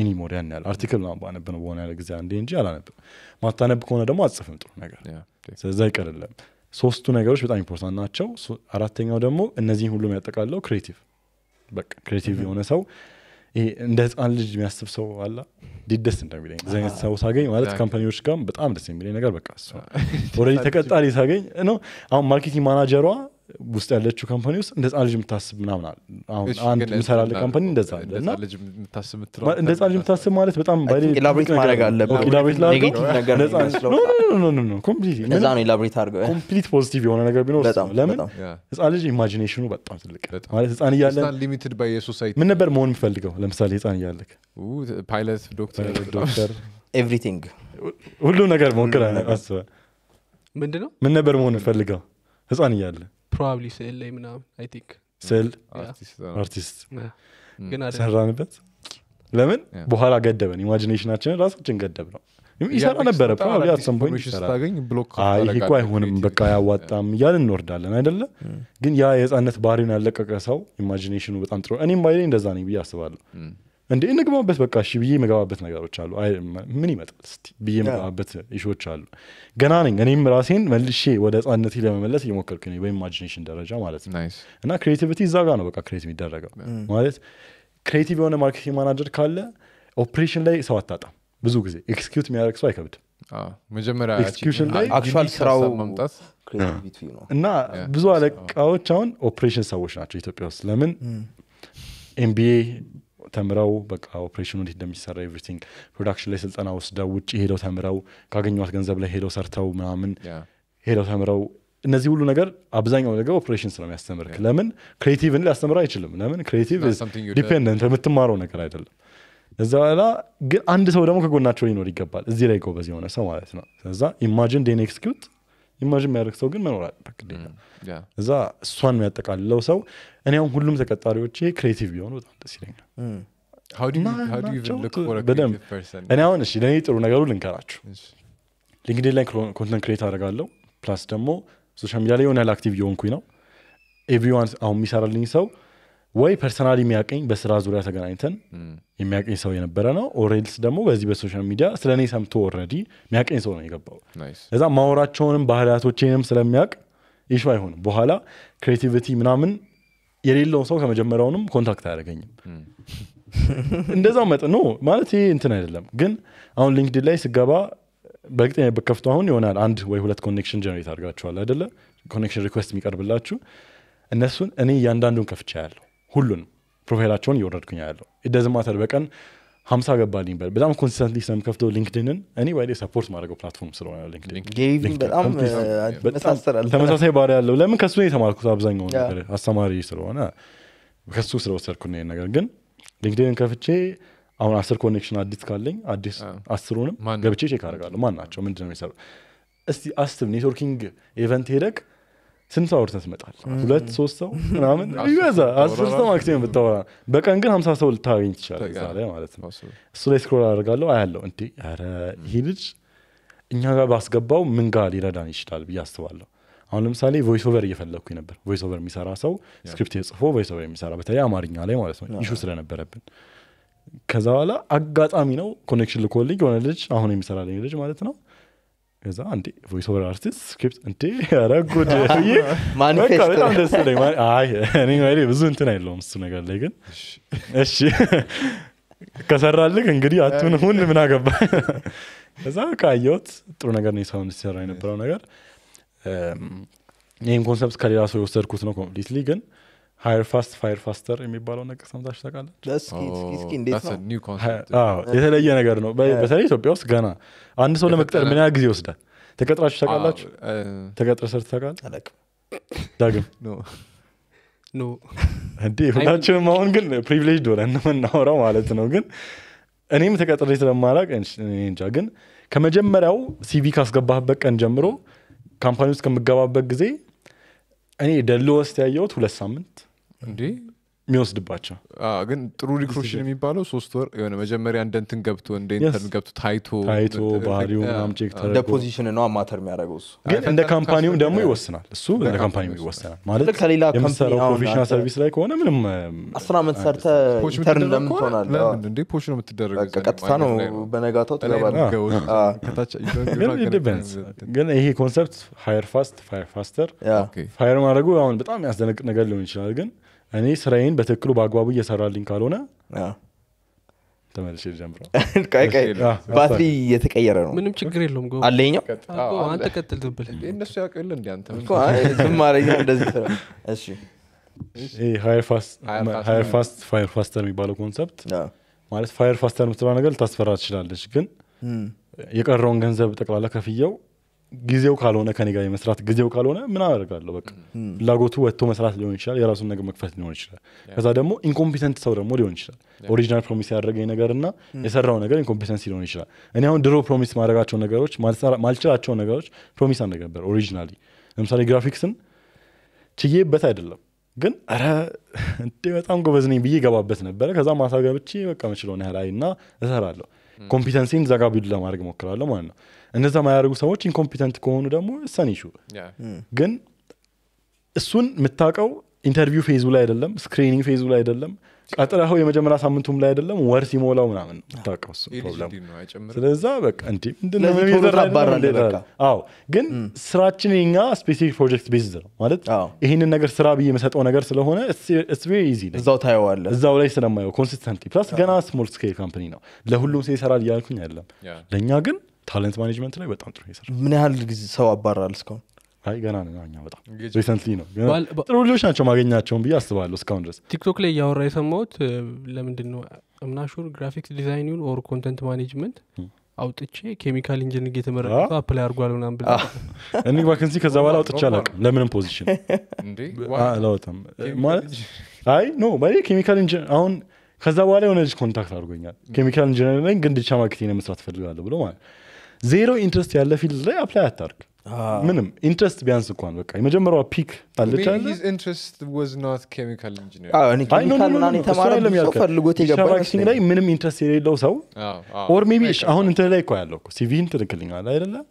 ኤኒሞር ያን ያል አርቲክል አነብ ነው በሆነ ያለ ጊዜ አንዴ እንጂ አላነብም። ማታነብ ከሆነ ደግሞ አጽፍም ጥሩ ነገር ስለዚ አይቀርለም ሶስቱ ነገሮች በጣም ኢምፖርታንት ናቸው። አራተኛው ደግሞ እነዚህ ሁሉ የሚያጠቃለው ክሬቲቭ በቃ ክሬቲቭ የሆነ ሰው ይሄ እንደ ህፃን ልጅ የሚያስብ ሰው አላ ዲደስ እንደሚለኝ እዚ ሰው ሳገኝ ማለት ካምፓኒዎች ጋር በጣም ደስ የሚለኝ ነገር በቃ እሱ ተቀጣሪ ሳገኝ ነው። አሁን ማርኬቲንግ ማናጀሯ ውስጥ ያለችው ካምፓኒ ውስጥ እንደ ህፃን ልጅ የምታስብ ምናምን አንድ ምሳሌ ካምፓኒ እንደዛ ለእንደዛ ልጅ የምታስብ ማለት በጣም ኢላብሬት ፖዚቲቭ የሆነ ነገር ቢኖር ለምን ህፃን ልጅ ኢማጂኔሽኑ በጣም ትልቅ ማለት ህፃን እያለን ምን ነበር መሆን የሚፈልገው ለምሳሌ ህፃን እያለክ ፓይለት ዶክተር ኤቭሪቲንግ ሁሉም ነገር ሞክረ አስበ ምንድነው ምን ነበር መሆን የምፈልገው ህፃን እያለ ፕሮባብሊ ስዕል ላይ ምናምን አይ ቲንክ ስዕል አርቲስት uh, mm. ግን ሰራንበት ለምን በኋላ ገደበን ኢማጂኔሽናችንን ራሳችን ገደብ ነው ይሰራ ነበረ ፕሮባብሊ አሰምፖኝ ይሄ እኮ አይሆንም በቃ ያዋጣም እያል እንወርዳለን አይደለ mm. ግን ያ የህፃነት ባህሪን ያለቀቀ ሰው ኢማጂኔሽኑ በጣም ጥሩ እኔም ባይ እንደዛ ነኝ ብዬ አስባለሁ mm. እንደ እንግባበት በቃ እሺ ብዬ መገባበት ነገሮች አሉ። ምን ይመጣል እስቲ ብዬ መገባበት ኢሾች አሉ። ገና ነኝ እኔም ራሴን መልሼ ወደ ሕፃንነቴ ለመመለስ እየሞከርኩ ነው፣ በኢማጂኔሽን ደረጃ ማለት ነው። እና ክሬቲቪቲ እዛ ጋር ነው በቃ ክሬት የሚደረገው ማለት። ክሬቲቭ የሆነ ማርኬቲንግ ማናጀር ካለ ኦፕሬሽን ላይ ሰው አታጣም። ብዙ ጊዜ ኤክስኪዩት የሚያደርግ ሰው አይከብድ መጀመሪያ አክቹዋል ስራው መምጣት እና ብዙ አለቃዎች አሁን ኦፕሬሽን ሰዎች ናቸው ኢትዮጵያ ውስጥ ለምን ኤምቢኤ ተምረው በቃ ኦፕሬሽኑ እንዴት እንደሚሰራ ኤቭሪቲንግ ፕሮዳክሽን ላይ ስልጠና ወስደው ውጭ ሄደው ተምረው ካገኟት ገንዘብ ላይ ሄደው ሰርተው ምናምን ሄደው ተምረው እነዚህ ሁሉ ነገር አብዛኛው ነገር ኦፕሬሽን ስለሚያስተምር ለምን ክሬቲቭን ሊያስተምር አይችልም። ለምን ክሬቲቭ ዲፔንደንት የምትማረው ነገር አይደለም። እዛ በኋላ ግን አንድ ሰው ደግሞ ከጎናቸው ሊኖር ይገባል። እዚህ ላይ ጎበዝ የሆነ ሰው ማለት ነው። ስለዛ ኢማጂን ዴን ኤክስኪዩት ኢማጂን የሚያደርግ ሰው ግን መኖራል አለበት mm. እዛ እሷን የሚያጠቃልለው ሰው እኔ አሁን ሁሉም ተቀጣሪዎቼ ክሬቲቭ ቢሆኑ በጣም ደስ ይለኛል እኔ አሁን እሺ ለእኔ ጥሩ ነገሩ ልንከራችሁ ሊንክዲን ላይ ኮንተንት ክሬት አደርጋለሁ ፕላስ ደግሞ ሶሻል ሚዲያ ላይ የሆነ ያህል አክቲቭ እየሆንኩኝ ነው ኤቭሪዋን አሁን የሚሰራልኝ ሰው ወይ ፐርሰናል የሚያቀኝ በስራ ዙሪያ ተገናኝተን የሚያቀኝ ሰው የነበረ ነው ኦሬልስ ደግሞ በዚህ በሶሻል ሚዲያ ስለ እኔ ሰምቶ ኦረዲ የሚያቀኝ ሰው ነው የገባው እዛ ማወራቸውንም ባህሪያቶቼንም ስለሚያውቅ ይሽ አይሆንም በኋላ ክሬቲቪቲ ምናምን የሌለውን ሰው ከመጀመሪያውንም ኮንታክት አያደርገኝም። እንደዛው መጠን ኖ ማለት ይሄ እንትን አይደለም። ግን አሁን ሊንክድን ላይ ስገባ በእርግጠኛ በከፍቶ አሁን ይሆናል አንድ ወይ ሁለት ኮኔክሽን ጀነሬት አድርጋችኋል አይደለ? ኮኔክሽን ሪኩዌስት የሚቀርብላችሁ እነሱን እኔ እያንዳንዱን ከፍቻ ያለው ሁሉንም ፕሮፋይላቸውን እየወረድኩኝ ያለው ኢደዝማተር በቀን ሀምሳ ገባልኝ በል በጣም ኮንሲስተንትሊ ስለምከፍተው ሊንክድንን እኔ ወይዴ ሰፖርት ማድረገው ፕላትፎርም ስለሆነ ተመሳሳይ ባህሪ ያለው ለምን ከሱ የተማርኩት አብዛኛው ነገር አስተማሪ ስለሆነ ከሱ ስለወሰድኩ ነ ነገር ግን ሊንክድንን ከፍቼ አሁን አስር ኮኔክሽን አዲስ ካለኝ አዲስ አስሩንም ገብቼ ቼክ አደርጋለሁ ማን ናቸው ምንድነው የሚሰሩ እስቲ አስብ ኔትወርኪንግ ኤቨንት ሄደቅ ስንት ሰው አውርተህ ትመጣለህ? ሁለት ሶስት ሰው ምናምን ይበዛ አስር ሰው ማክሲመም ብታወራ፣ በቀን ግን ሀምሳ ሰው ልታገኝ ትችላለህ ማለት ነው። እሱ ላይ ስክሮል አደርጋለሁ አያለው፣ እንዲ ኧረ ይህ ልጅ እኛ ጋር ባስገባው ምን ጋር ሊረዳን ይችላል ብዬ አስባለሁ። አሁን ለምሳሌ ቮይስ ኦቨር እየፈለግኩ ነበር። ቮይስ ኦቨር የሚሰራ ሰው ስክሪፕት የጽፎ ቮይስ ኦቨር የሚሰራ በተለይ አማርኛ ላይ ማለት ነው ኢሹ ስለነበረብን፣ ከዛ በኋላ አጋጣሚ ነው ኮኔክሽን ልኮልኝ የሆነ ልጅ አሁን የሚሰራልኝ ልጅ ማለት ነው እዛ እንዴ ቮይስ ኦቨር አርቲስት ስክሪፕት እንዴ ኧረ ብዬ በጣም ደስ ይለኝ ብዙ እንትን አይለውም እሱ ነገር ላይ ግን እሺ ከሰራልክ እንግዲህ አቱን ሁን ምን አገባ ጥሩ ነገር ነው ሲሰራ የነበረው ነገር ይህን ኮንሰፕት ከሌላ ሰው የወሰድኩት ነው ኮምፕሊትሊ ግን ፋስት ሃይርፋስት ፋስተር የሚባለው ነገር ሰምታችሁ ታውቃለች oh, የተለየ ነገር ነው በተለይ ኢትዮጵያ ውስጥ ገና አንድ ሰው ለመቅጠር ምን ያህል ጊዜ ይወስዳል ተቀጥራችሁ ታቃላችሁ ተቀጥረ ሰርት ታውቃል ዳግም እንዴ ሁላችንም አሁን ግን ፕሪቪሌጅ ሆነን የምናወራው ማለት ነው ግን እኔም ተቀጥሬ ስለማላቅ እንጃ ግን ከመጀመሪያው ሲቪ ካስገባህበት ቀን ጀምሮ ካምፓኒ ውስጥ ከምገባበት ጊዜ እኔ ደልወስት ያየሁት ሁለት ሳምንት እንዴ የሚወስድባቸው ግን ጥሩ ሪክሩሽን የሚባለው ሶስት ወር የሆነ መጀመሪያ እንደንትን ገብቶ እንደ ኢንተርን ገብቶ ታይቶ ታይቶ ባህሪ ምናምን ቼክ እንደ ፖዚሽን ነው አማተር የሚያደረገው እሱ ግን እንደ ካምፓኒውም ደግሞ ይወስናል እሱ እንደ ካምፓኒ ይወስናል ማለት ከሌላ የምትሰራው ፕሮፌሽናል ሰርቪስ ላይ ከሆነ ምንም አስር አመት ሰርተ ኢንተርን ለምን ትሆናለህ እንዴ ፖሽ ነው የምትደረገው ቀጥታ ነው በነጋታው ትገባለህ ግን ይሄ ኮንሰፕት ሃየር ፋስት ፋየር ፋስተር ፋየር ማድረጉ አሁን በጣም ያስደነቅ ነገር ሊሆን ይችላል ግን እኔ ስራዬን በትክክሉ በአግባቡ እየሰራልኝ ካልሆነ ተመልሽ ልጀምረው። እየተቀየረ ነው። ምንም ችግር የለውም። አለኛው አንተ ቀጥል ፋስት ፋየር ፋስተር የሚባለው ኮንሰፕት ማለት ፋየር ፋስተር የምትባ ነገር ልታስፈራ ትችላለች፣ ግን የቀረውን ገንዘብ ጠቅላላ ከፍየው ጊዜው ካልሆነ ከኔ ጋር የመስራት ጊዜው ካልሆነ ምን አደርጋለሁ በቃ ፍላጎቱ ወጥቶ መስራት ሊሆን ይችላል የራሱን ነገር መክፈት ሊሆን ይችላል ከዛ ደግሞ ኢንኮምፒተንት ሰው ደግሞ ሊሆን ይችላል ኦሪጂናል ፕሮሚስ ያደረገኝ ነገር እና የሰራው ነገር ኢንኮምፒተንስ ሊሆን ይችላል እኔ አሁን ድሮ ፕሮሚስ ማድረጋቸው ነገሮች ማልችላቸው ነገሮች ፕሮሚስ አድርግ ነበር ኦሪጂናሊ ለምሳሌ ግራፊክስን ችዬበት አይደለም ግን ረ እንዴ በጣም ጎበዝ ነኝ ብዬ ገባበት ነበረ ከዛ ማሳገብቼ በቃ ምችለውን ያህል አይና እሰራለሁ ኮምፒተንሲን ዘጋ ጋር ለማድረግ ሞክራለሁ ማለት ነው እነዛ ማያደርጉ ሰዎች ኢንኮምፒተንት ከሆኑ ደግሞ ሰን hmm. ግን እሱን የምታውቀው ኢንተርቪው ፌዙ ላይ አይደለም ስክሪኒንግ ፌዙ ላይ አይደለም ቀጥረኸው የመጀመሪያ ሳምንቱም ላይ አይደለም ወር ሲሞላው ምናምን ታውቀው እሱ ስለዛ በቃ ግን ስራችን የኛ ስፔሲፊክ ፕሮጀክት ቤዝድ ነው ማለት ይህንን ነገር ስራ ብዬ የመሰጠው ነገር ስለሆነ እዛው ታየዋለ እዛው ላይ ስለማየው ኮንሲስተንት ፕላስ ገና ስሞል ስኬል ካምፕኒ ነው ለሁሉም ሰው ይሰራል እያልኩኝ አይደለም ለእኛ ግን ታለንት ማኔጅመንት ላይ በጣም ጥሩ ይሰራል ምን ያህል ሰው አባራል እስካሁን አይ ገና ነው ኛ በጣም ሪሰንትሊ ነው ጥሩ ልጆች ናቸው ማገኛቸውን ብዬ አስባለሁ እስካሁን ድረስ ቲክቶክ ላይ እያወራ የሰማሁት ለምንድን ነው እምናሹር ግራፊክስ ዲዛይን ይሁን ኦር ኮንተንት ማኔጅመንት አውጥቼ ኬሚካል ኢንጂኒሪንግ የተመረቀ አፕላይ አድርጓል ምናም ብል እኒ ቫከንሲ ከዛ በኋላ አውጥቼ አላቅም ለምንም ፖዚሽን አላወጣም ማለት አይ ኖ በ ኬሚካል አሁን ከዛ በኋላ የሆነ ልጅ ኮንታክት አድርጎኛል ኬሚካል ኢንጂነሪንግ ግን ድቻ ማርኬቲንግ መስራት ፈልጋለሁ ብሎ ማለት ዜሮ ኢንትረስት ያለ ፊልድ ላይ አፕላይ አታርግ ምንም ኢንትረስት ቢያንስ እኳን በቃ የመጀመሪያ ፒክ አለቻለሽራኪንግ ላይ ምንም ኢንትረስት የሌለው ሰው ኦር ሜይ ቢ አሁን እንትን ላይ እኮ ያለው ሲቪህን ትልክልኛል አይደለም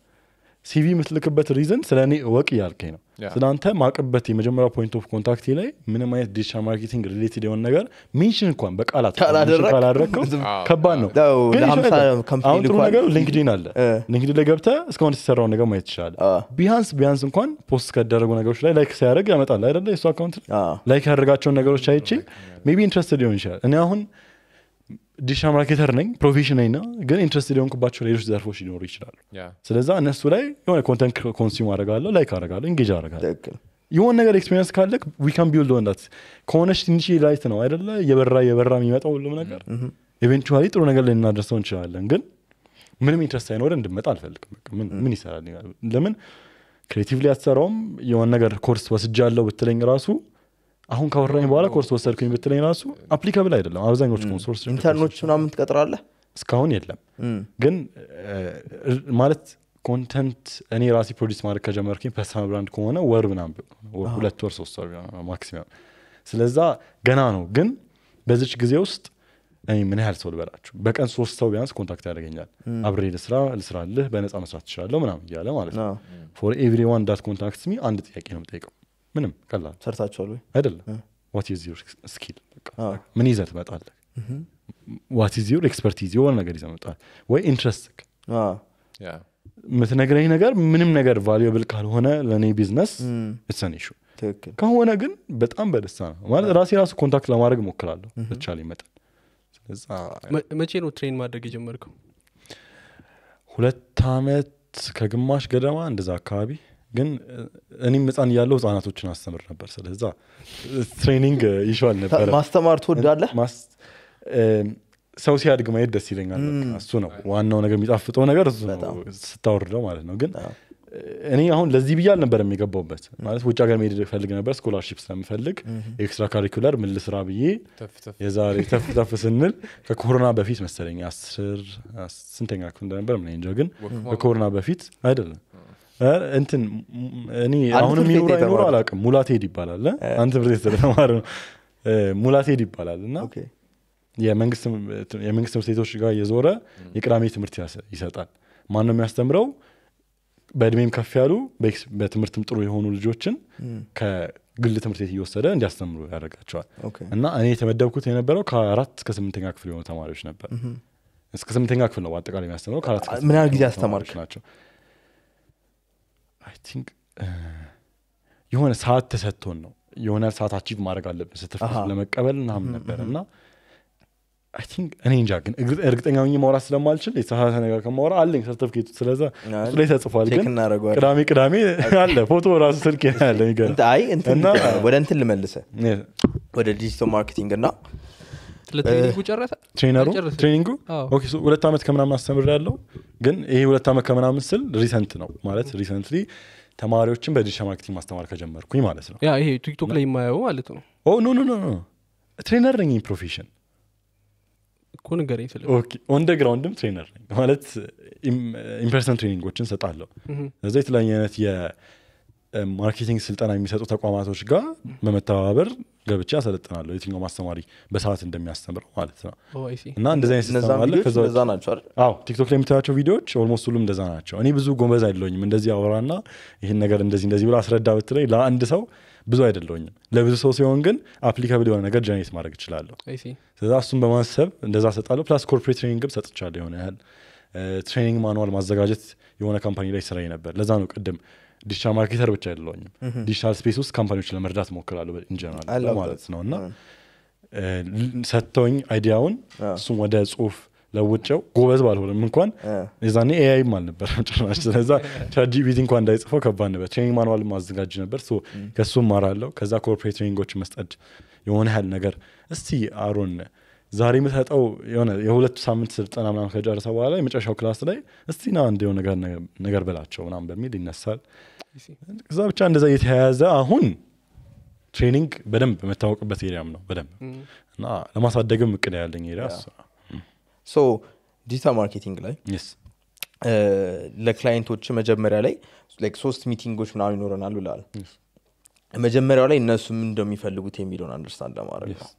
ሲቪ የምትልክበት ሪዝን ስለ እኔ እወቅ እያልከኝ ነው። ስለ አንተ ማቅበት የመጀመሪያ ፖይንት ኦፍ ኮንታክት ላይ ምንም አይነት ዲጂታል ማርኬቲንግ ሪሌትድ የሆን ነገር ሚንሽን እንኳን በቃላት ካላደረግከው ከባድ ነው። አሁን ጥሩ ነገር ሊንክዲን አለ። ሊንክዲን ላይ ገብተ እስካሁን የተሰራውን ነገር ማየት ይችላል። ቢያንስ ቢያንስ እንኳን ፖስት ከደረጉ ነገሮች ላይ ላይክ ሲያደርግ ያመጣል አይደለ? የሱ አካውንት ላይክ ያደረጋቸውን ነገሮች አይቼ ሜቢ ኢንትረስትድ ሊሆን ይችላል። እኔ አሁን ዲጂታል ማርኬተር ነኝ ፕሮፌሽን ነኝ ና ግን ኢንትረስትድ የሆንኩባቸው ሌሎች ዘርፎች ሊኖሩ ይችላሉ ስለዛ እነሱ ላይ የሆነ ኮንተንት ኮንሱም አረጋለሁ ላይክ አረጋለሁ እንጌጅ አረጋለሁ የሆን ነገር ኤክስፔሪንስ ካለ ዊካን ቢልድ ወንዳት ከሆነች ትንሽ ላይት ነው አይደለ የበራ የበራ የሚመጣው ሁሉም ነገር ኤቨንቹዋሊ ጥሩ ነገር ልናደርሰው እንችላለን ግን ምንም ኢንትረስት ሳይኖረ እንድመጣ አልፈልግም ምን ይሰራል ለምን ክሬቲቭሊ አትሰራውም የሆን ነገር ኮርስ ወስጃ ያለው ብትለኝ ራሱ አሁን ካወራኝ በኋላ ኮርስ ወሰድኩኝ ብትለኝ ራሱ አፕሊካብል አይደለም አብዛኞቹ ኮንሶርስ ኢንተርኖች ምናምን ትቀጥራለ እስካሁን የለም ግን ማለት ኮንተንት እኔ ራሴ ፕሮዲስ ማድረግ ከጀመርኩኝ ፐርሰናል ብራንድ ከሆነ ወር ምናም ሁለት ወር ሶስት ወር ማክሲመም ስለዛ ገና ነው ግን በዚች ጊዜ ውስጥ እኔ ምን ያህል ሰው ልበላችሁ በቀን ሶስት ሰው ቢያንስ ኮንታክት ያደገኛል አብሬ ልስራ ልስራልህ በነፃ መስራት ትችላለሁ ምናምን እያለ ማለት ነው ፎር ኤቭሪ ዋን ዳት ኮንታክት ሚ አንድ ጥያቄ ነው ጠይቀው ምንም ቀላል ሰርታችኋል ወይ አይደለም ዋት ኢዝ ዩር ስኪል ምን ይዘ ትመጣለ ዋት ኢዝ ዩር ኤክስፐርቲዝ የሆነ ነገር ይዘ መጣል ወይ ኢንትረስትክ ምትነግረኝ ነገር ምንም ነገር ቫሉብል ካልሆነ ለእኔ ቢዝነስ እሰን ሹ ከሆነ ግን በጣም በደስታ ነው ማለት ራሴ ራሱ ኮንታክት ለማድረግ ሞክላለሁ ብቻ መጠን መቼ ነው ትሬን ማድረግ የጀመርከው ሁለት አመት ከግማሽ ገደማ እንደዛ አካባቢ ግን እኔም ህፃን እያለው ህፃናቶችን አስተምር ነበር ስለዛ ትሬኒንግ ይሹ አልነበረ ማስተማር ትወዳለ ሰው ሲያድግ ማየት ደስ ይለኛል እሱ ነው ዋናው ነገር የሚጣፍጠው ነገር እሱ ስታወርደው ማለት ነው ግን እኔ አሁን ለዚህ ብዬ አልነበረም የሚገባውበት ማለት ውጭ ሀገር መሄድ ፈልግ ነበር ስኮላርሽፕ ስለምፈልግ ኤክስትራ ካሪኩለር ምን ልስራ ብዬ የዛሬ ተፍተፍ ስንል ከኮሮና በፊት መሰለኝ አስር ስንተኛ እንደነበር ምን እንጃ ግን ከኮሮና በፊት አይደለም እንትን እኔ አሁንም ይኑሩ አይኑሩ አላውቅም ሙላቴድ ይባላል አንድ ትምህርት ቤት ሙላቴድ ይባላል እና የመንግስት ትምህርት ቤቶች ጋር እየዞረ የቅዳሜ ትምህርት ይሰጣል ማን ነው የሚያስተምረው በእድሜም ከፍ ያሉ በትምህርትም ጥሩ የሆኑ ልጆችን ከግል ትምህርት ቤት እየወሰደ እንዲያስተምሩ ያደርጋቸዋል እና እኔ የተመደብኩት የነበረው ከአራት እስከ ስምንተኛ ክፍል የሆኑ ተማሪዎች ነበር እስከ ስምንተኛ ክፍል ነው በአጠቃላይ የሚያስተምረው ከአራት ምን ያህል ጊዜ አስተማርክ ናቸው አይ ቲንክ የሆነ ሰዓት ተሰጥቶን ነው የሆነ ሰዓት አቺቭ ማድረግ አለብን ሰርተፊኬት ለመቀበል ናም ነበር እና አይ ቲንክ እኔ እንጃ ግን እርግጠኛ ሆኜ ማውራት ስለማልችል የተሳሳተ ነገር ከማውራ አለኝ ሰርተፊኬቱ ስለዛ እሱ ላይ ተጽፏል ግን ቅዳሜ ቅዳሜ አለ ፎቶ ራሱ ስልክ ያለ ይገርም ወደ እንትን ልመልሰ ወደ ዲጂታል ማርኬቲንግ እና ስለ ጨረሰ ትሬነሩ ትሬኒንጉ ሁለት ዓመት ከምናምን አስተምር ያለው ግን ይሄ ሁለት ዓመት ከምናምን ስል ሪሰንት ነው ማለት ሪሰንትሊ ተማሪዎችን በዲጂታል ማርኬቲንግ ማስተማር ከጀመርኩኝ ማለት ነው ያ ይሄ ቲክቶክ ላይ የማየው ማለት ነው ኦ ኖ ኖ ኖ ትሬነር ነኝ ፕሮፌሽን እኮ ንገረኝ ስለ ኦን ግራውንድም ትሬነር ነኝ ማለት ኢምፐርሰን ትሬኒንጎችን ሰጣለሁ እዛ የተለያየ አይነት የማርኬቲንግ ስልጠና የሚሰጡ ተቋማቶች ጋር በመተባበር ገብቼ ያሰለጥናለሁ የትኛው ማስተማሪ በሰዓት እንደሚያስተምረው ማለት ነው እና እንደዚ አይነት ቲክቶክ ላይ የምታያቸው ቪዲዮዎች ኦልሞስት ሁሉም እንደዛ ናቸው እኔ ብዙ ጎንበዝ አይደለኝም እንደዚህ አወራና ይህን ነገር እንደዚህ እንደዚህ ብሎ አስረዳ ብትለኝ ለአንድ ሰው ብዙ አይደለኝም ለብዙ ሰው ሲሆን ግን አፕሊካብል የሆነ ነገር ጀኔት ማድረግ ይችላለሁ ስለዛ እሱን በማሰብ እንደዛ ሰጣለሁ ፕላስ ኮርፖሬት ትሬኒንግም ሰጥቻለሁ የሆነ ያህል ትሬኒንግ ማኑዋል ማዘጋጀት የሆነ ካምፓኒ ላይ ስራ ነበር ለዛ ነው ቅድም ዲጂታል ማርኬተር ብቻ አይደለኝም ዲጂታል ስፔስ ውስጥ ካምፓኒዎች ለመርዳት ሞክራሉ ኢንጀነራል ማለት ነው እና ሰጥተውኝ አይዲያውን እሱም ወደ ጽሁፍ ለውጨው ጎበዝ ባልሆንም እንኳን የዛኔ ኤአይ አልነበረ ጭራሽ ስለዛ ቻጂቢቲ እንኳ እንዳይጽፈው ከባድ ነበር ትሬኒንግ ማኑዋል ማዘጋጅ ነበር ከሱ ማራለው ከዛ ኮርፖሬት ትሬኒንጎች መስጠድ የሆነ ያህል ነገር እስቲ አሮን ዛሬ የምሰጠው የሆነ የሁለቱ ሳምንት ስልጠና ምናምን ከጨረሰ በኋላ የመጨረሻው ክላስ ላይ እስቲ ና እንደ ነገር ነገር በላቸው ምናም በሚል ይነሳል እዛ ብቻ እንደዛ እየተያያዘ አሁን ትሬኒንግ በደንብ የምታወቅበት ኤሪያም ነው በደንብ እና ለማሳደግም እቅድ ያለኝ ኤሪያ ሶ ዲጂታል ማርኬቲንግ ላይ ለክላይንቶች መጀመሪያ ላይ ሶስት ሚቲንጎች ምናምን ይኖረናል ይላል መጀመሪያው ላይ እነሱ ምን እንደሚፈልጉት የሚለውን አንደርስታንድ ለማድረግ ነው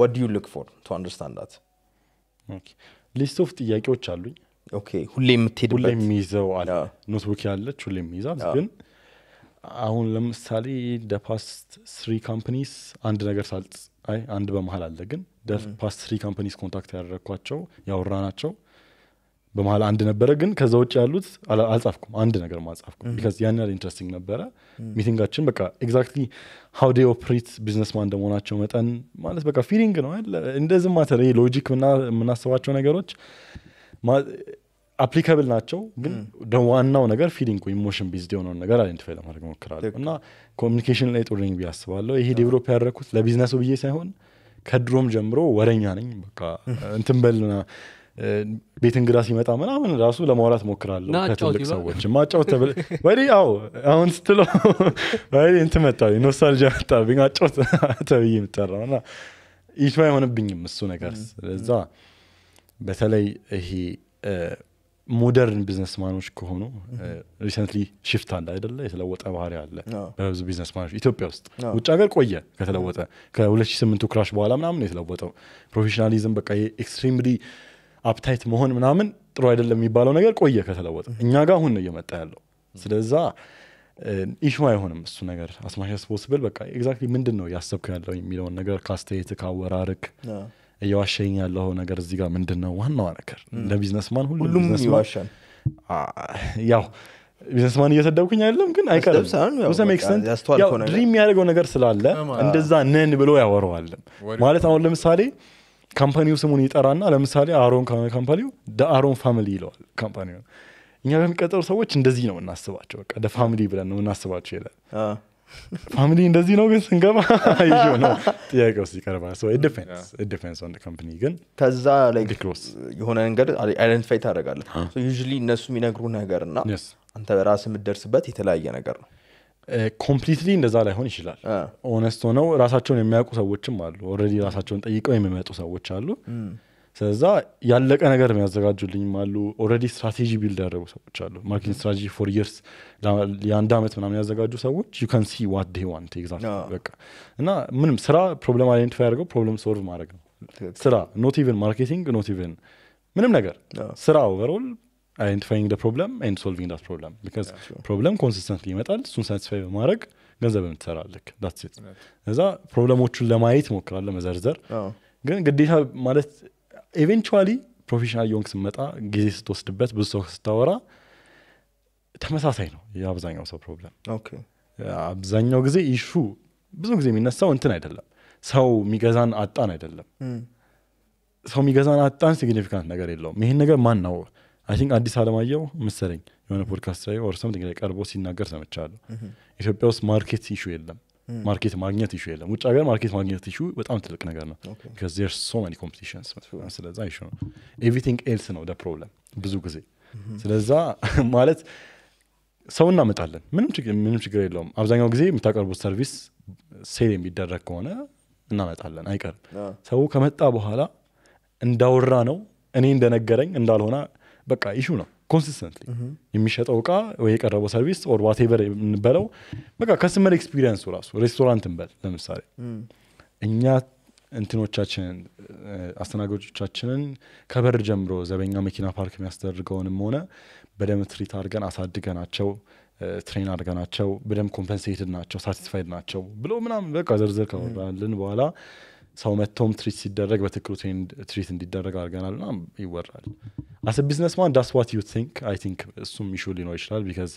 ዋት ዩ ሉክ ፎር ቱ አንደርስታንድ ሊስት ኦፍ ጥያቄዎች አሉኝ ሁሌ የምትሄድበት ሁሌ የሚይዘው አለ ኖትቡክ ያለች ሁሌ የሚይዛት ግን አሁን ለምሳሌ ደፓስት ስሪ ካምፕኒስ አንድ ነገር ሳልጽ አይ አንድ በመሀል አለ ግን ደፓስት ስሪ ካምፕኒስ ኮንታክት ያደረግኳቸው ያወራ ናቸው በመሀል አንድ ነበረ ግን ከዛ ውጭ ያሉት አልጻፍኩም አንድ ነገር አልጻፍኩም ቢካዝ ያን ያል ኢንትረስቲንግ ነበረ ሚቲንጋችን በቃ ኤግዛክትሊ ሀው ዴ ኦፕሬት ማን እንደመሆናቸው መጠን ማለት በቃ ፊሊንግ ነው እንደዚህ ማተር ሎጂክ የምናስባቸው ነገሮች አፕሊካብል ናቸው፣ ግን ዋናው ነገር ፊሊንግ ኢሞሽን ቢዝድ የሆነውን ነገር አይደንቲፋይ ለማድረግ ሞክራለሁ እና ኮሚኒኬሽን ላይ ጥሩ ነኝ ቢያስባለሁ ይሄ ዴቨሎፕ ያደረግኩት ለቢዝነሱ ብዬ ሳይሆን ከድሮም ጀምሮ ወረኛ ነኝ። በቃ እንትን በልና ቤት እንግዳ ሲመጣ ምናምን ራሱ ለማውራት ሞክራለሁ ከትልቅ ሰዎች ማጫወት ተብለህ ወዲህ አዎ አሁን ስትለው ወዲህ እንትን መጣብኝ ኖስታልጂያ መጣብኝ አጫወት ተብዬ የምጠራው እና ይቱ አይሆንብኝም እሱ ነገር ስለዛ በተለይ ይሄ ሞደርን ቢዝነስማኖች ከሆኑ ሪሰንትሊ ሽፍት አለ አይደለ? የተለወጠ ባህሪ አለ በብዙ ቢዝነስማኖች ኢትዮጵያ ውስጥ። ውጭ ሀገር ቆየ ከተለወጠ ከ2008 ክራሽ በኋላ ምናምን የተለወጠው ፕሮፌሽናሊዝም በቃ ኤክስትሪምሊ አፕታይት መሆን ምናምን ጥሩ አይደለም የሚባለው ነገር ቆየ ከተለወጠ። እኛ ጋር አሁን ነው እየመጣ ያለው። ስለዛ ኢሹ አይሆንም እሱ ነገር አስማሽ ስፖስብል በቃ ኤግዛክትሊ ምንድን ነው ያሰብከው ያለው የሚለውን ነገር ከአስተያየት ካወራርክ እየዋሸኝ ያለው ነገር እዚህ ጋር ምንድን ነው ዋናዋ ነገር እንደ ቢዝነስማን ሁሉም ይዋሻል ያው ቢዝነስማን እየሰደብኩኝ አይደለም ግን አይቀርምድሪም የሚያደርገው ነገር ስላለ እንደዛ ነን ብሎ ያወረዋለን ማለት አሁን ለምሳሌ ካምፓኒው ስሙን ይጠራና ለምሳሌ አሮን ከሆነ ካምፓኒው አሮን ፋሚሊ ይለዋል ካምፓኒ እኛ በሚቀጠሩ ሰዎች እንደዚህ ነው እናስባቸው በቃ ፋሚሊ ብለን ነው እናስባቸው ይላል ፋሚሊ እንደዚህ ነው ግን ስንገባ ይዞ ነው ጥያቄ ውስጥ ይቀርባል ዲፌንስ ግን ከዛ የሆነ ነገር አይደንቲፋይ ታደረጋለ ዩ እነሱ የሚነግሩ ነገር እና አንተ በራስ የምደርስበት የተለያየ ነገር ነው ኮምፕሊትሊ uh, እንደዛ ላይሆን ይችላል ኦነስት ሆነው ራሳቸውን የሚያውቁ ሰዎችም አሉ ረ ራሳቸውን ጠይቀው የሚመጡ ሰዎች አሉ mm. ስለዛ ያለቀ ነገር የሚያዘጋጁልኝም አሉ። ኦልሬዲ ስትራቴጂ ቢልድ ያደረጉ ሰዎች አሉ። ማርኬቲንግ ስትራቴጂ ፎር ርስ የአንድ ዓመት ምናምን ያዘጋጁ ሰዎች ዩ ሲ ዋት ዴይ ዋንት በቃ እና ምንም ስራ ፕሮብለም አይደንቲፋይ ያደርገው ፕሮብለም ሶልቭ ማድረግ ነው ስራ ኖት ኢቨን ማርኬቲንግ ኖት ኢቨን ምንም ነገር ስራ ኦቨርል አይደንቲፋይንግ ፕሮብለም ኤንድ ሶልቪንግ ዳት ፕሮብለም ቢካዝ ፕሮብለም ኮንሲስተንት ይመጣል እሱን ሳቲስፋይ በማድረግ ገንዘብ የምትሰራልክ ዳትሴት እዛ ፕሮብለሞቹን ለማየት ሞክራለ መዘርዘር ግን ግዴታ ማለት ኤቨንቹዋሊ ፕሮፌሽናል ዮንግ ስመጣ ጊዜ ስትወስድበት ብዙ ሰው ስታወራ ተመሳሳይ ነው የአብዛኛው ሰው ፕሮብለም። አብዛኛው ጊዜ ይሹ ብዙ ጊዜ የሚነሳው እንትን አይደለም፣ ሰው የሚገዛን አጣን አይደለም። ሰው የሚገዛን አጣን ሲግኒፊካንት ነገር የለውም። ይህን ነገር ማን ነው አይ ቲንክ አዲስ አለማየው መሰለኝ የሆነ ፖድካስት ላይ ኦር ቀርቦ ሲናገር ሰምቻለሁ። ኢትዮጵያ ውስጥ ማርኬት ኢሹ የለም Hmm. ማርኬት ማግኘት ኢሹ የለም ውጭ ሀገር ማርኬት ማግኘት ኢሹ በጣም ትልቅ ነገር ነው ቢካዝ ሶ ማኒ ኮምፒቲሽንስ ስለዛ ይሹ ነው ኤቭሪቲንግ ኤልስ ነው ፕሮብለም ብዙ ጊዜ mm-hmm. ስለዛ ማለት ሰው እናመጣለን ምንም ችግር የለውም አብዛኛው ጊዜ የምታቀርቡት ሰርቪስ ሴል የሚደረግ ከሆነ እናመጣለን አይቀርም ሰው ከመጣ በኋላ እንዳወራ ነው እኔ እንደነገረኝ እንዳልሆነ በቃ ይሹ ነው ኮንሲስተንትሊ mm-hmm. የሚሸጠው እቃ ወይ የቀረበው ሰርቪስ ኦር ዋቴቨር የምንበለው በቃ ከስመር ኤክስፒሪንስ ራሱ ሬስቶራንት እንበል ለምሳሌ mm. እኛ እንትኖቻችንን አስተናጋጆቻችንን ከበር ጀምሮ ዘበኛ መኪና ፓርክ የሚያስደርገውንም ሆነ በደም ትሪት አድርገን አሳድገናቸው ትሬን አድርገናቸው በደንብ ኮምፐንሴትድ ናቸው ሳቲስፋይድ ናቸው ብሎ ምናምን በቃ ዝርዝር ከወራልን mm. በኋላ ሰው መጥቶም ትሪት ሲደረግ በትክክሉ ትሪት እንዲደረግ አድርገናል ና ይወራል አስ ቢዝነስ ማን ዳስ ዋት ዩ ቲንክ አይ ቲንክ እሱም ይሹ ሊኖር ይችላል ቢካዝ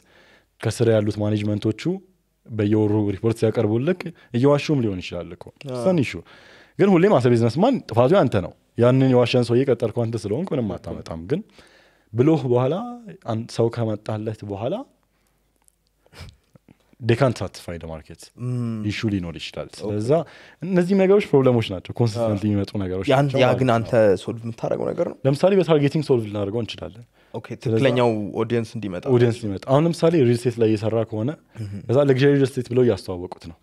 ከስራ ያሉት ማኔጅመንቶቹ በየወሩ ሪፖርት ሲያቀርቡልክ እየዋሹም ሊሆን ይችላል እኮ ሰን ይሹ ግን ሁሌም አሰ ቢዝነስማን ጥፋቱ አንተ ነው ያንን የዋሸን ሰው እየቀጠርኩ አንተ ስለሆንክ ምንም አታመጣም ግን ብሎህ በኋላ ሰው ከመጣለት በኋላ ዴካን ሳትስፋይ ማርኬት ይሹ ሊኖር ይችላል። ስለዛ እነዚህ ነገሮች ፕሮብለሞች ናቸው፣ ኮንስስተንት ah. የሚመጡ ነገሮች ያ ግን አንተ ሶልቭ የምታደረገው ነገር ነው። ለምሳሌ በታርጌቲንግ ሶልቭ ልናደርገው እንችላለን፣ ትክክለኛው ኦዲንስ እንዲመጣ ኦዲየንስ እንዲመጣ። አሁን ለምሳሌ ሪል ስቴት ላይ እየሰራ ከሆነ በዛ ለግሪ ሪል ስቴት ብለው እያስተዋወቁት ነው።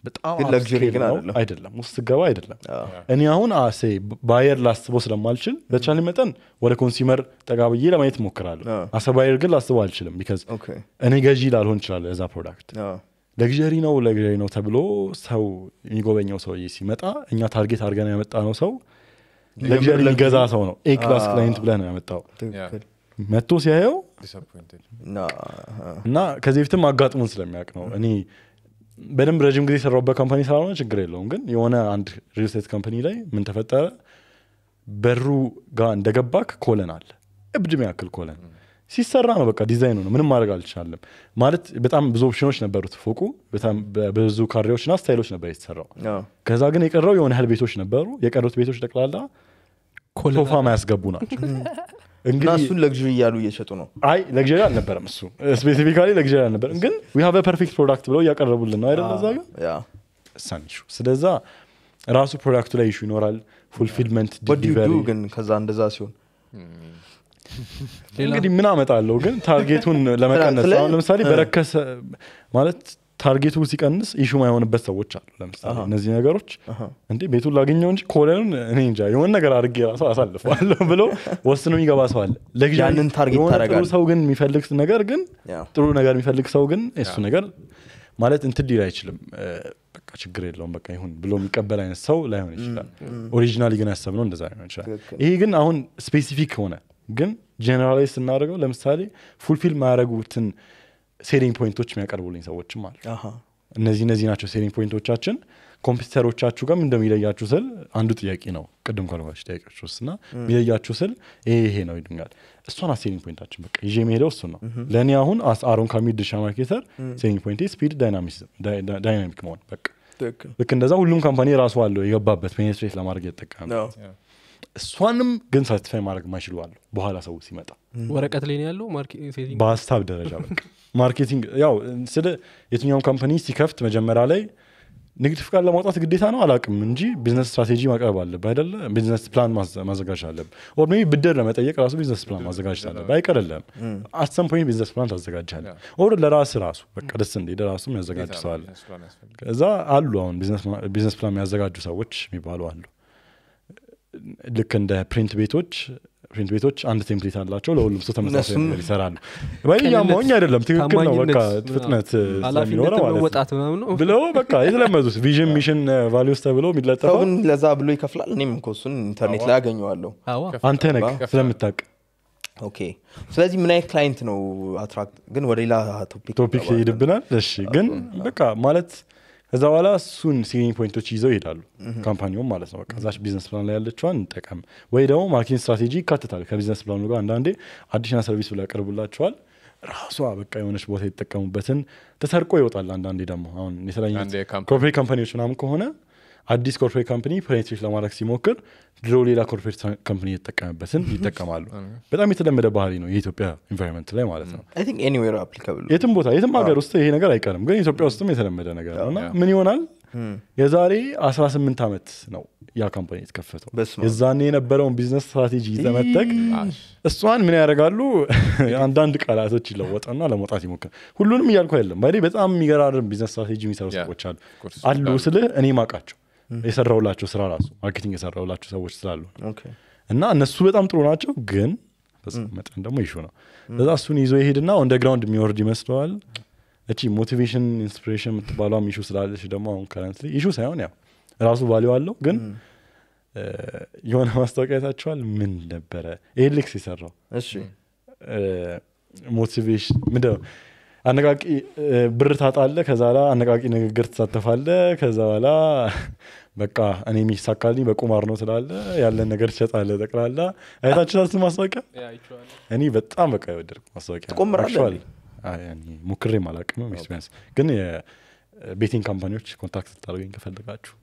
አይደለም፣ ውስጥ ስገባ አይደለም። ah. እኔ አሁን አሴ ah, ባየር ላስበው ስለማልችል በተቻለ መጠን ወደ ኮንሱመር ጠጋ ብዬ ለማየት ሞክራለሁ አሰ ባየር ግን ላስበው አልችልም፣ ቢካዝ እኔ ገዢ ላልሆን ይችላለ እዛ ፕሮዳክት ለግዠሪ ነው ለግሪ ነው ተብሎ ሰው የሚጎበኘው ሰው ሲመጣ እኛ ታርጌት አድርገን ያመጣ ነው ሰው ለግሪ የሚገዛ ሰው ነው ኤ ክላስ ክላይንት ብለህ ነው ያመጣው መጥቶ ሲያየው እና ከዚህ በፊትም አጋጥሙን ስለሚያውቅ ነው እኔ በደንብ ረዥም ጊዜ የሰራውበት ካምፓኒ ስላልሆነ ችግር የለውም ግን የሆነ አንድ ሪልስቴት ካምፓኒ ላይ ምን ተፈጠረ በሩ ጋር እንደገባክ ኮለን አለ እብድም ያክል ኮለን ሲሰራ ነው በቃ ዲዛይኑ ነው። ምንም ማድረግ አልቻለም ማለት በጣም ብዙ ኦፕሽኖች ነበሩት ፎቁ በጣም ብዙ ካሬዎችና ስታይሎች ነበር የተሰራው። ከዛ ግን የቀረው የሆነ ያህል ቤቶች ነበሩ። የቀሩት ቤቶች ጠቅላላ ሶፋ ማያስገቡ ናቸው። እንግዲህ እሱን ለግሪ እያሉ እየሸጡ ነው። አይ ለግሪ አልነበረም እሱ ስፔሲፊካ ለግሪ አልነበረም፣ ግን ዊ ሃቭ ፐርፌክት ፕሮዳክት ብለው እያቀረቡልን ነው አይደለ? ዛ ግን ሳንሹ ስለዛ ራሱ ፕሮዳክቱ ላይ ይሹ ይኖራል። ፉልፊልመንት ግን ከዛ እንደዛ ሲሆን እንግዲህ ምን አመጣለሁ ግን ታርጌቱን ለመቀነስ አሁን ለምሳሌ በረከሰ ማለት ታርጌቱ ሲቀንስ ኢሹ የሆንበት ሰዎች አሉ ለምሳሌ እነዚህ ነገሮች እን ቤቱን ላገኘው እንጂ ኮለኑን እኔ እንጃ የሆን ነገር አድርጌ ራሱ አሳልፈዋለሁ ብሎ ወስኖ የሚገባ ሰው አለ ሰው ግን የሚፈልግ ነገር ግን ጥሩ ነገር የሚፈልግ ሰው ግን እሱ ነገር ማለት እንትን ሊል አይችልም በቃ ችግር የለውም በቃ ይሁን ብሎ የሚቀበል አይነት ሰው ላይሆን ይችላል ኦሪጂናሊ ግን ያሰብነው እንደዛ ሊሆን ይችላል ይሄ ግን አሁን ስፔሲፊክ ሆነ ግን ጀነራላይዝ ስናደርገው ለምሳሌ ፉልፊል ማያደረጉትን ሴሊንግ ፖይንቶች የሚያቀርቡልኝ ሰዎችም አሉ እነዚህ እነዚህ ናቸው ሴሊንግ ፖይንቶቻችን ኮምፒውተሮቻችሁ ጋር እንደሚለያችሁ ስል አንዱ ጥያቄ ነው ቅድም ኳልባች ጥያቄዎች ውስጥ እና የሚለያችሁ ስል ይሄ ነው ይሉኛል እሷን አሴሊንግ ፖይንታችን በቃ ይዤ የሚሄደው እሱ ነው ለእኔ አሁን አሮን ካሚድ ድርሻ ሴሊንግ ፖይንት ስፒድ ዳይናሚክ መሆን በቃ ልክ እንደዛ ሁሉም ካምፓኒ ራሱ አለው የገባበት ፔኔትሬት ለማድረግ የተጠቀመበት እሷንም ግን ሳትስፋይ ማድረግ ማይችሉ አሉ። በኋላ ሰው ሲመጣ ወረቀት ላይ ያለው በሀሳብ ደረጃ ማርኬቲንግ ያው ስለ የትኛውም ካምፓኒ ሲከፍት መጀመሪያ ላይ ንግድ ፍቃድ ለማውጣት ግዴታ ነው አላቅም እንጂ ቢዝነስ ስትራቴጂ ማቅረብ አለብ አይደለ? ቢዝነስ ፕላን ማዘጋጅ አለብ ኦር ሜይ ብድር ለመጠየቅ ራሱ ቢዝነስ ፕላን ማዘጋጅ አለብህ። አይቀርልህም። አሰም ፖይንት ቢዝነስ ፕላን ታዘጋጃለ ኦር ለራስ ራሱ በቃ ደስ እንደ ራሱ የሚያዘጋጅ ሰው ከዛ አሉ አሁን ቢዝነስ ፕላን የሚያዘጋጁ ሰዎች የሚባሉ አሉ። ልክ እንደ ፕሪንት ቤቶች ፕሪንት ቤቶች አንድ ቴምፕሌት አላቸው ለሁሉም ሰው ተመሳሳይ ይሰራሉ ያማኝ አይደለም ትክክል ነው በቃ ፍጥነት ስለሚኖረውጣት ብለው በቃ የተለመዱት ቪዥን ሚሽን ቫሊውስ ተብለው የሚለጠፈውን ለዛ ብሎ ይከፍላል እኔም እኮ እሱን ኢንተርኔት ላይ ያገኘዋለሁ አንተ ነግ ስለምታቅ ኦኬ ስለዚህ ምን አይነት ክላይንት ነው አትራክት ግን ወደ ሌላ ቶፒክ ሄድብናል እሺ ግን በቃ ማለት ከዛ በኋላ እሱን ሴሊንግ ፖይንቶች ይዘው ይሄዳሉ። ካምፓኒውም ማለት ነው። በቃ ቢዝነስ ፕላን ላይ ያለችዋን እንጠቀም፣ ወይ ደግሞ ማርኬቲንግ ስትራቴጂ ይካተታል ከቢዝነስ ፕላኑ ጋር። አንዳንዴ አዲሽናል ሰርቪስ ብላ ያቀርቡላቸዋል። ራሷ በቃ የሆነች ቦታ የተጠቀሙበትን ተሰርቆ ይወጣል። አንዳንዴ ደግሞ አሁን የተለያዩ ካምፓኒዎች ምናምን ከሆነ አዲስ ኮርፖሬት ካምፕኒ ፔኔትሬት ለማድረግ ሲሞክር ድሮ ሌላ ኮርፖሬት ካምፕኒ የተጠቀመበትን ይጠቀማሉ። በጣም የተለመደ ባህሪ ነው የኢትዮጵያ ኢንቫይሮንመንት ላይ ማለት ነው። የትም ቦታ የትም ሀገር ውስጥ ይሄ ነገር አይቀርም፣ ግን ኢትዮጵያ ውስጥም የተለመደ ነገር ነው እና ምን ይሆናል hmm. የዛሬ 18 ዓመት ነው ያ ካምፓኒ የተከፈተው። የዛን የነበረውን ቢዝነስ ስትራቴጂ ይዘመጠቅ እሷን ምን ያደርጋሉ? አንዳንድ ቃላቶች ይለወጠና ለመውጣት ይሞክራል። ሁሉንም እያልኩ አይደለም። በጣም የሚገራርም ቢዝነስ ስትራቴጂ የሚሰሩ ሰዎች አሉ አሉ ስልህ እኔ ማቃቸው የሰራውላቸው ስራ ራሱ ማርኬቲንግ የሰራውላቸው ሰዎች ስላሉ እና እነሱ በጣም ጥሩ ናቸው ግን መጠን ደግሞ ይሹ ነው ለዛ እሱን ይዞ ይሄድና ኦን የሚወርድ ይመስለዋል እቺ ሞቲቬሽን ኢንስፒሬሽን የምትባሏም ይሹ ስላለች ደግሞ አሁን ከረንት ይሹ ሳይሆን ያው ራሱ ቫሊው አለው ግን የሆነ ማስታወቂያ የታቸዋል ምን ነበረ ኤሌክስ የሰራው ሞቲቬሽን ምንድነው አነቃቂ ብር ታጣለ ከዛ በኋላ አነቃቂ ንግግር ትሳተፋለ ከዛ በኋላ በቃ እኔ የሚሳካልኝ በቁማር ነው ትላለህ። ያለን ነገር ትሸጣለ ጠቅላላ አይታችን አስል ማስታወቂያ እኔ በጣም በቃ የወደድኩ ማስታወቂያ ሙክሬ ሙክሬም አላውቅም ኤክስፔሪንስ ግን የቤቲንግ ካምፓኒዎች ኮንታክት ልታደርገኝ ከፈልጋችሁ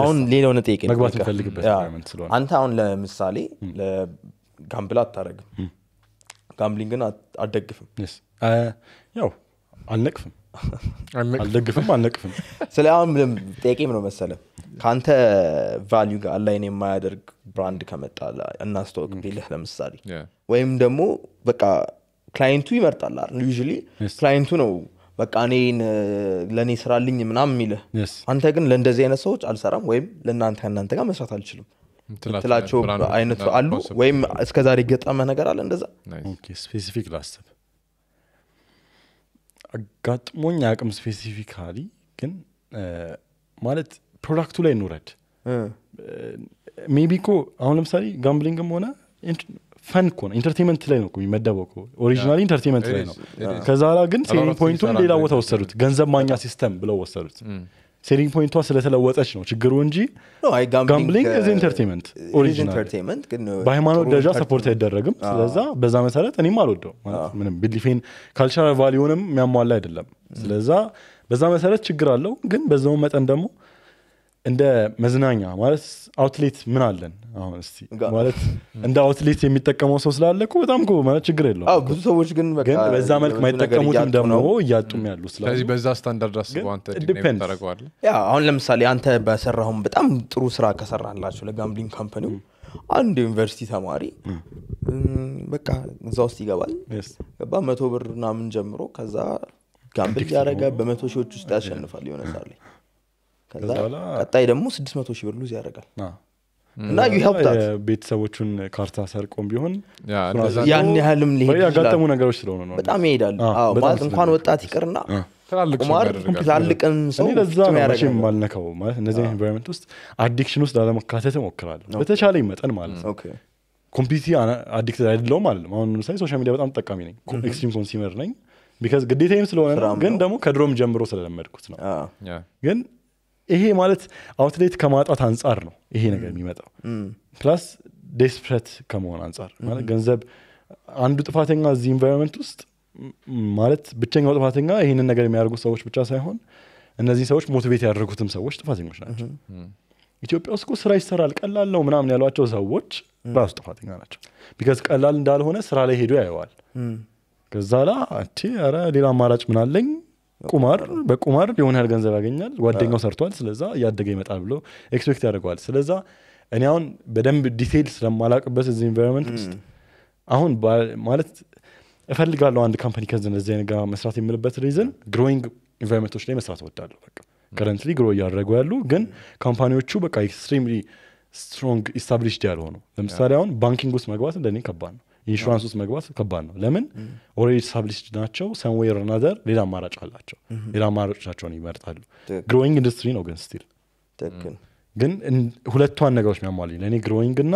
አሁን ሌላው ነጠቅ መግባት ንፈልግበት ስለሆነ አንተ አሁን ለምሳሌ ጋምብል አታደርግም፣ ጋምብሊንግን አደግፍም ያው አልነቅፍም አልደግፍም አልነቅፍም። ስለ አሁን ምንም ጥያቄ ምነው መሰለ ከአንተ ቫሉ ጋር አላይን የማያደርግ ብራንድ ከመጣ እናስተወቅ ቢልህ ለምሳሌ ወይም ደግሞ በቃ ክላይንቱ ይመርጣላል ዩ ክላይንቱ ነው በቃ እኔን ለእኔ ስራልኝ ምናም የሚልህ። አንተ ግን ለእንደዚህ አይነት ሰዎች አልሰራም ወይም ለእናንተ እናንተ ጋር መስራት አልችልም ትላቸው አይነቱ አሉ። ወይም እስከዛሬ ገጠመ ነገር አለ እንደዛ ስፔሲፊክ ላስብ አጋጥሞኝ አቅም ስፔሲፊካሊ ግን ማለት ፕሮዳክቱ ላይ እንውረድ ሜቢ ኮ አሁን ለምሳሌ ጋምብሊንግም ሆነ ፈን ኮ ኢንተርቴንመንት ላይ ነው የሚመደበው ኦሪጂናሊ ኢንተርቴንመንት ላይ ነው ከዛ ግን ሴሊንግ ፖይንቱን ሌላ ቦታ ወሰዱት ገንዘብ ማኛ ሲስተም ብለው ወሰዱት mm. ሴሊንግ ፖይንቷ ስለተለወጠች ነው ችግሩ እንጂ ጋምብሊንግ uh, ኢንተርቴንመንት uh, በሃይማኖት ደረጃ ሰፖርት አይደረግም ስለዛ በዛ መሰረት እኔም አልወደው ምንም ቢሊፌን ካልቸራል ቫሊዮንም የሚያሟላ አይደለም ስለዛ በዛ መሰረት ችግር አለው ግን በዛውን መጠን ደግሞ እንደ መዝናኛ ማለት አውትሌት ምን አለን አሁን እስቲ ማለት እንደ አውትሌት የሚጠቀመው ሰው ስላለ በጣም እኮ ማለት ችግር የለውም ብዙ ሰዎች ግን ግን በዛ መልክ ማይጠቀሙትም ደግሞ እያጡም ያሉ ስለዚህ በዛ ስታንዳርድ አስበው አንተ አሁን ለምሳሌ አንተ በሰራሁም በጣም ጥሩ ስራ ከሰራላቸው ለጋምብሊንግ ካምፓኒው አንድ ዩኒቨርሲቲ ተማሪ በቃ እዛ ውስጥ ይገባል ገባ መቶ ብር ምናምን ጀምሮ ከዛ ጋምብል ያደረገ በመቶ ሺዎች ውስጥ ያሸንፋል የሆነ ሳር ላይ ቀጣይ ደግሞ ስድስት መቶ ሺህ ብር ሉዝ ያደርጋል እና ቤተሰቦቹን ካርታ ሰርቆም ቢሆን ያን ያህልም ሊሄድያጋጠሙ ነገሮች ስለሆነ ነው በጣም ይሄዳሉ ማለት እንኳን ወጣት ይቅርና ትላልቅን ሰው ማልነካው ማለት እነዚህ ኤንቫይሮንመንት ውስጥ አዲክሽን ውስጥ ላለመካተት እሞክራለሁ በተቻለ መጠን ማለት ነው ኮምፒቲ አዲክት አይደለውም አለ አሁን ለምሳሌ ሶሻል ሚዲያ በጣም ጠቃሚ ነኝ ኤክስትሪም ኮንሲመር ነኝ ቢካዝ ግዴታይም ስለሆነ ግን ደግሞ ከድሮም ጀምሮ ስለለመድኩት ነው ግን ይሄ ማለት አውትሌት ከማጣት አንጻር ነው ይሄ ነገር የሚመጣው ፕላስ ዴስፕሬት ከመሆን አንጻር ማለት ገንዘብ አንዱ ጥፋተኛ እዚህ ኢንቫይሮንመንት ውስጥ ማለት ብቸኛው ጥፋተኛ ይህንን ነገር የሚያደርጉ ሰዎች ብቻ ሳይሆን እነዚህ ሰዎች ሞቲቬት ያደረጉትም ሰዎች ጥፋተኞች ናቸው ኢትዮጵያ ውስጥ ስራ ይሰራል ቀላል ነው ምናምን ያሏቸው ሰዎች ራሱ ጥፋተኛ ናቸው ቢካዝ ቀላል እንዳልሆነ ስራ ላይ ሄዶ ያየዋል ከዛ ላ ሌላ አማራጭ ምናለኝ ቁማር በቁማር የሆነ ያህል ገንዘብ ያገኛል፣ ጓደኛው ሰርቷል፣ ስለዛ እያደገ ይመጣል ብሎ ኤክስፔክት ያደርገዋል። ስለዛ እኔ አሁን በደንብ ዲቴይል ስለማላቅበት እዚህ ኢንቫሮንመንት ውስጥ አሁን ማለት እፈልጋለሁ አንድ ካምፓኒ ከዚህ አይነት ጋር መስራት የምልበት ሪዝን ግሮዊንግ ኢንቫሮንመንቶች ላይ መስራት እወዳለሁ። በቃ ከረንትሊ ግሮ እያደረጉ ያሉ ግን ካምፓኒዎቹ በቃ ኤክስትሪምሊ ስትሮንግ ኢስታብሊሽድ ያልሆኑ ለምሳሌ አሁን ባንኪንግ ውስጥ መግባት እንደኔ ከባድ ነው። ኢንሹራንስ ውስጥ መግባት ከባድ ነው። ለምን ኦልሬዲ ስታብሊሽድ ናቸው። ሰንዌር ናዘር ሌላ አማራጭ አላቸው። ሌላ አማራጮቻቸውን ይመርጣሉ። ግሮዊንግ ኢንዱስትሪ ነው ግን ስቲል ግን ሁለቷን ነገሮች ሚያሟል ለእኔ ግሮዊንግ እና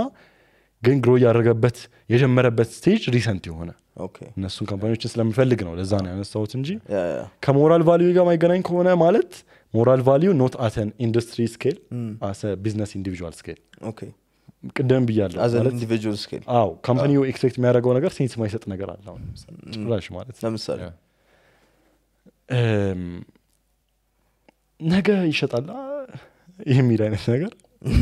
ግን ግሮ ያደረገበት የጀመረበት ስቴጅ ሪሰንት የሆነ እነሱን ካምፓኒዎችን ስለምፈልግ ነው ለዛ ነው ያነሳሁት እንጂ ከሞራል ቫሊዩ ጋር ማይገናኝ ከሆነ ማለት ሞራል ቫሊዩ ኖት አተን ኢንዱስትሪ ስኬል አሰ ቢዝነስ ኢንዲቪል ስኬል ቅደም ብያለሁ አዎ ካምፓኒው ኤክስፔክት የሚያደርገው ነገር ሴንስ ማይሰጥ ነገር አለ ጭራሽ ማለት ለምሳሌ ነገ ይሸጣል የሚል አይነት ነገር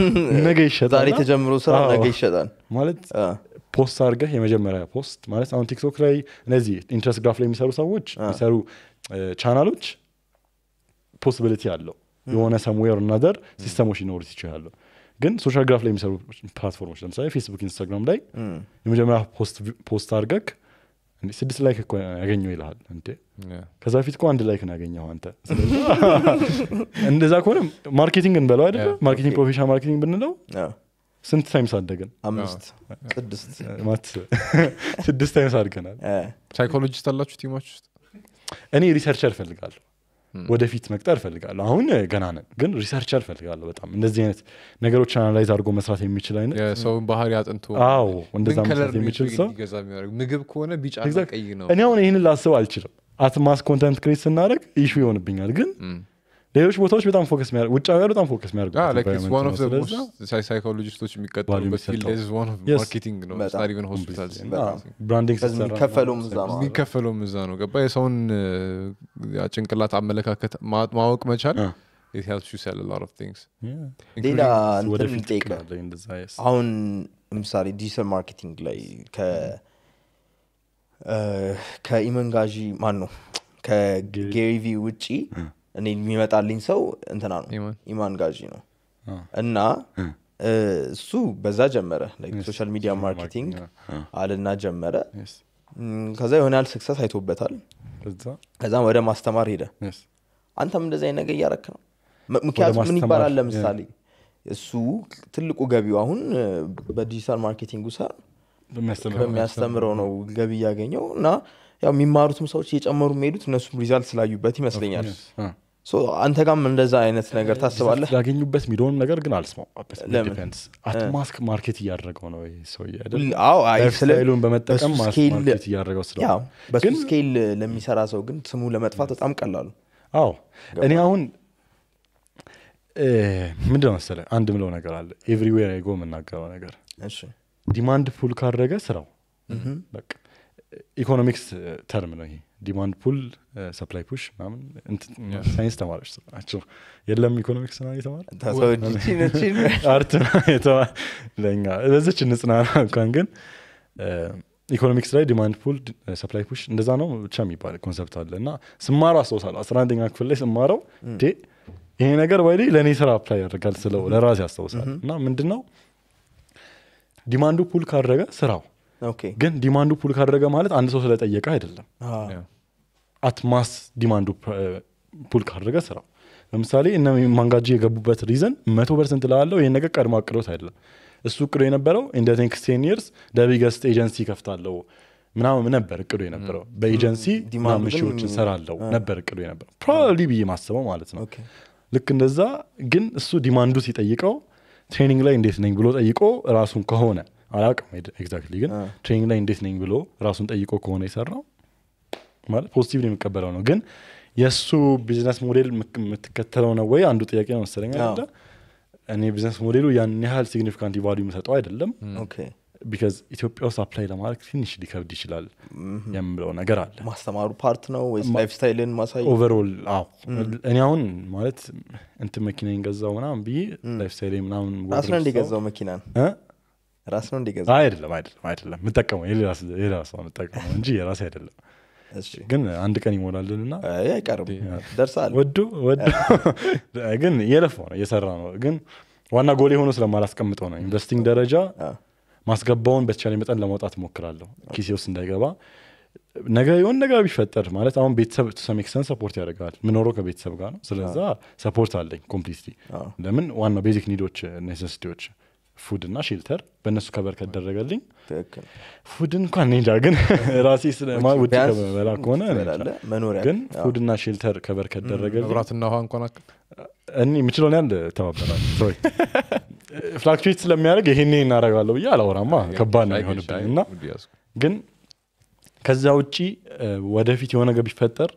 ነገ ይሸጣል ተጀምሮ ስራ ነገ ይሸጣል ማለት ፖስት አድርገህ የመጀመሪያ ፖስት ማለት አሁን ቲክቶክ ላይ እነዚህ ኢንትረስት ግራፍ ላይ የሚሰሩ ሰዎች የሚሰሩ ቻናሎች ፖሲቢሊቲ አለው የሆነ ሰምዌር እናዘር ሲስተሞች ሊኖሩት ይችላሉ ግን ሶሻል ግራፍ ላይ የሚሰሩ ፕላትፎርሞች ለምሳሌ ፌስቡክ፣ ኢንስታግራም ላይ የመጀመሪያ ፖስት አድርገክ ስድስት ላይክ እኮ ያገኘው ይልሃል እንዴ ከዛ ፊት እኮ አንድ ላይክ ነው ያገኘው አንተ እንደዛ ከሆነ ማርኬቲንግ እንበለው አይደለ ማርኬቲንግ ፕሮፌሽናል ማርኬቲንግ ብንለው ስንት ታይምስ አደግን ስድስት ታይምስ አድገናል ሳይኮሎጂስት አላችሁ ቲማች ውስጥ እኔ ሪሰርቸር እፈልጋለሁ ወደፊት መቅጠር እፈልጋለሁ። አሁን ገና ነን፣ ግን ሪሰርቸር እፈልጋለሁ። በጣም እንደዚህ አይነት ነገሮች አናላይዝ አድርጎ መስራት የሚችል አይነት ሰውን ባህር አጥንቶ፣ አዎ እንደዛ መስራት የሚችል ሰው ምግብ ከሆነ ቢጫ ቀይ ነው። እኔ አሁን ይህንን ላስብ አልችልም። አትማስ ኮንተንት ክሬት ስናደርግ ኢሹ ይሆንብኛል ግን ሌሎች ቦታዎች በጣም ፎከስ የሚያደርጉ ውጭ ሀገር በጣም ፎከስ የሚያደርጉሳይኮሎጂስቶች የሚቀጠሉበት ማርኬቲንግ እዛ ነው ገባ የሰውን ጭንቅላት አመለካከት ማወቅ መቻል ሌላ አሁን ለምሳሌ ዲጂታል ማርኬቲንግ ላይ ከኢመንጋዢ ማን ነው ከጌሪቪ ውጭ እኔ የሚመጣልኝ ሰው እንትና ነው ኢማን ጋጂ ነው እና እሱ በዛ ጀመረ ሶሻል ሚዲያ ማርኬቲንግ አልና ጀመረ ከዛ የሆነ ያህል ስክሰስ አይቶበታል ከዛም ወደ ማስተማር ሄደ አንተም እንደዚ አይነት ነገር እያረክ ነው ምክንያቱም ምን ይባላል ለምሳሌ እሱ ትልቁ ገቢው አሁን በዲጂታል ማርኬቲንግ ውሳ በሚያስተምረው ነው ገቢ እያገኘው እና ያው የሚማሩትም ሰዎች እየጨመሩ የሚሄዱት እነሱም ሪዛልት ስላዩበት ይመስለኛል አንተ ጋም እንደዛ አይነት ነገር ታስባለህ ያገኙበት የሚለውን ነገር ግን አልስማማስክ ማርኬት እያደረገው ነው ሰውስታይሉን ስኬል ለሚሰራ ሰው ግን ስሙ ለመጥፋት በጣም ቀላሉ አዎ እኔ አሁን ምንድ መሰለ አንድ ምለው ነገር አለ ኤቭሪዌር ጎ የምናገረው ነገር ዲማንድ ፑል ካደረገ ስራው በቃ ኢኮኖሚክስ ተርም ነው ይሄ ዲማንድ ፑል ሰፕላይ ፑሽ ምናምን ሳይንስ ተማሪዎች ናቸው የለም ኢኮኖሚክስ ነው የተማርአርት ለኛ በዚች ንጽናና እንኳን ግን ኢኮኖሚክስ ላይ ዲማንድ ፑል ሰፕላይ ፑሽ እንደዛ ነው ብቻ የሚባል ኮንሰፕት አለ እና ስማረው አስታውሳለሁ አስራ አንደኛ ክፍል ላይ ስማረው ይሄ ነገር ወይ ለእኔ ስራ አፕላይ ያደርጋል ስለው ለራሴ ያስታውሳል እና ምንድነው ዲማንዱ ፑል ካደረገ ስራው ግን ዲማንዱ ፑል ካደረገ ማለት አንድ ሰው ስለጠየቀ አይደለም አትማስ ዲማንዱ ፑል ካደረገ ስራ ለምሳሌ እነ ማንጋጂ የገቡበት ሪዘን መቶ ፐርሰንት ላለው ይህን ነገር ቀድሞ አቅዶት አይደለም እሱ እቅዶ የነበረው ኢን ኔክስት ቴን ደቢገስት ኤጀንሲ ከፍታለው ምናምን ነበር እቅዱ የነበረው በኤጀንሲ ምናምሽዎች እንሰራለው ነበር እቅዱ የነበረው ፕሮባብሊ ብዬ ማስበው ማለት ነው ልክ እንደዛ ግን እሱ ዲማንዱ ሲጠይቀው ትሬኒንግ ላይ እንዴት ነኝ ብሎ ጠይቆ ራሱን ከሆነ አላቅም ኤግዛክትሊ ግን ትሬኒንግ ላይ እንዴት ነኝ ብሎ ራሱን ጠይቆ ከሆነ የሰራው ማለት ፖዚቲቭ የሚቀበለው ነው ግን የእሱ ቢዝነስ ሞዴል የምትከተለው ነው ወይ አንዱ ጥያቄ ነው መሰለኛ አይደለ እኔ ቢዝነስ ሞዴሉ ያን ያህል ሲግኒፊካንት ቫሉ የምሰጠው አይደለም ቢካዝ ኢትዮጵያ ውስጥ አፕላይ ለማድረግ ትንሽ ሊከብድ ይችላል የምለው ነገር አለ ማስተማሩ ፓርት ነው ወይስ ስታይልን ማሳየ ኦቨርኦል አዎ እኔ አሁን ማለት እንት መኪና ገዛው ምናምን ብዬ ላይፍ ስታይል ምናምን ገዛው መኪናን ራስ ነው እንዲገዛ አይደለም አይደለም አይደለም የምጠቀመው የሌላ ሰው የምጠቀመው እንጂ የራሴ አይደለም ግን አንድ ቀን ይሞላልን እና አይቀርም ደርሳል ወዱ ወዱ ግን ነው የሰራ ነው ግን ዋና ጎሌ ሆኖ ስለማላስቀምጠው ነው ኢንቨስቲንግ ደረጃ ማስገባውን በተቻለ መጠን ለማውጣት ሞክራለሁ ኪሴ ውስጥ እንዳይገባ ነገ የሆን ነገር ቢፈጠር ማለት አሁን ቤተሰብ ሰሜክሰን ሰፖርት ያደርጋል ምኖረው ከቤተሰብ ጋር ነው ስለዛ ሰፖርት አለኝ ኮምፕሊትሊ ለምን ዋና ቤዚክ ኒዶች ኔሴሲቲዎች ፉድና ሼልተር በእነሱ ከበር ከደረገልኝ ፉድ እንኳን ኔጃ ግን ራሴ ውጭ በላ ከሆነ ግን ፉድና ሼልተር ከበር ከደረገልኝራትና ውሃ እንኳን እኔ የምችለውን ያህል ተባበራል ሶሪ ፍላክቹዌት ስለሚያደርግ ይሄን እናደረጋለሁ ብዬ አላወራማ ከባድ ነው የሆንብኝ እና ግን ከዛ ውጭ ወደፊት የሆነ ነገር ቢፈጠር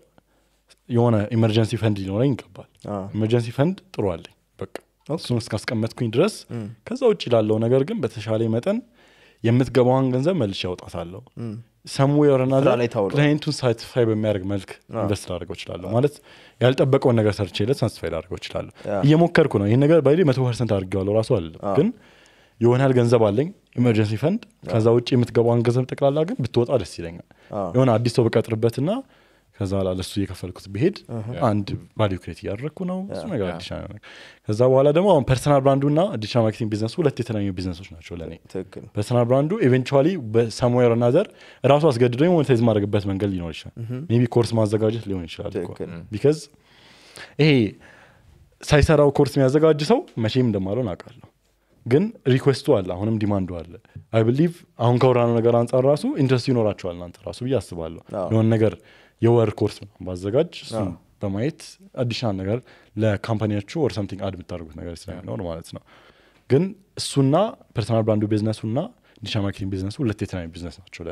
የሆነ ኢመርጀንሲ ፈንድ ሊኖረኝ ይገባል ኢመርጀንሲ ፈንድ ጥሩ አለኝ በቃ እሱን እስካስቀመጥኩኝ ድረስ ከዛ ውጭ ላለው ነገር ግን በተሻለ መጠን የምትገባዋን ገንዘብ መልሽ ያውጣታለሁ ሰሙ የሆረናል ሳትስፋይ በሚያደርግ መልክ ኢንቨስት ላደርገው ይችላለሁ ማለት ያልጠበቀውን ነገር ሰርቼ ለት ሳትስፋይ ላደርገው እችላለሁ እየሞከርኩ ነው ይህን ነገር ባይ መቶ ፐርሰንት አድርጌዋለሁ ራሱ አለ ግን የሆናል ገንዘብ አለኝ ኤመርጀንሲ ፈንድ ከዛ ውጭ የምትገባውን ገንዘብ ጠቅላላ ግን ብትወጣ ደስ ይለኛል የሆነ አዲስ ሰው በቀጥርበትና ከዛ በኋላ ለሱ እየከፈልኩት ብሄድ አንድ ቫሊዩ ክሬት እያደረግኩ ነው እሱ ነገር አዲሻ ከዛ በኋላ ደግሞ አሁን ፐርሰናል ብራንዱ እና አዲሻ ማርኬቲንግ ቢዝነሱ ሁለት የተለያዩ ቢዝነሶች ናቸው ለእኔ ፐርሰናል ብራንዱ ኤቨንቹዋሊ በሰምዌር እና ዘር ራሱ አስገድዶ ሞኔታይዝ ማድረግበት መንገድ ሊኖር ይችላል ሜቢ ኮርስ ማዘጋጀት ሊሆን ይችላል ቢካዝ ይሄ ሳይሰራው ኮርስ የሚያዘጋጅ ሰው መቼም እንደማለሆን አውቃለሁ ግን ሪኩዌስቱ አለ አሁንም ዲማንዱ አለ አይ ብሊቭ አሁን ከውራነው ነገር አንጻር ራሱ ኢንትረስት ይኖራቸዋል እናንተ ራሱ ብዬ አስባለሁ የሆን ነገር የወር ኮርስ ባዘጋጅ እሱም በማየት አዲሽናል ነገር ለካምፓኒያቹ ወር ሰምቲንግ አድ የምታደርጉት ነገር ስለሚኖር ማለት ነው። ግን እሱና ፐርሰናል ብራንዱ ቢዝነሱና ዲጂታል ማርኬቲንግ ቢዝነሱ ሁለት የተለያዩ ቢዝነስ ናቸው።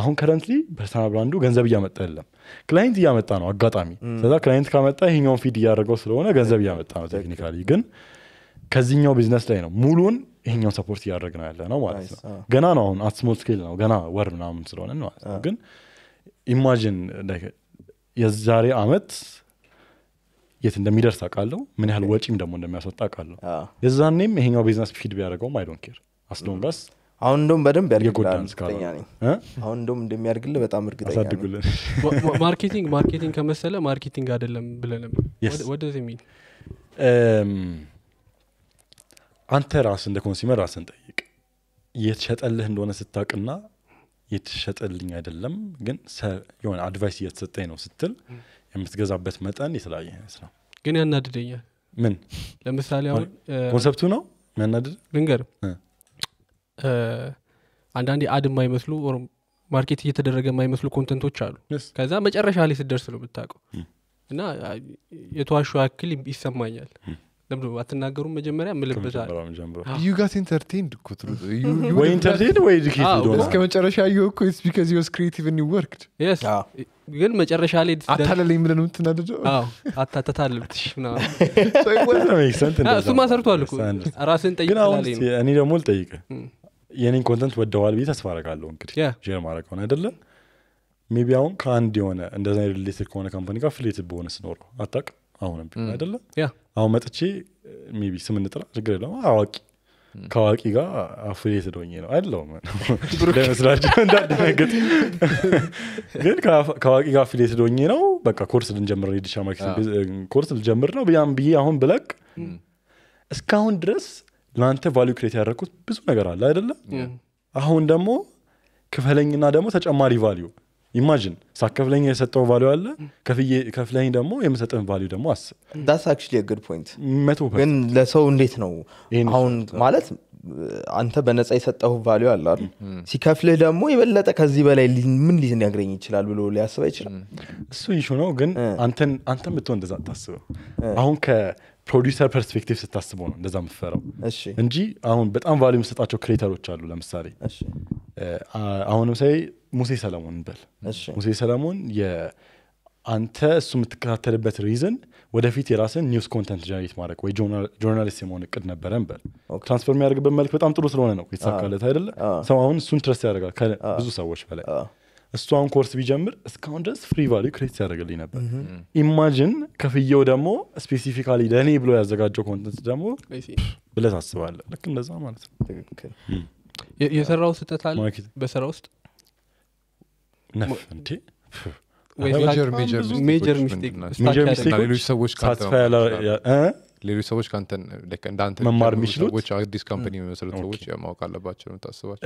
አሁን ከረንትሊ ፐርሰናል ብራንዱ ገንዘብ እያመጣ የለም፣ ክላይንት እያመጣ ነው አጋጣሚ። ስለዛ ክላይንት ካመጣ ይሄኛውን ፊድ እያደረገው ስለሆነ ገንዘብ እያመጣ ነው ቴክኒካሊ። ግን ከዚህኛው ቢዝነስ ላይ ነው ሙሉን ይሄኛውን ሰፖርት እያደረግ ነው ያለ ነው ማለት ነው። ገና ነው አሁን አት ስሞል ስኬል ነው ገና ወር ምናምን ስለሆነ ማለት ነው ግን ኢማጂን የዛሬ አመት የት እንደሚደርስ አቃለው ምን ያህል ወጪም ደግሞ እንደሚያስወጣ አቃለው ah. የዛኔም ይሄኛው ቢዝነስ ፊድ ቢያደርገውም አይዶን ዶንት ኬር አስሎንጋስ አሁን እንደም በደንብ ያድርግልአሁን እንደም እንደሚያድርግል በጣም እርግጠኛሳድጉልን ማርኬቲንግ ማርኬቲንግ ከመሰለ ማርኬቲንግ አይደለም ብለንም ወደዚህ ሚል አንተ ራስ እንደ ኮንሲመር ራስን ጠይቅ የተሸጠልህ እንደሆነ ስታቅና የተሸጠልኝ አይደለም ግን የሆነ አድቫይስ እየተሰጠኝ ነው ስትል የምትገዛበት መጠን የተለያየ አይነት ነው ግን ያናድደኛል ምን ለምሳሌ አሁን ኮንሰፕቱ ነው ያናድድ ልንገር አንዳንዴ አድ የማይመስሉ ማርኬት እየተደረገ የማይመስሉ ኮንተንቶች አሉ ከዛ መጨረሻ ላይ ስደርስ ነው የምታውቀው እና የተዋሹ ያክል ይሰማኛል ለምዶ አትናገሩም መጀመሪያ ምልበታልዩጋሴንተርቴንድኩትሩወይንተርቴንወይእስከ መጨረሻ ግን መጨረሻ ላይ አታለለኝ ብለን የምትናደደው አታተታለብትሽእሱማ ሰርቷል ራስን ጠይቅእኔ ደግሞ ልጠይቅ የኔን ኮንተንት ወደዋል ቤ ተስፋ አረጋለሁ እንግዲህ ር ማድረግ ሆነ አይደለ ሜቢ አሁን ከአንድ የሆነ እንደዚ ሪሌትድ ከሆነ ካምፓኒ ጋር ፍሌትድ በሆነ ስኖረው አታቅ አሁንም ቢሆን አይደለም አሁን መጥቼ ሜቢ ስም እንጥራ ችግር የለም አዋቂ ከአዋቂ ጋር አፍሬት ዶኝ ነው አይለውም ለመስላቸው እንዳደነግጥ ግን ከአዋቂ ጋር አፍሬት ዶኝ ነው በቃ ኮርስ ልንጀምር ዲሻ ማርኬቲንግ ኮርስ ልጀምር ነው ብያን ብዬ አሁን ብለቅ እስካሁን ድረስ ለአንተ ቫሉ ክሬት ያደረግኩት ብዙ ነገር አለ አይደለም አሁን ደግሞ ክፈለኝና ደግሞ ተጨማሪ ቫሊዩ ኢማጂን ሳከፍለኝ የሰጠው ቫሉ አለ ከፍለኝ ደግሞ የምሰጠን ቫሉ ደግሞ አስብ ግን ለሰው እንዴት ነው አሁን ማለት አንተ በነፃ የሰጠው ቫሉ አለ ሲከፍልህ ደግሞ የበለጠ ከዚህ በላይ ምን ሊነግረኝ ይችላል ብሎ ሊያስብ አይችልም እሱ ይሹ ነው ግን አንተ አንተን እንደዛ ታስበው አሁን ከፕሮዲሰር ፐርስፔክቲቭ ስታስበው ነው እንደዛ ምፈረው እንጂ አሁን በጣም ቫሉ የምሰጣቸው ክሬተሮች አሉ ለምሳሌ አሁንም ሳይ ሙሴ ሰለሞን በል ሙሴ ሰለሞን አንተ እሱ የምትከታተልበት ሪዝን ወደፊት የራስን ኒውስ ኮንተንት ጀነሬት ማድረግ ወይ ጆርናሊስት የመሆን እቅድ ነበረ በል ትራንስፈር የሚያደርግበት መልክ በጣም ጥሩ ስለሆነ ነው የተሳካለት አይደለ? ሰው አሁን እሱን ትረስት ያደርጋል ከብዙ ሰዎች በላይ። እሱ አሁን ኮርስ ቢጀምር እስካሁን ድረስ ፍሪ ቫሉ ክሬት ያደርግልኝ ነበር። ኢማጂን ከፍየው ደግሞ ስፔሲፊካ ለእኔ ብሎ ያዘጋጀው ኮንተንት ደግሞ ብለህ ታስባለህ። ልክ እንደዛ ማለት ነው። የሰራው ስህተት አለ በስራ ውስጥ ሌሎች ሰዎች ሌሎች መማር የሚችሉት አዲስ ካምፓኒ የሚመስሉት ሰዎች ማወቅ አለባቸው ነው ታስባቸው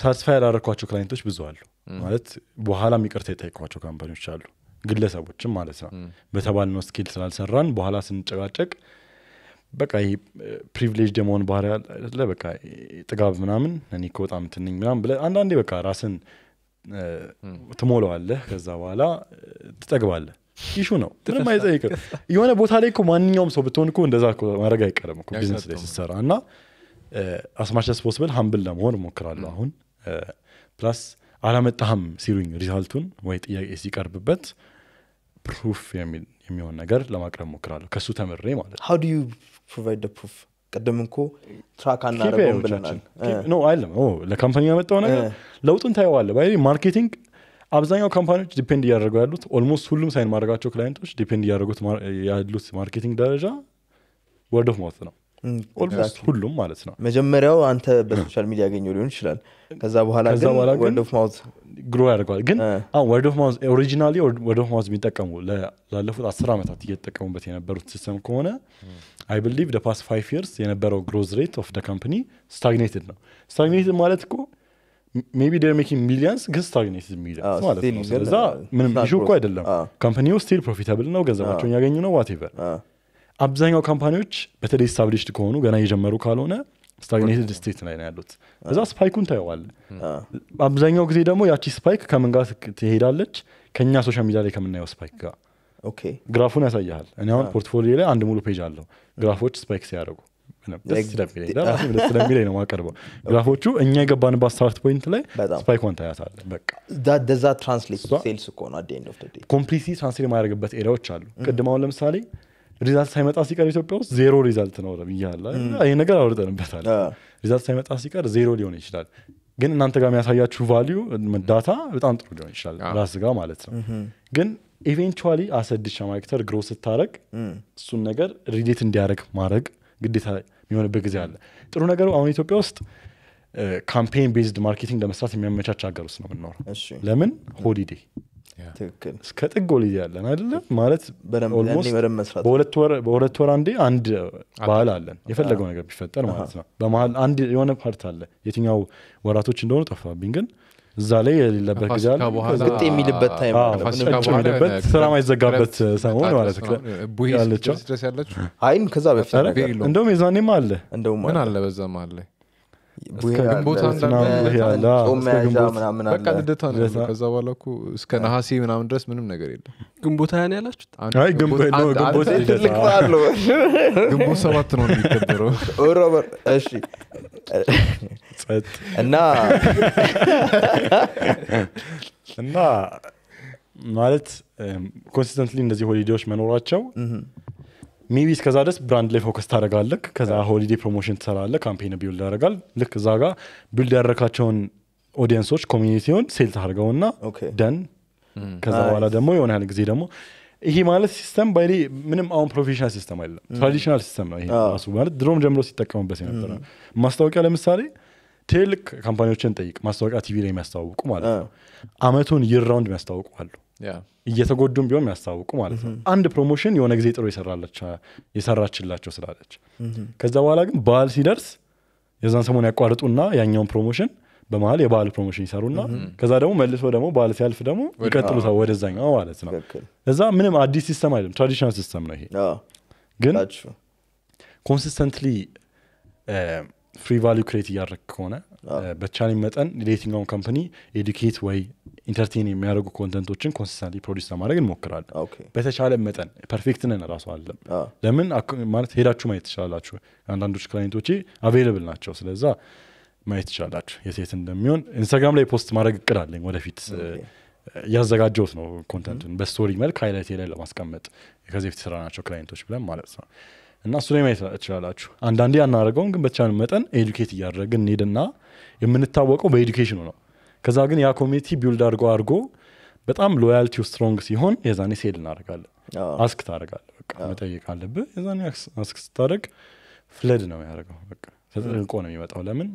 ሳትስፋይ ያላረኳቸው ክላይንቶች ብዙ አሉ ማለት በኋላ ይቅርታ የጠየቋቸው ካምፓኒዎች አሉ ግለሰቦችም ማለት ነው በተባልነው ስኪል ስላልሰራን በኋላ ስንጨቃጨቅ በቃ ይሄ ፕሪቪሌጅ ደመሆን ባህር አለ በቃ ጥጋብ ምናምን እኔ እኮ ትንኝ ምናምን ብለ አንዳንዴ በቃ ራስን ትሞላዋለህ። ከዛ በኋላ ትጠግባለህ። ይሹ ነው። ምንም አይጠይቅም። የሆነ ቦታ ላይ ማንኛውም ሰው ብትሆን እኮ እንደዛ ማድረግ አይቀርም እኮ ቢዝነስ ላይ ስትሰራ እና አስማች ፖስብል ሀምብል ለመሆን ሞክራለሁ አሁን ፕላስ አላመጣህም ሲሉኝ ሪዛልቱን ወይ ጥያቄ ሲቀርብበት ፕሩፍ የሚሆን ነገር ለማቅረብ ሞክራለሁ ከሱ ተምሬ ማለት ነው ቅድም እኮ ትራክ አናረገውም ብለናል አይለም ለካምፓኒ ያመጣው ነገር ለውጡን ታየዋለ ባይ ማርኬቲንግ አብዛኛው ካምፓኒዎች ዲፔንድ እያደረጉ ያሉት ኦልሞስት ሁሉም ሳይን ማድረጋቸው ክላይንቶች ዲፔንድ እያደረጉት ያሉት ማርኬቲንግ ደረጃ ወርድ ኦፍ ማውት ነው ኦልሞስት ሁሉም ማለት ነው መጀመሪያው አንተ በሶሻል ሚዲያ ያገኘው ሊሆን ይችላል ከዛ በኋላ ወርድ ኦፍ ማውት ግሮ ያደርገዋል ግን ወርድ ኦፍ ማውት ኦሪጂናሊ ወርድ ኦፍ ማውት የሚጠቀሙ ላለፉት አስር ዓመታት እየተጠቀሙበት የነበሩት ሲስተም ከሆነ አይ ብሊቭ ደ ፓስት ፋይቭ ይርስ የነበረው ግሮዝ ሬት ኦፍ ደ ካምፕኒ ስታግኔትድ ነው። ስታግኔትድ ማለት እኮ ሜቢ ደር ሜኪንግ ሚሊየንስ ግን ስታግኔትድ ሚሊየንስ ah, ማለት ነው። ስለዛ ምንም ሹ እኮ አይደለም። ካምፕኒው ስቲል ፕሮፊታብል ነው፣ ገንዘባቸውን ah. ያገኙ ነው። ዋቴቨር ah. አብዛኛው ካምፓኒዎች በተለይ ስታብሊሽድ ከሆኑ ገና እየጀመሩ ካልሆነ ስታግኔትድ ስቴት ላይ ነው ያሉት። እዛ ስፓይኩን ታየዋለ። አብዛኛው ጊዜ ደግሞ ያቺ ስፓይክ ከምን ጋር ትሄዳለች? ከኛ ሶሻል ሚዲያ ላይ ከምናየው ስፓይክ ጋር ግራፉን ያሳያል። እኔ አሁን ፖርትፎሊዮ ላይ አንድ ሙሉ ፔጅ አለው ግራፎች ስፓይክ ሲያደርጉ ደስ ስለሚለኝ ነው ማቀርበው ግራፎቹ እኛ የገባንባት ስታርት ፖይንት ላይ ስፓይክ ዋን ታያታለ በቃዛ ትራንስሌት ሴልስ ትራንስሌት የማያደርግበት ኤሪያዎች አሉ ቅድም አሁን ለምሳሌ ሪዛልት ሳይመጣ ሲቀር ኢትዮጵያ ውስጥ ዜሮ ሪዛልት ነው ብያለ ይህ ነገር አውርጠንበታል ሪዛልት ሳይመጣ ሲቀር ዜሮ ሊሆን ይችላል ግን እናንተ ጋር የሚያሳያችሁ ቫሊዩ ዳታ በጣም ጥሩ ሊሆን ይችላል ራስ ጋር ማለት ነው ግን ኢቨንቹዋሊ አሰድሽ ማክተር ግሮ ስታረግ እሱን ነገር ሪሌት እንዲያደረግ ማድረግ ግዴታ የሚሆንበት ጊዜ አለ ጥሩ ነገሩ አሁን ኢትዮጵያ ውስጥ ካምፔን ቤዝድ ማርኬቲንግ ለመስራት የሚያመቻች ሀገር ውስጥ ነው የምንኖረው ለምን ሆሊዴ እስከ ጥግ ሆሊዴ ያለን አይደለም ማለት በሁለት ወር አንዴ አንድ ባህል አለን የፈለገው ነገር ቢፈጠር ማለት ነው በመሀል አንድ የሆነ ፓርት አለ የትኛው ወራቶች እንደሆኑ ጠፋብኝ ግን እዛ ላይ የሌለበት ጊዜ አለ የሚልበት የሚልበት ስራ ማይዘጋበት ሰሞን ማለት ያለችው አይ ከዛ በፊት እንደውም የዛኔም አለ እንደውም አለ በዛም አለ ግንቦት ልደታ ነው ከዛ በኋላ እኮ እስከ ነሐሴ ምናምን ድረስ ምንም ነገር የለም ያን ሰባት ነው የሚከበረው እና ማለት ኮንሲስተንትሊ እነዚህ ሆሊዴዎች መኖራቸው ሜቢ እስከዛ ደስ ብራንድ ላይ ፎከስ ታደረጋለክ ከዛ ሆሊዴ ፕሮሞሽን ትሰራለ ካምፔን ቢውልድ ያደረጋል ልክ እዛ ጋ ቢውልድ ያደረካቸውን ኦዲየንሶች ኮሚኒቲውን ሴል ታደርገው ና ደን ከዛ በኋላ ደግሞ የሆነ ያህል ጊዜ ደግሞ ይሄ ማለት ሲስተም ባይ ምንም አሁን ፕሮፌሽናል ሲስተም አይደለም mm. ትራዲሽናል ሲስተም ነው ይሄ ማለት ድሮም ጀምሮ ሲጠቀሙበት የነበረ mm. ማስታወቂያ ለምሳሌ ትልቅ ካምፓኒዎችን ጠይቅ ማስታወቂያ ቲቪ ላይ የሚያስተዋውቁ ማለት ነው አመቱን ይር ራውንድ የሚያስተዋውቁ አሉ እየተጎዱም ቢሆን ያስታውቁ ማለት ነው። አንድ ፕሮሞሽን የሆነ ጊዜ ጥሩ የሰራችላቸው ስላለች ከዛ በኋላ ግን በዓል ሲደርስ የዛን ሰሞን ያቋርጡና ያኛውን ፕሮሞሽን በመሀል የበዓል ፕሮሞሽን ይሰሩና ከዛ ደግሞ መልሶ ደግሞ በዓል ሲያልፍ ደግሞ ሰው ወደዛኛው ማለት ነው። እዛ ምንም አዲስ ሲስተም አይደለም፣ ትራዲሽናል ሲስተም ነው ይሄ። ግን ኮንሲስተንትሊ ፍሪ ቫሊዩ ክሬት እያደረግ ከሆነ በተቻለኝ መጠን ለየትኛውን ካምፓኒ ኤዱኬት ወይ ኢንተርቴን የሚያደርጉ ኮንተንቶችን ኮንሲስተንት ፕሮዲስ ለማድረግ እንሞክራለን። በተቻለ መጠን ፐርፌክት ነን ራሱ አለም። ለምን ማለት ሄዳችሁ ማየት ትችላላችሁ። አንዳንዶች ክላይንቶች አቬይለብል ናቸው። ስለዛ ማየት ትችላላችሁ የሴት እንደሚሆን ኢንስታግራም ላይ ፖስት ማድረግ እቅድ አለኝ ወደፊት እያዘጋጀሁት ነው ኮንተንቱን በስቶሪ መልክ ሃይላይት ላይ ለማስቀመጥ ከዚህ በፊት ናቸው ክላይንቶች ብለን ማለት ነው እና እሱ ላይ ማየት ትችላላችሁ አንዳንዴ አናደርገውም ግን በቻን መጠን ኤዱኬት እያደረግን እንሄድና የምንታወቀው በኤዱኬሽኑ ነው። ከዛ ግን ያ ኮሚኒቲ ቢውልድ አድርጎ አድርጎ በጣም ሎያልቲው ስትሮንግ ሲሆን የዛኔ ሴል እናደርጋለን። አስክ ታደርጋለህ፣ በቃ መጠየቅ አለብህ። የዛኔ አስክ ስታደርግ ፍለድ ነው ያደርገው። ተጠንቆ ነው የሚመጣው። ለምን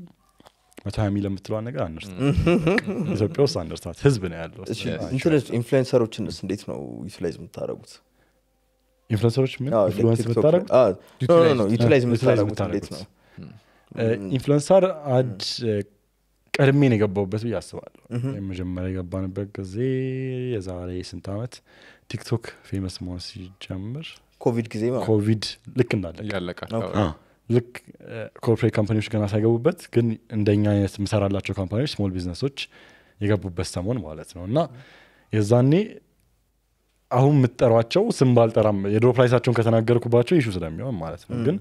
መቻሚ ለምትለዋን ነገር አንርሳት። ኢትዮጵያ ውስጥ አንርሳት፣ ህዝብ ነው ያለው። ኢንፍሉንሰሮችን እንዴት ነው ዩቲላይዝ የምታደረጉት ኢንፍሉንሰሮች ምን ኢንፍሉንስ ዩቲላይዝ እንዴት ነው ኢንፍሉንሰር አድ ቀድሜ ነው ብዬ አስባለሁ። የመጀመሪያ የገባንበት ጊዜ የዛሬ ስንት ዓመት ቲክቶክ ፌመስ መሆን ሲጀምር ኮቪድ ጊዜ ኮቪድ ልክ እንዳለቀ ልክ ኮርፖሬት ካምፓኒዎች ገና ሳይገቡበት ግን እንደኛ አይነት ምሰራላቸው ካምፓኒዎች ስሞል ቢዝነሶች የገቡበት ሰሞን ማለት ነው እና የዛኔ አሁን የምትጠሯቸው ስም ባልጠራም የድሮ ፕራይሳቸውን ከተናገርኩባቸው ይሹ ስለሚሆን ማለት ነው ግን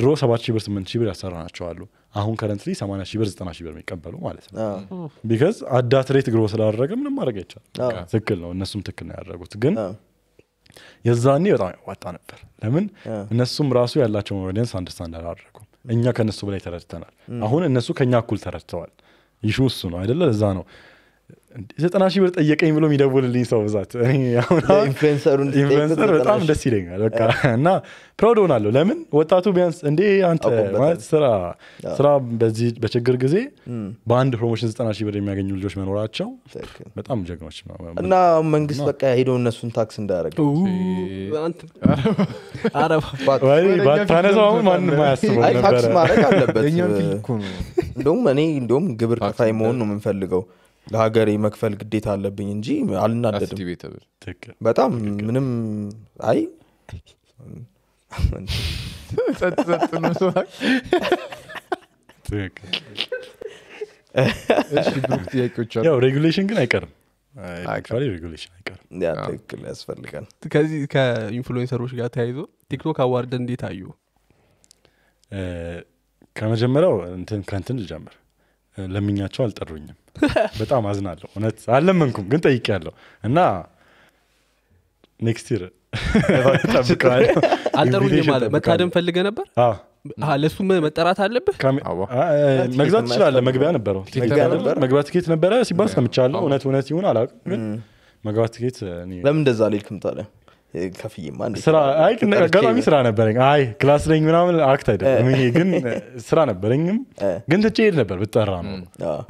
ድሮ ሰባት ሺህ ብር ስምንት ሺህ ብር ያሰራ አሉ። አሁን ከረንት ላይ ሰማንያ ሺህ ብር ዘጠና ሺህ ብር የሚቀበሉ ማለት ነው። ቢካዝ አዳት ሬት ግሮ ስላደረገ ምንም ማድረግ አይቻል ትክክል ነው። እነሱም ትክክል ነው ያደረጉት ግን የዛኔ በጣም ያዋጣ ነበር። ለምን እነሱም ራሱ ያላቸውን ኦዲንስ አንደርስታንድ አላደረጉም። እኛ ከእነሱ በላይ ተረድተናል። አሁን እነሱ ከእኛ እኩል ተረድተዋል። ይሹ እሱ ነው አይደለ? ለዛ ነው ዘጠና ሺህ ብር ጠየቀኝ ብሎ የሚደውልልኝ ሰው ብዛት ኢንፍሉንሰሩ በጣም ደስ ይለኛል። በቃ እና ፕራውድ ሆናለሁ። ለምን ወጣቱ ቢያንስ እንዴ አንተ ማለት ስራ ስራ በዚህ በችግር ጊዜ በአንድ ፕሮሞሽን ዘጠና ሺህ ብር የሚያገኙ ልጆች መኖራቸው በጣም ጀግኖች እና መንግስት በቃ ሄዶ እነሱን ታክስ እንዳያደረግ አሁን ማንም አያስበው ነበረ። ታክስ ማድረግ እንደውም እኔ እንደውም ግብር ከፋይ መሆን ነው የምንፈልገው ለሀገሬ መክፈል ግዴታ አለብኝ እንጂ አልናደድም በጣም ምንም አይ ሬጉሌሽን ግን አይቀርም ትክክል ያስፈልጋል ከዚህ ከኢንፍሉዌንሰሮች ጋር ተያይዞ ቲክቶክ አዋርደ እንዴት አዩ ከመጀመሪያው እንትን ከንትን ልጀምር ለምኛቸው አልጠሩኝም። በጣም አዝናለሁ። እውነት አለመንኩም ግን ጠይቅ ያለው እና ኔክስት ይር መታደም ፈልገ ነበር ለሱ መጠራት አለብህ። መግዛት ትችላለህ። መግቢያ ነበረው መግቢያ ትኬት ነበረ ሲባል ሰምቻለሁ። እውነት እውነት ይሁን አላውቅም፣ ግን መግባት ትኬት ለምን እንደዛ አልሄድክም ከፍዬማ አጋጣሚ ስራ ነበረኝ። አይ ክላስ ነኝ ምናምን አክት አይደለም ይሄ ግን ስራ ነበረኝም ግን ትቼ ሄድ ነበር ብጠራ ነው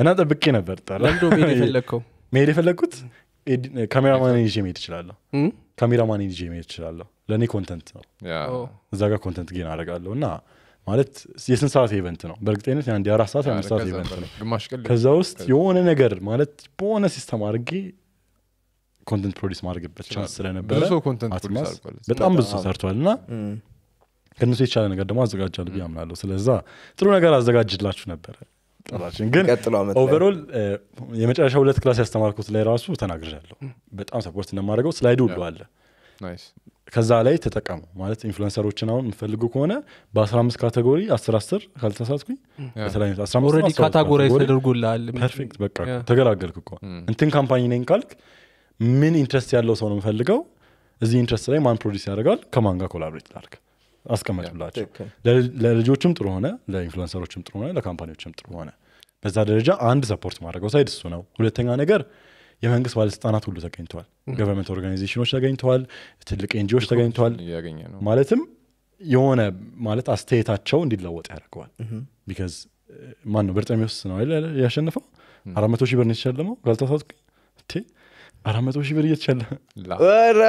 እና ጠብቄ ነበር ጠራለምዶ መሄድ የፈለግኩት ካሜራ ማኔጅ መሄድ እችላለሁ። ካሜራ ማኔጅ መሄድ እችላለሁ። ለእኔ ኮንተንት ነው። እዛ ጋር ኮንተንት ጌን አደርጋለሁ እና ማለት የስንት ሰዓት ኢቨንት ነው በእርግጠኝነት አንድ የአራት ሰዓት የአምስት ሰዓት ኢቨንት ነው። ከዛ ውስጥ የሆነ ነገር ማለት በሆነ ሲስተም አድርጌ ኮንተንት ፕሮዲስ ማድረግበት ቻንስ ስለነበረበጣም ብዙ ሰርቷል እና ከእነሱ የተቻለ ነገር ደግሞ አዘጋጃል ብ አምናለሁ ስለዛ ጥሩ ነገር አዘጋጅላችሁ ነበረ ግን ኦቨሮል የመጨረሻ ሁለት ክላስ ያስተማርኩት ላይ ራሱ ተናግርለሁ በጣም ሰፖርት እንደማደርገው ስላይድ ሁሉ አለ ከዛ ላይ ተጠቀሙ ማለት ኢንፍሉንሰሮችን አሁን የምፈልጉ ከሆነ በ15 ካቴጎሪ 110 ካልተሳሳትኩኝ ተገላገልክ እንትን ካምፓኒ ነኝ ካልክ ምን ኢንትረስት ያለው ሰው ነው የምፈልገው እዚህ ኢንትረስት ላይ ማን ፕሮዲስ ያደርጋል ከማን ጋር ኮላብሬት ላርግ አስቀመጥ ለልጆችም ጥሩ ሆነ ለኢንፍሉንሰሮችም ጥሩ ሆነ ለካምፓኒዎችም ጥሩ ሆነ በዛ ደረጃ አንድ ሰፖርት ማድረገው ሳይድ እሱ ነው ሁለተኛ ነገር የመንግስት ባለስልጣናት ሁሉ ተገኝተዋል ገቨርንመንት ኦርጋናይዜሽኖች ተገኝተዋል ትልቅ ኤንጂዎች ተገኝተዋል ማለትም የሆነ ማለት አስተያየታቸው እንዲለወጥ ያደርገዋል ቢካዝ ማን ነው ውስጥ ነው ያሸንፈው አራት መቶ ሺህ ብር ነው የተሸለመው ካልተሳሳትኩኝ አራት መቶ ሺህ ብር እየተቻለ ወረ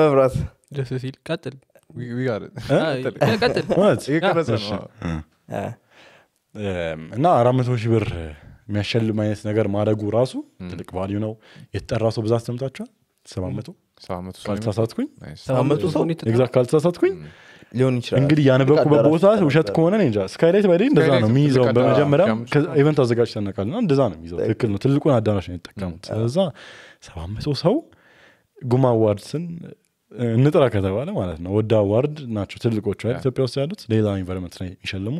መብራት ደስ ሲል ቀጥል እና አራት መቶ ሺህ ብር የሚያሸልም አይነት ነገር ማድረጉ ራሱ ትልቅ ቫሊዩ ነው የተጠራ ሰው ብዛት ሰምታችኋል ሰባት መቶ ካልተሳሳትኩኝ ካልተሳሳትኩኝ ሊሆን ይችላል እንግዲህ ያነበኩ በቦታ ውሸት ከሆነ እንጃ ስካይላይት ባይደ እንደዛ ነው የሚይዘው በመጀመሪያ ኢቨንት አዘጋጅ ተነቃል እንደዛ ነው የሚይዘው ትክክል ነው ትልቁን አዳራሽ ነው የተጠቀሙት ስለዛ ሰባ መቶ ሰው ጉማ አዋርድስን እንጥራ ከተባለ ማለት ነው። ወደ አዋርድ ናቸው ትልቆቹ ኢትዮጵያ ውስጥ ያሉት። ሌላ ኢንቫይሮንመንት ነው የሚሸልሙ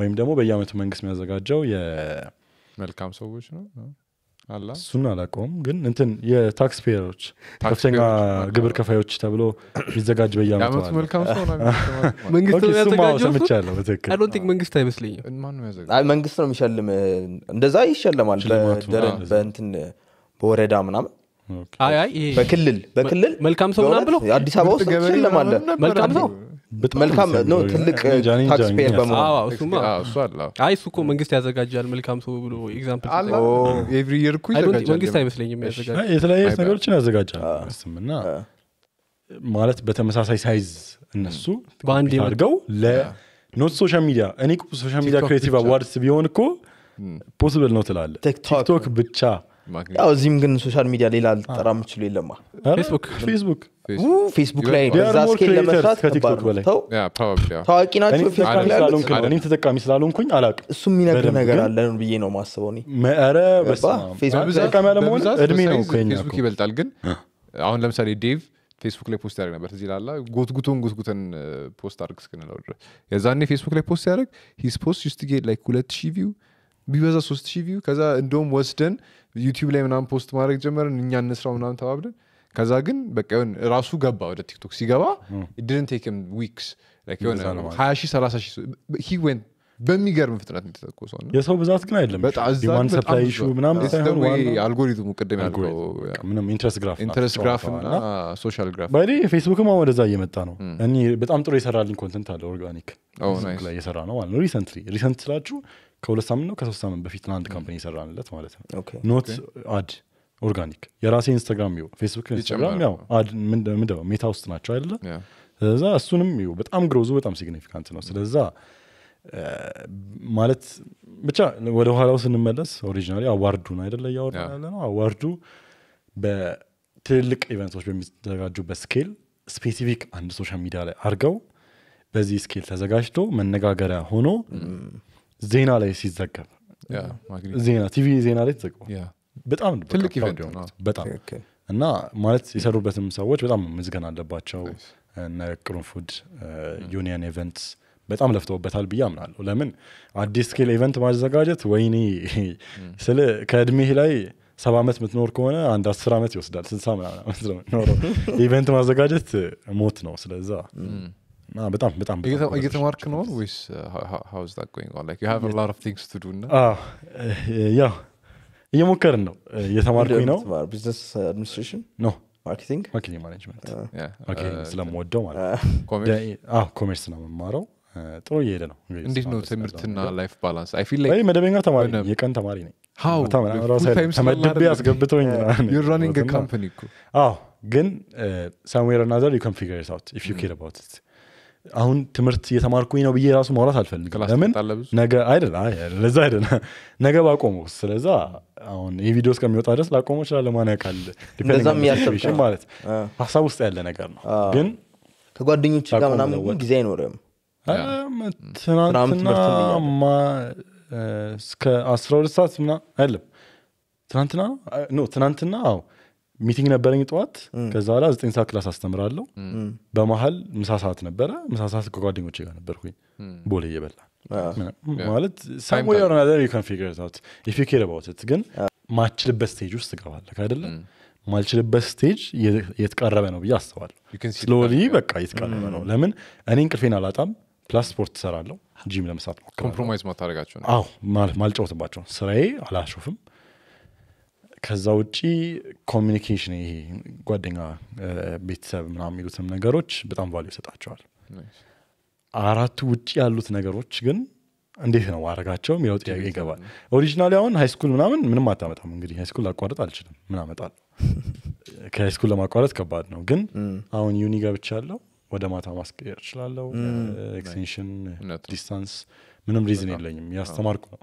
ወይም ደግሞ በየአመቱ መንግስት የሚያዘጋጀው መልካም ሰዎች ነው እሱን አላቀውም ግን እንትን የታክስ ፔየሮች ከፍተኛ ግብር ከፋዮች ተብሎ ሊዘጋጅ በየአመቱ ሰምቻለሁ። አይመስለኝም። መንግስት ነው የሚሸልም፣ እንደዛ ይሸለማል በእንትን በወረዳ ምናምን በክልል በክልል መልካም ሰው ምናም ብሎ አዲስ አበባ ውስጥ ትሸለማለ መልካም ሰው መልካም ነው ትልቅ ታክስፔር በመሆንአይ እሱ እኮ መንግስት ያዘጋጃል መልካም ሰው ብሎ ኤግዛምፕልመንግስት አይመስለኝም የተለያዩ ነገሮችን ያዘጋጃል እና ማለት በተመሳሳይ ሳይዝ እነሱ በአንድ አድርገው ኖት ሶሻል ሚዲያ እኔ ሶሻል ሚዲያ ክሬቲቭ አዋርድስ ቢሆን እኮ ፖስብል ነው ትላለ ቲክቶክ ብቻ እዚህም ግን ሶሻል ሚዲያ ሌላ ልጠራ ምችሉ የለማ ፌስቡክ ላይ ለመስራት ታዋቂ ናቸው ተጠቃሚ ስላልሆንኩኝ አላቅም እሱ የሚነግር ነገር አለ ብዬ ነው ማስበው እድሜ ነው ፌስቡክ ይበልጣል ግን አሁን ለምሳሌ ዴቭ ፌስቡክ ላይ ፖስት ያደርግ ነበር እዚህ ላላ ጎትጉቶን ጎትጉተን ፖስት አድርግ እስክንለው ድረስ የዛኔ ፌስቡክ ላይ ፖስት ያደርግ ሂስ ፖስት ዩስት ጌት ላይክ ሁለት ሺህ ቪው ቢበዛ ሶስት ሺህ ቪው ከዛ እንደውም ወስደን ዩቲብ ላይ ምናምን ፖስት ማድረግ ጀመረን እኛ እንስራው ምናምን ተባብለን ከዛ ግን በቃ ሆን ራሱ ገባ ወደ ቲክቶክ ሲገባ ድን ቴክም ዊክስ ሆነ ሺህ በሚገርም ፍጥነት የተጠቆሰው የሰው ብዛት ግን አይደለም ሰፕላይ ኢሹ ቅድም ያልከው ግራፍ እና ሶሻል ግራፍ ፌስቡክም አሁን ወደዛ እየመጣ ነው እኔ በጣም ጥሩ የሰራልኝ ኮንተንት አለ ኦርጋኒክ ላይ የሰራ ነው ማለት ነው ሪሰንትሊ ሪሰንት ስላችሁ ከሁለት ሳምንት ነው ከሶስት ሳምንት በፊት ለአንድ ካምፓኒ የሰራንለት ማለት ነው። ኖት አድ ኦርጋኒክ የራሴ ኢንስታግራም ይው ፌስቡክ ኢንስታግራም ያው አድ ምንድነው ሜታ ውስጥ ናቸው አይደለ? ስለዛ እሱንም ይው በጣም ግሮዙ በጣም ሲግኒፊካንት ነው። ስለዛ ማለት ብቻ ወደ ኋላው ስንመለስ ኦሪጂናሊ አዋርዱን አይደለ እያወራ ያለ ነው። አዋርዱ በትልልቅ ኢቨንቶች በሚዘጋጁበት ስኬል ስፔሲፊክ አንድ ሶሻል ሚዲያ ላይ አድርገው በዚህ ስኬል ተዘጋጅቶ መነጋገሪያ ሆኖ ዜና ላይ ሲዘገብ ዜና ቲቪ ዜና ላይ ተዘግቧል። በጣም ትልቅ በጣም እና ማለት የሰሩበትም ሰዎች በጣም ምዝገን አለባቸው እና የቅሩን ፉድ ዩኒየን ኢቨንትስ በጣም ለፍተውበታል ብዬ አምናለሁ። ለምን አዲስ ስኬል ኢቨንት ማዘጋጀት ወይኔ ስለ ከእድሜህ ላይ ሰባ ዓመት የምትኖር ከሆነ አንድ አስር ዓመት ይወስዳል። ስልሳ ምናምን ኢቨንት ማዘጋጀት ሞት ነው። ስለዛ በጣም በጣም እየተማርክ ነው ወይስ ሀውዝ ቲንግስ ቱ ዱ እና ያው እየሞከርን ነው እየተማርኩኝ ነው ቢዝነስ አድሚኒስትሬሽን uh, ኖ ማርኬቲንግ ማርኬቲንግ ማኔጅመንት ስለምወደው ማለት ኮሜርስ uh, ነው የምማረው ጥሩ እየሄደ ነው እንዴት ነው ትምህርትና ላይፍ ባላንስ መደበኛ ተማሪ የቀን ተማሪ ነኝ ተመድቤ አስገብቶኝ ግን ሳምዌር ናዘር ዩ ካን ፊገር ኢት ኢፍ ዩ ኬር አባውት ት አሁን ትምህርት እየተማርኩኝ ነው ብዬ ራሱ ማውራት አልፈልግምን ነገ አይደል ለዛ ነገ ባቆሙ ስለዛ አሁን ይህ ቪዲዮ እስከሚወጣ ድረስ ላቆመው እችላለሁ። ማን ያውቃል ማለት ሀሳብ ውስጥ ያለ ነገር ነው። ግን ከጓደኞች ጋር ምናምን ጊዜ አይኖርም። ትናንትና እስከ አስራ ሁለት ሰዓት ምና አይለም ትናንትና ትናንትና አዎ ሚቲንግ ነበረኝ ጠዋት። ከዛ በኋላ ዘጠኝ ሰዓት ክላስ አስተምራለሁ። በመሀል ምሳ ሰዓት ነበረ። ምሳ ሰዓት ከጓደኞቼ ጋር ነበርኩኝ ቦሌ እየበላ ማለት ሳሞሪያር ናዘር ባውትት ግን ማችልበት ስቴጅ ውስጥ ትገባለ አይደለም ማልችልበት ስቴጅ የተቃረበ ነው ብዬ አስባለሁ። ስሎሊ በቃ የተቃረበ ነው። ለምን እኔ እንቅልፌን አላጣም፣ ፕላስ ስፖርት ትሰራለሁ ጂም ለመስራት ኮምፕሮማይዝ ማታደረጋቸው ነው። አዎ ማልጫወትባቸው ስራዬ አላሾፍም። ከዛ ውጪ ኮሚኒኬሽን ይሄ ጓደኛ፣ ቤተሰብ ምና የሚሉትም ነገሮች በጣም ቫሉ ይሰጣቸዋል። አራቱ ውጭ ያሉት ነገሮች ግን እንዴት ነው አረጋቸውም ያው ጥያቄ ይገባል። ኦሪጂናሊ አሁን ሃይስኩል ምናምን ምንም አታመጣም። እንግዲህ ሃይስኩል ላቋረጥ አልችልም፣ ምን ከሃይስኩል ለማቋረጥ ከባድ ነው። ግን አሁን ዩኒ ገብቻ ያለው ወደ ማታ ማስቀየር ችላለው ኤክስቴንሽን ዲስታንስ ምንም ሪዝን የለኝም። ያስተማርኩ ነው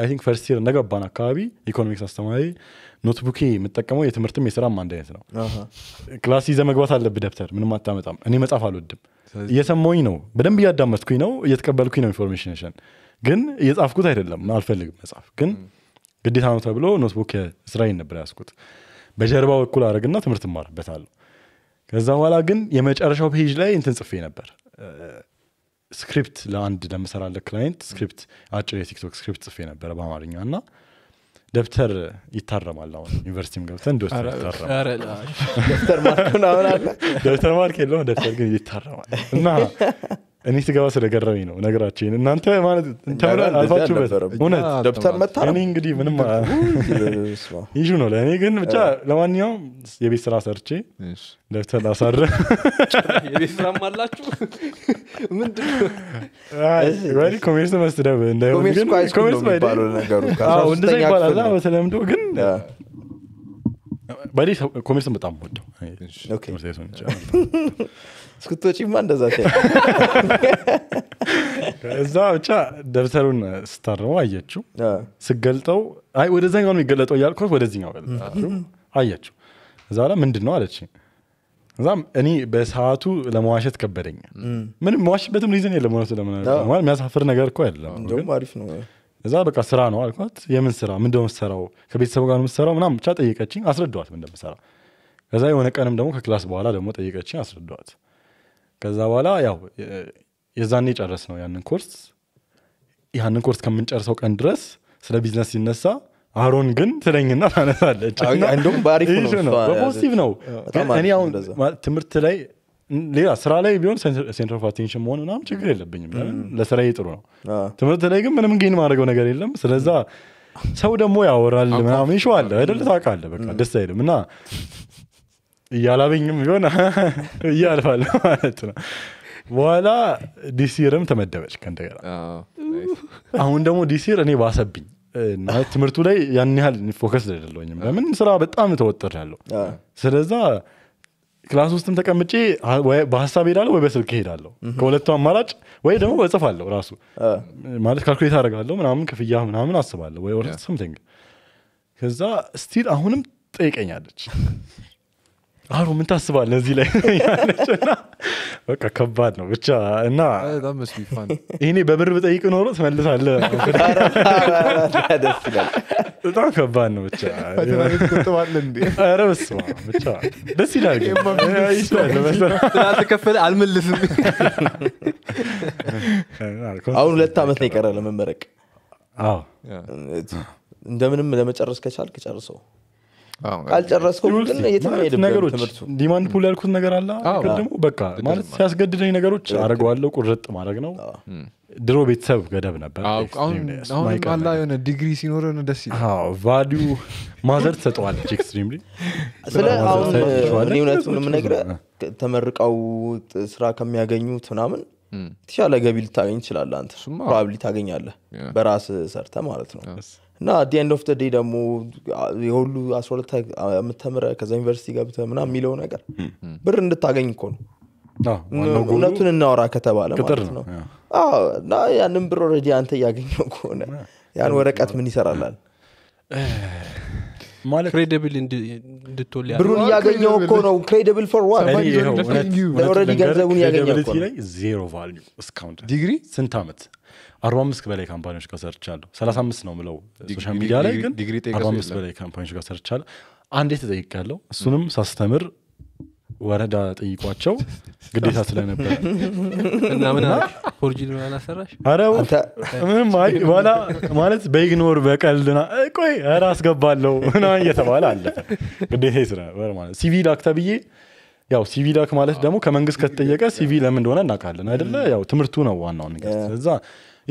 አይ ቲንክ ፈርስት ይር እንደገባን አካባቢ ኢኮኖሚክስ አስተማሪ ኖትቡኬ የምጠቀመው የትምህርትም የስራም አንድ አይነት ነው ክላስ ይዘ መግባት አለብ ደብተር ምንም አታመጣም እኔ መጻፍ አልወድም እየሰማኝ ነው በደንብ እያዳመጥኩኝ ነው እየተቀበልኩኝ ነው ኢንፎርሜሽንሽን ግን እየጻፍኩት አይደለም አልፈልግም መጽሐፍ ግን ግዴታ ነው ተብሎ ኖትቡክ ስራዬን ነበር ያስኩት በጀርባ በኩል አረግና ትምህርት ማርበታለሁ ከዛ በኋላ ግን የመጨረሻው ፔጅ ላይ እንትን ጽፌ ነበር ስክሪፕት ለአንድ ለምሰራለት ክላይንት ስክሪፕት አጭር የቲክቶክ ስክሪፕት ጽፌ ነበረ በአማርኛ እና ደብተር ይታረማል። አሁን ዩኒቨርሲቲም ገብተን ደብተር ይታረማል። ማርክ የለውም፣ ደብተር ግን ይታረማል እና እኔ ስገባ ስለገረሚ ነው ነገራችን። እናንተ ማለት አልፋችሁበት እውነት ደብተር መታ። እኔ እንግዲህ ምንም ይሹ ነው ለእኔ ግን ብቻ። ለማንኛውም የቤት ስራ ሰርቼ ደብተር ላሳረ የቤት ስራም አላችሁ ምንድን ኮሜርስ መስደብ እንደዛ ይባላል በተለምዶ ግን በሌ ኮሜርስን በጣም ወደው እስክትወጪማ እንደዛ እዛ ብቻ ደብተሩን ስታርመው አየችው። ስገልጠው አይ ወደዛኛው የሚገለጠው እያልኩት ወደዚኛው አየችው። እዛ ላ ምንድን ነው አለች። እዛም እኔ በሰዓቱ ለመዋሸት ከበደኛ። ምን መዋሽበትም ሪዝን የለም። እውነቱ የሚያሳፍር ነገር እኮ ነው እዛ በቃ ስራ ነው አልኳት። የምን ስራ? ምንድን ነው ከቤተሰቡ ጋር ምሰራው ምናም ብቻ ጠየቀችኝ፣ አስረዳዋት ምንደምሰራ እንደምሰራ። ከዛ የሆነ ቀንም ደግሞ ከክላስ በኋላ ደግሞ ጠየቀችኝ፣ አስረዳዋት ከዛ በኋላ ያው የዛኔ ጨረስ ነው ያንን ኮርስ ያንን ኮርስ ከምንጨርሰው ቀን ድረስ ስለ ቢዝነስ ሲነሳ አሮን ግን ትለኝና ታነሳለች በፖዚቲቭ ነው እኔ አሁን ትምህርት ላይ ሌላ ስራ ላይ ቢሆን ሴንትር ኦፍ አቴንሽን መሆን ናም ችግር የለብኝም ለስራ ጥሩ ነው ትምህርት ላይ ግን ምንም ጌን ማድረገው ነገር የለም ስለዛ ሰው ደግሞ ያወራል ምናምን ይሸዋለ አይደል ታቃለ በቃ ደስ አይልም እና እያላበኝም ቢሆን እያልፋለ ማለት ነው። በኋላ ዲሲርም ተመደበች ከእንደገና። አሁን ደግሞ ዲሲር እኔ ባሰብኝ ትምህርቱ ላይ ያን ያህል ፎከስ አይደለኝም። ለምን ስራ በጣም ተወጠር ያለው ስለዛ ክላስ ውስጥም ተቀምጬ በሀሳብ ሄዳለሁ ወይ በስልክ ሄዳለሁ። ከሁለቱ አማራጭ ወይ ደግሞ እጽፋለሁ ራሱ ማለት ካልኩሌት አደርጋለሁ ምናምን ክፍያ ምናምን አስባለሁ ወይ ወር ከዛ ስቲል አሁንም ጠይቀኛለች አሮ ምን ታስባል እዚህ ላይ በቃ ከባድ ነው ብቻ እና ይሄኔ በብር ብጠይቅ ኖሮ ትመልሳለ በጣም ከባድ ነው ብቻ ረብስ ብቻ ደስ ይላል ስላልተከፈለ አልመልስም አሁን ሁለት ዓመት ነው የቀረ ለመመረቅ እንደምንም ለመጨረስ ከቻልክ ጨርሰው አልጨረስኩም ግን ነገሮች ዲማንድ ፑል ያልኩት ነገር አለ ደግሞ በቃ ማለት ሲያስገድደኝ ነገሮች አድርገዋለሁ ቁርጥ ማድረግ ነው ድሮ ቤተሰብ ገደብ ነበር አሁንላ የሆነ ዲግሪ ሲኖር ሆነ ደስ ቫዲዩ ማዘር ትሰጠዋለች ኤክስትሪም ስለአሁን እውነት ምንምነግረ ተመርቀው ስራ ከሚያገኙት ምናምን የተሻለ ገቢ ልታገኝ ትችላለ አንተ ፕሮባብሊ ታገኛለህ በራስ ሰርተ ማለት ነው እና ዲ ኤንድ ኦፍ ደ ዴይ ደግሞ የሁሉ አስራ የምተምረ ከዛ ዩኒቨርሲቲ ገብተ ምና የሚለው ነገር ብር እንድታገኝ እኮ ነው እውነቱን እናወራ ከተባለ ማለት ነው እና ያንን ብር ኦልሬዲ አንተ እያገኘው ከሆነ ያን ወረቀት ምን ይሰራላል ብሩን እያገኘው እኮ ነው ክሬዲብል ፎር ዋንረዲ ገንዘቡን እያገኘ ዜሮ ዲግሪ ስንት ዓመት አርባ አምስት በላይ ካምፓኒዎች ጋር ሰርቻለሁ። ሰላሳ አምስት ነው ምለው ሶሻል ሚዲያ ላይ ግን አርባ አምስት በላይ ካምፓኒዎች ጋር ሰርቻለሁ። አንዴ ተጠይቅ ያለው እሱንም ሳስተምር ወረዳ ጠይቋቸው ግዴታ ስለነበረ ምንም በኋላ ማለት በኢግኖር በቀልና ቆይ ረ አስገባለው ና እየተባለ አለ ግዴታ ስለነበረ ማለት ሲቪል አክ ተብዬ ያው ሲቪ ዳክ ማለት ደግሞ ከመንግስት ከተጠየቀ ሲቪ ለምን እንደሆነ እናውቃለን አይደለ? ያው ትምህርቱ ነው ዋናው ነገር ስለዛ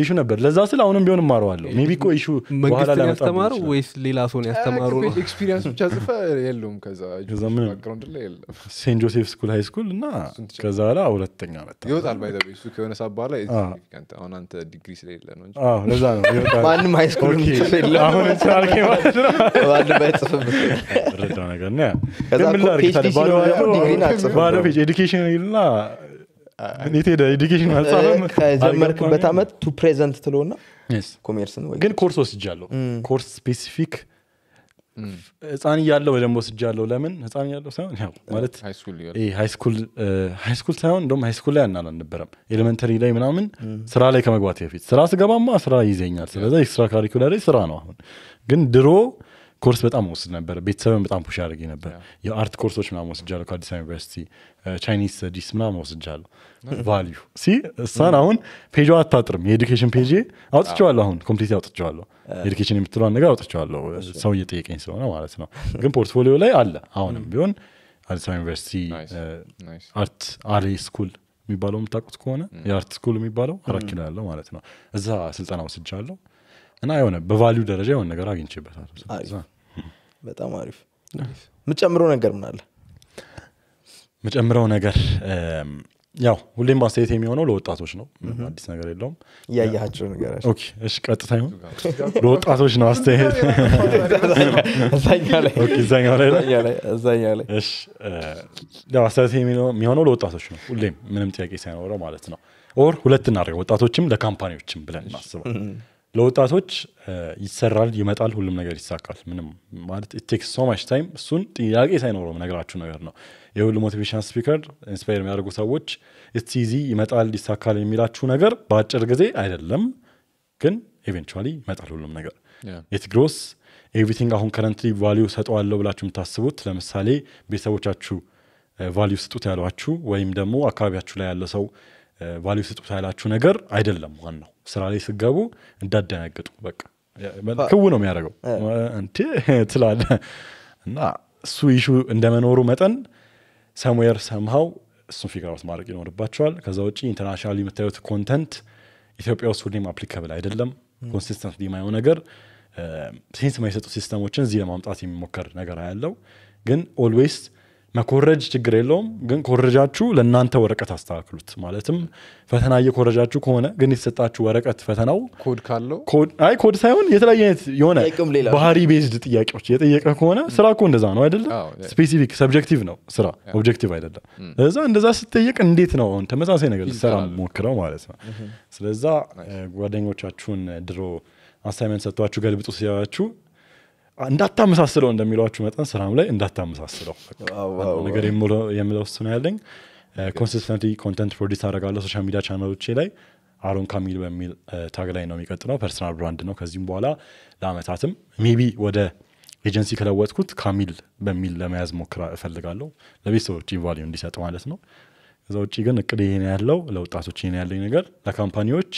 ይሹ ነበር። ለዛ ስል አሁንም ቢሆን እማረዋለሁ። ሜቢ እኮ ወይስ ሌላ ሰውን ያስተማሩ ነው? ኤክስፒሪንስ ብቻ ጽፈ የለውም። ሴንት ጆሴፍ ስኩል ሃይ ስኩል እና ከዛ በኋላ ሁለተኛ መጣ ይወጣል። ከሆነ ሳባ ላይ አሁን አንተ ዲግሪ ስለሌለ ነው ለዛ ነው ማንም ስኩል ማለት ነው ማንም ረዳ ነገር ኤዱኬሽን ይልና እኔት ከጀመርክበት ዓመት ቱ ፕሬዘንት ትለውና ኮሜርስን ወይ ግን ኮርስ ወስጃለሁ ኮርስ ስፔሲፊክ ህፃን እያለው ደግሞ ወስጃለሁ ለምን ህፃን እያለው ሳይሆን ያው ማለት ሃይስኩል ሳይሆን እንደውም ሃይስኩል ላይ ያናል አልነበረም ኤሌመንተሪ ላይ ምናምን ስራ ላይ ከመግባት በፊት ስራ ስገባማ ስራ ይዘኛል ስለዚ ኤክስትራ ካሪኩላ ስራ ነው አሁን ግን ድሮ ኮርስ በጣም ወስድ ነበር። ቤተሰብን በጣም ፑሽ ያደርግ ነበር። የአርት ኮርሶች ምናምን ወስጃለሁ ከአዲስ አበባ ዩኒቨርሲቲ ቻይኒዝ ስዲስ ምናምን ወስጃለሁ። ቫሊዩ ሲ እሳን አሁን ፔጇ አታጥርም። የኤዱኬሽን ፔጅ አውጥቼዋለሁ። አሁን ኮምፕሊት አውጥቼዋለሁ። ኤዱኬሽን የምትለዋን ነገር አውጥቼዋለሁ። ሰው እየጠየቀኝ ስለሆነ ማለት ነው። ግን ፖርትፎሊዮ ላይ አለ። አሁንም ቢሆን አዲስ አበባ ዩኒቨርሲቲ አርት አሬ ስኩል የሚባለው የምታውቁት ከሆነ የአርት ስኩል የሚባለው አራት ኪሎ ያለው ማለት ነው። እዛ ስልጠና ወስጃለሁ። እና የሆነ በቫሉ ደረጃ የሆነ ነገር አግኝችበታል በጣም አሪፍ ምጨምረው ነገር ምናለ ምጨምረው ነገር ያው ሁሌም ማስተያየት የሚሆነው ለወጣቶች ነው አዲስ ነገር የለውም እያያቸው ነገር እሺ ቀጥታ ይሁን ለወጣቶች ነው አስተያየት ያው አስተያየት የሚሆነው ለወጣቶች ነው ሁሌም ምንም ጥያቄ ሳይኖረው ማለት ነው ኦር ሁለት እናደርገው ወጣቶችም ለካምፓኒዎችም ብለን እናስበው ለወጣቶች ይሰራል፣ ይመጣል፣ ሁሉም ነገር ይሳካል። ምንም ማለት ቴክስ ሶ ማች ታይም እሱን ጥያቄ ሳይኖረው ነገራችሁ ነገር ነው። የሁሉ ሞቲቬሽን ስፒከር ኢንስፓየር የሚያደርጉ ሰዎች ኢትስ ይመጣል፣ ይሳካል የሚላችሁ ነገር በአጭር ጊዜ አይደለም፣ ግን ኤቨንቹዋሊ ይመጣል ሁሉም ነገር ኢት ግሮስ ኤቭሪቲንግ አሁን ከረንትሊ ቫሊዩ ሰጠዋለሁ ብላችሁ የምታስቡት ለምሳሌ ቤተሰቦቻችሁ ቫሊዩ ስጡት ያሏችሁ ወይም ደግሞ አካባቢያችሁ ላይ ያለ ሰው ቫሊዩ ስጡት ያላችሁ ነገር አይደለም ዋናው ስራ ላይ ስገቡ እንዳደናግጡ በቃ ክው ነው የሚያደርገው እንዴ ትላለ እና እሱ ይሹ እንደመኖሩ መጠን ሰሙዌር ሰምሃው እሱን ፊገራት ማድረግ ይኖርባቸዋል ከዛ ውጭ ኢንተርናሽናል የምታዩት ኮንተንት ኢትዮጵያ ውስጥ ሁሌም አፕሊካብል አይደለም ኮንሲስተንት የማየው ነገር ሴንስ የማይሰጡ ሲስተሞችን እዚህ ለማምጣት የሚሞከር ነገር ያለው ግን ኦልዌይስ መኮረጅ ችግር የለውም ግን ኮረጃችሁ ለእናንተ ወረቀት አስተካክሉት። ማለትም ፈተና እየኮረጃችሁ ከሆነ ግን የተሰጣችሁ ወረቀት ፈተናው ኮድ ካለው አይ ኮድ ሳይሆን የተለያየ አይነት የሆነ ባህሪ ቤዝድ ጥያቄዎች የጠየቀ ከሆነ ስራ እኮ እንደዛ ነው አይደለ ስፔሲፊክ ሰብጀክቲቭ ነው ስራ ኦብጀክቲቭ አይደለም። እዛ እንደዛ ስትጠየቅ እንዴት ነው አሁን ተመሳሳይ ነገር ልሰራ ሞክረው ማለት ነው። ስለዛ ጓደኞቻችሁን ድሮ አሳይመንት ሰጥቷችሁ ገልብጡ ሲያችሁ እንዳታመሳስለው እንደሚሏችሁ መጠን ስራም ላይ እንዳታመሳስለው ነገር የምለው እሱ ነው ያለኝ ኮንሲስተንት ኮንተንት ፕሮዲስ አደርጋለሁ ሶሻል ሚዲያ ቻናሎቼ ላይ አሮን ካሚል በሚል ታግ ላይ ነው የሚቀጥለው ፐርሰናል ብራንድ ነው ከዚህም በኋላ ለአመታትም ሜቢ ወደ ኤጀንሲ ከለወጥኩት ካሚል በሚል ለመያዝ ሞክራ እፈልጋለሁ ለቤተሰቦች ቫሊዩ እንዲሰጥ ማለት ነው እዛ ውጭ ግን እቅድ ይሄን ያለው ለወጣቶች ይሄን ያለኝ ነገር ለካምፓኒዎች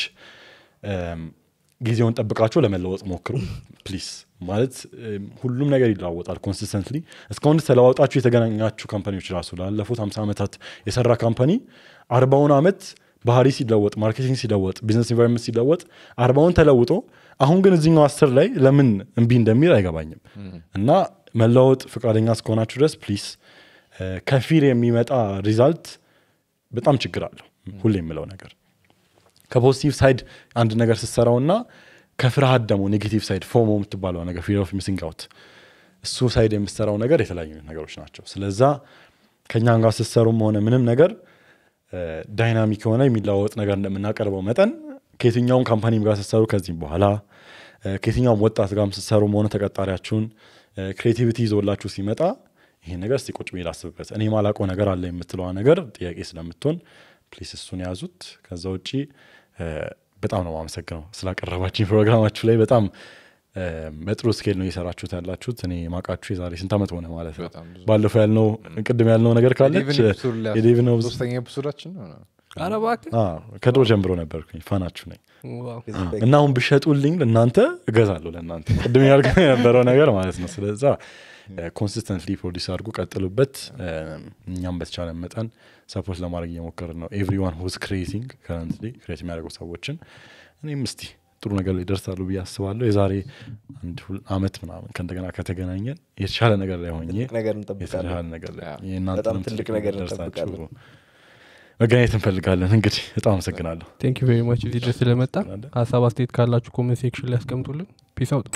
ጊዜውን ጠብቃቸው ለመለወጥ ሞክሩ ፕሊስ ማለት ሁሉም ነገር ይለዋወጣል ኮንሲስተንትሊ እስካሁን ተለዋወጣችሁ የተገናኛችሁ ካምፓኒዎች ራሱ ላለፉት 5 ዓመታት የሰራ ካምፓኒ አርባውን ዓመት ባህሪ ሲለወጥ ማርኬቲንግ ሲለወጥ ቢዝነስ ኢንቫይሮንመንት ሲለወጥ አርባውን ተለውጦ አሁን ግን እዚኛው አስር ላይ ለምን እንቢ እንደሚል አይገባኝም እና መለወጥ ፈቃደኛ እስከሆናችሁ ድረስ ፕሊስ ከፊር የሚመጣ ሪዛልት በጣም ችግር አለው ሁሌ የምለው ነገር ከፖዚቲቭ ሳይድ አንድ ነገር ስትሰራውና ከፍርሃት ደግሞ ኔጌቲቭ ሳይድ ፎሞ የምትባለው ነገር ፊር ኦፍ ሚሲንግ አውት እሱ ሳይድ የምትሰራው ነገር የተለያዩ ነገሮች ናቸው። ስለዛ ከእኛም ጋር ስትሰሩም ሆነ ምንም ነገር ዳይናሚክ የሆነ የሚለዋወጥ ነገር እንደምናቀርበው መጠን ከየትኛውም ካምፓኒ ጋር ስትሰሩ ከዚህም በኋላ ከየትኛውም ወጣት ጋር ስትሰሩ ሆነ ተቀጣሪያችሁን ክሬቲቪቲ ይዞላችሁ ሲመጣ ይሄ ነገር እስቲ ቁጭ ሚል አስብበት እኔ ማላቆ ነገር አለ የምትለዋ ነገር ጥያቄ ስለምትሆን ፕሊስ እሱን ያዙት። ከዛ ውጭ በጣም ነው ማመሰግነው ስላቀረባችን ፕሮግራማችሁ ላይ በጣም በጥሩ ስኬል ነው እየሰራችሁት ያላችሁት። እኔ ማቃችሁ የዛሬ ስንት ዓመት ሆነ ማለት ነው። ባለፈው ያልነው ቅድም ያልነው ነገር ካለች ከድሮ ጀምሮ ነበርኩኝ ፋናችሁ ነኝ እና አሁን ብሸጡልኝ ለእናንተ እገዛለሁ። ለእናንተ ቅድም ያልከው የነበረው ነገር ማለት ነው ስለዛ ኮንሲስተንትሊ ፕሮዲስ አድርጉ ቀጥሉበት እኛም በተቻለ መጠን ሰፖርት ለማድረግ እየሞከር ነው ኤቭሪዋን ሁዝ ክሬቲንግ ከረንት ክሬት የሚያደርጉ ሰዎችን እኔም እስቲ ጥሩ ነገር ላይ ደርሳሉ ብዬ አስባለሁ የዛሬ አንድ አመት ምናምን ከእንደገና ከተገናኘን የተሻለ ነገር ላይ ሆኜ ነገር ላይ ነገር ደርሳችሁ መገናኘት እንፈልጋለን እንግዲህ በጣም አመሰግናለሁ ቴንክ ዩ ቬሪ ማች ድረስ ስለመጣ ሀሳብ አስተያየት ካላችሁ ኮሜንት ሴክሽን ላይ ያስቀምጡልን ፒስ አውጥ